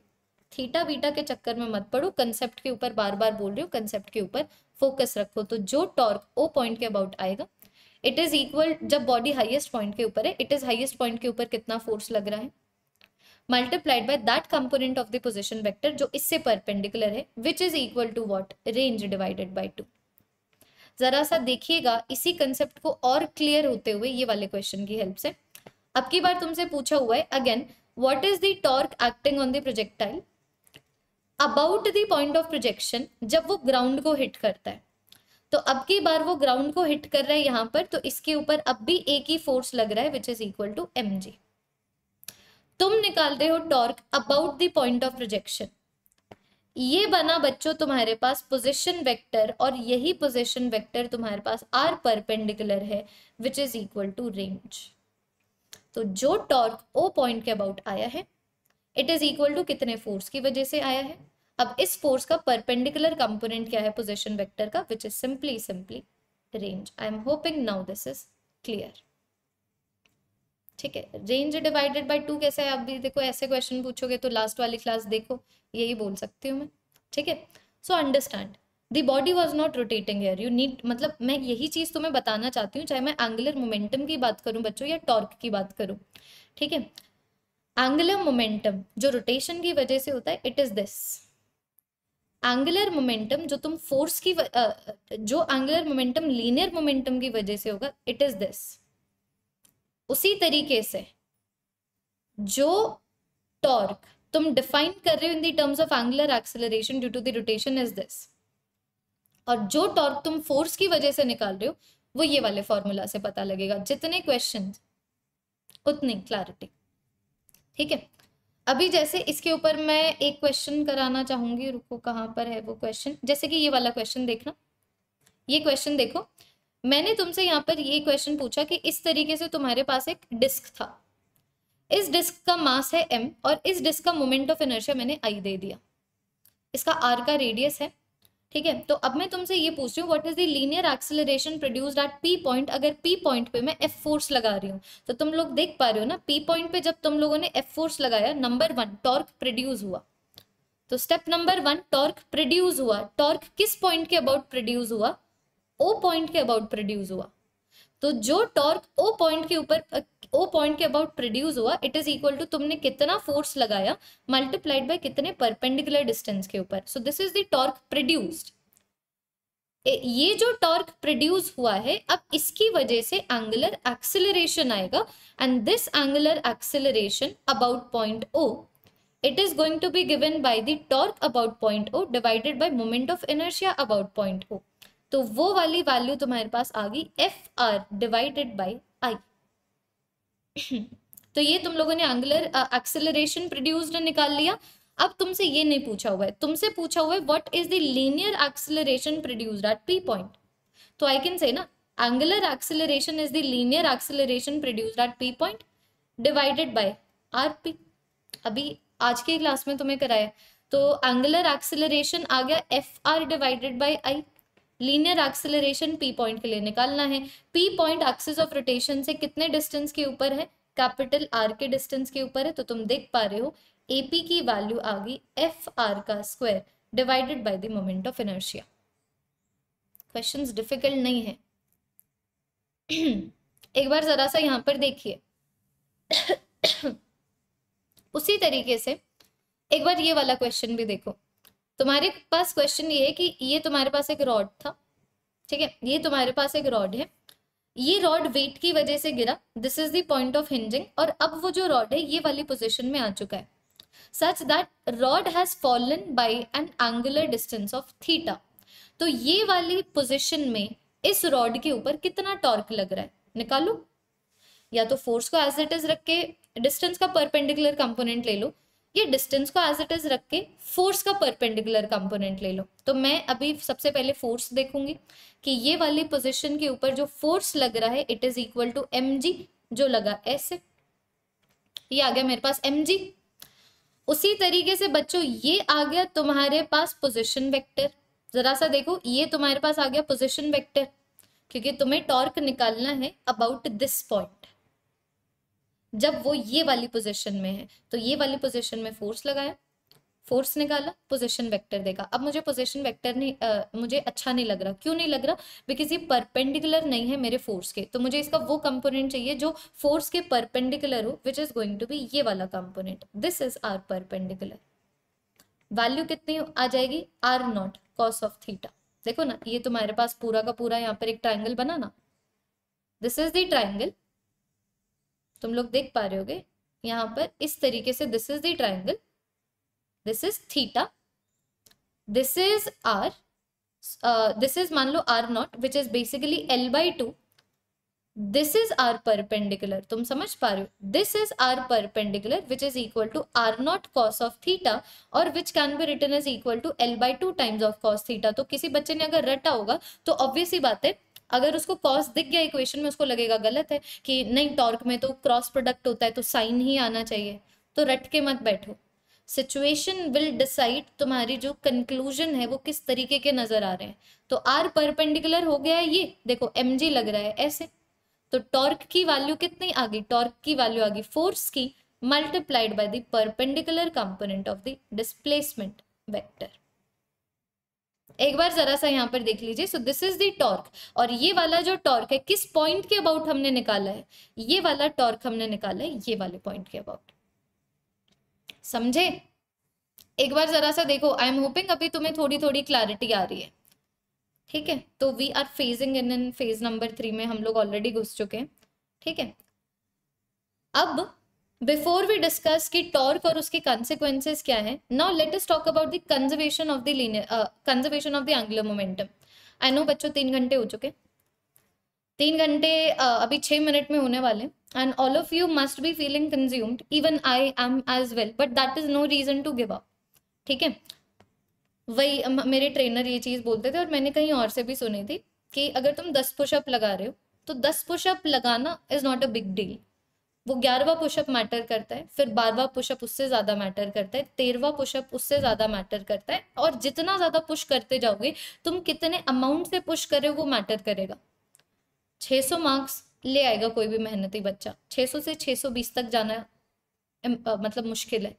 theta beta के चक्कर में मत पड़ो कंसेप्ट के ऊपर बार बार बोल रही हूँ कंसेप्ट के ऊपर फोकस रखो तो जो टॉर्क ओ पॉइंट के अबाउट आएगा इट इज इक्वल जब बॉडी हाइएस्ट पॉइंट के ऊपर है इट इज हाइएस्ट पॉइंट के ऊपर कितना फोर्स लग रहा है multiplied by that component of the position vector जो इससे परपेंडिकुलर है which is equal to what range divided by two जरा सा देखिएगा इसी कंसेप्ट को और क्लियर होते हुए ये वाले क्वेश्चन की हेल्प से अब की बार तुमसे पूछा हुआ है again what is the torque acting on the projectile about the point of projection जब वो ग्राउंड को हिट करता है तो अब की बार वो ग्राउंड को हिट कर रहा है यहाँ पर तो इसके ऊपर अब भी एक ही फोर्स लग रहा है which is equal to M G तुम निकाल रहे हो torque about the point of projection ये बना बच्चों तुम्हारे पास पोजिशन वेक्टर और यही पोजिशन वेक्टर तुम्हारे पास आर परपेंडिकुलर है which is equal to range तो जो टॉर्क ओ पॉइंट के अबाउट आया है इट इज इक्वल टू कितने फोर्स की वजह से आया है अब इस फोर्स का परपेंडिकुलर कंपोनेंट क्या है पोजिशन वेक्टर का which is simply simply range I am hoping now this is clear ठीक है रेंज डिवाइडेड बाय टू कैसे है आप भी देखो ऐसे क्वेश्चन पूछोगे तो लास्ट वाली क्लास देखो यही बोल सकती हूँ मैं ठीक है so understand the body was not rotating here you need मतलब मैं यही चीज़ तुम्हें बताना चाहती हूँ चाहे मैं एंगुलर मोमेंटम की बात करूँ बच्चों या टॉर्क की बात करूँ ठीक है एंगुलर मोमेंटम जो रोटेशन की वजह से होता है it is this angular momentum जो तुम फोर्स की जो एंगुलर मोमेंटम लीनियर मोमेंटम की वजह से होगा इट इज़ दिस उसी तरीके से जो टॉर्क तुम डिफाइन कर रहे हो in the terms of angular acceleration due to the rotation is this और जो टॉर्क तुम फोर्स की वजह से निकाल रहे हो वो ये वाले फॉर्मूला से पता लगेगा जितने क्वेश्चन उतनी क्लैरिटी ठीक है अभी जैसे इसके ऊपर मैं एक क्वेश्चन कराना चाहूंगी रुको कहाँ पर है वो क्वेश्चन जैसे कि ये वाला क्वेश्चन देखना ये क्वेश्चन देखो मैंने तुमसे यहाँ पर ये क्वेश्चन पूछा कि इस तरीके से तुम्हारे पास एक डिस्क था इस डिस्क का मास है एम और इस डिस्क का मोमेंट ऑफ इनर्शिया मैंने आई दे दिया इसका आर का रेडियस है ठीक है तो अब मैं तुमसे ये पूछ रही हूँ what is the linear acceleration produce at P point अगर पी पॉइंट पे मैं एफ फोर्स लगा रही हूँ तो तुम लोग देख पा रहे हो ना पी पॉइंट पे जब तुम लोगों ने एफ फोर्स लगाया नंबर वन टॉर्क प्रोड्यूस हुआ तो step number one torque produce हुआ टॉर्क किस पॉइंट के अबाउट प्रोड्यूस हुआ ओ पॉइंट के अबाउट प्रोड्यूस हुआ तो जो टॉर्क ओ पॉइंट के ऊपर ओ पॉइंट के अबाउट प्रोड्यूस हुआ इट इज इक्वल टू तुमने कितना फोर्स लगाया मल्टीप्लाइड बाय कितने परपेंडिकुलर डिस्टेंस के ऊपर so this is the torque produced ये जो टॉर्क प्रोड्यूस हुआ है अब इसकी वजह से एंगुलर एक्सिलरेशन आएगा and this angular acceleration about point O it is going to be given by the torque about point O divided by moment of inertia about point O तो वो वाली वैल्यू तुम्हारे पास आ गई एफ आर डिवाइडेड बाई तो ये तुम लोगों ने एंगुलर एक्सेलरेशन प्रोड्यूस्ड निकाल लिया अब तुमसे ये नहीं पूछा हुआ है तुमसे पूछा हुआ है what is the linear acceleration produced at P point तो आई कैन से ना angular acceleration is the linear acceleration produced at P point divided by R P अभी आज के क्लास में तुम्हें कराया तो एंगुलर एक्सेलरेशन आ गया F R divided by I linear acceleration P point के लिए निकालना है P point axis of rotation से कितने डिस्टेंस के ऊपर है कैपिटल आर के डिस्टेंस के ऊपर है तो तुम देख पा रहे हो एपी की वैल्यू आ गई एफ आर का square divided by the moment of inertia questions difficult नहीं है एक बार जरा सा यहां पर देखिए उसी तरीके से एक बार ये वाला क्वेश्चन भी देखो तुम्हारे पास क्वेश्चन ये है कि ये तुम्हारे पास एक रॉड था ठीक है ये तुम्हारे पास एक रॉड है ये रॉड वेट की वजह से गिरा this is the point of hinging और अब वो जो रॉड है ये वाली पोजिशन में आ चुका है such that rod has fallen by an angular distance of theta तो ये वाली पोजिशन में इस रॉड के ऊपर कितना टॉर्क लग रहा है निकालो या तो फोर्स को एज इट इज रख के डिस्टेंस का परपेंडिकुलर कंपोनेंट ले लो ये डिस्टेंस को एज इट इज रख के फोर्स का परपेंडिकुलर कंपोनेंट ले लो तो मैं अभी सबसे पहले फोर्स देखूंगी कि ये वाली पोजिशन के ऊपर जो फोर्स लग रहा है it is equal to M जो लगा ऐसे ये आ गया मेरे पास एम उसी तरीके से बच्चों ये आ गया तुम्हारे पास पोजिशन वेक्टर जरा सा देखो ये तुम्हारे पास आ गया पोजिशन वेक्टर क्योंकि तुम्हें टॉर्क निकालना है अबाउट दिस पॉइंट जब वो ये वाली पोजिशन में है तो ये वाली पोजिशन में फोर्स लगाया फोर्स निकाला पोजिशन वेक्टर देगा अब मुझे पोजिशन वेक्टर नहीं आ, मुझे अच्छा नहीं लग रहा क्यों नहीं लग रहा बिकॉज ये परपेंडिकुलर नहीं है मेरे फोर्स के तो मुझे इसका वो कंपोनेंट चाहिए जो फोर्स के परपेंडिकुलर हो which is going to be ये वाला component this is R perpendicular value कितनी आ जाएगी R naught cos of theta देखो ना ये तुम्हारे पास पूरा का पूरा यहाँ पर एक ट्राइंगल बना ना दिस इज द ट्राइंगल तुम लोग देख पा रहे होगे यहाँ पर इस तरीके से this is triangle this is theta this is R this is मान लो R naught which is basically L by two this is R perpendicular तुम समझ पा रहे हो this is R perpendicular which is equal to R naught cos of theta और which can be return is equal to L by two times of cos theta तो किसी बच्चे ने अगर रटा होगा तो ऑब्वियस ही बात है अगर उसको कॉस दिख गया इक्वेशन में उसको लगेगा गलत है कि नहीं टॉर्क में तो क्रॉस प्रोडक्ट होता है तो साइन ही आना चाहिए तो रट के मत बैठो सिचुएशन विल डिसाइड तुम्हारी जो कंक्लूजन है वो किस तरीके के नजर आ रहे हैं तो आर परपेंडिकुलर हो गया है ये देखो एम जी लग रहा है ऐसे तो टॉर्क की वैल्यू कितनी आ गई टॉर्क की वैल्यू आ गई फोर्स की multiplied by the perpendicular component of the displacement vector एक बार जरा सा यहाँ पर देख लीजिए so this is the torque और ये वाला जो टॉर्क है किस पॉइंट के अबाउट हमने निकाला है ये वाला टॉर्क हमने निकाला है ये वाले पॉइंट के अबाउट समझे एक बार जरा सा देखो आई एम होपिंग अभी तुम्हें थोड़ी थोड़ी क्लैरिटी आ रही है ठीक है तो we are phasing in in phase number three में हम लोग ऑलरेडी घुस चुके हैं ठीक है अब बिफोर वी डिस्कस की टॉर्क और उसके कॉन्सिक्वेंसेज क्या है now let us talk about the conservation of the conservation of the angular momentum I know बच्चों तीन घंटे हो चुके तीन घंटे uh, अभी छः मिनट में होने वाले and all of you must be feeling consumed even I am as well but that is no reason to give up ठीक है वही मेरे ट्रेनर ये चीज़ बोलते थे और मैंने कहीं और से भी सुनी थी कि अगर तुम दस पुशअप लगा रहे हो तो दस पुशअप लगाना is not a big deal वो ग्यारहवा पुशअप मैटर करता है फिर बारहवा पुशअप उससे ज़्यादा मैटर करता है तेरहवा पुशअप उससे ज़्यादा मैटर करता है और जितना ज़्यादा पुश करते जाओगे तुम कितने अमाउंट से पुश कर रहे हो वो मैटर करेगा 600 मार्क्स ले आएगा कोई भी मेहनती बच्चा 600 से 620 तक जाना मतलब मुश्किल है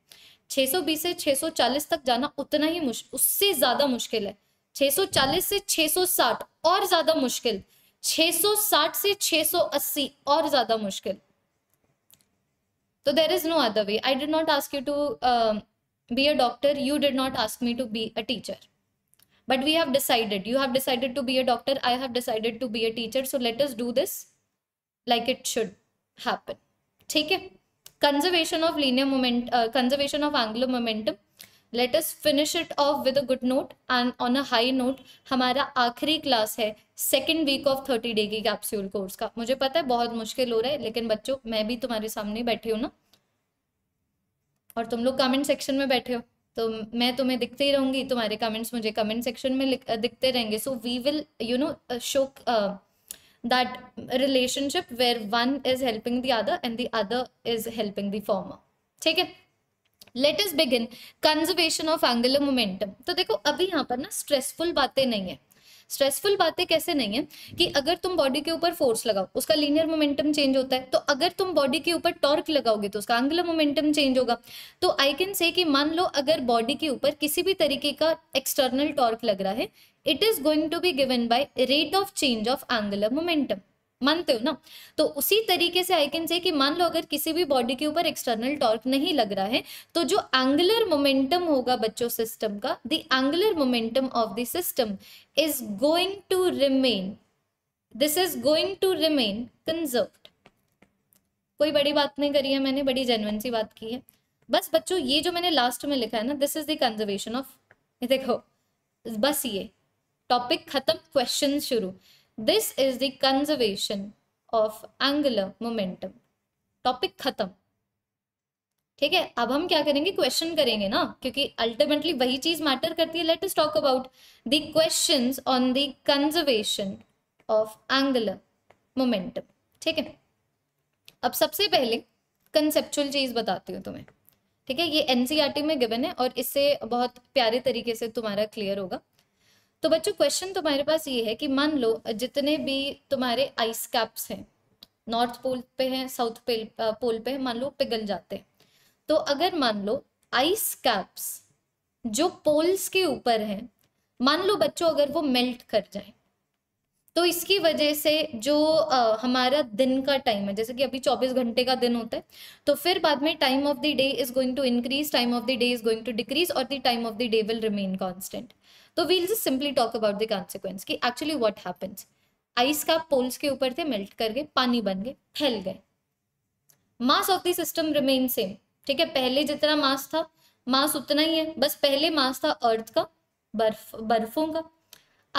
620 से 640 तक जाना उतना ही मुश उससे ज़्यादा मुश्किल है छे से 660 और ज़्यादा मुश्किल छे से 680 और ज़्यादा मुश्किल so there is no other way i did not ask you to um, be a doctor you did not ask me to be a teacher but we have decided you have decided to be a doctor i have decided to be a teacher so let us do this like it should happen take it conservation of linear moment uh, conservation of angular momentum let us finish it off with a good note and on a high note हमारा आखिरी क्लास है second week of thirty day की कैप्स्यूल कोर्स का मुझे पता है बहुत मुश्किल हो रहा है लेकिन बच्चों मैं भी तुम्हारे सामने बैठी हूँ ना और तुम लोग कमेंट सेक्शन में बैठे हो तो मैं तुम्हें दिखते ही रहूंगी तुम्हारे कमेंट्स मुझे कमेंट सेक्शन में दिखते रहेंगे so we will you know show that relationship where one is helping the other and the other is helping the former ठीक है let us begin conservation of angular momentum तो देखो अभी यहाँ पर ना स्ट्रेसफुल बातें नहीं है स्ट्रेसफुल बातें कैसे नहीं है कि अगर तुम बॉडी के ऊपर फोर्स लगाओ उसका लीनियर मोमेंटम चेंज होता है तो अगर तुम बॉडी के ऊपर टॉर्क लगाओगे तो उसका एंगुलर मोमेंटम चेंज होगा तो आई कैन से कि मान लो अगर बॉडी के ऊपर किसी भी तरीके का एक्सटर्नल टॉर्क लग रहा है it is going to be given by rate of change of angular momentum मानते हो ना तो उसी तरीके से आई कैन से कि मान लो अगर किसी भी बॉडी के ऊपर एक्सटर्नल टॉर्क नहीं लग रहा है तो जो एंगुलर मोमेंटम होगा बच्चों सिस्टम का the angular momentum of the system is going to remain this is going to remain conserved कोई बड़ी बात नहीं करी है मैंने बड़ी जेनवन सी बात की है बस बच्चों ये जो मैंने लास्ट में लिखा है ना this is the conservation of देखो बस ये टॉपिक खत्म क्वेश्चन शुरू this is the conservation of angular momentum topic खत्म ठीक है अब हम क्या करेंगे क्वेश्चन करेंगे ना क्योंकि अल्टीमेटली वही चीज मैटर करती है let us talk about the questions on the conservation of angular momentum ठीक है अब सबसे पहले कंसेप्चुअल चीज बताती हूँ तुम्हें ठीक है ये एनसीईआरटी e में गिवन है और इससे बहुत प्यारे तरीके से तुम्हारा क्लियर होगा तो बच्चों क्वेश्चन तुम्हारे पास ये है कि मान लो जितने भी तुम्हारे आइस कैप्स हैं नॉर्थ पोल पे हैं साउथ पोल पे हैं मान लो पिघल जाते हैं तो अगर मान लो आइस कैप्स जो पोल्स के ऊपर हैं मान लो बच्चों अगर वो मेल्ट कर जाए तो इसकी वजह से जो आ, हमारा दिन का टाइम है जैसे कि अभी 24 घंटे का दिन होता है तो फिर बाद में time of the day is going to increase time of the day is going to decrease और the time of the day will remain constant तो we'll just simply talk about the consequence कि एक्चुअली वॉट हैपन्स आइस का पोल्स के ऊपर थे मेल्ट कर गए पानी बन गए फैल गए mass of the system remain same ठीक है पहले जितना मास था मास उतना ही है बस पहले मास था अर्थ का बर्फ बर्फों का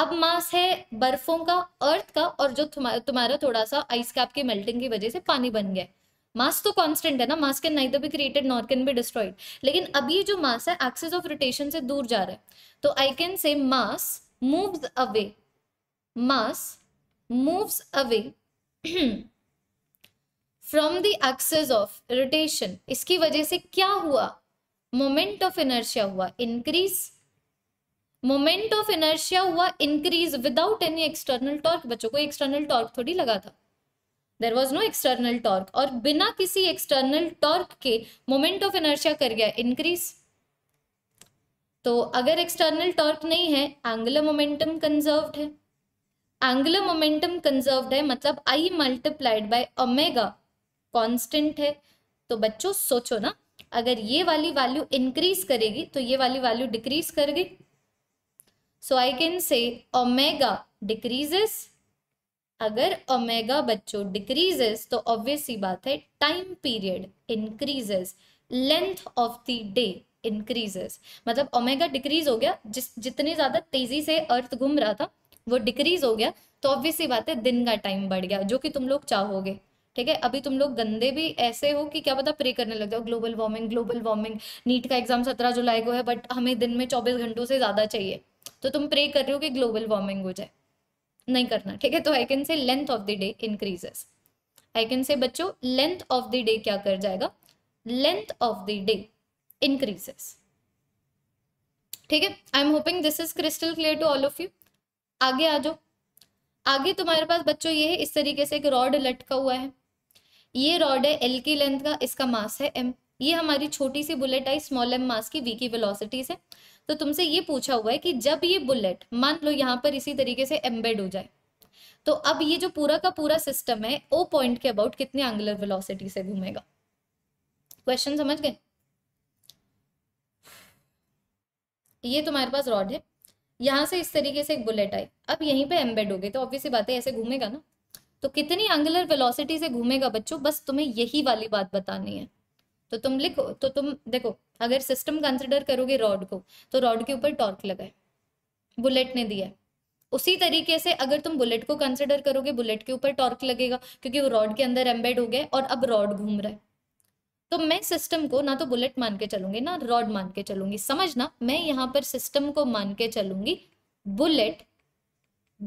अब मास है बर्फों का अर्थ का और जो तुम्हारा थोड़ा सा आइस कैप की मेल्टिंग की वजह से पानी बन गया मास तो कांस्टेंट है ना mass can neither be created nor can be destroyed लेकिन अब ये जो मास है एक्सेस ऑफ रोटेशन से दूर जा रहा है तो I can say mass moves away mass moves away from the axis of rotation इसकी वजह से क्या हुआ मोमेंट ऑफ इनर्शिया हुआ इंक्रीज मोमेंट ऑफ इनर्शिया हुआ increase without any external torque बच्चों को एक्सटर्नल टॉर्क थोड़ी लगा था there was no external torque और बिना किसी एक्सटर्नल टॉर्क के मोमेंट ऑफ एनर्शिया कर गया इंक्रीज तो अगर एक्सटर्नल टॉर्क नहीं है एंगुलर मोमेंटम कंजर्वड है एंगुलर मोमेंटम कंजर्व है मतलब I multiplied by omega constant है तो बच्चों सोचो ना अगर ये वाली वैल्यू इंक्रीज करेगी तो ये वाली वैल्यू डिक्रीज कर गई so I can say omega decreases अगर ओमेगा बच्चों डिक्रीजेस तो ऑब्वियस बात है time period increases length of the day increases मतलब ओमेगा डिक्रीज हो गया जिस जितने ज्यादा तेजी से अर्थ घूम रहा था वो डिक्रीज हो गया तो ऑब्वियस बात है दिन का टाइम बढ़ गया जो कि तुम लोग चाहोगे ठीक है अभी तुम लोग गंदे भी ऐसे हो कि क्या पता प्रे करने लग जाओ global warming global warming NEET का एग्जाम सत्रह जुलाई को है बट हमें दिन में चौबीस घंटों से ज्यादा चाहिए तो तुम प्रे कर रहे हो कि ग्लोबल वार्मिंग हो जाए नहीं करना ठीक है तो I can say length of the day increases I can say बच्चों लेंथ ऑफ द डे क्या कर जाएगा length of the day increases ठीक है I am hoping this is crystal clear to all of you आगे आ जाओ आगे तुम्हारे पास बच्चों ये है इस तरीके से एक रॉड लटका हुआ है ये रॉड है एल की लेंथ का इसका मास है एम ये हमारी छोटी सी बुलेट आई स्मॉल एम मास की वी की वेलोसिटीज है तो तुमसे ये पूछा हुआ है कि जब ये बुलेट मान लो यहाँ पर इसी तरीके से एम्बेड हो जाए तो अब ये जो पूरा का पूरा सिस्टम है ओ पॉइंट के अबाउट कितने एंगुलर वेलोसिटी से घूमेगा क्वेश्चन समझ गए ये तुम्हारे पास रॉड है यहां से इस तरीके से एक बुलेट आई अब यहीं पे एम्बेड हो गए तो ऑब्वियसली बात है ऐसे घूमेगा ना तो कितनी एंगुलर वेलोसिटी से घूमेगा बच्चों बस तुम्हें यही वाली बात बतानी है तो तुम लिखो तो तुम देखो अगर सिस्टम कंसिडर करोगे रॉड को तो रॉड के ऊपर टॉर्क लगा है बुलेट ने दिया उसी तरीके से अगर तुम बुलेट को कंसिडर करोगे बुलेट के ऊपर टॉर्क लगेगा क्योंकि वो रॉड के अंदर एम्बेड हो गया और अब रॉड घूम रहा है तो मैं सिस्टम को ना तो बुलेट मान के चलूंगी ना रॉड मान के चलूंगी समझना मैं यहाँ पर सिस्टम को मान के चलूंगी बुलेट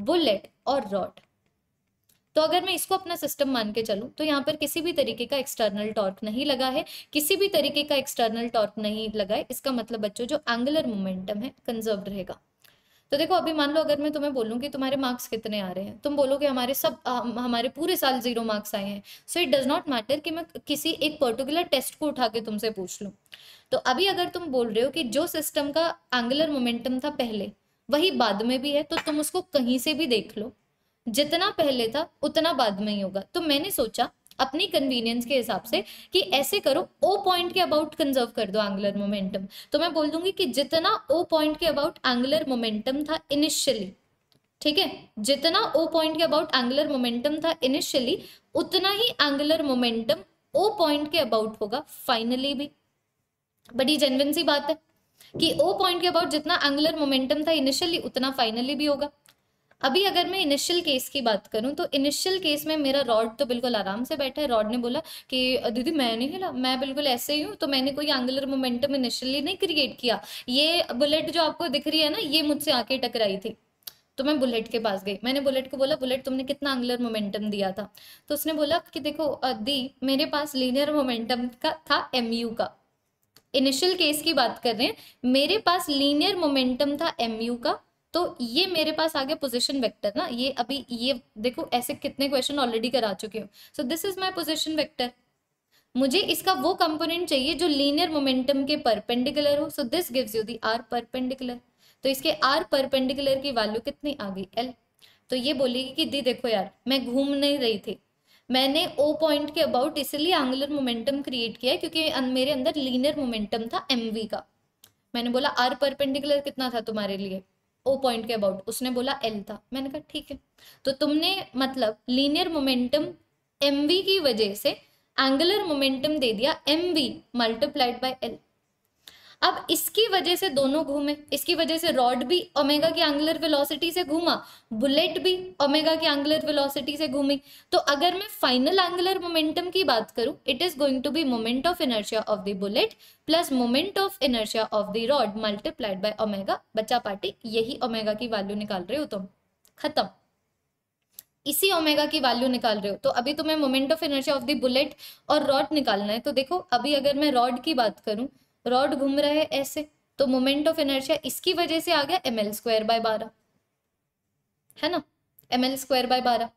बुलेट और रॉड तो अगर मैं इसको अपना सिस्टम मान के चलूँ तो यहाँ पर किसी भी तरीके का एक्सटर्नल टॉर्क नहीं लगा है किसी भी तरीके का एक्सटर्नल टॉर्क नहीं लगा है इसका मतलब बच्चों जो एंगुलर मोमेंटम है कंजर्व रहेगा तो देखो अभी मान लो अगर मैं तुम्हें बोलूँ कि तुम्हारे मार्क्स कितने आ रहे हैं तुम बोलो कि हमारे सब आ, हमारे पूरे साल जीरो मार्क्स आए हैं so it does not matter कि मैं किसी एक पर्टिकुलर टेस्ट को उठा के तुमसे पूछ लूँ तो अभी अगर तुम बोल रहे हो कि जो सिस्टम का एंगुलर मोमेंटम था पहले वही बाद में भी है तो तुम उसको कहीं से भी देख लो जितना पहले था उतना बाद में ही होगा तो मैंने सोचा अपनी कन्वीनियंस के हिसाब से कि ऐसे करो ओ पॉइंट के अबाउट कंजर्व कर दो एंगुलर मोमेंटम तो मैं बोल दूंगी कि जितना ओ पॉइंट के अबाउट एंगुलर मोमेंटम था इनिशियली ठीक है जितना ओ पॉइंट के अबाउट एंगुलर मोमेंटम था इनिशियली उतना ही एंगुलर मोमेंटम ओ पॉइंट के अबाउट होगा फाइनली भी बड़ी जेनविन सी बात है कि ओ पॉइंट के अबाउट जितना एंगुलर मोमेंटम था इनिशियली उतना फाइनली भी होगा अभी अगर मैं इनिशियल केस की बात करूँ तो इनिशियल केस में मेरा रॉड तो बिल्कुल आराम से बैठा है रॉड ने बोला कि दीदी मैं नहीं हिला मैं बिल्कुल ऐसे ही हूँ तो मैंने कोई एंगुलर मोमेंटम इनिशियली नहीं क्रिएट किया ये बुलेट जो आपको दिख रही है ना ये मुझसे आके टकराई थी तो मैं बुलेट के पास गई मैंने बुलेट को बोला बुलेट तुमने कितना एंगुलर मोमेंटम दिया था तो उसने बोला कि देखो दी मेरे पास लीनियर मोमेंटम का था एम का इनिशियल केस की बात कर रहे हैं मेरे पास लीनियर मोमेंटम था एम का तो ये मेरे पास आ गया पोजिशन वैक्टर ना ये अभी ये देखो ऐसे कितने क्वेश्चन ऑलरेडी करा चुके हूँ so this is my position vector मुझे इसका वो कंपोनेंट चाहिए जो लीनियर मोमेंटम के परपेंडिकुलर हो so this gives you the R perpendicular तो इसके आर परपेंडिकुलर की वैल्यू कितनी आ गई एल तो ये बोलेगी कि दी देखो यार मैं घूम नहीं रही थी मैंने ओ पॉइंट के अबाउट इसलिए एंगुलर मोमेंटम क्रिएट किया क्योंकि अं-, मेरे अंदर लीनियर मोमेंटम था एम का मैंने बोला आर परपेंडिकुलर कितना था तुम्हारे लिए ओ पॉइंट के अबाउट उसने बोला एल था मैंने कहा ठीक है तो तुमने मतलब लीनियर मोमेंटम एम की वजह से एंगुलर मोमेंटम दे दिया M V multiplied by L अब इसकी वजह से दोनों घूमे इसकी वजह से रॉड भी ओमेगा की एंगुलर वेलोसिटी से घूमा बुलेट भी ओमेगा की एंगुलर वेलोसिटी से घूमी तो अगर मैं फाइनल एंगुलर मोमेंटम की बात करूं it is going to be moment of inertia of the bullet plus moment of inertia of the rod multiplied by omega बच्चा पार्टी यही ओमेगा की वैल्यू निकाल रहे हो तुम खत्म इसी ओमेगा की वैल्यू निकाल रहे हो तो अभी तुम्हें moment of inertia of the bullet और रॉड निकालना है तो देखो अभी अगर मैं रॉड की बात करूं रॉड घूम रहा है ऐसे तो मोमेंट ऑफ इनर्शिया इसकी वजह से आ गया एम एल स्क्वायर बाय बारह है ना एम एल स्क्वायर बाय बारह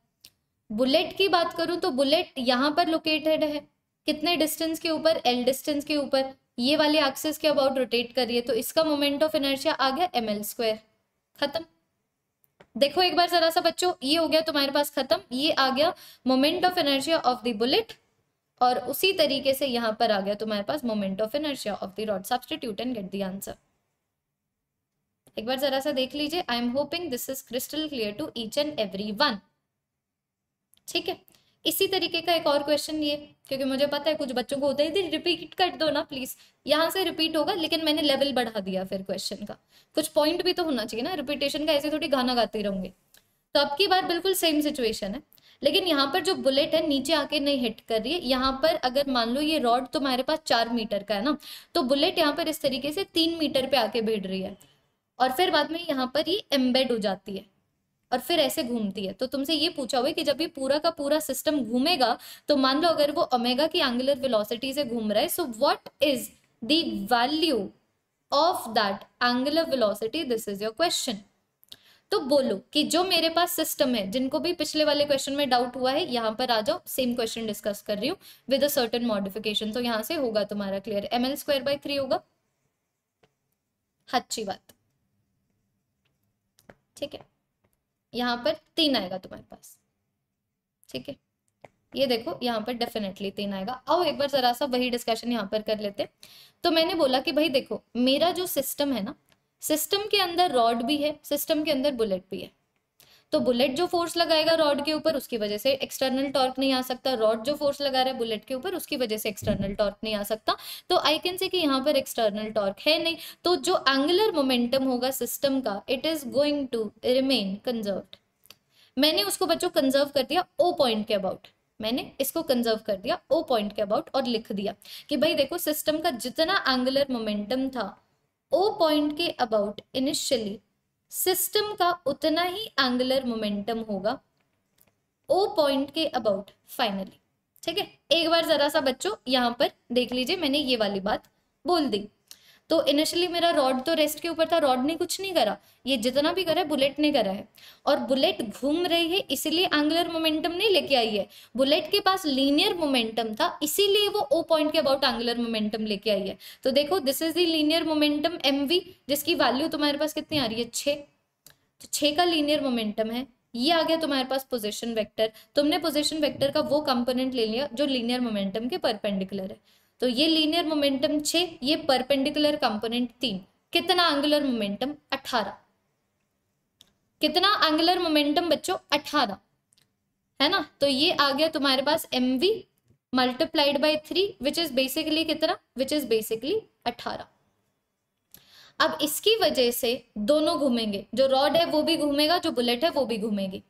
बुलेट की बात करूं तो बुलेट यहाँ पर लोकेटेड है कितने डिस्टेंस के ऊपर एल डिस्टेंस के ऊपर ये वाले एक्सेस के अबाउट रोटेट करिए तो इसका मोमेंट ऑफ इनर्शिया आ गया एम एल स्क्वायर खत्म देखो एक बार जरा सा बच्चों ये हो गया तुम्हारे पास खत्म ये आ गया moment of inertia of the bullet और उसी तरीके से यहाँ पर आ गया तुम्हारे तो पास moment of inertia of the rod substitute and get the answer एक बार जरा सा देख लीजिए I am hoping this is crystal clear to each and every one ठीक है इसी तरीके का एक और क्वेश्चन ये क्योंकि मुझे पता है कुछ बच्चों को होता है रिपीट कर दो ना प्लीज यहाँ से रिपीट होगा लेकिन मैंने लेवल बढ़ा दिया फिर क्वेश्चन का कुछ पॉइंट भी तो होना चाहिए ना रिपीटेशन का ऐसे थोड़ी गाना गाते रहूंगे तो अब की बार बिल्कुल सेम सिचुएशन है लेकिन यहाँ पर जो बुलेट है नीचे आके नहीं हिट कर रही है यहाँ पर अगर मान लो ये रॉड तुम्हारे पास चार मीटर का है ना तो बुलेट यहाँ पर इस तरीके से तीन मीटर पे आके भिड़ रही है और फिर बाद में यहाँ पर ये एम्बेड हो जाती है और फिर ऐसे घूमती है तो तुमसे ये पूछा हुआ है कि जब ये पूरा का पूरा सिस्टम घूमेगा तो मान लो अगर वो ओमेगा की एंगुलर वेलोसिटी से घूम रहा है so what is the value of that angular velocity this is your question तो बोलो कि जो मेरे पास सिस्टम है जिनको भी पिछले वाले क्वेश्चन में डाउट हुआ है यहाँ पर आ जाओ सेम क्वेश्चन डिस्कस कर रही हूँ विद अ सर्टन मॉडिफिकेशन तो यहाँ से होगा तुम्हारा clear M L square by three होगा अच्छी बात ठीक है यहाँ पर तीन आएगा तुम्हारे पास ठीक है ये देखो यहाँ पर डेफिनेटली तीन आएगा आओ एक बार जरा सा वही डिस्कशन यहाँ पर कर लेते तो मैंने बोला कि भाई देखो मेरा जो सिस्टम है ना सिस्टम के अंदर रॉड भी है सिस्टम के अंदर बुलेट भी है तो बुलेट जो फोर्स लगाएगा रॉड के ऊपर उसकी वजह से एक्सटर्नल टॉर्क नहीं आ सकता रॉड जो फोर्स लगा रहा है बुलेट के ऊपर उसकी वजह से एक्सटर्नल टॉर्क नहीं आ सकता तो आई कैन से कि यहाँ पर एक्सटर्नल टॉर्क है नहीं तो जो एंगुलर मोमेंटम होगा सिस्टम का it is going to remain conserve मैंने उसको बच्चों कंजर्व कर दिया ओ पॉइंट के अबाउट मैंने इसको कंजर्व कर दिया ओ पॉइंट के अबाउट और लिख दिया कि भाई देखो सिस्टम का जितना एंगुलर मोमेंटम था ओ पॉइंट के अबाउट इनिशियली सिस्टम का उतना ही एंगुलर मोमेंटम होगा ओ पॉइंट के अबाउट फाइनली ठीक है एक बार जरा सा बच्चों यहां पर देख लीजिए मैंने ये वाली बात बोल दी तो इनिशियली मेरा रॉड तो रेस्ट के ऊपर था रॉड ने कुछ नहीं करा ये जितना भी करा है बुलेट ने करा है और बुलेट घूम रही है इसीलिए एंगुलर मोमेंटम नहीं लेके आई है बुलेट के पास लीनियर मोमेंटम था इसीलिए वो ओ पॉइंट के अबाउट एंगुलर मोमेंटम लेके आई है तो देखो this is the linear momentum M जिसकी वैल्यू तुम्हारे पास कितनी आ रही है छे तो छः का लीनियर मोमेंटम है ये आ गया तुम्हारे पास पोजिशन वेक्टर तुमने पोजिशन वेक्टर का वो कंपोनेंट ले लिया जो लीनियर मोमेंटम के परपेंडिकुलर है तो ये लीनियर मोमेंटम छः ये परपेंडिकुलर कंपोनेंट तीन कितना एंगुलर मोमेंटम अठारह कितना एंगुलर मोमेंटम बच्चों अठारह है ना तो ये आ गया तुम्हारे पास M V multiplied by three which is basically कितना विच इज बेसिकली अठारह अब इसकी वजह से दोनों घूमेंगे जो रॉड है वो भी घूमेगा जो बुलेट है वो भी घूमेगी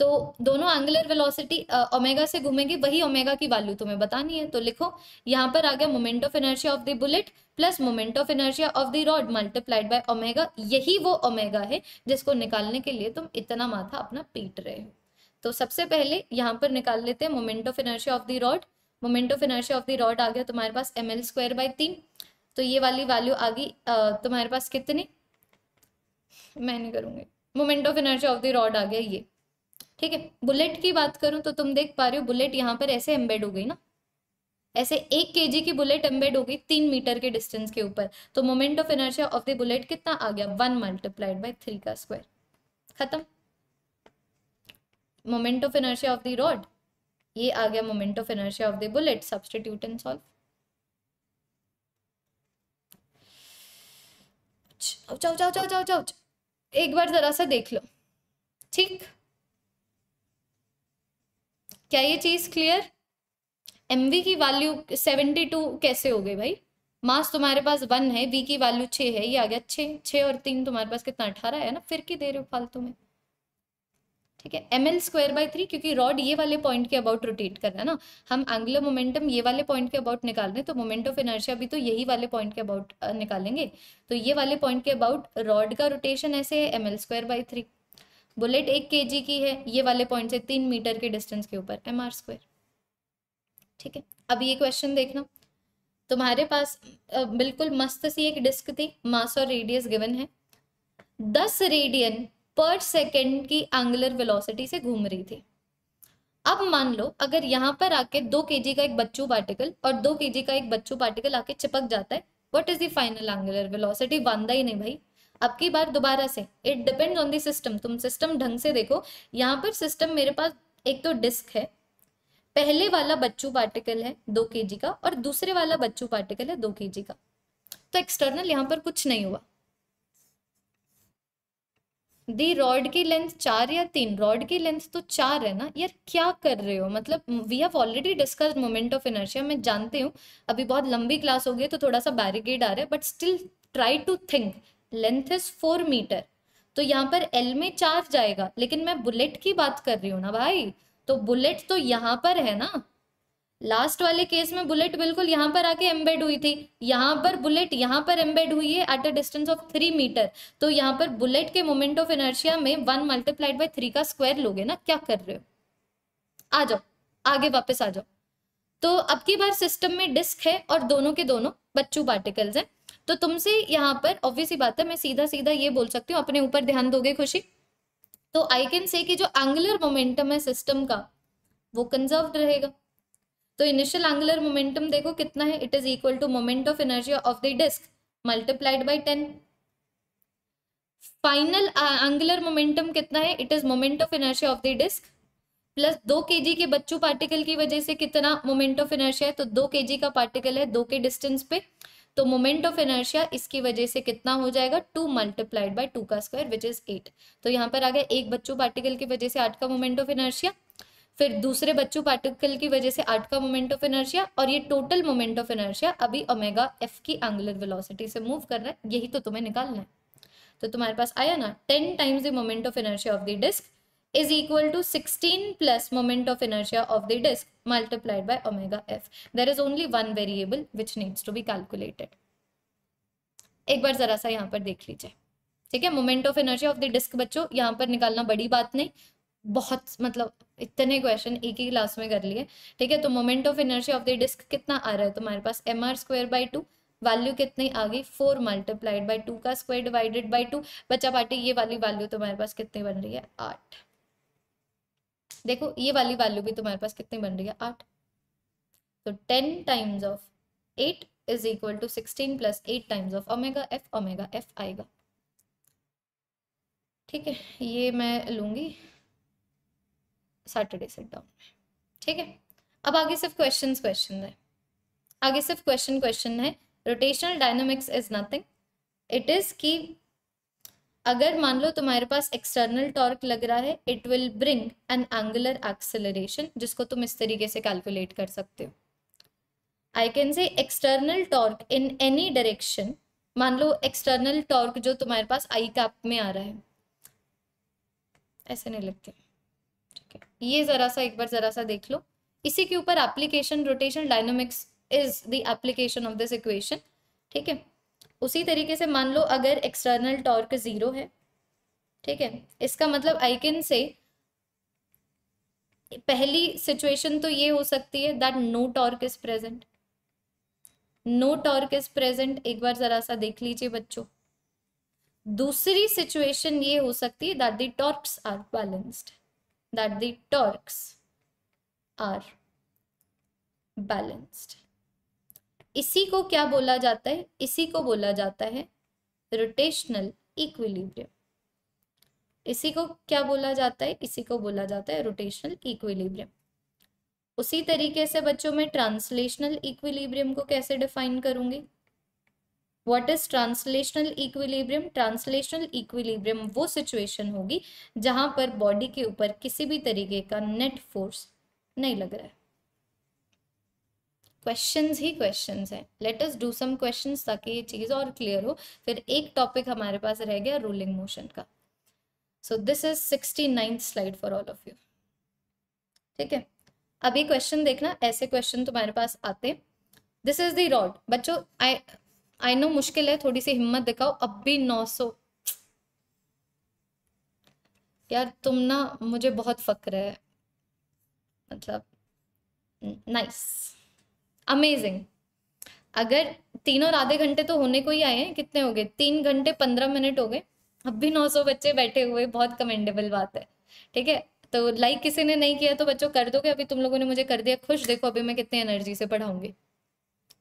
तो दोनों एंगुलर वेलोसिटी ओमेगा से घूमेंगे वही ओमेगा की वैल्यू तुम्हें बतानी है तो लिखो यहाँ पर आ गया moment of inertia of the bullet plus moment of inertia of the rod multiplied by omega यही वो ओमेगा है जिसको निकालने के लिए तुम इतना माथा अपना पीट रहे हो तो सबसे पहले यहाँ पर निकाल लेते हैं moment of inertia of the rod moment of inertia of the rod आ गया तुम्हारे पास एम एल स्क्वायर तीन तो ये वाली वैल्यू आ गई तुम्हारे पास कितनी मैं नहीं करूँगी moment of energy of the rod आ गया ये ठीक है बुलेट की बात करूं तो तुम देख पा रहे हो बुलेट यहाँ पर ऐसे एम्बेड हो गई ना ऐसे एक के की बुलेट एम्बेड हो गई तीन मीटर के डिस्टेंस के ऊपर तो moment of inertia of the bullet कितना आ गया वन मल्टीप्लाइड बाई थ्री का स्क्वायर खत्म moment of inertia of the rod ये आ गया moment of inertia of the bullet substitute and solve एक बार जरा सा देख लो ठीक क्या ये चीज़ क्लियर एम वी की वैल्यू सेवेंटी टू कैसे हो गए भाई मास तुम्हारे पास वन है वी की वैल्यू छः है ये आ गया छः छः और तीन तुम्हारे पास कितना अठारह है ना फिर की दे रहे हो फालतू में ठीक है M L square by three क्योंकि रॉड ये वाले पॉइंट के अबाउट रोटेट कर रहा है ना हम एंगुलर मोमेंटम ये वाले पॉइंट के अबाउट निकाल रहे तो मोमेंट ऑफ इनर्शिया भी तो यही वाले पॉइंट के अबाउट निकालेंगे तो ये वाले पॉइंट के अबाउट रॉड का रोटेशन ऐसे है M L square by three bullet एक के जी की है ये वाले पॉइंट से तीन मीटर के डिस्टेंस के ऊपर एम आर स्क्वायर ठीक है अब ये क्वेश्चन देखना तुम्हारे पास बिल्कुल मस्त सी एक डिस्क थी मास और रेडियस गिवन है दस रेडियन पर सेकेंड की एंगुलर वेलोसिटी से घूम रही थी अब मान लो अगर यहाँ पर आके दो के का एक बच्चू पार्टिकल और दो के का एक बच्चू पार्टिकल आके चिपक जाता है what is the final angular velocity बांधा ही नहीं भाई अब की बार दोबारा से it depend on the system तुम सिस्टम ढंग से देखो यहाँ पर सिस्टम मेरे पास एक तो डिस्क है पहले वाला बच्चू पार्टिकल है दो के का और दूसरे वाला बच्चू पार्टिकल है दो के का तो एक्सटर्नल यहाँ पर कुछ नहीं हुआ दी रॉड की लेंथ चार या तीन रॉड की लेंथ तो चार है ना यार क्या कर रहे हो मतलब we have already discuss moment of inertia मैं जानती हूँ अभी बहुत लंबी क्लास हो गई तो थोड़ा सा बैरिकेड आ रहा है but still try to think length is four meter तो यहाँ पर एल में चार जाएगा लेकिन मैं बुलेट की बात कर रही हूँ ना भाई तो बुलेट तो यहाँ पर है ना लास्ट वाले केस में बुलेट बिल्कुल यहाँ पर आके एम्बेड हुई थी यहाँ पर बुलेट यहाँ पर एम्बेड हुई है at a distance of three meter तो यहाँ पर बुलेट के मोमेंट ऑफ इनर्शिया में वन मल्टीप्लाइड बाई थ्री का स्क्वायर लोगे ना क्या कर रहे हो आ जाओ आगे वापस आ जाओ तो अब की बार सिस्टम में डिस्क है और दोनों के दोनों बच्चू पार्टिकल्स हैं तो तुमसे यहाँ पर ऑब्वियसली बात है मैं सीधा सीधा ये बोल सकती हूँ अपने ऊपर ध्यान दोगे खुशी तो आई कैन से कि जो एंगुलर मोमेंटम है सिस्टम का वो कंजर्व रहेगा तो इनिशियल एंगुलर मोमेंटम देखो कितना है it is equal to moment of energy of the disc multiplied by ten final angular momentum कितना है it is moment of energy of the disc plus दो के के बच्चू पार्टिकल की वजह से कितना मोमेंट ऑफ एनर्जी है तो दो के का पार्टिकल है दो के डिस्टेंस पे तो मोमेंट ऑफ इनर्शिया इसकी वजह से कितना हो जाएगा टू मल्टीप्लाइड बाई टू का स्क्वायर विच इज एट तो यहाँ पर आ गया एक बच्चों पार्टिकल की वजह से आठ का मोमेंट ऑफ इनर्शिया फिर दूसरे बच्चों पार्टिकल की वजह से आठ का मोमेंट ऑफ इनर्शिया और ये टोटल मोमेंट ऑफ इनर्शिया अभी ओमेगा एफ की एंगुलर वेलोसिटी से मूव कर रहा है यही तो तुम्हें निकालना है तो तुम्हारे पास आया ना ten times the moment of inertia of the disc is equal to 16 plus moment of inertia of the disk multiplied by omega f. There is only one variable which needs to be calculated. एक बार जरा सा यहाँ पर देख लीजिए ठीक है moment of energy of the disc बच्चों यहाँ पर निकालना बड़ी बात नहीं बहुत मतलब इतने क्वेश्चन एक ही क्लास में कर लिए ठीक है तो moment of energy of the disc कितना आ रहा है तुम्हारे पास M are square by two value कितनी आ गई फोर मल्टीप्लाइड बाई टू का स्क्वायर डिवाइडेड बाई टू बच्चा पार्टी ये वाली वैल्यू तुम्हारे पास कितनी बन रही है आठ देखो ये वाली वैल्यू भी तुम्हारे पास कितनी बन रही है आठ तो ten times of eight is equal to sixteen plus eight times of omega F omega F आएगा ठीक है ये मैं लूंगी सैटरडे से डाउन में ठीक है अब आगे सिर्फ क्वेश्चन क्वेश्चन है आगे सिर्फ क्वेश्चन क्वेश्चन है rotational dynamics is nothing it is की अगर मान लो तुम्हारे पास एक्सटर्नल टॉर्क लग रहा है it will bring an angular acceleration जिसको तुम इस तरीके से कैलकुलेट कर सकते हो I can say external torque in any direction मान लो एक्सटर्नल टॉर्क जो तुम्हारे पास आई कैप में आ रहा है ऐसे नहीं लगते ठीक है ये ज़रा सा एक बार ज़रा सा देख लो इसी के ऊपर application rotation dynamics is the application of this equation ठीक है उसी तरीके से मान लो अगर एक्सटर्नल टॉर्क ज़ीरो है ठीक है इसका मतलब आई कैन से पहली सिचुएशन तो ये हो सकती है that no torque is present no torque is present एक बार जरा सा देख लीजिए बच्चों दूसरी सिचुएशन ये हो सकती है that the torques are balanced that the torques are balanced इसी को क्या बोला जाता है इसी को बोला जाता है रोटेशनल इक्विलिब्रियम इसी को क्या बोला जाता है इसी को बोला जाता है रोटेशनल इक्विलिब्रियम उसी तरीके से बच्चों में ट्रांसलेशनल इक्विलिब्रियम को कैसे डिफाइन करूंगी what is translational equilibrium translational equilibrium वो सिचुएशन होगी जहां पर बॉडी के ऊपर किसी भी तरीके का नेट फोर्स नहीं लग रहा है क्वेश्चंस ही क्वेश्चंस हैं let us do some questions ताकि ये चीज़ और क्लियर हो फिर एक टॉपिक हमारे पास रह गया रूलिंग मोशन का so this is sixty ninth slide for all of you ठीक है अभी क्वेश्चन देखना ऐसे क्वेश्चन तुम्हारे पास आते हैं दिस इज दी रॉड बच्चों आई आई नो मुश्किल है थोड़ी सी हिम्मत दिखाओ अब भी नौ सौ यार तुम ना मुझे बहुत फक्र है मतलब नाइस nice. अमेजिंग अगर तीन और आधे घंटे तो होने को ही आए हैं कितने हो गए तीन घंटे पंद्रह मिनट हो गए अब भी नौ सौ बच्चे बैठे हुए बहुत कमेंडेबल बात है ठीक है तो लाइक किसी ने नहीं किया तो बच्चों कर दोगे अभी तुम लोगों ने मुझे कर दिया खुश देखो अभी मैं कितनी एनर्जी से पढ़ाऊंगी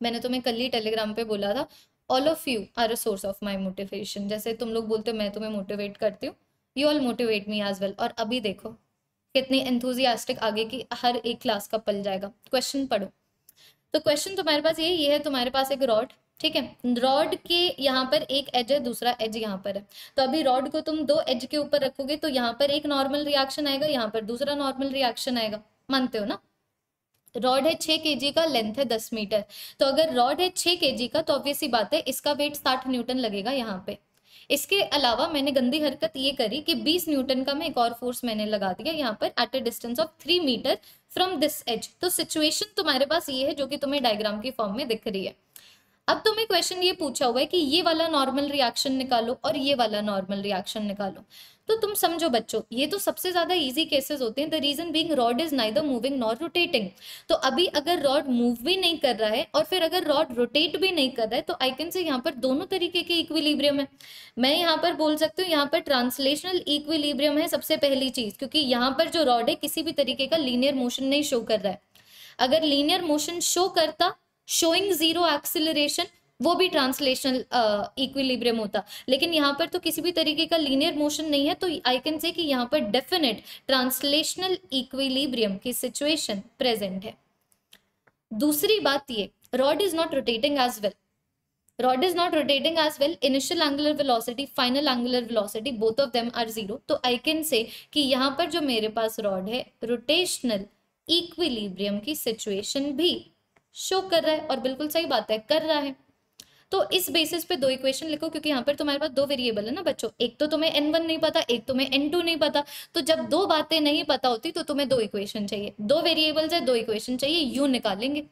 मैंने तुम्हें कल ही टेलीग्राम पे बोला था all of you are a source of my motivation जैसे तुम लोग बोलते हो मैं तुम्हें मोटिवेट करती हूँ you all motivate me as well और अभी देखो कितनी एंथुजियास्टिक आगे की हर एक क्लास का पल जाएगा क्वेश्चन पढ़ो तो क्वेश्चन तुम्हारे पास ये ये है तुम्हारे पास एक रॉड ठीक है रॉड के यहाँ पर एक एज है दूसरा एज यहाँ पर है तो अभी रॉड को तुम दो एज के ऊपर रखोगे तो यहाँ पर एक नॉर्मल रिएक्शन आएगा यहाँ पर दूसरा नॉर्मल रिएक्शन आएगा मानते हो ना रॉड है छः के का लेंथ है दस मीटर तो अगर रॉड है छः के का तो ऑब्वियसली बात है इसका वेट साठ न्यूटन लगेगा यहाँ पे इसके अलावा मैंने गंदी हरकत ये करी कि 20 न्यूटन का मैं एक और फोर्स मैंने लगा दिया यहाँ पर at a distance of three meter from this edge तो सिचुएशन तुम्हारे पास ये है जो कि तुम्हें डायग्राम की फॉर्म में दिख रही है अब तुम्हें क्वेश्चन ये पूछा हुआ है कि ये वाला नॉर्मल रिएक्शन निकालो और ये वाला नॉर्मल रिएक्शन निकालो तो तुम समझो बच्चों ये तो सबसे ज्यादा इजी केसेस होते हैं the reason being rod is neither moving nor rotating तो अभी अगर रॉड मूव भी नहीं कर रहा है और फिर अगर रॉड रोटेट भी नहीं कर रहा है तो आई कैन से यहाँ पर दोनों तरीके के इक्विलिब्रियम है मैं यहाँ पर बोल सकती हूँ यहाँ पर ट्रांसलेशनल इक्विलिब्रियम है सबसे पहली चीज क्योंकि यहाँ पर जो रॉड है किसी भी तरीके का लीनियर मोशन नहीं शो कर रहा है अगर लीनियर मोशन शो करता शोइंग जीरो एक्सिलेशन वो भी ट्रांसलेशनल इक्विलिब्रियम uh, होता लेकिन यहाँ पर तो किसी भी तरीके का लीनियर मोशन नहीं है तो आई कैन से कि यहाँ पर डेफिनेट ट्रांसलेशनल इक्विलिब्रियम की सिचुएशन प्रेजेंट है दूसरी बात ये rod is not rotating as well rod is not rotating as well initial angular velocity final angular velocity both of them are zero तो आई कैन से कि यहाँ पर जो मेरे पास रॉड है रोटेशनल इक्विलिब्रियम की सिचुएशन भी शो कर रहा है और बिल्कुल सही बात है कर रहा है तो इस बेसिस पे दो इक्वेशन लिखो क्योंकि यहाँ पर तुम्हारे पास दो वेरिएबल है ना बच्चों एक तो तुम्हें एन वन नहीं पता एक तुम्हें एन टू नहीं पता तो जब दो बातें नहीं पता होती तो तुम्हें दो इक्वेशन चाहिए दो वेरिएबल्स है दो इक्वेशन चाहिए यू निकालेंगे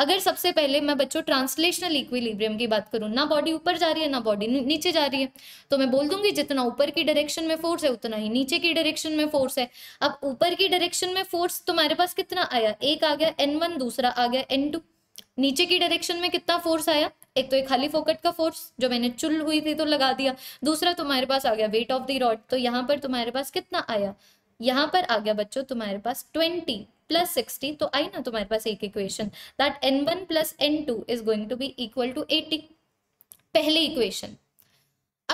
अगर सबसे पहले मैं बच्चों ट्रांसलेशनल इक्विलिब्रियम की बात करूँ ना बॉडी ऊपर जा रही है ना बॉडी नीचे जा रही है तो मैं बोल दूंगी जितना ऊपर की डायरेक्शन में फोर्स है उतना ही नीचे की डायरेक्शन में फोर्स है अब ऊपर की डायरेक्शन में फोर्स तुम्हारे पास कितना आया एक आ गया एन वन दूसरा आ गया एन टू नीचे की डायरेक्शन में कितना फोर्स आया एक तो एक खाली फोकट का फोर्स जो मैंने चुल हुई थी तो लगा दिया दूसरा तुम्हारे पास आ गया वेट ऑफ द रॉड तो यहाँ पर तुम्हारे पास कितना आया यहाँ पर आ गया बच्चों तुम्हारे पास ट्वेंटी प्लस सिक्सटी तो आई ना तुम्हारे पास एक equation that N one plus N two is going to be equal to eighty पहली इक्वेशन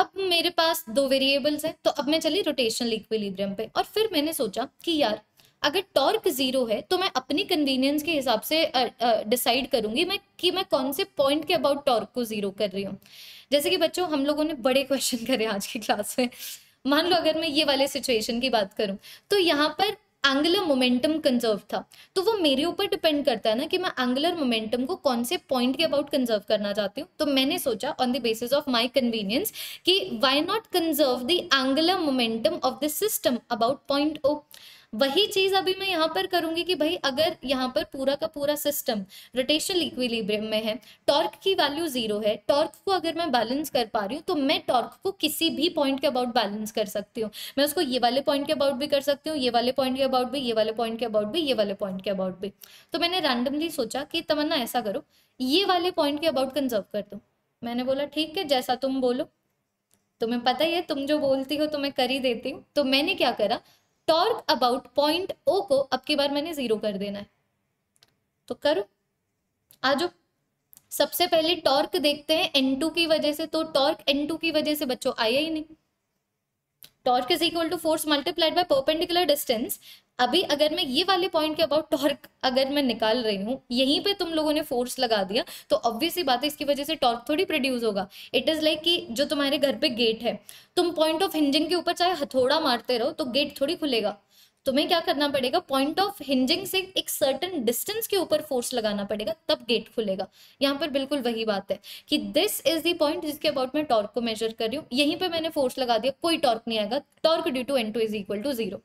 अब मेरे पास दो वेरिएबल्स हैं तो अब मैं चली रोटेशनल इक्विलिब्रियम पे और फिर मैंने सोचा कि यार अगर टॉर्क जीरो है तो मैं अपनी कन्वीनियंस के हिसाब से डिसाइड करूंगी मैं कि मैं कौन से पॉइंट के अबाउट टॉर्क को जीरो कर रही हूँ जैसे कि बच्चों हम लोगों ने बड़े क्वेश्चन करे आज की क्लास में मान लो अगर मैं ये वाले सिचुएशन की बात करूं तो यहाँ पर एंगुलर मोमेंटम कंजर्व था तो वो मेरे ऊपर डिपेंड करता है ना कि मैं एंगुलर मोमेंटम को कौन से पॉइंट के अबाउट कंजर्व करना चाहती हूँ तो मैंने सोचा on the basis of my convenience कि why not conserve the angular momentum of the system about point O वही चीज अभी मैं यहाँ पर करूंगी कि भाई अगर यहाँ पर पूरा का पूरा सिस्टम रोटेशनल इक्विलिब्रियम में है टॉर्क की वैल्यू जीरो है टॉर्क को अगर मैं बैलेंस कर पा रही हूँ तो मैं टॉर्क को किसी भी पॉइंट के अबाउट बैलेंस कर सकती हूँ मैं उसको ये वाले पॉइंट के अबाउट भी कर सकती हूँ ये वाले पॉइंट के अबाउट भी ये वाले पॉइंट के अबाउट भी ये वाले पॉइंट के अबाउट भी तो मैंने रैंडमली सोचा कि तमन्ना ऐसा करो ये वाले पॉइंट के अबाउट कंजर्व कर दो मैंने बोला ठीक है जैसा तुम बोलो तुम्हें पता ही है तुम जो बोलती हो तो मैं कर ही देती हूँ तो मैंने क्या करा टॉर्क अबाउट पॉइंट ओ को अब की बार मैंने जीरो कर देना है तो करो आ जाओ सबसे पहले टॉर्क देखते हैं एन टू की वजह से तो टॉर्क एन टू की वजह से बच्चों आया ही नहीं torque is equal to force multiplied by perpendicular distance अभी अगर मैं ये वाले पॉइंट के अबाउट टॉर्क अगर मैं निकाल रही हूँ यहीं पे तुम लोगों ने फोर्स लगा दिया तो ऑब्वियसली बात है इसकी वजह से टॉर्क थोड़ी प्रोड्यूस होगा इट इज़ लाइक कि जो तुम्हारे घर पे गेट है तुम पॉइंट ऑफ हिंजिंग के ऊपर चाहे हथौड़ा मारते रहो तो गेट थोड़ी खुलेगा तुम्हें क्या करना पड़ेगा पॉइंट ऑफ हिंजिंग से एक सर्टन डिस्टेंस के ऊपर फोर्स लगाना पड़ेगा तब गेट खुलेगा यहाँ पर बिल्कुल वही बात है कि दिस इज दी पॉइंट जिसके अबाउट मैं टॉर्क को मेजर कर रही हूँ यहीं पर मैंने फोर्स लगा दिया कोई टॉर्क नहीं आएगा torque due to N two is equal to zero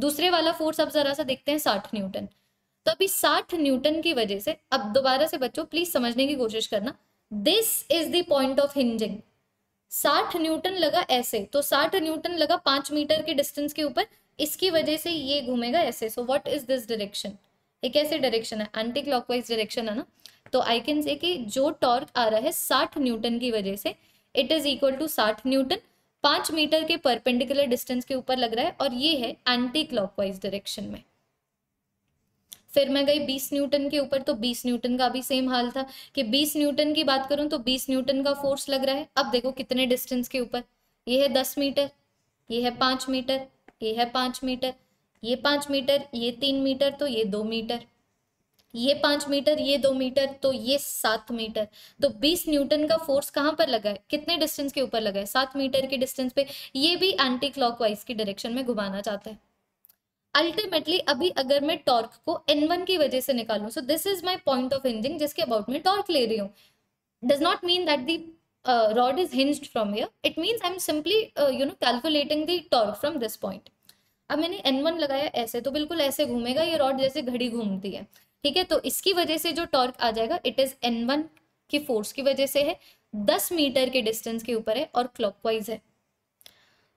दूसरे वाला फोर्स अब जरा सा देखते हैं साठ न्यूटन तो अभी साठ न्यूटन की वजह से अब दोबारा से बच्चों प्लीज समझने की कोशिश करना this is the point of hinging साठ न्यूटन लगा ऐसे तो साठ न्यूटन लगा पांच मीटर के डिस्टेंस के ऊपर इसकी वजह से ये घूमेगा ऐसे so what is this direction एक ऐसे डायरेक्शन है एंटी क्लॉकवाइज डायरेक्शन है ना तो आई कैन से कि जो टॉर्क आ रहा है साठ न्यूटन की वजह से इट इज इक्वल टू साठ न्यूटन पांच मीटर के परपेंडिकुलर डिस्टेंस के ऊपर लग रहा है और ये है एंटी क्लॉकवाइज डायरेक्शन में फिर मैं गई 20 न्यूटन के ऊपर तो 20 न्यूटन का भी सेम हाल था कि 20 न्यूटन की बात करूं तो 20 न्यूटन का फोर्स लग रहा है अब देखो कितने डिस्टेंस के ऊपर ये है 10 मीटर ये है 5 मीटर ये है 5 मीटर ये 5 मीटर ये तीन मीटर तो ये दो मीटर ये पांच मीटर ये दो मीटर तो ये सात मीटर तो बीस न्यूटन का फोर्स कहाँ पर लगा है कितने डिस्टेंस के ऊपर लगा है सात मीटर के डिस्टेंस पे ये भी एंटी वाइज की डायरेक्शन में घुमाना चाहता है अल्टीमेटली अभी अगर मैं टॉर्क को एन वन की वजह से निकालू so this is my point of hinging जिसके अबाउट में टॉर्क ले रही हूँ does not mean that the rod is hinge from here it means I am simply you know calculating the torque from this point अब मैंने एन वन लगाया ऐसे तो बिल्कुल ऐसे घूमेगा ये रॉड जैसे घड़ी घूमती है ठीक है तो इसकी वजह से जो टॉर्क आ जाएगा इट इज एन वन की फोर्स की वजह से है दस मीटर के डिस्टेंस के ऊपर है और क्लॉकवाइज है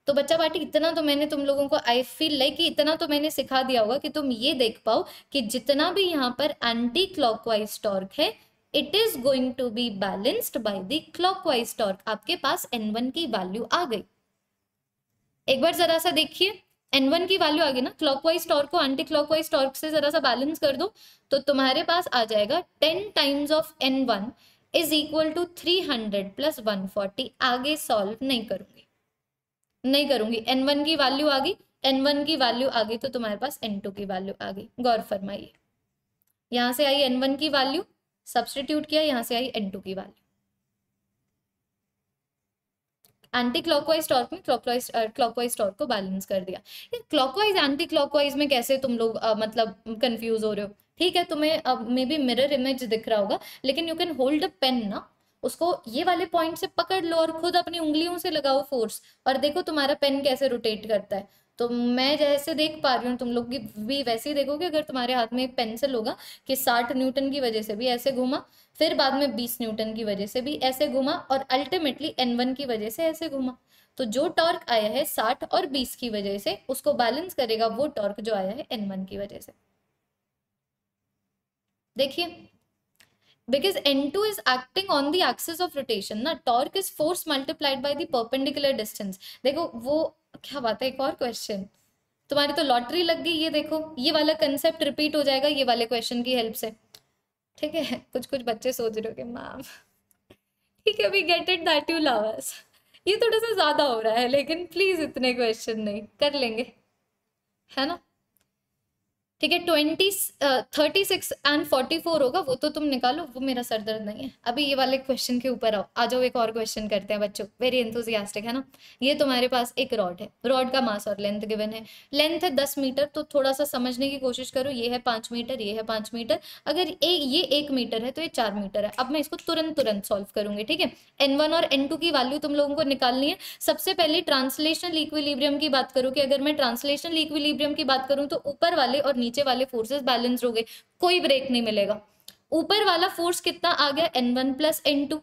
तो बच्चा पार्टी इतना तो मैंने तुम लोगों को आई फील लाइक कि इतना तो मैंने सिखा दिया होगा कि तुम ये देख पाओ कि जितना भी यहाँ पर एंटी क्लॉकवाइज टॉर्क है it is going to be balanced by the clockwise torque आपके पास एन वन की वैल्यू आ गई एक बार जरा सा देखिए एन वन की वैल्यू आ गई ना क्लॉकवाइज टॉर्क को एंटी क्लॉकवाइज टॉर्क से जरा सा बैलेंस कर दो तो तुम्हारे पास आ जाएगा ten times of N one is equal to three hundred plus one forty आगे सॉल्व नहीं करूंगी नहीं करूंगी एन वन की वैल्यू आ गई एन वन की वैल्यू आ गई तो तुम्हारे पास एन टू की वैल्यू आ गई गौर फरमाइए यहाँ से आई एन वन की वैल्यू सब्सटीट्यूट किया यहाँ से आई एन टू की वैल्यू एंटी क्लॉकवाइज टॉर्क में क्लॉकवाइज क्लॉकवाइज टॉर्क को बैलेंस कर दिया क्लॉकवाइज एंटी क्लॉकवाइज में कैसे तुम लोग uh, मतलब कंफ्यूज हो रहे हो ठीक है तुम्हें अब मे बी मिरर इमेज दिख रहा होगा लेकिन you can hold a pen ना उसको ये वाले पॉइंट से पकड़ लो और खुद अपनी उंगलियों से लगाओ फोर्स और देखो तुम्हारा पेन कैसे रोटेट करता है तो मैं जैसे देख पा रही हूँ तुम लोग भी वैसे ही देखोगे अगर तुम्हारे हाथ में एक पेंसिल होगा कि साठ न्यूटन की वजह से भी ऐसे घूमा फिर बाद में बीस न्यूटन की वजह से भी ऐसे घुमा और अल्टीमेटली एन वन की वजह से ऐसे घुमा तो जो टॉर्क आया है साठ और बीस की वजह से उसको बैलेंस करेगा वो टॉर्क जो आया है एन वन की वजह से देखिए N two is acting on the axis of rotation ना torque is force multiplied by the perpendicular distance देखो वो क्या बात है एक और क्वेश्चन तुम्हारी तो लॉटरी लग गई ये देखो ये वाला कंसेप्ट रिपीट हो जाएगा ये वाले क्वेश्चन की हेल्प से ठीक है कुछ कुछ बच्चे सोच रहे हो कि मैम ठीक है we get it that you love us ये थोड़ा सा ज़्यादा हो रहा है लेकिन प्लीज़ इतने क्वेश्चन नहीं कर लेंगे है ना ठीक है twenty thirty six and forty four होगा वो तो तुम निकालो वो मेरा सर दर्द नहीं है अभी ये वाले क्वेश्चन के ऊपर आओ आ जाओ एक और क्वेश्चन करते हैं बच्चों वेरी एंथुजियास्टिक है ना ये तुम्हारे पास एक रॉड है रॉड का मास और लेंथ गिवन है लेंथ है दस मीटर तो थोड़ा सा समझने की कोशिश करो ये है पाँच मीटर ये है पाँच मीटर अगर ए, ये एक मीटर है तो ये चार मीटर है अब मैं इसको तुरंत तुरंत सॉल्व करूंगी ठीक है एन वन और एन टू की वैल्यू तुम लोगों को निकालनी है सबसे पहले ट्रांसलेशनल इक्विलिब्रियम की बात करूँ कि अगर मैं ट्रांसलेशनल इक्विलिब्रियम की बात करूँ तो ऊपर वाले और नीचे वाले फोर्सेस बैलेंस हो गए कोई ब्रेक नहीं मिलेगा ऊपर वाला फोर्स कितना आ गया N one plus N two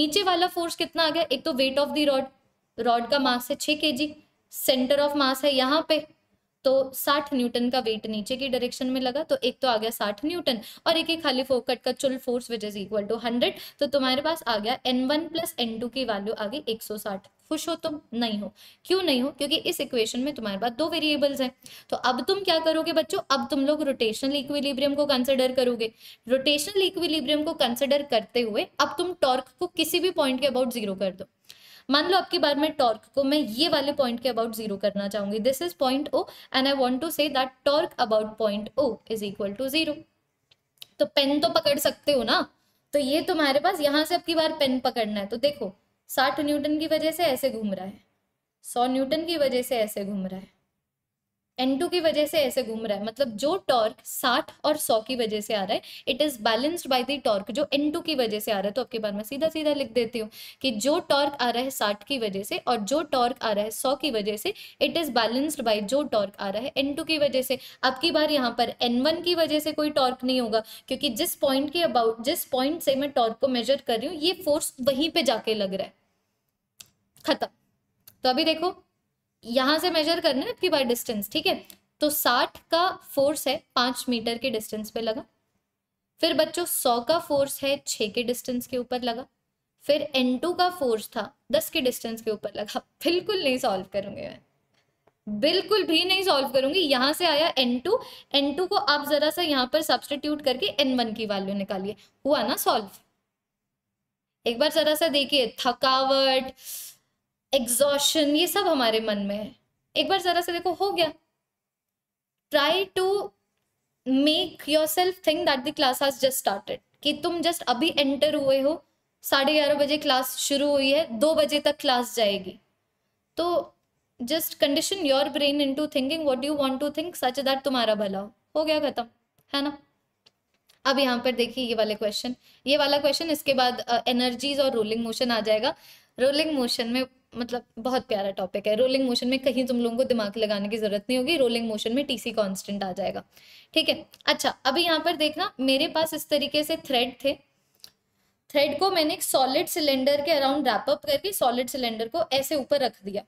नीचे वाला फोर्स कितना आ गया एक तो weight of the rod rod का मास है छः के सेंटर ऑफ मास है यहाँ पे तो साठ न्यूटन का वेट नीचे की डायरेक्शन में लगा तो एक तो आ गया साठ न्यूटन और एक ही खाली फोकट का चुल force which is equal to hundred तो तुम्हारे पास आ गया N one plus N two की वैल्यू आ गई एक सौ साठ खुश हो तुम नहीं हो क्यों नहीं हो क्योंकि इस इक्वेशन में तुम्हारे पास दो वेरिएबल्स हैं तो अब तुम क्या करोगे बच्चों अब तुम लोग रोटेशनल इक्विलिब्रियम को कंसिडर करोगे रोटेशनल इक्विलिब्रियम को कंसिडर करते हुए अब तुम टॉर्क को किसी भी पॉइंट के अबाउट जीरो कर दो मान लो आपकी बार में टॉर्क को मैं ये वाले पॉइंट के अबाउट जीरो करना चाहूंगी this is point O and I want to say that torque about point O is equal to zero तो पेन तो पकड़ सकते हो ना तो ये तुम्हारे पास यहां से आपकी बार पेन पकड़ना है तो देखो साठ न्यूटन की वजह से ऐसे घूम रहा है सौ न्यूटन की वजह से ऐसे घूम रहा है एन टू की वजह से ऐसे घूम रहा है मतलब जो टॉर्क साठ और सौ की वजह से आ रहा है it is balanced by the torque जो एन टू की वजह से आ रहा है तो आपके बारे में सीधा सीधा लिख देती हूँ कि जो टॉर्क आ रहा है साठ की वजह से और जो टॉर्क आ रहा है सौ की वजह से इट इज बैलेंस्ड बाय जो टॉर्क आ रहा है एन टू की वजह से आपकी बार यहाँ पर एन वन की वजह से कोई टॉर्क नहीं होगा क्योंकि जिस पॉइंट के अबाउट जिस पॉइंट से मैं टॉर्क को मेजर कर रही हूँ ये फोर्स वहीं पर जाके लग रहा है खत्म तो अभी देखो यहां से मेजर करना है आपकी बार डिस्टेंस ठीक है तो साठ का फोर्स है पांच मीटर के डिस्टेंस पे लगा फिर बच्चों सौ का फोर्स है छ के डिस्टेंस के ऊपर लगा फिर एन टू का फोर्स था दस के डिस्टेंस के ऊपर लगा बिल्कुल नहीं सॉल्व करूंगी मैं बिल्कुल भी नहीं सॉल्व करूंगी यहां से आया एन टू एन टू को आप जरा सा यहां पर सब्सटीट्यूट करके एन वन की वैल्यू निकालिए हुआ ना सॉल्व एक बार जरा सा देखिए थकावट एग्जॉशन ये सब हमारे मन में है एक बार जरा से देखो हो गया try to make yourself think that the class आज जस्ट स्टार्टेड कि तुम जस्ट अभी एंटर हुए हो साढ़े ग्यारह बजे क्लास शुरू हुई है दो बजे तक क्लास जाएगी तो just condition your brain into thinking what you want to think such that तुम्हारा भला हो हो गया खत्म है ना अब यहाँ पर देखिए ये वाले क्वेश्चन ये वाला क्वेश्चन इसके बाद एनर्जीज और रोलिंग मोशन आ जाएगा रोलिंग मोशन में मतलब बहुत प्यारा टॉपिक है रोलिंग मोशन में कहीं तुम लोगों को दिमाग लगाने की जरूरत नहीं होगी रोलिंग मोशन में टीसी कांस्टेंट आ जाएगा ठीक है अच्छा अभी यहाँ पर देखना मेरे पास इस तरीके से थ्रेड थे थ्रेड को मैंने एक सॉलिड सिलेंडर के अराउंड रैपअप करके सॉलिड सिलेंडर को ऐसे ऊपर रख दिया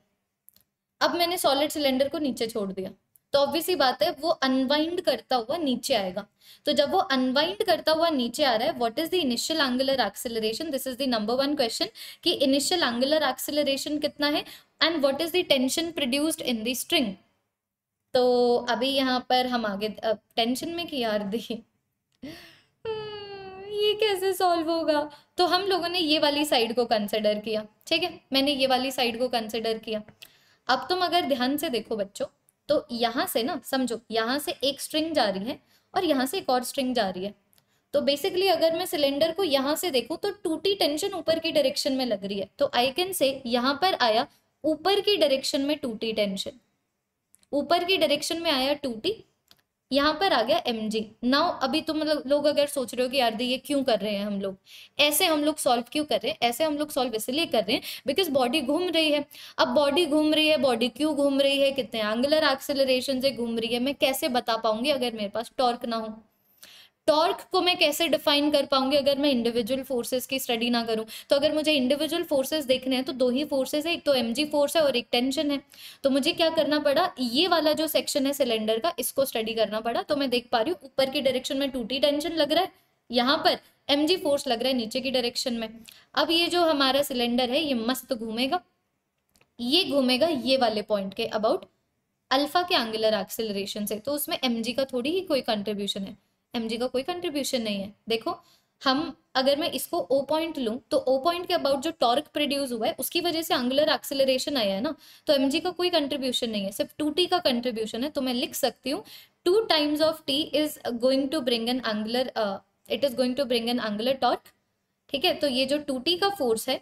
अब मैंने सॉलिड सिलेंडर को नीचे छोड़ दिया तो ऑब्वियस ही बात है वो अनवाइंड करता हुआ नीचे आएगा तो जब वो अनवाइंड करता हुआ नीचे आ रहा है what is the initial angular acceleration this is the number one question कि इनिशियल एंगुलर एक्सेलरेशन कितना है and what is the tension produced in the string तो अभी यहाँ पर हम आगे टेंशन में किया हम्म, ये कैसे सॉल्व होगा तो हम लोगों ने ये वाली साइड को कंसिडर किया ठीक है मैंने ये वाली साइड को कंसिडर किया अब तुम अगर ध्यान से देखो बच्चों तो यहाँ से ना समझो यहाँ से एक स्ट्रिंग जा रही है और यहाँ से एक और स्ट्रिंग जा रही है तो बेसिकली अगर मैं सिलेंडर को यहाँ से देखूँ तो टूटी टेंशन ऊपर की डायरेक्शन में लग रही है तो आई कैन से यहाँ पर आया ऊपर की डायरेक्शन में टूटी टेंशन ऊपर की डायरेक्शन में आया टूटी यहाँ पर आ गया एम जी नाउ अभी तुम मतलब लोग अगर सोच रहे हो कि यार ये क्यों कर रहे हैं हम लोग ऐसे हम लोग सॉल्व क्यों कर रहे हैं ऐसे हम लोग सॉल्व इसलिए कर रहे हैं बिकॉज बॉडी घूम रही है अब बॉडी घूम रही है बॉडी क्यों घूम रही है कितने एंगुलर एक्सेलरेशन से घूम रही है मैं कैसे बता पाऊंगी अगर मेरे पास टॉर्क ना हो टॉर्क को मैं कैसे डिफाइन कर पाऊंगी अगर मैं इंडिविजुअल फोर्सेस की स्टडी ना करूं तो अगर मुझे इंडिविजुअल फोर्सेस देखने हैं तो दो ही फोर्सेस है एक तो एम फोर्स है और एक टेंशन है तो मुझे क्या करना पड़ा ये वाला जो सेक्शन है सिलेंडर का इसको स्टडी करना पड़ा तो मैं देख पा रही हूँ ऊपर की डायरेक्शन में टूटी टेंशन लग रहा है यहाँ पर एम फोर्स लग रहा है नीचे की डायरेक्शन में अब ये जो हमारा सिलेंडर है ये मस्त घूमेगा ये घूमेगा ये वाले पॉइंट के अबाउट अल्फा के एंगुलर एक्सिलेशन से तो उसमें एम का थोड़ी ही कोई कंट्रीब्यूशन है एम का कोई कंट्रीब्यूशन नहीं है देखो हम अगर मैं इसको ओ पॉइंट लूँ तो ओ पॉइंट के अबाउट जो टॉर्क प्रोड्यूस हुआ है उसकी वजह से अंगुलर एक्सेलरेशन आया है ना तो एम का कोई कंट्रीब्यूशन नहीं है सिर्फ टू टी का कंट्रीब्यूशन है तो मैं लिख सकती हूँ two times of T is going to bring an angular it is going to bring an angular torque ठीक है तो ये जो टू टी का फोर्स है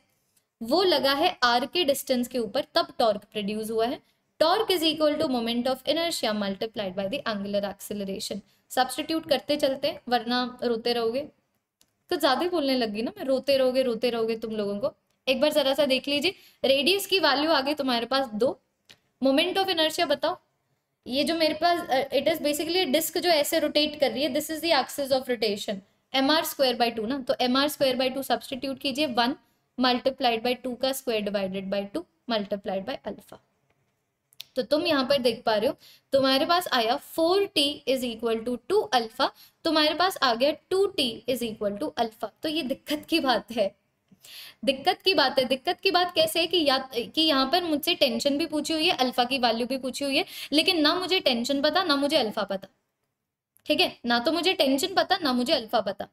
वो लगा है आर के डिस्टेंस के ऊपर तब टॉर्क प्रोड्यूस हुआ है torque is equal to moment of inertia multiplied by the angular acceleration substitute करते चलते वरना रोते रहोगे तो ज़्यादा बोलने लगी ना मैं रोते रहोगे रोते रहोगे तुम लोगों को एक बार ज़रा सा देख लीजिए रेडियस की वैल्यू आ गई तुम्हारे पास दो मोमेंट ऑफ इनर्शिया बताओ ये जो मेरे पास इट इज़ बेसिकली डिस्क जो ऐसे रोटेट कर रही है this is the of rotation M are square by two ना तो M are square by two substitute कीजिए वन मल्टीप्लाइड बाई टू का square divided by two multiplied by alpha तो तुम यहाँ पर देख पा रहे हो तुम्हारे पास आया four T is equal to two alpha तुम्हारे पास आ गया two T is equal to alpha तो ये दिक्कत की बात है दिक्कत की बात है दिक्कत की बात कैसे है कि या कि यहाँ पर मुझसे टेंशन भी पूछी हुई है अल्फा की वैल्यू भी पूछी हुई है लेकिन ना मुझे टेंशन पता ना मुझे अल्फा पता ठीक है ना तो मुझे टेंशन पता ना मुझे अल्फा पता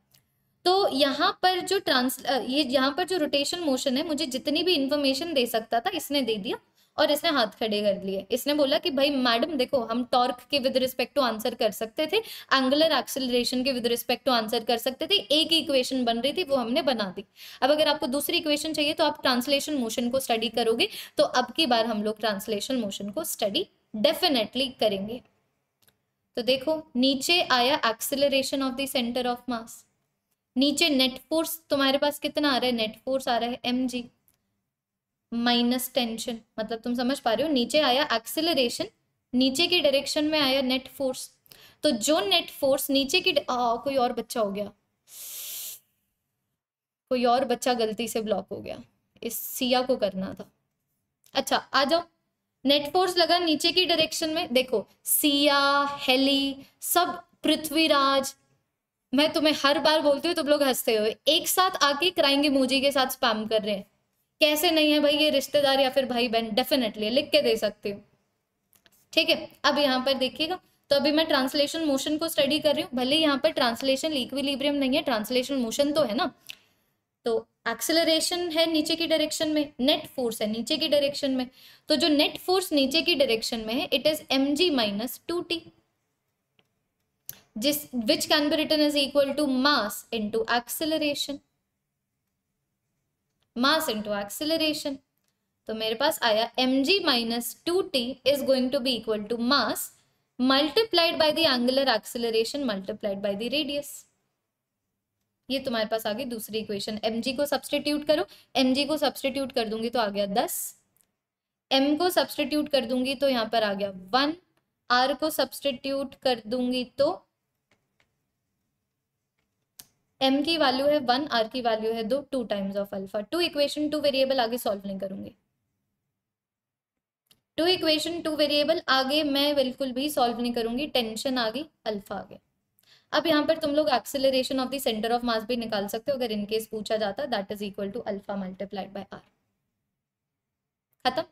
तो यहाँ पर जो ट्रांस ये यहाँ पर जो रोटेशन मोशन है मुझे जितनी भी इंफॉर्मेशन दे सकता था इसने दे दिया और इसने हाथ खड़े कर लिए इसने बोला कि भाई मैडम देखो हम टॉर्क के विद रिस्पेक्ट टू आंसर कर सकते थे एंगुलर एक्सिलेशन के विद रिस्पेक्ट टू आंसर कर सकते थे एक ही इक्वेशन बन रही थी वो हमने बना दी अब अगर आपको दूसरी इक्वेशन चाहिए तो आप ट्रांसलेशन मोशन को स्टडी करोगे तो अब की बार हम लोग ट्रांसलेशन मोशन को स्टडी डेफिनेटली करेंगे तो देखो नीचे आया acceleration of the centre of mass नीचे नेट फोर्स तुम्हारे पास कितना आ रहा है नेट फोर्स आ रहा है एम जी माइनस टेंशन मतलब तुम समझ पा रहे हो नीचे आया एक्सेलरेशन नीचे की डायरेक्शन में आया नेट फोर्स तो जो नेट फोर्स नीचे की आ, कोई और बच्चा हो गया कोई और बच्चा गलती से ब्लॉक हो गया इस सिया को करना था अच्छा आ जाओ नेट फोर्स लगा नीचे की डायरेक्शन में देखो सिया हेली सब पृथ्वीराज मैं तुम्हें हर बार बोलती हूँ तुम लोग हंसते हो एक साथ आके क्राइंग मोजी के साथ स्पैम कर रहे हैं कैसे नहीं है भाई ये रिश्तेदार या फिर भाई बहन डेफिनेटली लिख के दे सकते हो ठीक है अब यहाँ पर देखिएगा तो अभी मैं ट्रांसलेशन मोशन को स्टडी कर रही हूँ भले यहाँ पर ट्रांसलेशन इक्विलिब्रियम नहीं है ट्रांसलेशन मोशन तो है ना तो एक्सेलरेशन है नीचे की डायरेक्शन में नेट फोर्स है नीचे की डायरेक्शन में तो जो नेट फोर्स नीचे की डायरेक्शन में है it is M G minus two T जिस which can be return is equal to mass into acceleration mass into acceleration तो मेरे पास आया M G minus two T is going to be equal to mass multiplied by the angular acceleration multiplied by the radius ये तुम्हारे पास आ गई दूसरी इक्वेशन एम जी को सब्सटीट्यूट करो एम जी को सब्सटीट्यूट कर दूंगी तो आ गया दस एम को सब्सटीट्यूट कर दूंगी तो यहाँ पर आ गया वन आर को सब्सटीट्यूट कर दूंगी तो एम की वैल्यू है वन आर की वैल्यू है दो two times of alpha two equation two variable आगे सॉल्व नहीं करूंगी टू इक्वेशन टू वेरिएबल आगे मैं बिल्कुल भी सॉल्व नहीं करूंगी टेंशन आ गई अल्फा आ गया अब यहाँ पर तुम लोग acceleration of the centre of mass भी निकाल सकते हो अगर इनकेस पूछा जाता that is equal to alpha multiplied by R खत्म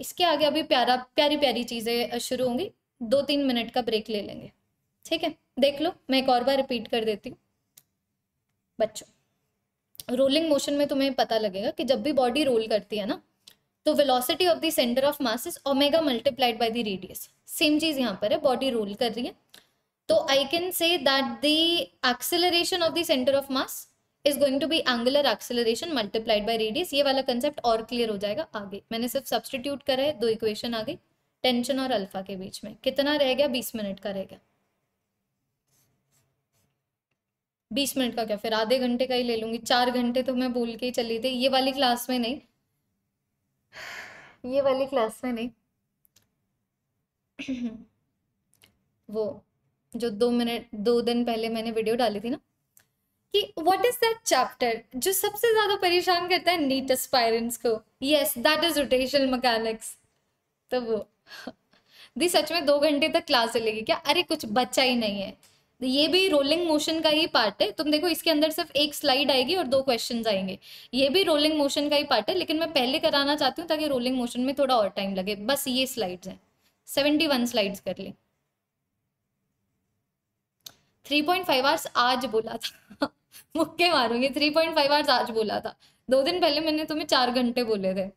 इसके आगे अभी प्यारा प्यारी प्यारी चीजें शुरू होंगी दो तीन मिनट का ब्रेक ले लेंगे ठीक है देख लो मैं एक और बार रिपीट कर देती हूँ बच्चों रोलिंग मोशन में तुम्हें पता लगेगा कि जब भी बॉडी रोल करती है ना तो velocity of the centre of mass is omega multiplied by the radius same चीज यहाँ पर है बॉडी रोल कर रही है तो I can say that the acceleration of the centre of mass is going to be angular acceleration multiplied by radius ये वाला कंसेप्ट और क्लियर हो जाएगा आगे मैंने सिर्फ सब्सटीट्यूट करा है दो इक्वेशन आ गई टेंशन और अल्फा के बीच में कितना रह गया बीस मिनट का रह गया बीस मिनट का क्या फिर आधे घंटे का ही ले लूंगी चार घंटे तो मैं बोल के ही चली थी ये वाली क्लास में नहीं ये वाली क्लास में नहीं वो जो दो मिनट दो दिन पहले मैंने वीडियो डाली थी ना कि व्हाट इज दैट चैप्टर जो सबसे ज्यादा परेशान करता है नीट एस्पायरेंट्स को yes that is rotational mechanics तो वो दी सच में दो घंटे तक क्लास चलेगी क्या अरे कुछ बच्चा ही नहीं है तो ये भी रोलिंग मोशन का ही पार्ट है तुम देखो इसके अंदर सिर्फ एक स्लाइड आएगी और दो क्वेश्चन आएंगे ये भी रोलिंग मोशन का ही पार्ट है लेकिन मैं पहले कराना चाहती हूँ ताकि रोलिंग मोशन में थोड़ा और टाइम लगे बस ये स्लाइड्स हैं सेवेंटी वन स्लाइड्स कर ली थ्री पॉइंट फाइव आवर्स आज बोला था मुक्के मारूंगी थ्री पॉइंट फाइव आवर्स आज बोला था दो दिन पहले मैंने तुम्हें चार घंटे बोले थे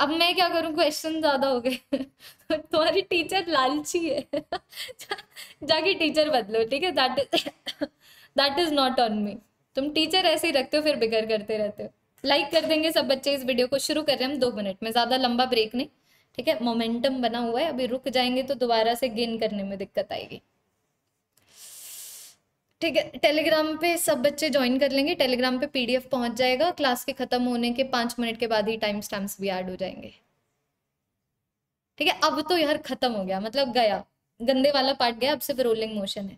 अब मैं क्या करूँ क्वेश्चन ज़्यादा हो गए तुम्हारी टीचर लालची है जा, जाके टीचर बदलो ठीक है that is that is not on me तुम टीचर ऐसे ही रखते हो फिर बिगड़ करते रहते हो लाइक कर देंगे सब बच्चे इस वीडियो को शुरू कर रहे हैं हम दो मिनट में ज़्यादा लंबा ब्रेक नहीं ठीक है मोमेंटम बना हुआ है अभी रुक जाएंगे तो दोबारा से गेन करने में दिक्कत आएगी ठीक है टेलीग्राम पे सब बच्चे ज्वाइन कर लेंगे टेलीग्राम पे पीडीएफ पहुंच जाएगा क्लास के ख़त्म होने के पांच मिनट के बाद ही टाइम स्टैम्प्स भी ऐड हो जाएंगे ठीक है अब तो यार ख़त्म हो गया मतलब गया गंदे वाला पार्ट गया अब सिर्फ रोलिंग मोशन है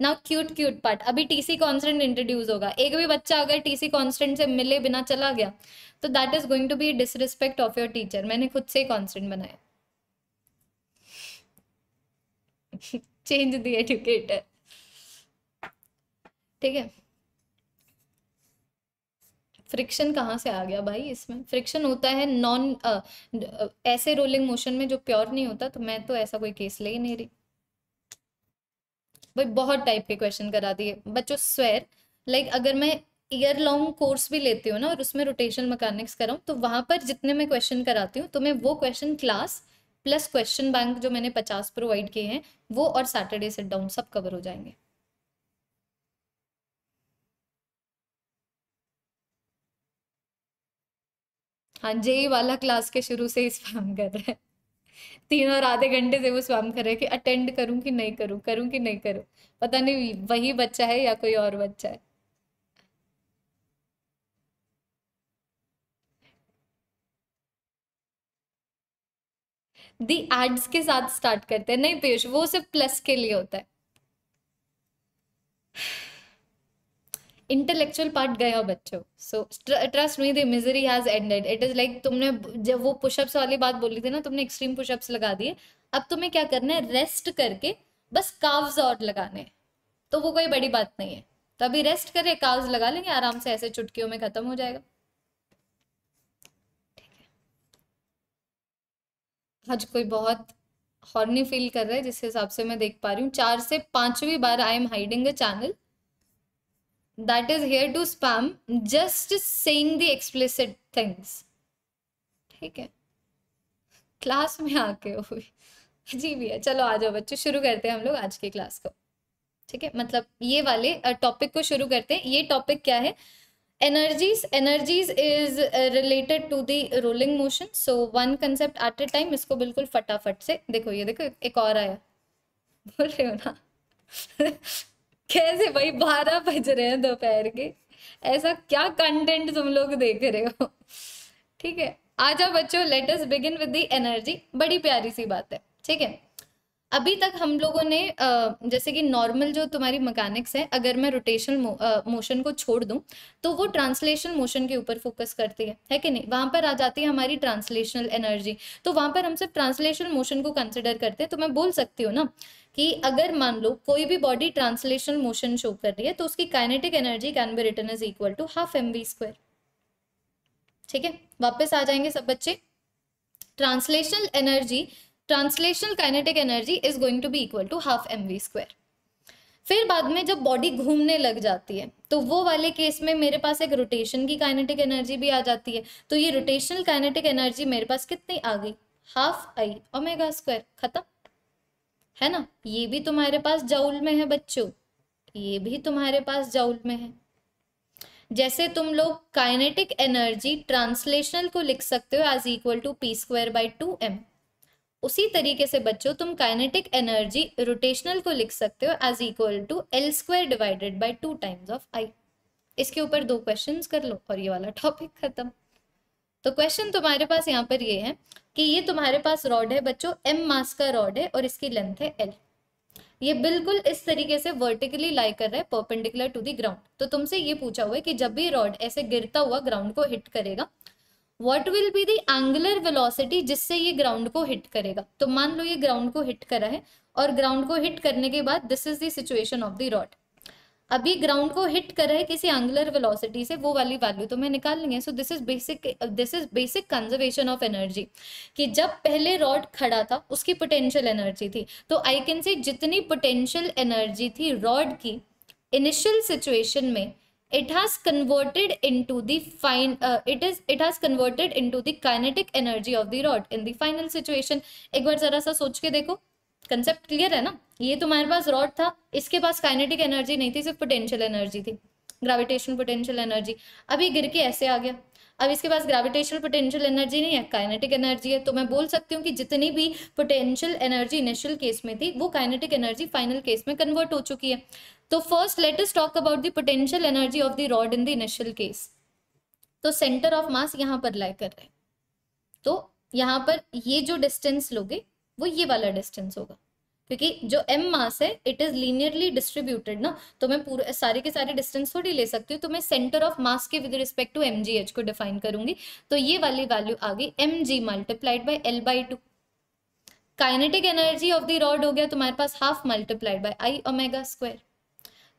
नाउ क्यूट क्यूट पार्ट अभी टीसी कॉन्स्टेंट इंट्रोड्यूस होगा एक भी बच्चा अगर टीसी कॉन्स्टेंट से मिले बिना चला गया तो that is going to be disrespect of your teacher मैंने खुद से कॉन्स्टेंट बनाया चेंज द एजुकेटर ठीक है फ्रिक्शन कहाँ से आ गया भाई इसमें फ्रिक्शन होता है नॉन ऐसे रोलिंग मोशन में जो प्योर नहीं होता तो मैं तो ऐसा कोई केस ले ही नहीं रही भाई बहुत टाइप के क्वेश्चन करा दिए बच्चों स्वेर लाइक अगर मैं ईयर लॉन्ग कोर्स भी लेती हूँ ना और उसमें रोटेशन मैकेनिक्स कराऊँ तो वहाँ पर जितने मैं क्वेश्चन कराती हूँ तो मैं वो question class plus question bank जो मैंने पचास प्रोवाइड किए हैं वो और सैटरडे सेट डाउन सब कवर हो जाएंगे हाँ जे e वाला क्लास के शुरू से ही स्पैम कर रहे हैं तीन और आधे घंटे से वो स्वाम कर रहे कि अटेंड करूं कि नहीं करूं करूं कि नहीं करूं पता नहीं वही बच्चा है या कोई और बच्चा है दी एड्स के साथ स्टार्ट करते हैं नहीं पेश वो सिर्फ प्लस के लिए होता है इंटेलेक्चुअल पार्ट गया बच्चों so trust me the misery has ended it is like तुमने जब वो पुशअप्स वाली बात बोली थी ना तुमने एक्सट्रीम पुशअप्स लगा दिए अब तुम्हें क्या करना है रेस्ट करके बस काव्स और लगाने तो वो कोई बड़ी बात नहीं है तो अभी रेस्ट करके काव्स लगा लेंगे आराम से ऐसे चुटकियों में खत्म हो जाएगा आज कोई बहुत हॉर्नी फील कर रहा है जिस हिसाब से मैं देख पा रही हूँ चार से पांचवी बार I am hiding a channel that is here to spam just saying the explicit things ठीक है क्लास में आके हो जी भैया चलो आ जाओ बच्चों शुरू करते हैं हम लोग आज की क्लास को ठीक है मतलब ये वाले टॉपिक को शुरू करते हैं ये टॉपिक क्या है energies energies is related to the rolling motion so one concept at a time इसको बिल्कुल फटाफट से देखो ये देखो एक और आया बोल रहे हो ना कैसे भाई बारह बज रहे हैं दोपहर के ऐसा क्या कंटेंट तुम लोग देख रहे हो ठीक है आ जाओ बच्चों let's begin with the energy बड़ी प्यारी सी बात है ठीक है अभी तक हम लोगों ने जैसे कि नॉर्मल जो तुम्हारी मकैनिक्स है अगर मैं रोटेशनल मोशन को छोड़ दूं तो वो ट्रांसलेशन मोशन के ऊपर फोकस करती है है कि नहीं वहां पर आ जाती है हमारी ट्रांसलेशनल एनर्जी तो वहां पर हम सिर्फ ट्रांसलेशनल मोशन को कंसिडर करते हैं तो मैं बोल सकती हूँ ना कि अगर मान लो कोई भी बॉडी ट्रांसलेशन मोशन शो कर रही है तो उसकी kinetic energy can be return is equal to half M V square ठीक है वापस आ जाएंगे सब बच्चे translational energy translational kinetic energy is going to be equal to half M V square फिर बाद में जब बॉडी घूमने लग जाती है तो वो वाले केस में मेरे पास एक रोटेशन की काइनेटिक एनर्जी भी आ जाती है तो ये रोटेशनल काइनेटिक एनर्जी मेरे पास कितनी आ गई हाफ आई ओमेगा स्क्वायर खत्म है ना ये भी तुम्हारे पास जौल में है बच्चों ये भी तुम्हारे पास जाऊल में है जैसे तुम लोग काइनेटिक एनर्जी ट्रांसलेशनल को लिख सकते हो as equal to P square by two M उसी तरीके से बच्चों तुम काइनेटिक एनर्जी रोटेशनल को लिख सकते हो as equal to L square divided by two times of I इसके ऊपर दो क्वेश्चंस कर लो और ये वाला टॉपिक खत्म तो क्वेश्चन तुम्हारे पास यहाँ पर ये है कि ये तुम्हारे पास रॉड है बच्चों एम मास का रॉड है और इसकी लेंथ है एल ये बिल्कुल इस तरीके से वर्टिकली लाई कर रहा है परपेंडिकुलर टू दी ग्राउंड तो तुमसे ये पूछा हुआ है कि जब भी रॉड ऐसे गिरता हुआ ग्राउंड को हिट करेगा what will be the angular velocity जिससे ये ग्राउंड को हिट करेगा तो मान लो ये ग्राउंड को हिट करा है और ग्राउंड को हिट करने के बाद this is situation of the rod अभी ग्राउंड को हिट कर रहे किसी एंगुलर वेलोसिटी से वो वाली वैल्यू तो मैं निकाल लेंगे so this is basic this is basic conservation of energy कि जब पहले रॉड खड़ा था उसकी पोटेंशियल एनर्जी थी तो आई कैन से जितनी पोटेंशियल एनर्जी थी रॉड की इनिशियल सिचुएशन में it has converted into the fine uh, it is it has converted into the kinetic energy of the rod in the final situation ek bar zara sa soch ke dekho concept clear है ना ये तुम्हारे पास रॉड था इसके पास काइनेटिक एनर्जी नहीं थी सिर्फ पोटेंशियल एनर्जी थी ग्रेविटेशन पोटेंशियल एनर्जी अब ये गिर के ऐसे आ गया अब इसके पास ग्रेविटेशन पोटेंशियल एनर्जी नहीं है काइनेटिक एनर्जी है तो मैं बोल सकती हूँ कि जितनी भी पोटेंशियल एनर्जी इनिशियल केस में थी वो काइनेटिक एनर्जी फाइनल केस में कन्वर्ट हो चुकी है तो first let us talk about the potential energy of the rod in the initial case तो सेंटर ऑफ मास यहाँ पर लाई कर रहे हैं तो यहाँ पर ये जो डिस्टेंस लोगे वो ये वाला डिस्टेंस होगा क्योंकि जो एम मास है इट इज लीनियरली डिस्ट्रीब्यूटेड ना तो मैं पूरे सारे के सारे डिस्टेंस थोड़ी ले सकती हूँ तो मैं सेंटर ऑफ मास के विद रिस्पेक्ट टू एम को डिफाइन करूंगी तो ये वाली वैल्यू आ गई M G multiplied by L by two kinetic energy of the rod हो गया तुम्हारे पास half multiplied by I omega square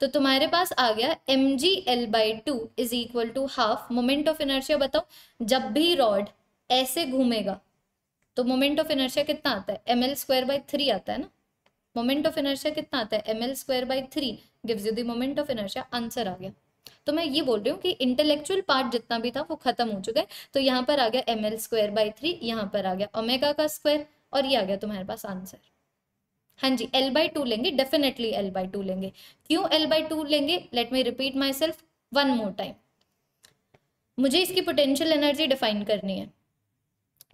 तो तुम्हारे पास आ गया M G L by two is equal to half moment of inertia बताओ जब भी रॉड ऐसे घूमेगा तो मोमेंट ऑफ इनर्शिया कितना आता है M L square by three आता है ना मोमेंट ऑफ इनर्शिया कितना आता है M L square by three gives you the moment of inertia answer आ गया तो मैं ये बोल रही हूँ कि इंटेलेक्चुअल पार्ट जितना भी था वो खत्म हो चुका है तो यहाँ पर आ गया M L square by three यहाँ पर आ गया ओमेगा का स्क्वायर और ये आ गया तुम्हारे पास आंसर हाँ जी एल बाई टू लेंगे डेफिनेटली एल बाई टू लेंगे क्यों एल बाई टू लेंगे let me repeat myself one more time मुझे इसकी पोटेंशियल एनर्जी डिफाइन करनी है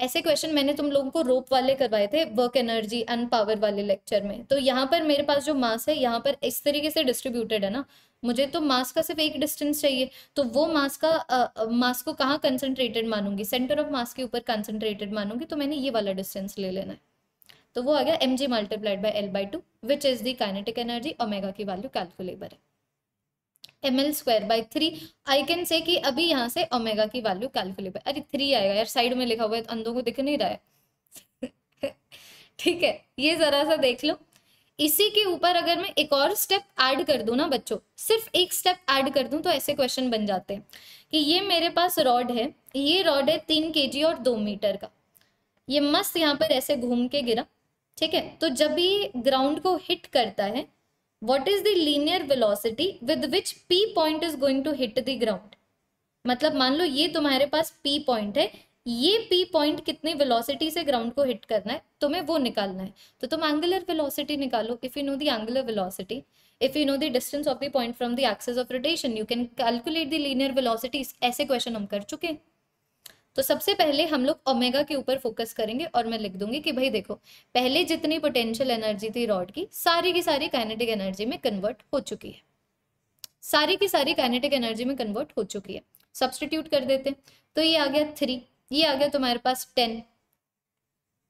ऐसे क्वेश्चन मैंने तुम लोगों को रोप वाले करवाए थे वर्क एनर्जी एंड पावर वाले लेक्चर में तो यहाँ पर मेरे पास जो मास है यहाँ पर इस तरीके से डिस्ट्रीब्यूटेड है ना मुझे तो मास का सिर्फ एक डिस्टेंस चाहिए तो वो मास का मास को कहाँ कंसनट्रेटेड मानूंगी सेंटर ऑफ मास के ऊपर कंसनट्रेटेड मानूंगी तो मैंने ये वाला डिस्टेंस ले लेना है तो वो आ गया M G multiplied by L by two which is the kinetic energy omega की वैल्यू कैलकुलेबर है M L square by three I can say कि अभी यहाँ से ओमेगा की वैल्यू कैलकुलेट है अरे थ्री आएगा यार साइड में लिखा हुआ है तो अंधों को दिख नहीं रहा है ठीक है ये जरा सा देख लो इसी के ऊपर अगर मैं एक और स्टेप ऐड कर दूँ ना बच्चों सिर्फ एक स्टेप ऐड कर दूँ तो ऐसे क्वेश्चन बन जाते हैं कि ये मेरे पास रॉड है ये रॉड है तीन के और दो मीटर का ये मस्त यहाँ पर ऐसे घूम के गिरा ठीक है तो जब ये ग्राउंड को हिट करता है what is the linear velocity with which p point is going to hit the ground मतलब मान लो ये तुम्हारे पास पी पॉइंट है ये पी पॉइंट कितने वेलोसिटी से ग्राउंड को हिट करना है तुम्हें वो निकालना है तो तुम एंगुलर वेलोसिटी निकालो if you know the angular velocity if you know the distance of the point from the axis of rotation you can calculate the linear velocity ऐसे क्वेश्चन हम कर चुके हैं तो सबसे पहले हम लोग ओमेगा के ऊपर फोकस करेंगे और मैं लिख दूंगी कि भाई देखो पहले जितनी पोटेंशियल एनर्जी थी रॉड की सारी की सारी काइनेटिक एनर्जी में कन्वर्ट हो चुकी है सारी की सारी काइनेटिक एनर्जी में कन्वर्ट हो चुकी है सब्सटीट्यूट कर देते तो ये आ गया थ्री ये आ गया तुम्हारे पास टेन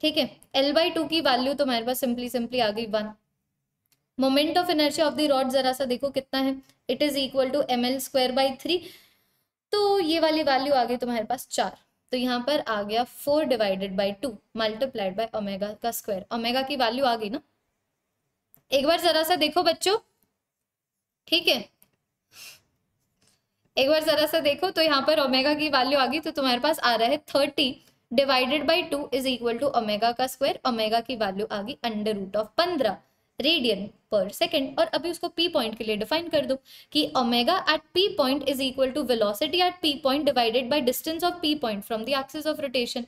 ठीक है एल बाई टू की वैल्यू तुम्हारे पास सिंपली सिंपली आ गई one moment of energy of the rod जरा सा देखो कितना है it is equal to M L square by three तो ये वाली वैल्यू आ गई तुम्हारे पास चार तो यहाँ पर आ गया four divided by two multiplied by omega का स्क्वायर ओमेगा की वैल्यू आ गई ना एक बार जरा सा देखो बच्चों ठीक है एक बार जरा सा देखो तो यहाँ पर ओमेगा की वैल्यू आ गई तो तुम्हारे पास आ रहा है thirty divided by two is equal to omega का स्क्वायर ओमेगा की वैल्यू आ गई अंडर रूट ऑफ पंद्रह रेडियन पर सेकेंड और अभी उसको पी पॉइंट के लिए डिफाइन कर दो कि omega at P point is equal to velocity at P point divided by distance of P point from the axis of rotation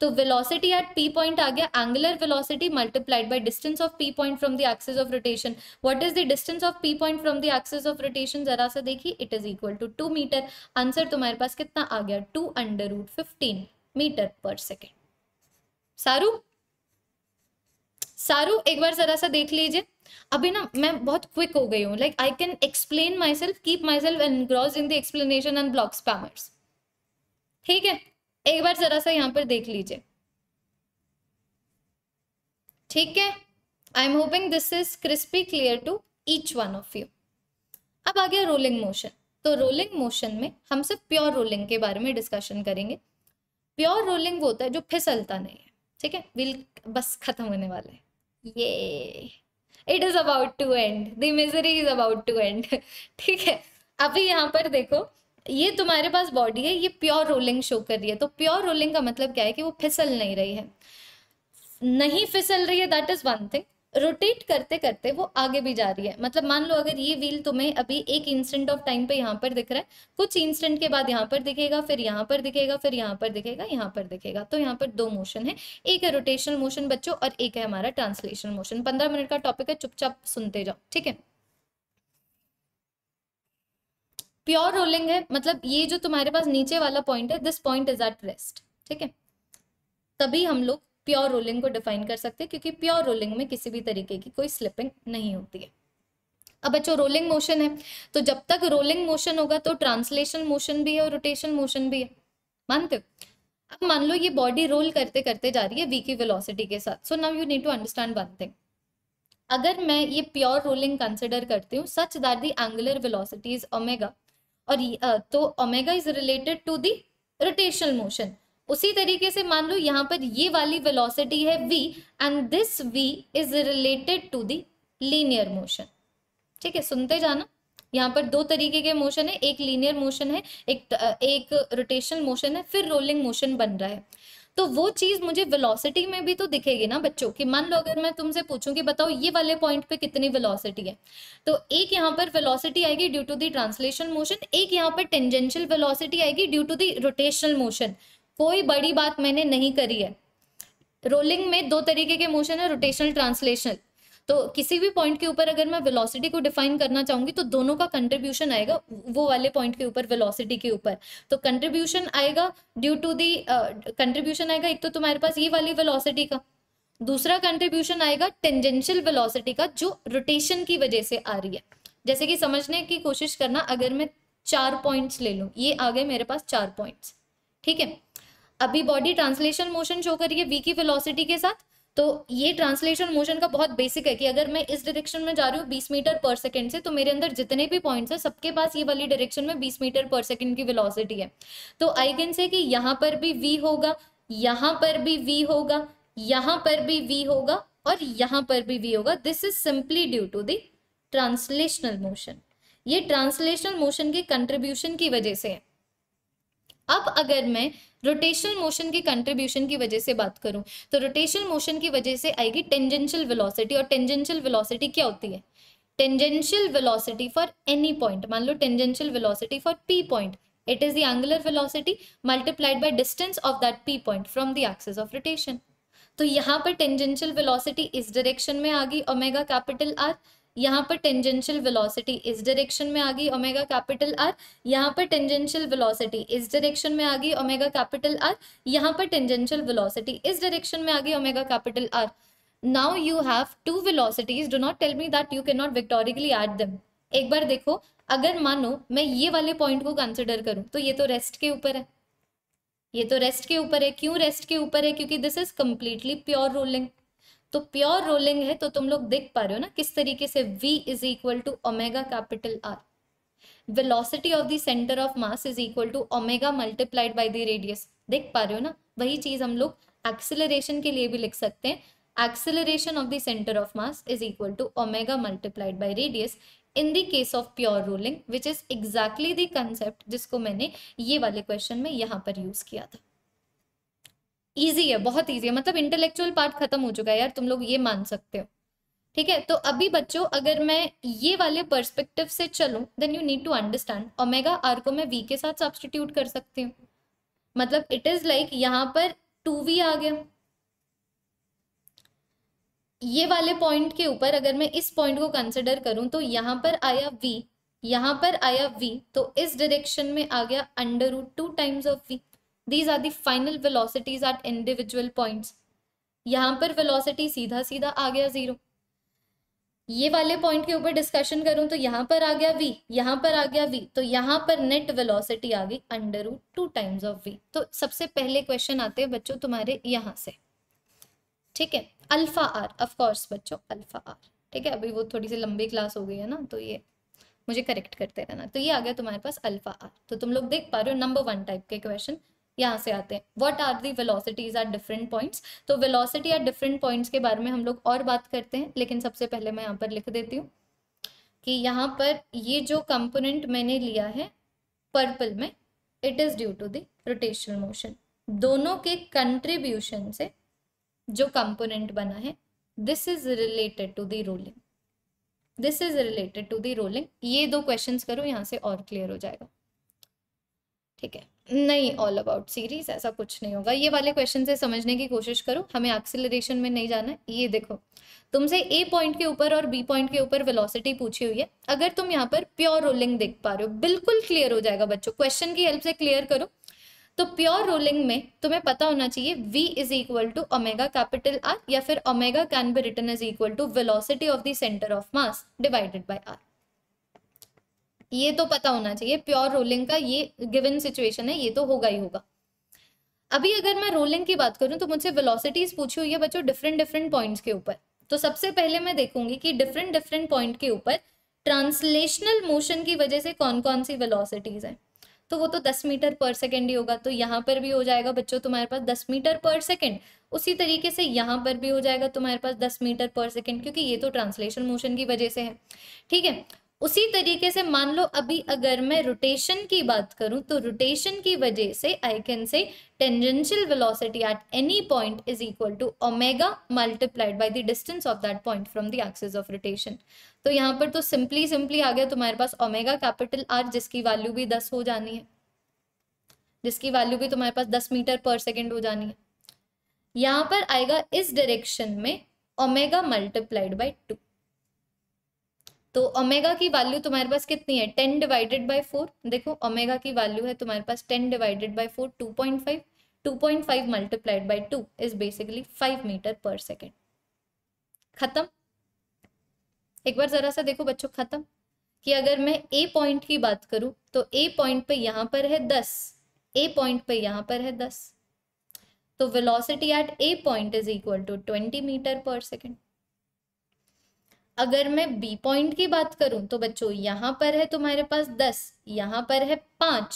तो वेलोसिटी एट पी पॉइंट आ गया angular velocity multiplied by distance of P point from the axis of rotation what is the distance of P point from the axis of rotation जरा सा देखिए it is equal to two metre answer तुम्हारे पास कितना आ गया two under root fifteen metre per second सारू सारू एक बार जरा सा देख लीजिए अभी ना मैं बहुत क्विक हो गई हूँ like I can explain myself keep myself engrossed in the explanation and block spammers ठीक है एक बार जरा सा यहाँ पर देख लीजिए ठीक है I am hoping this is crispy clear to each one of you अब आ गया रोलिंग मोशन तो रोलिंग मोशन में हम सिर्फ प्योर रोलिंग के बारे में डिस्कशन करेंगे प्योर रोलिंग वो होता है जो फिसलता नहीं है ठीक है व्हील बस खत्म होने वाला है ये it is about to end the misery is about to end ठीक है अभी यहाँ पर देखो ये तुम्हारे पास बॉडी है ये प्योर रोलिंग शो कर रही है तो प्योर रोलिंग का मतलब क्या है कि वो फिसल नहीं रही है नहीं फिसल रही है that is one thing rotate करते करते वो आगे भी जा रही है मतलब मान लो अगर ये व्हील तुम्हें अभी एक इंस्टेंट ऑफ टाइम पे यहाँ पर दिख रहा है कुछ इंस्टेंट के बाद यहाँ पर दिखेगा फिर यहाँ पर दिखेगा फिर यहाँ पर दिखेगा यहाँ पर दिखेगा तो यहाँ पर दो मोशन है एक है रोटेशनल मोशन बच्चों और एक है हमारा ट्रांसलेशन मोशन पंद्रह मिनट का टॉपिक है चुपचाप सुनते जाओ ठीक है प्योर रोलिंग है मतलब ये जो तुम्हारे पास नीचे वाला पॉइंट है this point is at rest ठीक है तभी हम लोग प्योर रोलिंग को डिफाइन कर सकते हैं क्योंकि प्योर रोलिंग में किसी भी तरीके की कोई स्लिपिंग नहीं होती है अब बच्चों रोलिंग मोशन है तो जब तक रोलिंग मोशन होगा तो ट्रांसलेशन मोशन भी है और रोटेशन मोशन भी है मानते हो अब मान लो ये बॉडी रोल करते करते जा रही है वी की वेलोसिटी के साथ so now you need to understand one thing अगर मैं ये प्योर रोलिंग कंसिडर करती हूँ such that the angular velocity is omega और तो omega is related to the rotational motion उसी तरीके से मान लो यहाँ पर ये वाली वेलोसिटी है v and this v is related to the linear motion ठीक है सुनते जाना यहाँ पर दो तरीके के मोशन है एक लीनियर मोशन है एक एक रोटेशनल मोशन है फिर रोलिंग मोशन बन रहा है तो वो चीज मुझे वेलोसिटी में भी तो दिखेगी ना बच्चों कि मान लो अगर मैं तुमसे पूछूं कि बताओ ये वाले पॉइंट पे कितनी वेलोसिटी है तो एक यहाँ पर वेलोसिटी आएगी due to the translation motion एक यहाँ पर टेंजेंशियल वेलोसिटी आएगी due to the rotational motion कोई बड़ी बात मैंने नहीं करी है रोलिंग में दो तरीके के मोशन है रोटेशनल ट्रांसलेशनल तो किसी भी पॉइंट के ऊपर अगर मैं वेलोसिटी को डिफाइन करना चाहूंगी तो दोनों का कंट्रीब्यूशन आएगा वो वाले पॉइंट के ऊपर वेलोसिटी के ऊपर तो कंट्रीब्यूशन आएगा ड्यू टू दी कंट्रीब्यूशन आएगा एक तो तुम्हारे पास ये वाली वेलोसिटी का दूसरा कंट्रीब्यूशन आएगा टेंजेंशियल वेलोसिटी का जो रोटेशन की वजह से आ रही है जैसे कि समझने की कोशिश करना अगर मैं चार पॉइंट्स ले लूँ ये आ गए मेरे पास चार पॉइंट्स ठीक है अभी बॉडी ट्रांसलेशन मोशन शो करिए वी की वेलोसिटी के साथ तो ये ट्रांसलेशन मोशन का बहुत बेसिक है कि अगर मैं इस डायरेक्शन में जा रही हूँ बीस मीटर पर सेकेंड से तो मेरे अंदर जितने भी पॉइंट्स हैं सबके पास ये वाली डायरेक्शन में बीस मीटर पर सेकेंड की वेलोसिटी है तो आई कैन से कि यहाँ पर भी वी होगा यहाँ पर भी वी होगा यहाँ पर भी वी होगा और यहाँ पर भी वी होगा this is simply due to the translational motion ये ट्रांसलेशनल मोशन के कंट्रीब्यूशन की वजह से है अब अगर मैं रोटेशनल मोशन की कंट्रीब्यूशन की वजह से बात करूं तो रोटेशनल मोशन की वजह से आएगी टेंजेंशियल वेलोसिटी और टेंजेंशियल वेलोसिटी क्या होती है tangential velocity for any point मान लो tangential velocity for P point it is the angular velocity multiplied by distance of that P point from the axis of rotation तो यहाँ पर टेंजेंशियल वेलोसिटी इस डायरेक्शन में आ गई ओमेगा कैपिटल आर यहाँ पर टेंजेंशियल वेलोसिटी इस डायरेक्शन में आ गई ओमेगा कैपिटल आर यहाँ पर टेंजेंशियल वेलोसिटी इस डायरेक्शन में आ गई ओमेगा कैपिटल आर यहाँ पर टेंजेंशियल वेलोसिटी इस डायरेक्शन में आ गई omega capital R now you have two velocities do not tell me that you can not vectorially add them एक बार देखो अगर मानो मैं ये वाले पॉइंट को कंसिडर करूँ तो ये तो रेस्ट के ऊपर है ये तो रेस्ट के ऊपर है क्यों रेस्ट के ऊपर है क्योंकि this is completely pure rolling तो प्योर रोलिंग है तो तुम लोग देख पा रहे हो ना किस तरीके से v is equal to omega capital r velocity of the centre of mass is equal to omega multiplied by the radius देख पा रहे हो ना वही चीज हम लोग एक्सेलरेशन के लिए भी लिख सकते हैं acceleration of the centre of mass is equal to omega multiplied by radius in the case of pure rolling which is exactly the concept जिसको मैंने ये वाले क्वेश्चन में यहाँ पर यूज किया था ईजी है बहुत ईजी है मतलब इंटेलेक्चुअल पार्ट खत्म हो चुका है यार तुम लोग ये मान सकते हो ठीक है तो अभी बच्चों अगर मैं ये वाले पर्सपेक्टिव से चलूं then you need to understand omega R को मैं वी के साथ सब्सटीट्यूट कर सकती हूँ मतलब इट इज लाइक यहाँ पर टू वी आ गया ये वाले पॉइंट के ऊपर अगर मैं इस पॉइंट को कंसिडर करूं तो यहाँ पर आया वी यहाँ पर आया वी तो इस डायरेक्शन में आ गया under root two times of V these are final velocities at individual points यहाँ पर वेलोसिटी सीधा सीधा आ गया जीरो ये वाले पॉइंट के ऊपर डिस्कशन करूं तो यहां पर आ गया वी यहां पर आ गया वी तो यहां पर नेट वेलोसिटी आ गई under root two times of V तो सबसे पहले क्वेश्चन आते हैं बच्चों तुम्हारे यहां से ठीक है अल्फा आर ऑफ कोर्स बच्चों अल्फा आर ठीक है अभी वो थोड़ी सी लंबी क्लास हो गई है ना तो ये मुझे करेक्ट करते रहना तो ये आ गया तुम्हारे पास अल्फा आर तो तुम लोग देख पा रहे हो नंबर वन टाइप के क्वेश्चन यहाँ से आते हैं what are the velocities are different points तो वेलोसिटी आर डिफरेंट पॉइंट्स के बारे में हम लोग और बात करते हैं लेकिन सबसे पहले मैं यहाँ पर लिख देती हूँ कि यहाँ पर ये जो कंपोनेंट मैंने लिया है पर्पल में it is due to the rotational motion दोनों के कंट्रीब्यूशन से जो कंपोनेंट बना है this is related to the rolling this is related to the rolling ये दो क्वेश्चंस करो यहाँ से और क्लियर हो जाएगा ठीक है नहीं ऑल अबाउट सीरीज ऐसा कुछ नहीं होगा ये वाले क्वेश्चन से समझने की कोशिश करो हमें एक्सिलरेशन में नहीं जाना है ये देखो तुमसे ए पॉइंट के ऊपर और बी पॉइंट के ऊपर वेलोसिटी पूछी हुई है अगर तुम यहाँ पर प्योर रोलिंग देख पा रहे हो बिल्कुल क्लियर हो जाएगा बच्चों क्वेश्चन की हेल्प से क्लियर करो तो प्योर रोलिंग में तुम्हें पता होना चाहिए V is equal to omega capital R या फिर omega can be return is equal to velocity of the centre of mass divided by R ये तो पता होना चाहिए प्योर रोलिंग का ये गिवन सिचुएशन है ये तो होगा ही होगा अभी अगर मैं रोलिंग की बात करूं तो मुझसे वेलोसिटीज पूछी हुई है बच्चों डिफरेंट डिफरेंट पॉइंट्स के ऊपर तो सबसे पहले मैं देखूंगी कि डिफरेंट डिफरेंट पॉइंट के ऊपर ट्रांसलेशनल मोशन की वजह से कौन कौन सी वेलोसिटीज हैं तो वो तो दस मीटर पर सेकेंड ही होगा तो यहाँ पर भी हो जाएगा बच्चों तुम्हारे पास दस मीटर पर सेकेंड उसी तरीके से यहाँ पर भी हो जाएगा तुम्हारे पास दस मीटर पर सेकेंड क्योंकि ये तो ट्रांसलेशन मोशन की वजह से है ठीक है उसी तरीके से मान लो अभी अगर मैं रोटेशन की बात करूं तो रोटेशन की वजह से I can say tangential velocity at any point is equal to omega multiplied by the distance of that point from the axis of rotation तो यहाँ पर तो सिंपली सिंपली आ गया तुम्हारे पास ओमेगा कैपिटल आर जिसकी वैल्यू भी दस हो जानी है जिसकी वैल्यू भी तुम्हारे पास दस मीटर पर सेकेंड हो जानी है यहाँ पर आएगा इस डायरेक्शन में ओमेगा मल्टीप्लाइड बाई टू तो ओमेगा की वैल्यू तुम्हारे पास कितनी है टेन डिवाइडेड बाई फोर देखो ओमेगा की वैल्यू है तुम्हारे पास ten divided by four two point five two point five multiplied by two is basically five metre per second खत्म एक बार जरा सा देखो बच्चों खत्म कि अगर मैं ए पॉइंट की बात करूं तो ए पॉइंट पे यहाँ पर है दस ए पॉइंट पे यहाँ पर है दस तो velocity at A point is equal to twenty metre per second अगर मैं बी पॉइंट की बात करूं तो बच्चों यहाँ पर है तुम्हारे पास दस यहाँ पर है पांच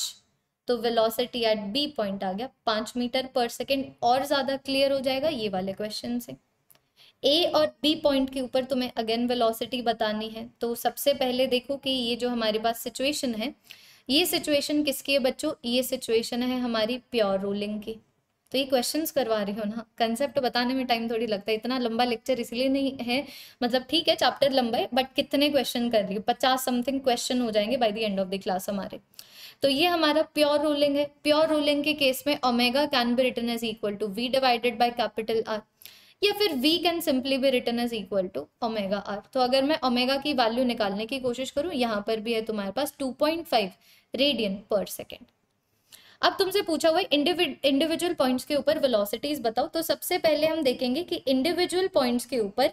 तो वेलोसिटी एट बी पॉइंट आ गया पांच मीटर पर सेकेंड और ज़्यादा क्लियर हो जाएगा ये वाले क्वेश्चन से ए और बी पॉइंट के ऊपर तुम्हें अगेन वेलोसिटी बतानी है तो सबसे पहले देखो कि ये जो हमारे पास सिचुएशन है ये सिचुएशन किसकी है बच्चों ये सिचुएशन है हमारी प्योर रोलिंग की तो ये क्वेश्चन करवा रही हो ना कंसेप्ट बताने में टाइम थोड़ी लगता है इतना लंबा लेक्चर इसलिए नहीं है मतलब ठीक है चैप्टर लंबा है बट कितने क्वेश्चन कर रही हो पचास समथिंग क्वेश्चन हो जाएंगे by the end of the class हमारे तो ये हमारा प्योर रूलिंग है प्योर रूलिंग के केस में omega can be written as equal to V divided by capital R या फिर V can simply be written as equal to omega R तो अगर मैं ओमेगा की वैल्यू निकालने की कोशिश करूँ यहाँ पर भी है तुम्हारे पास फाइव रेडियन पर सेकेंड अब तुमसे पूछा हुआ इंडिविजुअल पॉइंट्स के ऊपर वेलोसिटीज बताओ तो सबसे पहले हम देखेंगे कि इंडिविजुअल पॉइंट्स के ऊपर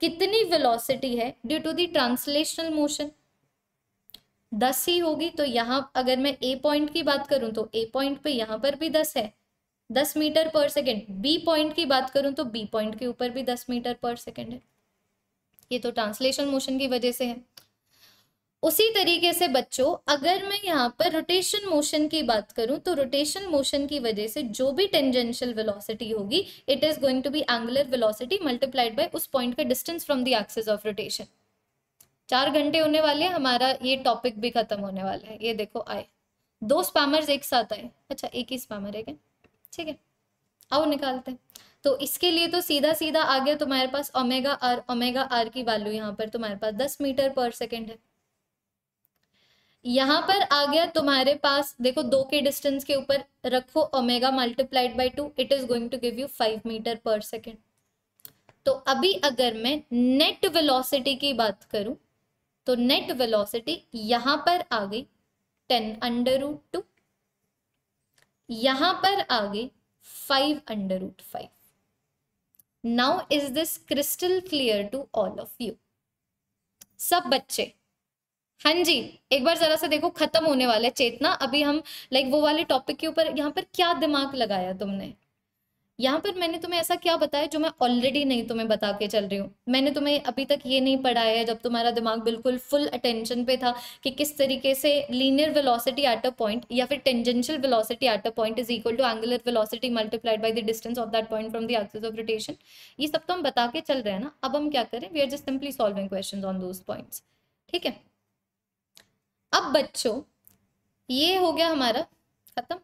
कितनी वेलोसिटी है due to the translational motion दस ही होगी तो यहाँ अगर मैं ए पॉइंट की बात करूं तो ए पॉइंट पे यहाँ पर भी दस है दस metre per second B point की बात करूं तो बी पॉइंट के ऊपर भी दस मीटर पर सेकेंड है ये तो ट्रांसलेशन मोशन की वजह से है उसी तरीके से बच्चों अगर मैं यहाँ पर रोटेशन मोशन की बात करूँ तो रोटेशन मोशन की वजह से जो भी टेंजेंशियल वेलोसिटी होगी it is going to be angular velocity multiplied by उस पॉइंट का distance from the axis of rotation चार घंटे होने वाले हमारा ये टॉपिक भी खत्म होने वाला है ये देखो आए दो स्पैमर्स एक साथ आए अच्छा एक ही स्पैमर है क्या ठीक है आओ निकालते हैं तो इसके लिए तो सीधा सीधा आ गया तुम्हारे पास ओमेगा आर ओमेगा आर की वैल्यू यहाँ पर तुम्हारे पास दस मीटर पर सेकेंड है यहाँ पर आ गया तुम्हारे पास देखो दो के डिस्टेंस के ऊपर रखो omega multiplied by two it is going to give you five metre per second तो अभी अगर मैं नेट वेलोसिटी की बात करूं तो नेट वेलोसिटी यहां पर आ गई टेन अंडर रूट टू यहां पर आ गई five under root five now is this crystal clear to all of you सब बच्चे हाँ जी एक बार जरा सा देखो खत्म होने वाला है चेतना अभी हम लाइक वो वाले टॉपिक के ऊपर यहाँ पर क्या दिमाग लगाया तुमने यहाँ पर मैंने तुम्हें ऐसा क्या बताया जो मैं ऑलरेडी नहीं तुम्हें बता के चल रही हूँ मैंने तुम्हें अभी तक ये नहीं पढ़ाया है जब तुम्हारा दिमाग बिल्कुल फुल अटेंशन पे था कि किस तरीके से linear velocity at a point या फिर tangential velocity at a point is equal to angular velocity multiplied by the distance of that point from the axis of rotation ये सब तो हम बता के चल रहे हैं ना अब हम क्या करें we are just simply solving question on those points ठीक है अब बच्चों ये हो गया हमारा खत्म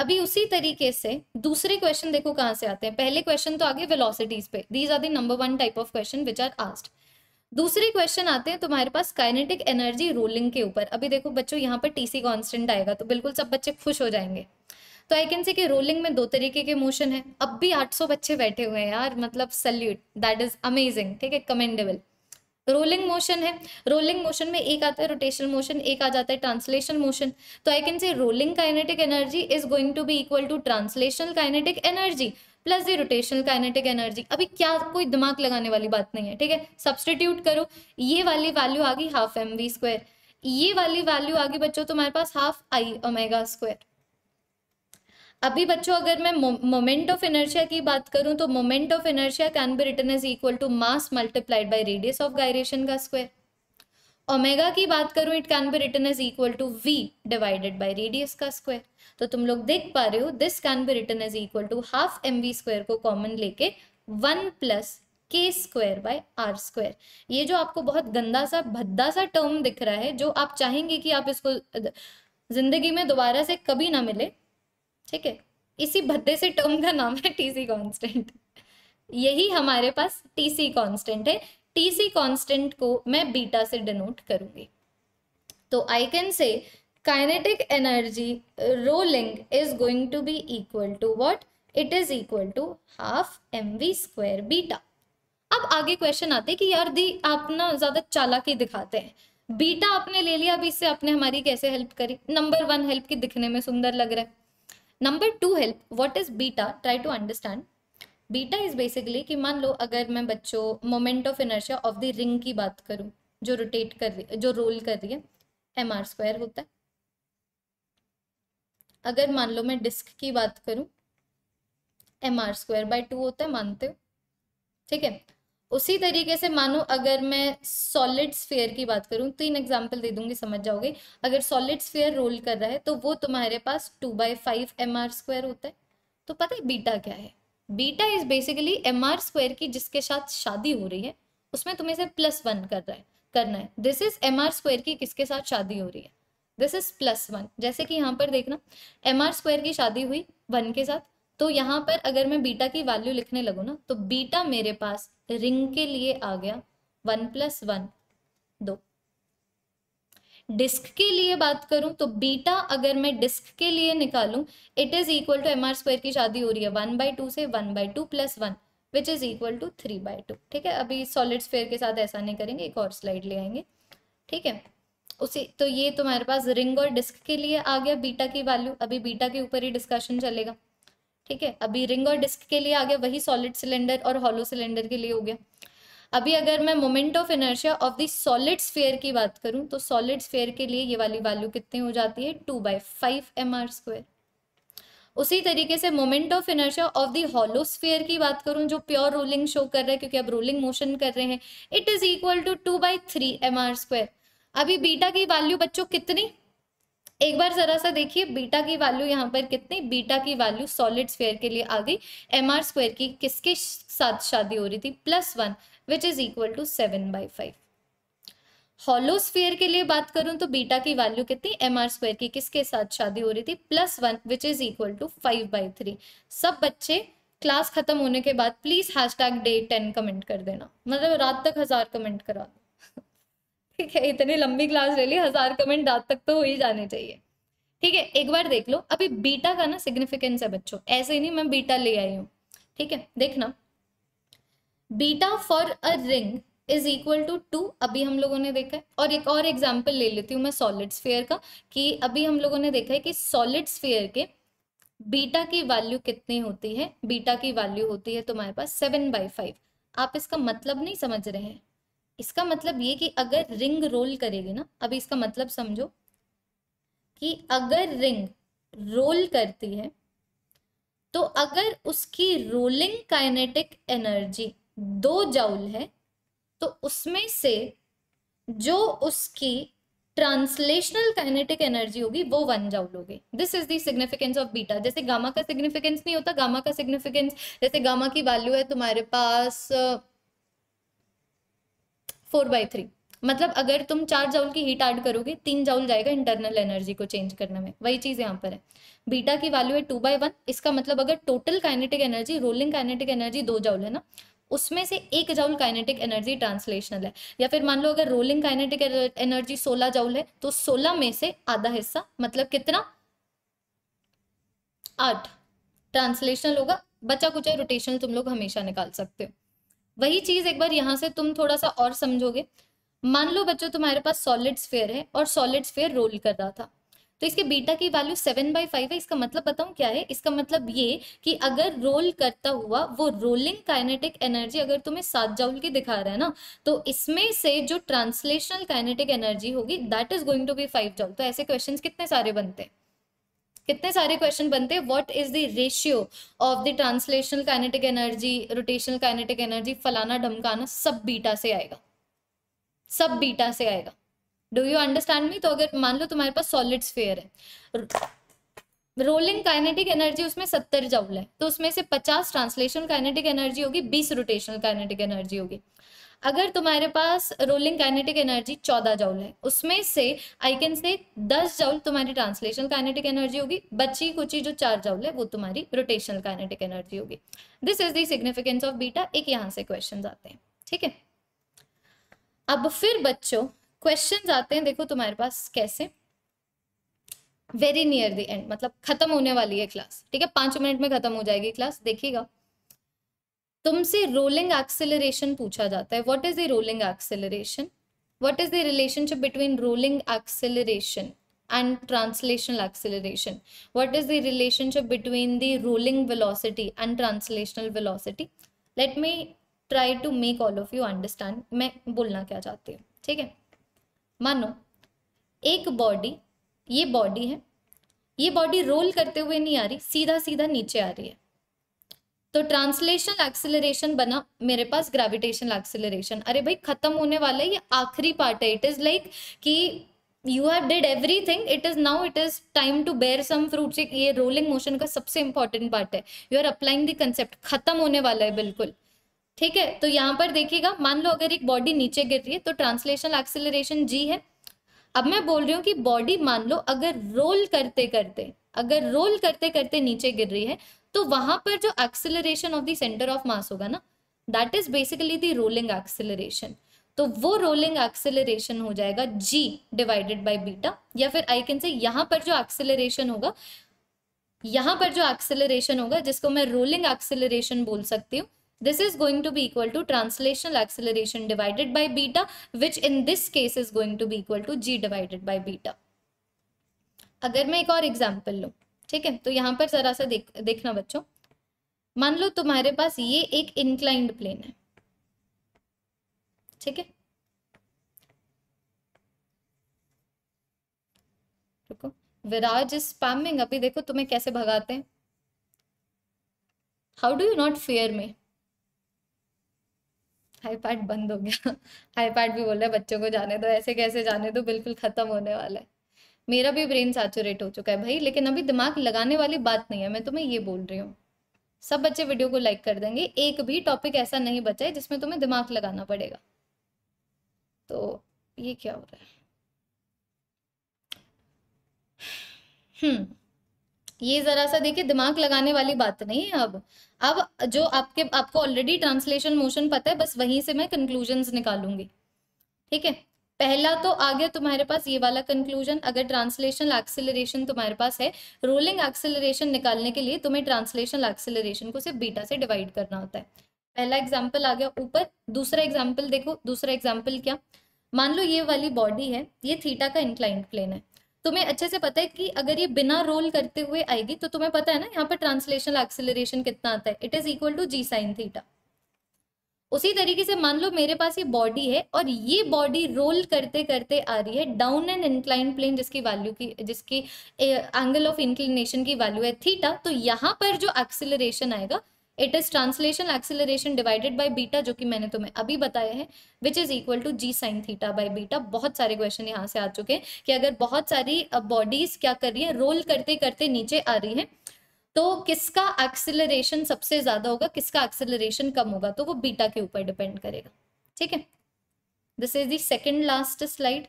अभी उसी तरीके से दूसरे क्वेश्चन देखो कहाँ से आते हैं पहले क्वेश्चन तो आगे वेलोसिटीज पे these are the number one type of question which are asked दूसरे क्वेश्चन आते हैं तुम्हारे पास काइनेटिक एनर्जी रोलिंग के ऊपर अभी देखो बच्चों यहाँ पर टीसी कांस्टेंट आएगा तो बिल्कुल सब बच्चे खुश हो जाएंगे तो आई कैन से कि रोलिंग में दो तरीके के मोशन है अब भी 800 बच्चे बैठे हुए हैं यार मतलब सल्यूट दैट इज अमेजिंग ठीक है कमेंडेबल रोलिंग मोशन है रोलिंग मोशन में एक आता है रोटेशन मोशन एक आ जाता है ट्रांसलेशन मोशन तो I can say rolling kinetic energy is going to be equal to translation kinetic energy plus the rotational kinetic energy अभी क्या कोई दिमाग लगाने वाली बात नहीं है ठीक है सब्सटीट्यूट करो ये वाली वैल्यू आ गई हाफ एम वी स्क्वायर ये वाली वैल्यू आ गई बच्चों तुम्हारे पास हाफ आई ओमेगा स्क्वायर अभी बच्चों अगर मैं मोमेंट ऑफ इनर्शिया की बात करूं तो moment of inertia can be return is equal to mass multiplied by radius of gyration का स्क्वायर ओमेगा की बात करूं it can be return is equal to V divided by radius का स्क्वायर तो तुम लोग देख पा रहे हो this can be return is equal to half M V square को कॉमन लेके one plus K square by R square ये जो आपको बहुत गंदा सा भद्दा सा टर्म दिख रहा है जो आप चाहेंगे कि आप इसको जिंदगी में दोबारा से कभी ना मिले ठीक है इसी भद्दे से टर्म का नाम है टीसी कांस्टेंट यही हमारे पास टीसी कांस्टेंट है टीसी कांस्टेंट को मैं बीटा से डिनोट करूंगी तो I can say energy rolling is going to be equal to what it is equal to half M V square beta अब आगे क्वेश्चन आते कि यार दी आप ना ज्यादा चालाकी दिखाते हैं बीटा आपने ले लिया अब इससे आपने हमारी कैसे हेल्प करी नंबर वन हेल्प की दिखने में सुंदर लग रहा है number two help what is beta try to understand beta is basically कि मान लो अगर मैं बच्चों moment of inertia of the ring की बात करूं जो रोटेट कर रही जो रोल कर रही है एम आर स्क्वायर होता है अगर मान लो मैं डिस्क की बात करूं M are square by two होता है मानते हो ठीक है उसी तरीके से मानो अगर मैं सॉलिड स्फेयर की बात करूँ तीन एग्जाम्पल दे दूंगी समझ जाओगे अगर सॉलिड स्फेयर रोल कर रहा है तो वो तुम्हारे पास two by five M R square होता है तो पता है बीटा क्या है beta is basically M are square की जिसके साथ शादी हो रही है उसमें तुम्हें से प्लस वन कर रहा है करना है this is M are square की किसके साथ शादी हो रही है दिस इज प्लस वन जैसे कि यहाँ पर देखना एम आर स्क्वायर की शादी हुई वन के साथ तो यहाँ पर अगर मैं बीटा की वैल्यू लिखने लगू ना तो बीटा मेरे पास रिंग के लिए आ गया वन प्लस वन दो डिस्क के लिए बात करूं तो बीटा अगर मैं डिस्क के लिए निकालूं it is equal to M R square की शादी हो रही है वन बाई टू से one by two plus one which is equal to three by two ठीक है अभी सॉलिड स्क्वायर के साथ ऐसा नहीं करेंगे एक और स्लाइड ले आएंगे ठीक है उसी तो ये तुम्हारे पास रिंग और डिस्क के लिए आ गया बीटा की वैल्यू अभी बीटा के ऊपर ही डिस्कशन चलेगा ठीक है अभी रिंग और डिस्क के लिए आ गया वही सॉलिड सिलेंडर और हॉलो सिलेंडर के लिए हो गया अभी अगर मैं moment of inertia of the solid sphere की बात करूं तो सॉलिड स्फेयर के लिए ये वाली वैल्यू कितनी हो जाती है two by five M R square उसी तरीके से moment of inertia of the hollow sphere की बात करूं जो प्योर रोलिंग शो कर रहा है क्योंकि अब रोलिंग मोशन कर रहे हैं it is equal to two by three M R square अभी बीटा की वैल्यू बच्चों कितनी एक बार ज़रा सा देखिए बीटा की वैल्यू यहाँ पर कितनी बीटा की वैल्यू सॉलिड स्क्वेयर के लिए आ गई एम आर स्क्वेयर की किसके साथ शादी हो रही थी plus one which is equal to seven by five hollow sphere के लिए बात करूं तो बीटा की वैल्यू कितनी एम आर स्क्वायर की किसके साथ शादी हो रही थी plus one which is equal to five by three सब बच्चे क्लास खत्म होने के बाद please hash tag day ten comment कर देना मतलब रात तक हजार कमेंट करा दो ठीक है इतनी लंबी क्लास ले ली हजार कमेंट दाँत तक तो हो ही जाने चाहिए ठीक है एक बार देख लो अभी बीटा का ना सिग्निफिकेंस है बच्चों ऐसे ही नहीं मैं बीटा ले आई हूँ ठीक है देखना beta for a ring is equal to two अभी हम लोगों ने देखा है और एक और एग्जाम्पल ले लेती हूँ मैं सॉलिड स्फीयर का कि अभी हम लोगों ने देखा है कि सॉलिड स्फीयर के बीटा की वैल्यू कितनी होती है बीटा की वैल्यू होती है तुम्हारे पास सेवन बाई फाइव आप इसका मतलब नहीं समझ रहे हैं इसका मतलब ये कि अगर रिंग रोल करेगी ना अभी इसका मतलब समझो कि अगर रिंग रोल करती है तो अगर उसकी रोलिंग काइनेटिक एनर्जी दो जाउल है तो उसमें से जो उसकी ट्रांसलेशनल काइनेटिक एनर्जी होगी वो वन जाउल होगी this is significance of beta जैसे गामा का सिग्निफिकेंस नहीं होता गामा का सिग्निफिकेंस जैसे गामा की वैल्यू है तुम्हारे पास uh, फोर बाई थ्री मतलब अगर तुम चार जाउल की हीट ऐड करोगे तीन जाउल जाएगा इंटरनल एनर्जी को चेंज करने में वही चीज यहाँ पर है बीटा की वैल्यू है टू बाई वन इसका मतलब अगर total kinetic energy rolling kinetic energy दो जाउल है ना उसमें से एक जाउल काइनेटिक एनर्जी ट्रांसलेशनल है या फिर मान लो अगर रोलिंग काइनेटिक एनर्जी सोलह जाउल है तो सोलह में से आधा हिस्सा मतलब कितना आठ ट्रांसलेशनल होगा बचा कुछ रोटेशनल तुम लोग हमेशा निकाल सकते हो वही चीज एक बार यहाँ से तुम थोड़ा सा और समझोगे मान लो बच्चों तुम्हारे पास सॉलिड स्फेयर है और सॉलिड स्फेयर रोल कर रहा था तो इसके बीटा की वैल्यू सेवन बाई फाइव है इसका मतलब बताऊं क्या है इसका मतलब ये कि अगर रोल करता हुआ वो रोलिंग काइनेटिक एनर्जी अगर तुम्हें सात जाउल की दिखा रहा है ना तो इसमें से जो ट्रांसलेशनल काइनेटिक एनर्जी होगी that is going to be five joule तो ऐसे क्वेश्चन कितने सारे बनते हैं कितने सारे क्वेश्चन बनते हैं what is the ratio of the translational kinetic energy rotational kinetic energy फलाना ढमकाना सब बीटा से आएगा सब बीटा से आएगा डू यू अंडरस्टैंड मी तो अगर मान लो तुम्हारे पास सॉलिड स्फेयर है रोलिंग काइनेटिक एनर्जी उसमें सत्तर जाऊल है तो उसमें से पचास ट्रांसलेशन काइनेटिक एनर्जी होगी बीस रोटेशनल काइनेटिक एनर्जी होगी अगर तुम्हारे पास रोलिंग काइनेटिक एनर्जी चौदह जाउल है उसमें से आई कैन से दस जाउल तुम्हारी ट्रांसलेशन काइनेटिक एनर्जी होगी बची कुची जो चार जाउल है वो तुम्हारी रोटेशनल काइनेटिक एनर्जी होगी this is the significance of beta एक यहाँ से क्वेश्चन आते हैं ठीक है अब फिर बच्चों क्वेश्चन आते हैं देखो तुम्हारे पास कैसे वेरी नियर द एंड मतलब खत्म होने वाली है क्लास ठीक है पांच मिनट में खत्म हो जाएगी क्लास देखिएगा तुमसे रोलिंग एक्सेलरेशन पूछा जाता है what is the rolling acceleration what is the relationship between rolling acceleration and translational acceleration what is the relationship between the rolling velocity and translational velocity let me try to make all of you understand मैं बोलना क्या चाहती हूँ ठीक है मानो एक बॉडी ये बॉडी है ये बॉडी रोल करते हुए नहीं आ रही सीधा सीधा नीचे आ रही है तो ट्रांसलेशनल एक्सिलरेशन बना मेरे पास ग्रेविटेशनल एक्सिलरेशन अरे भाई खत्म होने वाला है ये आखिरी पार्ट है इट इज लाइक कि you have did everything it is now it is time to bear some fruit ये रोलिंग मोशन का सबसे इंपॉर्टेंट पार्ट है you are applying the concept खत्म होने वाला है बिल्कुल ठीक है तो यहाँ पर देखिएगा मान लो अगर एक बॉडी नीचे गिर रही है तो ट्रांसलेशनल एक्सिलरेशन जी है अब मैं बोल रही हूँ कि बॉडी मान लो अगर रोल करते करते अगर रोल करते करते नीचे गिर रही है तो वहां पर जो acceleration of the centre of mass होगा ना that is basically the rolling acceleration तो वो रोलिंग एक्सेलरेशन हो जाएगा जी डिवाइडेड बाई बीटा या फिर आई कैन से यहां पर जो एक्सेलरेशन होगा यहां पर जो एक्सेलरेशन होगा जिसको मैं रोलिंग एक्सेलरेशन बोल सकती हूँ this is going to be equal to translational acceleration divided by beta which in this case is going to be equal to g divided by beta अगर मैं एक और एग्जाम्पल लूँ ठीक है तो यहाँ पर जरा सा देख देखना बच्चों मान लो तुम्हारे पास ये एक इंक्लाइंड प्लेन है ठीक है रुको विराज इज स्पैमिंग अभी देखो तुम्हें कैसे भगाते हैं how do you not fair में आईपैड बंद हो गया आईपैड भी बोल रहे बच्चों को जाने दो ऐसे कैसे जाने दो बिल्कुल खत्म होने वाला है मेरा भी ब्रेन सैचुरेट हो चुका है भाई लेकिन अभी दिमाग लगाने वाली बात नहीं है मैं तुम्हें ये बोल रही हूँ सब बच्चे वीडियो को लाइक कर देंगे एक भी टॉपिक ऐसा नहीं बचा है जिसमें तुम्हें दिमाग लगाना पड़ेगा तो ये क्या हो रहा है हम्म ये जरा सा देखिए दिमाग लगाने वाली बात नहीं है अब अब जो आपके आपको ऑलरेडी ट्रांसलेशन मोशन पता है बस वहीं से मैं कंक्लूजन निकालूंगी ठीक है पहला तो आ गया तुम्हारे पास ये वाला कंक्लूजन अगर ट्रांसलेशनल एक्सेलरेशन तुम्हारे पास है रोलिंग एक्सेलरेशन निकालने के लिए तुम्हें ट्रांसलेशनल एक्सेलरेशन को सिर्फ बीटा से डिवाइड करना होता है पहला एग्जाम्पल आ गया ऊपर दूसरा एग्जाम्पल देखो दूसरा एग्जाम्पल क्या मान लो ये वाली बॉडी है ये थीटा का इंक्लाइंट प्लेन है तुम्हें अच्छे से पता है कि अगर ये बिना रोल करते हुए आएगी तो तुम्हें पता है ना यहाँ पर ट्रांसलेशनल एक्सेलरेशन कितना आता है it is equal to ji sine theta उसी तरीके से मान लो मेरे पास ये बॉडी है और ये बॉडी रोल करते करते आ रही है डाउन एंड इंक्लाइन प्लेन जिसकी वैल्यू की जिसकी एंगल ऑफ इंक्लिनेशन की वैल्यू है थीटा तो यहाँ पर जो एक्सिलरेशन आएगा it is translation acceleration divided by beta जो कि मैंने तुम्हें अभी बताया है which is equal to ji sine theta by beta बहुत सारे क्वेश्चन यहाँ से आ चुके हैं कि अगर बहुत सारी बॉडीज क्या कर रही है रोल करते करते नीचे आ रही है तो किसका एक्सिलरेशन सबसे ज्यादा होगा किसका एक्सिलरेशन कम होगा तो वो बीटा के ऊपर डिपेंड करेगा ठीक है this is the second last slide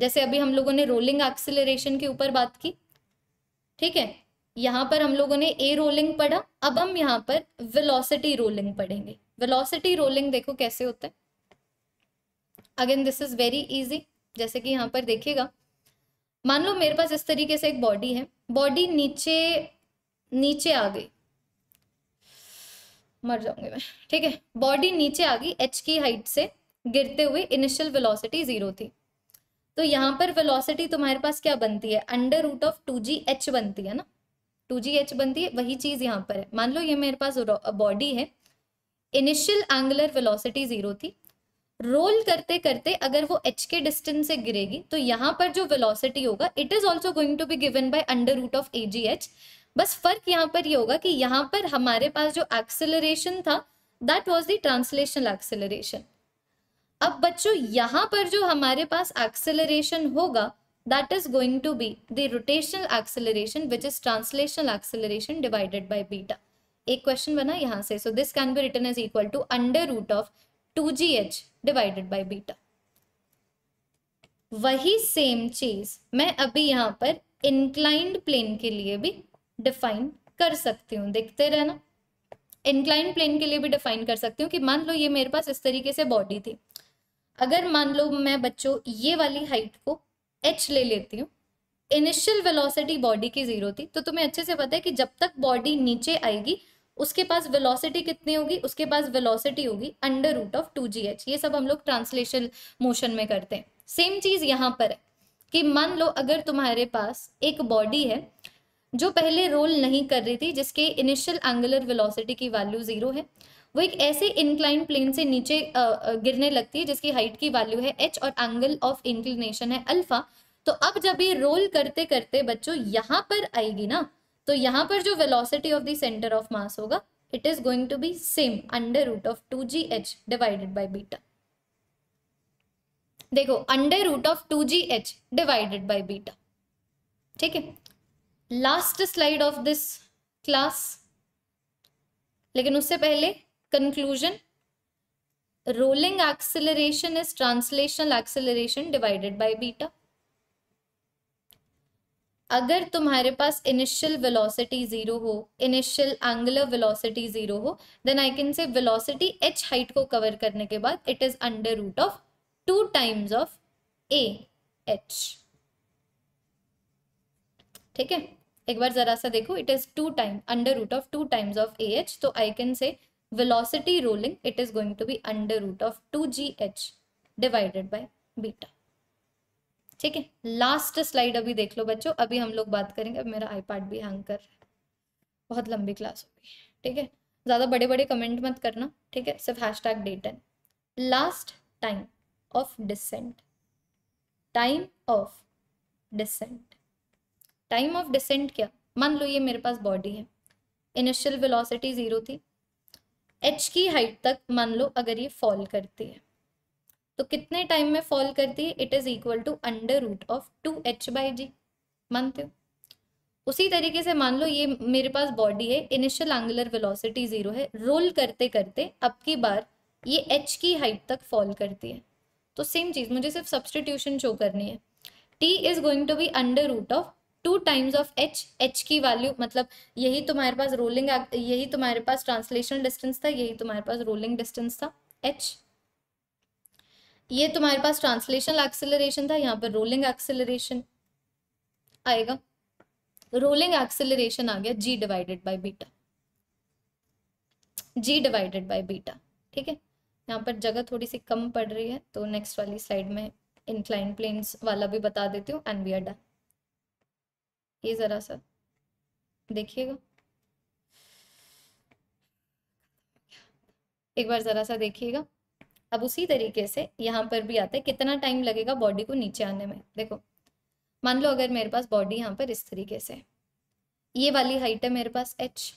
जैसे अभी हम लोगों ने रोलिंग एक्सिलरेशन के ऊपर बात की ठीक है यहाँ पर हम लोगों ने ए रोलिंग पढ़ा अब हम यहाँ पर वेलोसिटी रोलिंग पढ़ेंगे वेलोसिटी रोलिंग देखो कैसे होता है again this is very easy जैसे कि यहाँ पर देखिएगा मान लो मेरे पास इस तरीके से एक बॉडी है बॉडी नीचे नीचे आ गई मर जाऊंगी मैं ठीक है बॉडी नीचे आ गई एच की हाइट से गिरते हुए इनिशियल वेलोसिटी जीरो थी तो यहाँ पर वेलोसिटी तुम्हारे पास क्या बनती है under root of two G H बनती है ना टू जी एच बनती है वही चीज यहाँ पर है मान लो ये मेरे पास बॉडी uh, है इनिशियल एंगुलर वेलोसिटी जीरो थी रोल करते करते अगर वो एच के डिस्टेंस से गिरेगी तो यहाँ पर जो वेलोसिटी होगा it is also going to be given by under root of A G H बस फर्क यहाँ पर ये यह होगा कि यहाँ पर हमारे पास जो एक्सेलरेशन था that was the translational acceleration अब बच्चों यहाँ पर जो हमारे पास एक्सेलरेशन होगा that is going to be the rotational acceleration which is translational acceleration divided by beta एक क्वेश्चन बना यहाँ से so this can be return is equal to under root of two G H divided by beta वही सेम चीज मैं अभी यहाँ पर इंक्लाइंड प्लेन के लिए भी डिफाइन कर सकती हूँ देखते रहना इंक्लाइन प्लेन के लिए भी डिफाइन कर सकती हूँ कि मान लो ये मेरे पास इस तरीके से बॉडी थी अगर मान लो मैं बच्चों ये वाली हाइट को एच ले लेती हूँ इनिशियल वेलोसिटी बॉडी की जीरो थी तो तुम्हें अच्छे से पता है कि जब तक बॉडी नीचे आएगी उसके पास वेलोसिटी कितनी होगी उसके पास वेलोसिटी होगी under root of two G H ये सब हम लोग ट्रांसलेशन मोशन में करते हैं सेम चीज यहाँ पर है कि मान लो अगर तुम्हारे पास एक बॉडी है जो पहले रोल नहीं कर रही थी जिसके इनिशियल एंगुलर वेलोसिटी की वैल्यू जीरो है वो एक ऐसे इंक्लाइन प्लेन से नीचे गिरने लगती है जिसकी हाइट की वैल्यू है एच और एंगल ऑफ इंक्लिनेशन है अल्फा तो अब जब ये रोल करते करते बच्चों यहाँ पर आएगी ना तो यहाँ पर जो velocity of the centre of mass होगा it is going to be same under root of two G H divided by beta देखो under root of two G H divided by beta ठीक है last slide of this class लेकिन उससे पहले conclusion rolling acceleration is translation acceleration divided by beta अगर तुम्हारे पास इनिशियल वेलोसिटी जीरो हो इनिशियल एंगुलर वेलोसिटी जीरो हो then I can say velocity H height को कवर करने के बाद it is under root of two times of A H ठीक है एक बार ज़रा सा देखो it is two time under root of two times of A H तो I can say velocity rolling it is going to be under root of two G H divided by beta ठीक है लास्ट स्लाइड अभी देख लो बच्चों अभी हम लोग बात करेंगे अब मेरा आईपैड भी हैंग कर रहा है बहुत लंबी क्लास होगी ठीक है ज़्यादा बड़े बड़े कमेंट मत करना ठीक है सिर्फ hashtag day ten last time of descent time of descent time of descent क्या मान लो ये मेरे पास बॉडी है इनिशियल वेलोसिटी ज़ीरो थी एच की हाइट तक मान लो अगर ये फॉल करती है तो कितने टाइम में फॉल करती है it is equal to under root of two H by G मानते हो उसी तरीके से मान लो ये मेरे पास बॉडी है इनिशियल एंगुलर वेलोसिटी ज़ीरो है रोल करते करते अब की बार ये एच की हाइट तक फॉल करती है तो सेम चीज़ मुझे सिर्फ सब्सटीट्यूशन शो करनी है T is going to be under root of two times of H H की वैल्यू मतलब यही तुम्हारे पास रोलिंग यही तुम्हारे पास ट्रांसलेशन डिस्टेंस था यही तुम्हारे पास रोलिंग डिस्टेंस था एच ये तुम्हारे पास ट्रांसलेशन एक्सेलरेशन था यहाँ पर रोलिंग एक्सेलरेशन आएगा रोलिंग एक्सेलरेशन आ गया G divided by beta G divided by beta ठीक है यहाँ पर जगह थोड़ी सी कम पड़ रही है तो नेक्स्ट वाली स्लाइड में इंक्लाइन प्लेन्स वाला भी बता देती हूँ एंड वी आर डन ये जरा सा देखिएगा एक बार जरा सा देखिएगा अब उसी तरीके से यहाँ पर भी आता है कितना टाइम लगेगा बॉडी को नीचे आने में देखो मान लो अगर मेरे पास बॉडी यहाँ पर इस तरीके से ये वाली हाइट है मेरे पास एच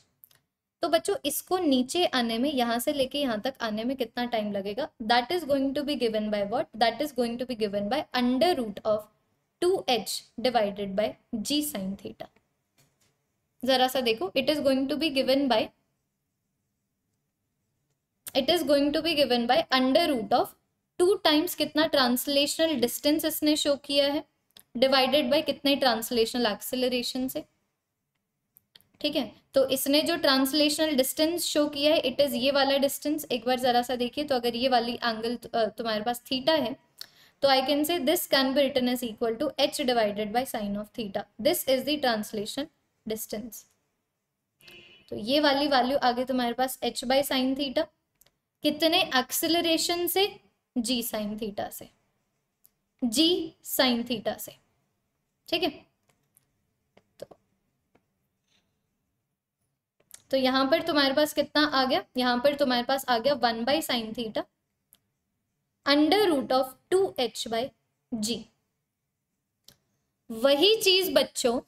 तो बच्चों इसको नीचे आने में यहाँ से लेके यहाँ तक आने में कितना टाइम लगेगा that is going to be given by what that is going to be given by under root of 2h divided by g sine theta जरा सा देखो it is going to be given by it is going to be given by under root of two times कितना ट्रांसलेशनल डिस्टेंस इसने शो किया है डिवाइडेड बाय कितने ट्रांसलेशनल एक्सेलरेशन से ठीक है तो इसने जो ट्रांसलेशनल डिस्टेंस शो किया है इट इज ये वाला डिस्टेंस एक बार जरा सा देखिए तो अगर ये वाली एंगल तुम्हारे पास थीटा है तो I can say this can be written as equal to H divided by sine of theta this is the translation distance तो ये वाली वैल्यू आगे तुम्हारे पास एच बाई साइन थीटा कितने एक्सिलेशन से जी साइन थीटा से जी साइन थीटा से ठीक है तो तो यहां पर तुम्हारे पास कितना आ गया यहां पर तुम्हारे पास आ गया one by sine theta under root of two H by G वही चीज बच्चों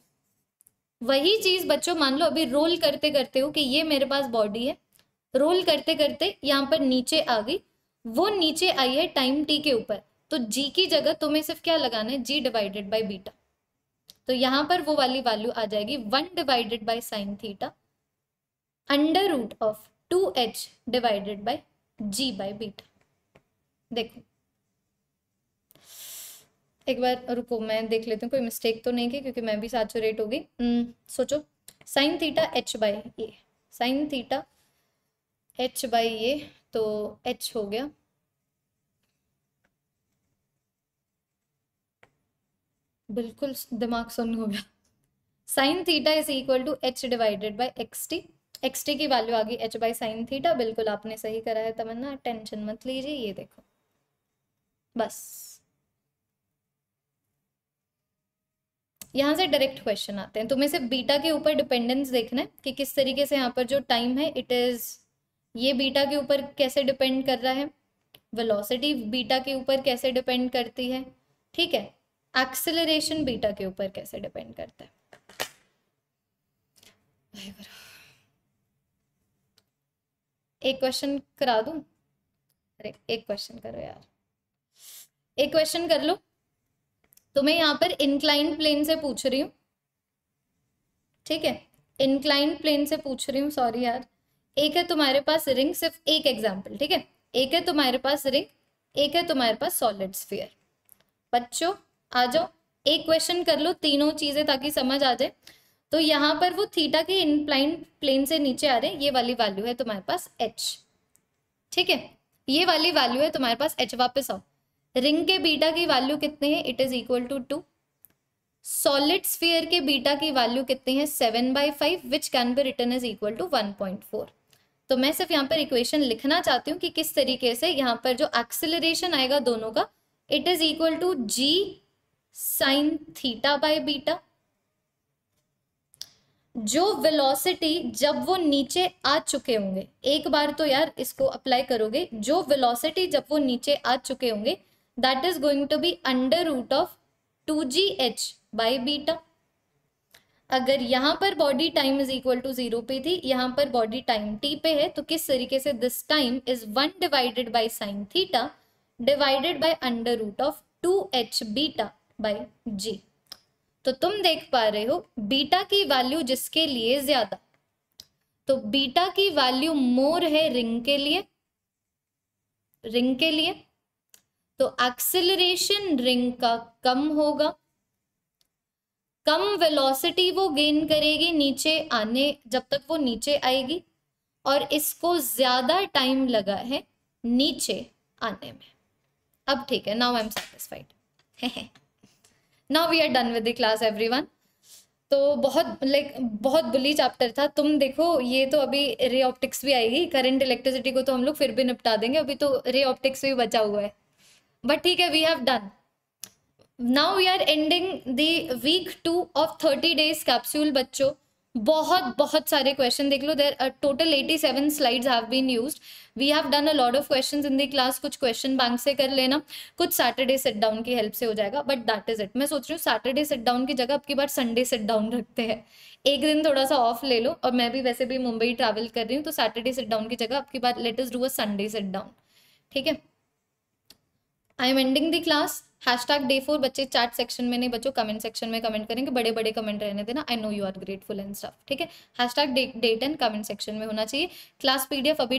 वही चीज बच्चों मान लो अभी रोल करते करते हो कि ये मेरे पास बॉडी है रोल करते करते यहां पर नीचे आ गई वो नीचे आई है टाइम टी के ऊपर तो जी की जगह तुम्हें सिर्फ क्या लगाना है जी डिवाइडेड बाई बीटा तो यहां पर वो वाली वैल्यू आ जाएगी one divided by sine theta under root of two H divided by G by beta देखो एक बार रुको मैं देख लेती हूँ कोई मिस्टेक तो नहीं की क्योंकि मैं भी सैचुरेट होगी हम्म, सोचो sine theta h by a sine theta h by a तो एच हो गया बिल्कुल दिमाग सुन हो गया sine theta is equal to H divided by x t x t की वैल्यू आ गई एच बाई साइन थीटा बिल्कुल आपने सही करा है तमन्ना टेंशन मत लीजिए ये देखो बस यहां से डायरेक्ट क्वेश्चन आते हैं तुम्हें सिर्फ बीटा के ऊपर डिपेंडेंस देखना है कि किस तरीके से यहां पर जो टाइम है इट इज ये बीटा के ऊपर कैसे डिपेंड कर रहा है वेलोसिटी बीटा के ऊपर कैसे डिपेंड करती है ठीक है एक्सेलरेशन बीटा के ऊपर कैसे डिपेंड करता है एक क्वेश्चन करा दूं अरे एक क्वेश्चन करो यार एक क्वेश्चन कर लो तो मैं यहाँ पर इंक्लाइंड प्लेन से पूछ रही हूँ ठीक है इंक्लाइंड प्लेन से पूछ रही हूँ सॉरी यार एक है तुम्हारे पास रिंग सिर्फ एक एग्जाम्पल ठीक है एक है तुम्हारे पास रिंग एक है तुम्हारे पास सॉलिड स्फीयर बच्चों आ जाओ एक क्वेश्चन कर लो तीनों चीजें ताकि समझ आ जाए तो यहाँ पर वो थीटा के इनप्लाइन प्लेन से नीचे आ रहे हैं ये वाली वैल्यू है तुम्हारे पास एच ठीक है ये वाली वैल्यू है तुम्हारे पास एच वापस आओ रिंग के बीटा की वैल्यू कितने हैं it is equal to two solid sphere के बीटा की वैल्यू कितने हैं seven by five which can be return is equal to one point four तो मैं सिर्फ यहाँ पर इक्वेशन लिखना चाहती हूँ कि किस तरीके से यहाँ पर जो एक्सिलरेशन आएगा दोनों का it is equal to ji sine theta by beta जो वेलोसिटी जब वो नीचे आ चुके होंगे एक बार तो यार इसको अप्लाई करोगे जो वेलोसिटी जब वो नीचे आ चुके होंगे that is going to be under root of 2gh by beta. अगर यहाँ पर body time is equal to zero पे थी यहाँ पर बॉडी टाइम टी पे है तो किस तरीके से this time is one divided by sine theta divided by under root of two h beta by g तो तुम देख पा रहे हो बीटा की वैल्यू जिसके लिए ज्यादा तो बीटा की वैल्यू मोर है रिंग के लिए रिंग के लिए तो एक्सेलरेशन रिंग का कम होगा कम वेलोसिटी वो गेन करेगी नीचे आने जब तक वो नीचे आएगी और इसको ज्यादा टाइम लगा है नीचे आने में अब ठीक है now I am satisfied now we are done with the class everyone तो बहुत लाइक बहुत बुली चैप्टर था तुम देखो ये तो अभी रे ऑप्टिक्स भी आएगी करंट इलेक्ट्रिसिटी को तो हम लोग फिर भी निपटा देंगे अभी तो रे ऑप्टिक्स भी बचा हुआ है बट ठीक है we have done now we are ending the week two of thirty days capsule बच्चों बहुत बहुत सारे क्वेश्चन देख लो there total eighty seven slides have been use we have done a lot of question in the class कुछ क्वेश्चन बैंक से कर लेना कुछ सैटरडे सेट डाउन की हेल्प से हो जाएगा बट दैट इज इट मैं सोच रही हूँ सैटरडे सेट डाउन की जगह अब की बार संडे सेट डाउन रखते हैं एक दिन थोड़ा सा ऑफ ले लो और मैं भी वैसे भी मुंबई ट्रैवल कर रही हूँ तो सैटरडे सेट डाउन की जगह अब की बार latest do a sunday set down ठीक है I am ending the class hash tag day four बच्चे चैट सेक्शन में नहीं बच्चों कमेंट सेक्शन में कमेंट करेंगे बड़े बड़े कमेंट रहने देना I know you are grateful and stuff ठीक है hash tag day ten comment section में होना चाहिए क्लास पीडीएफ अभी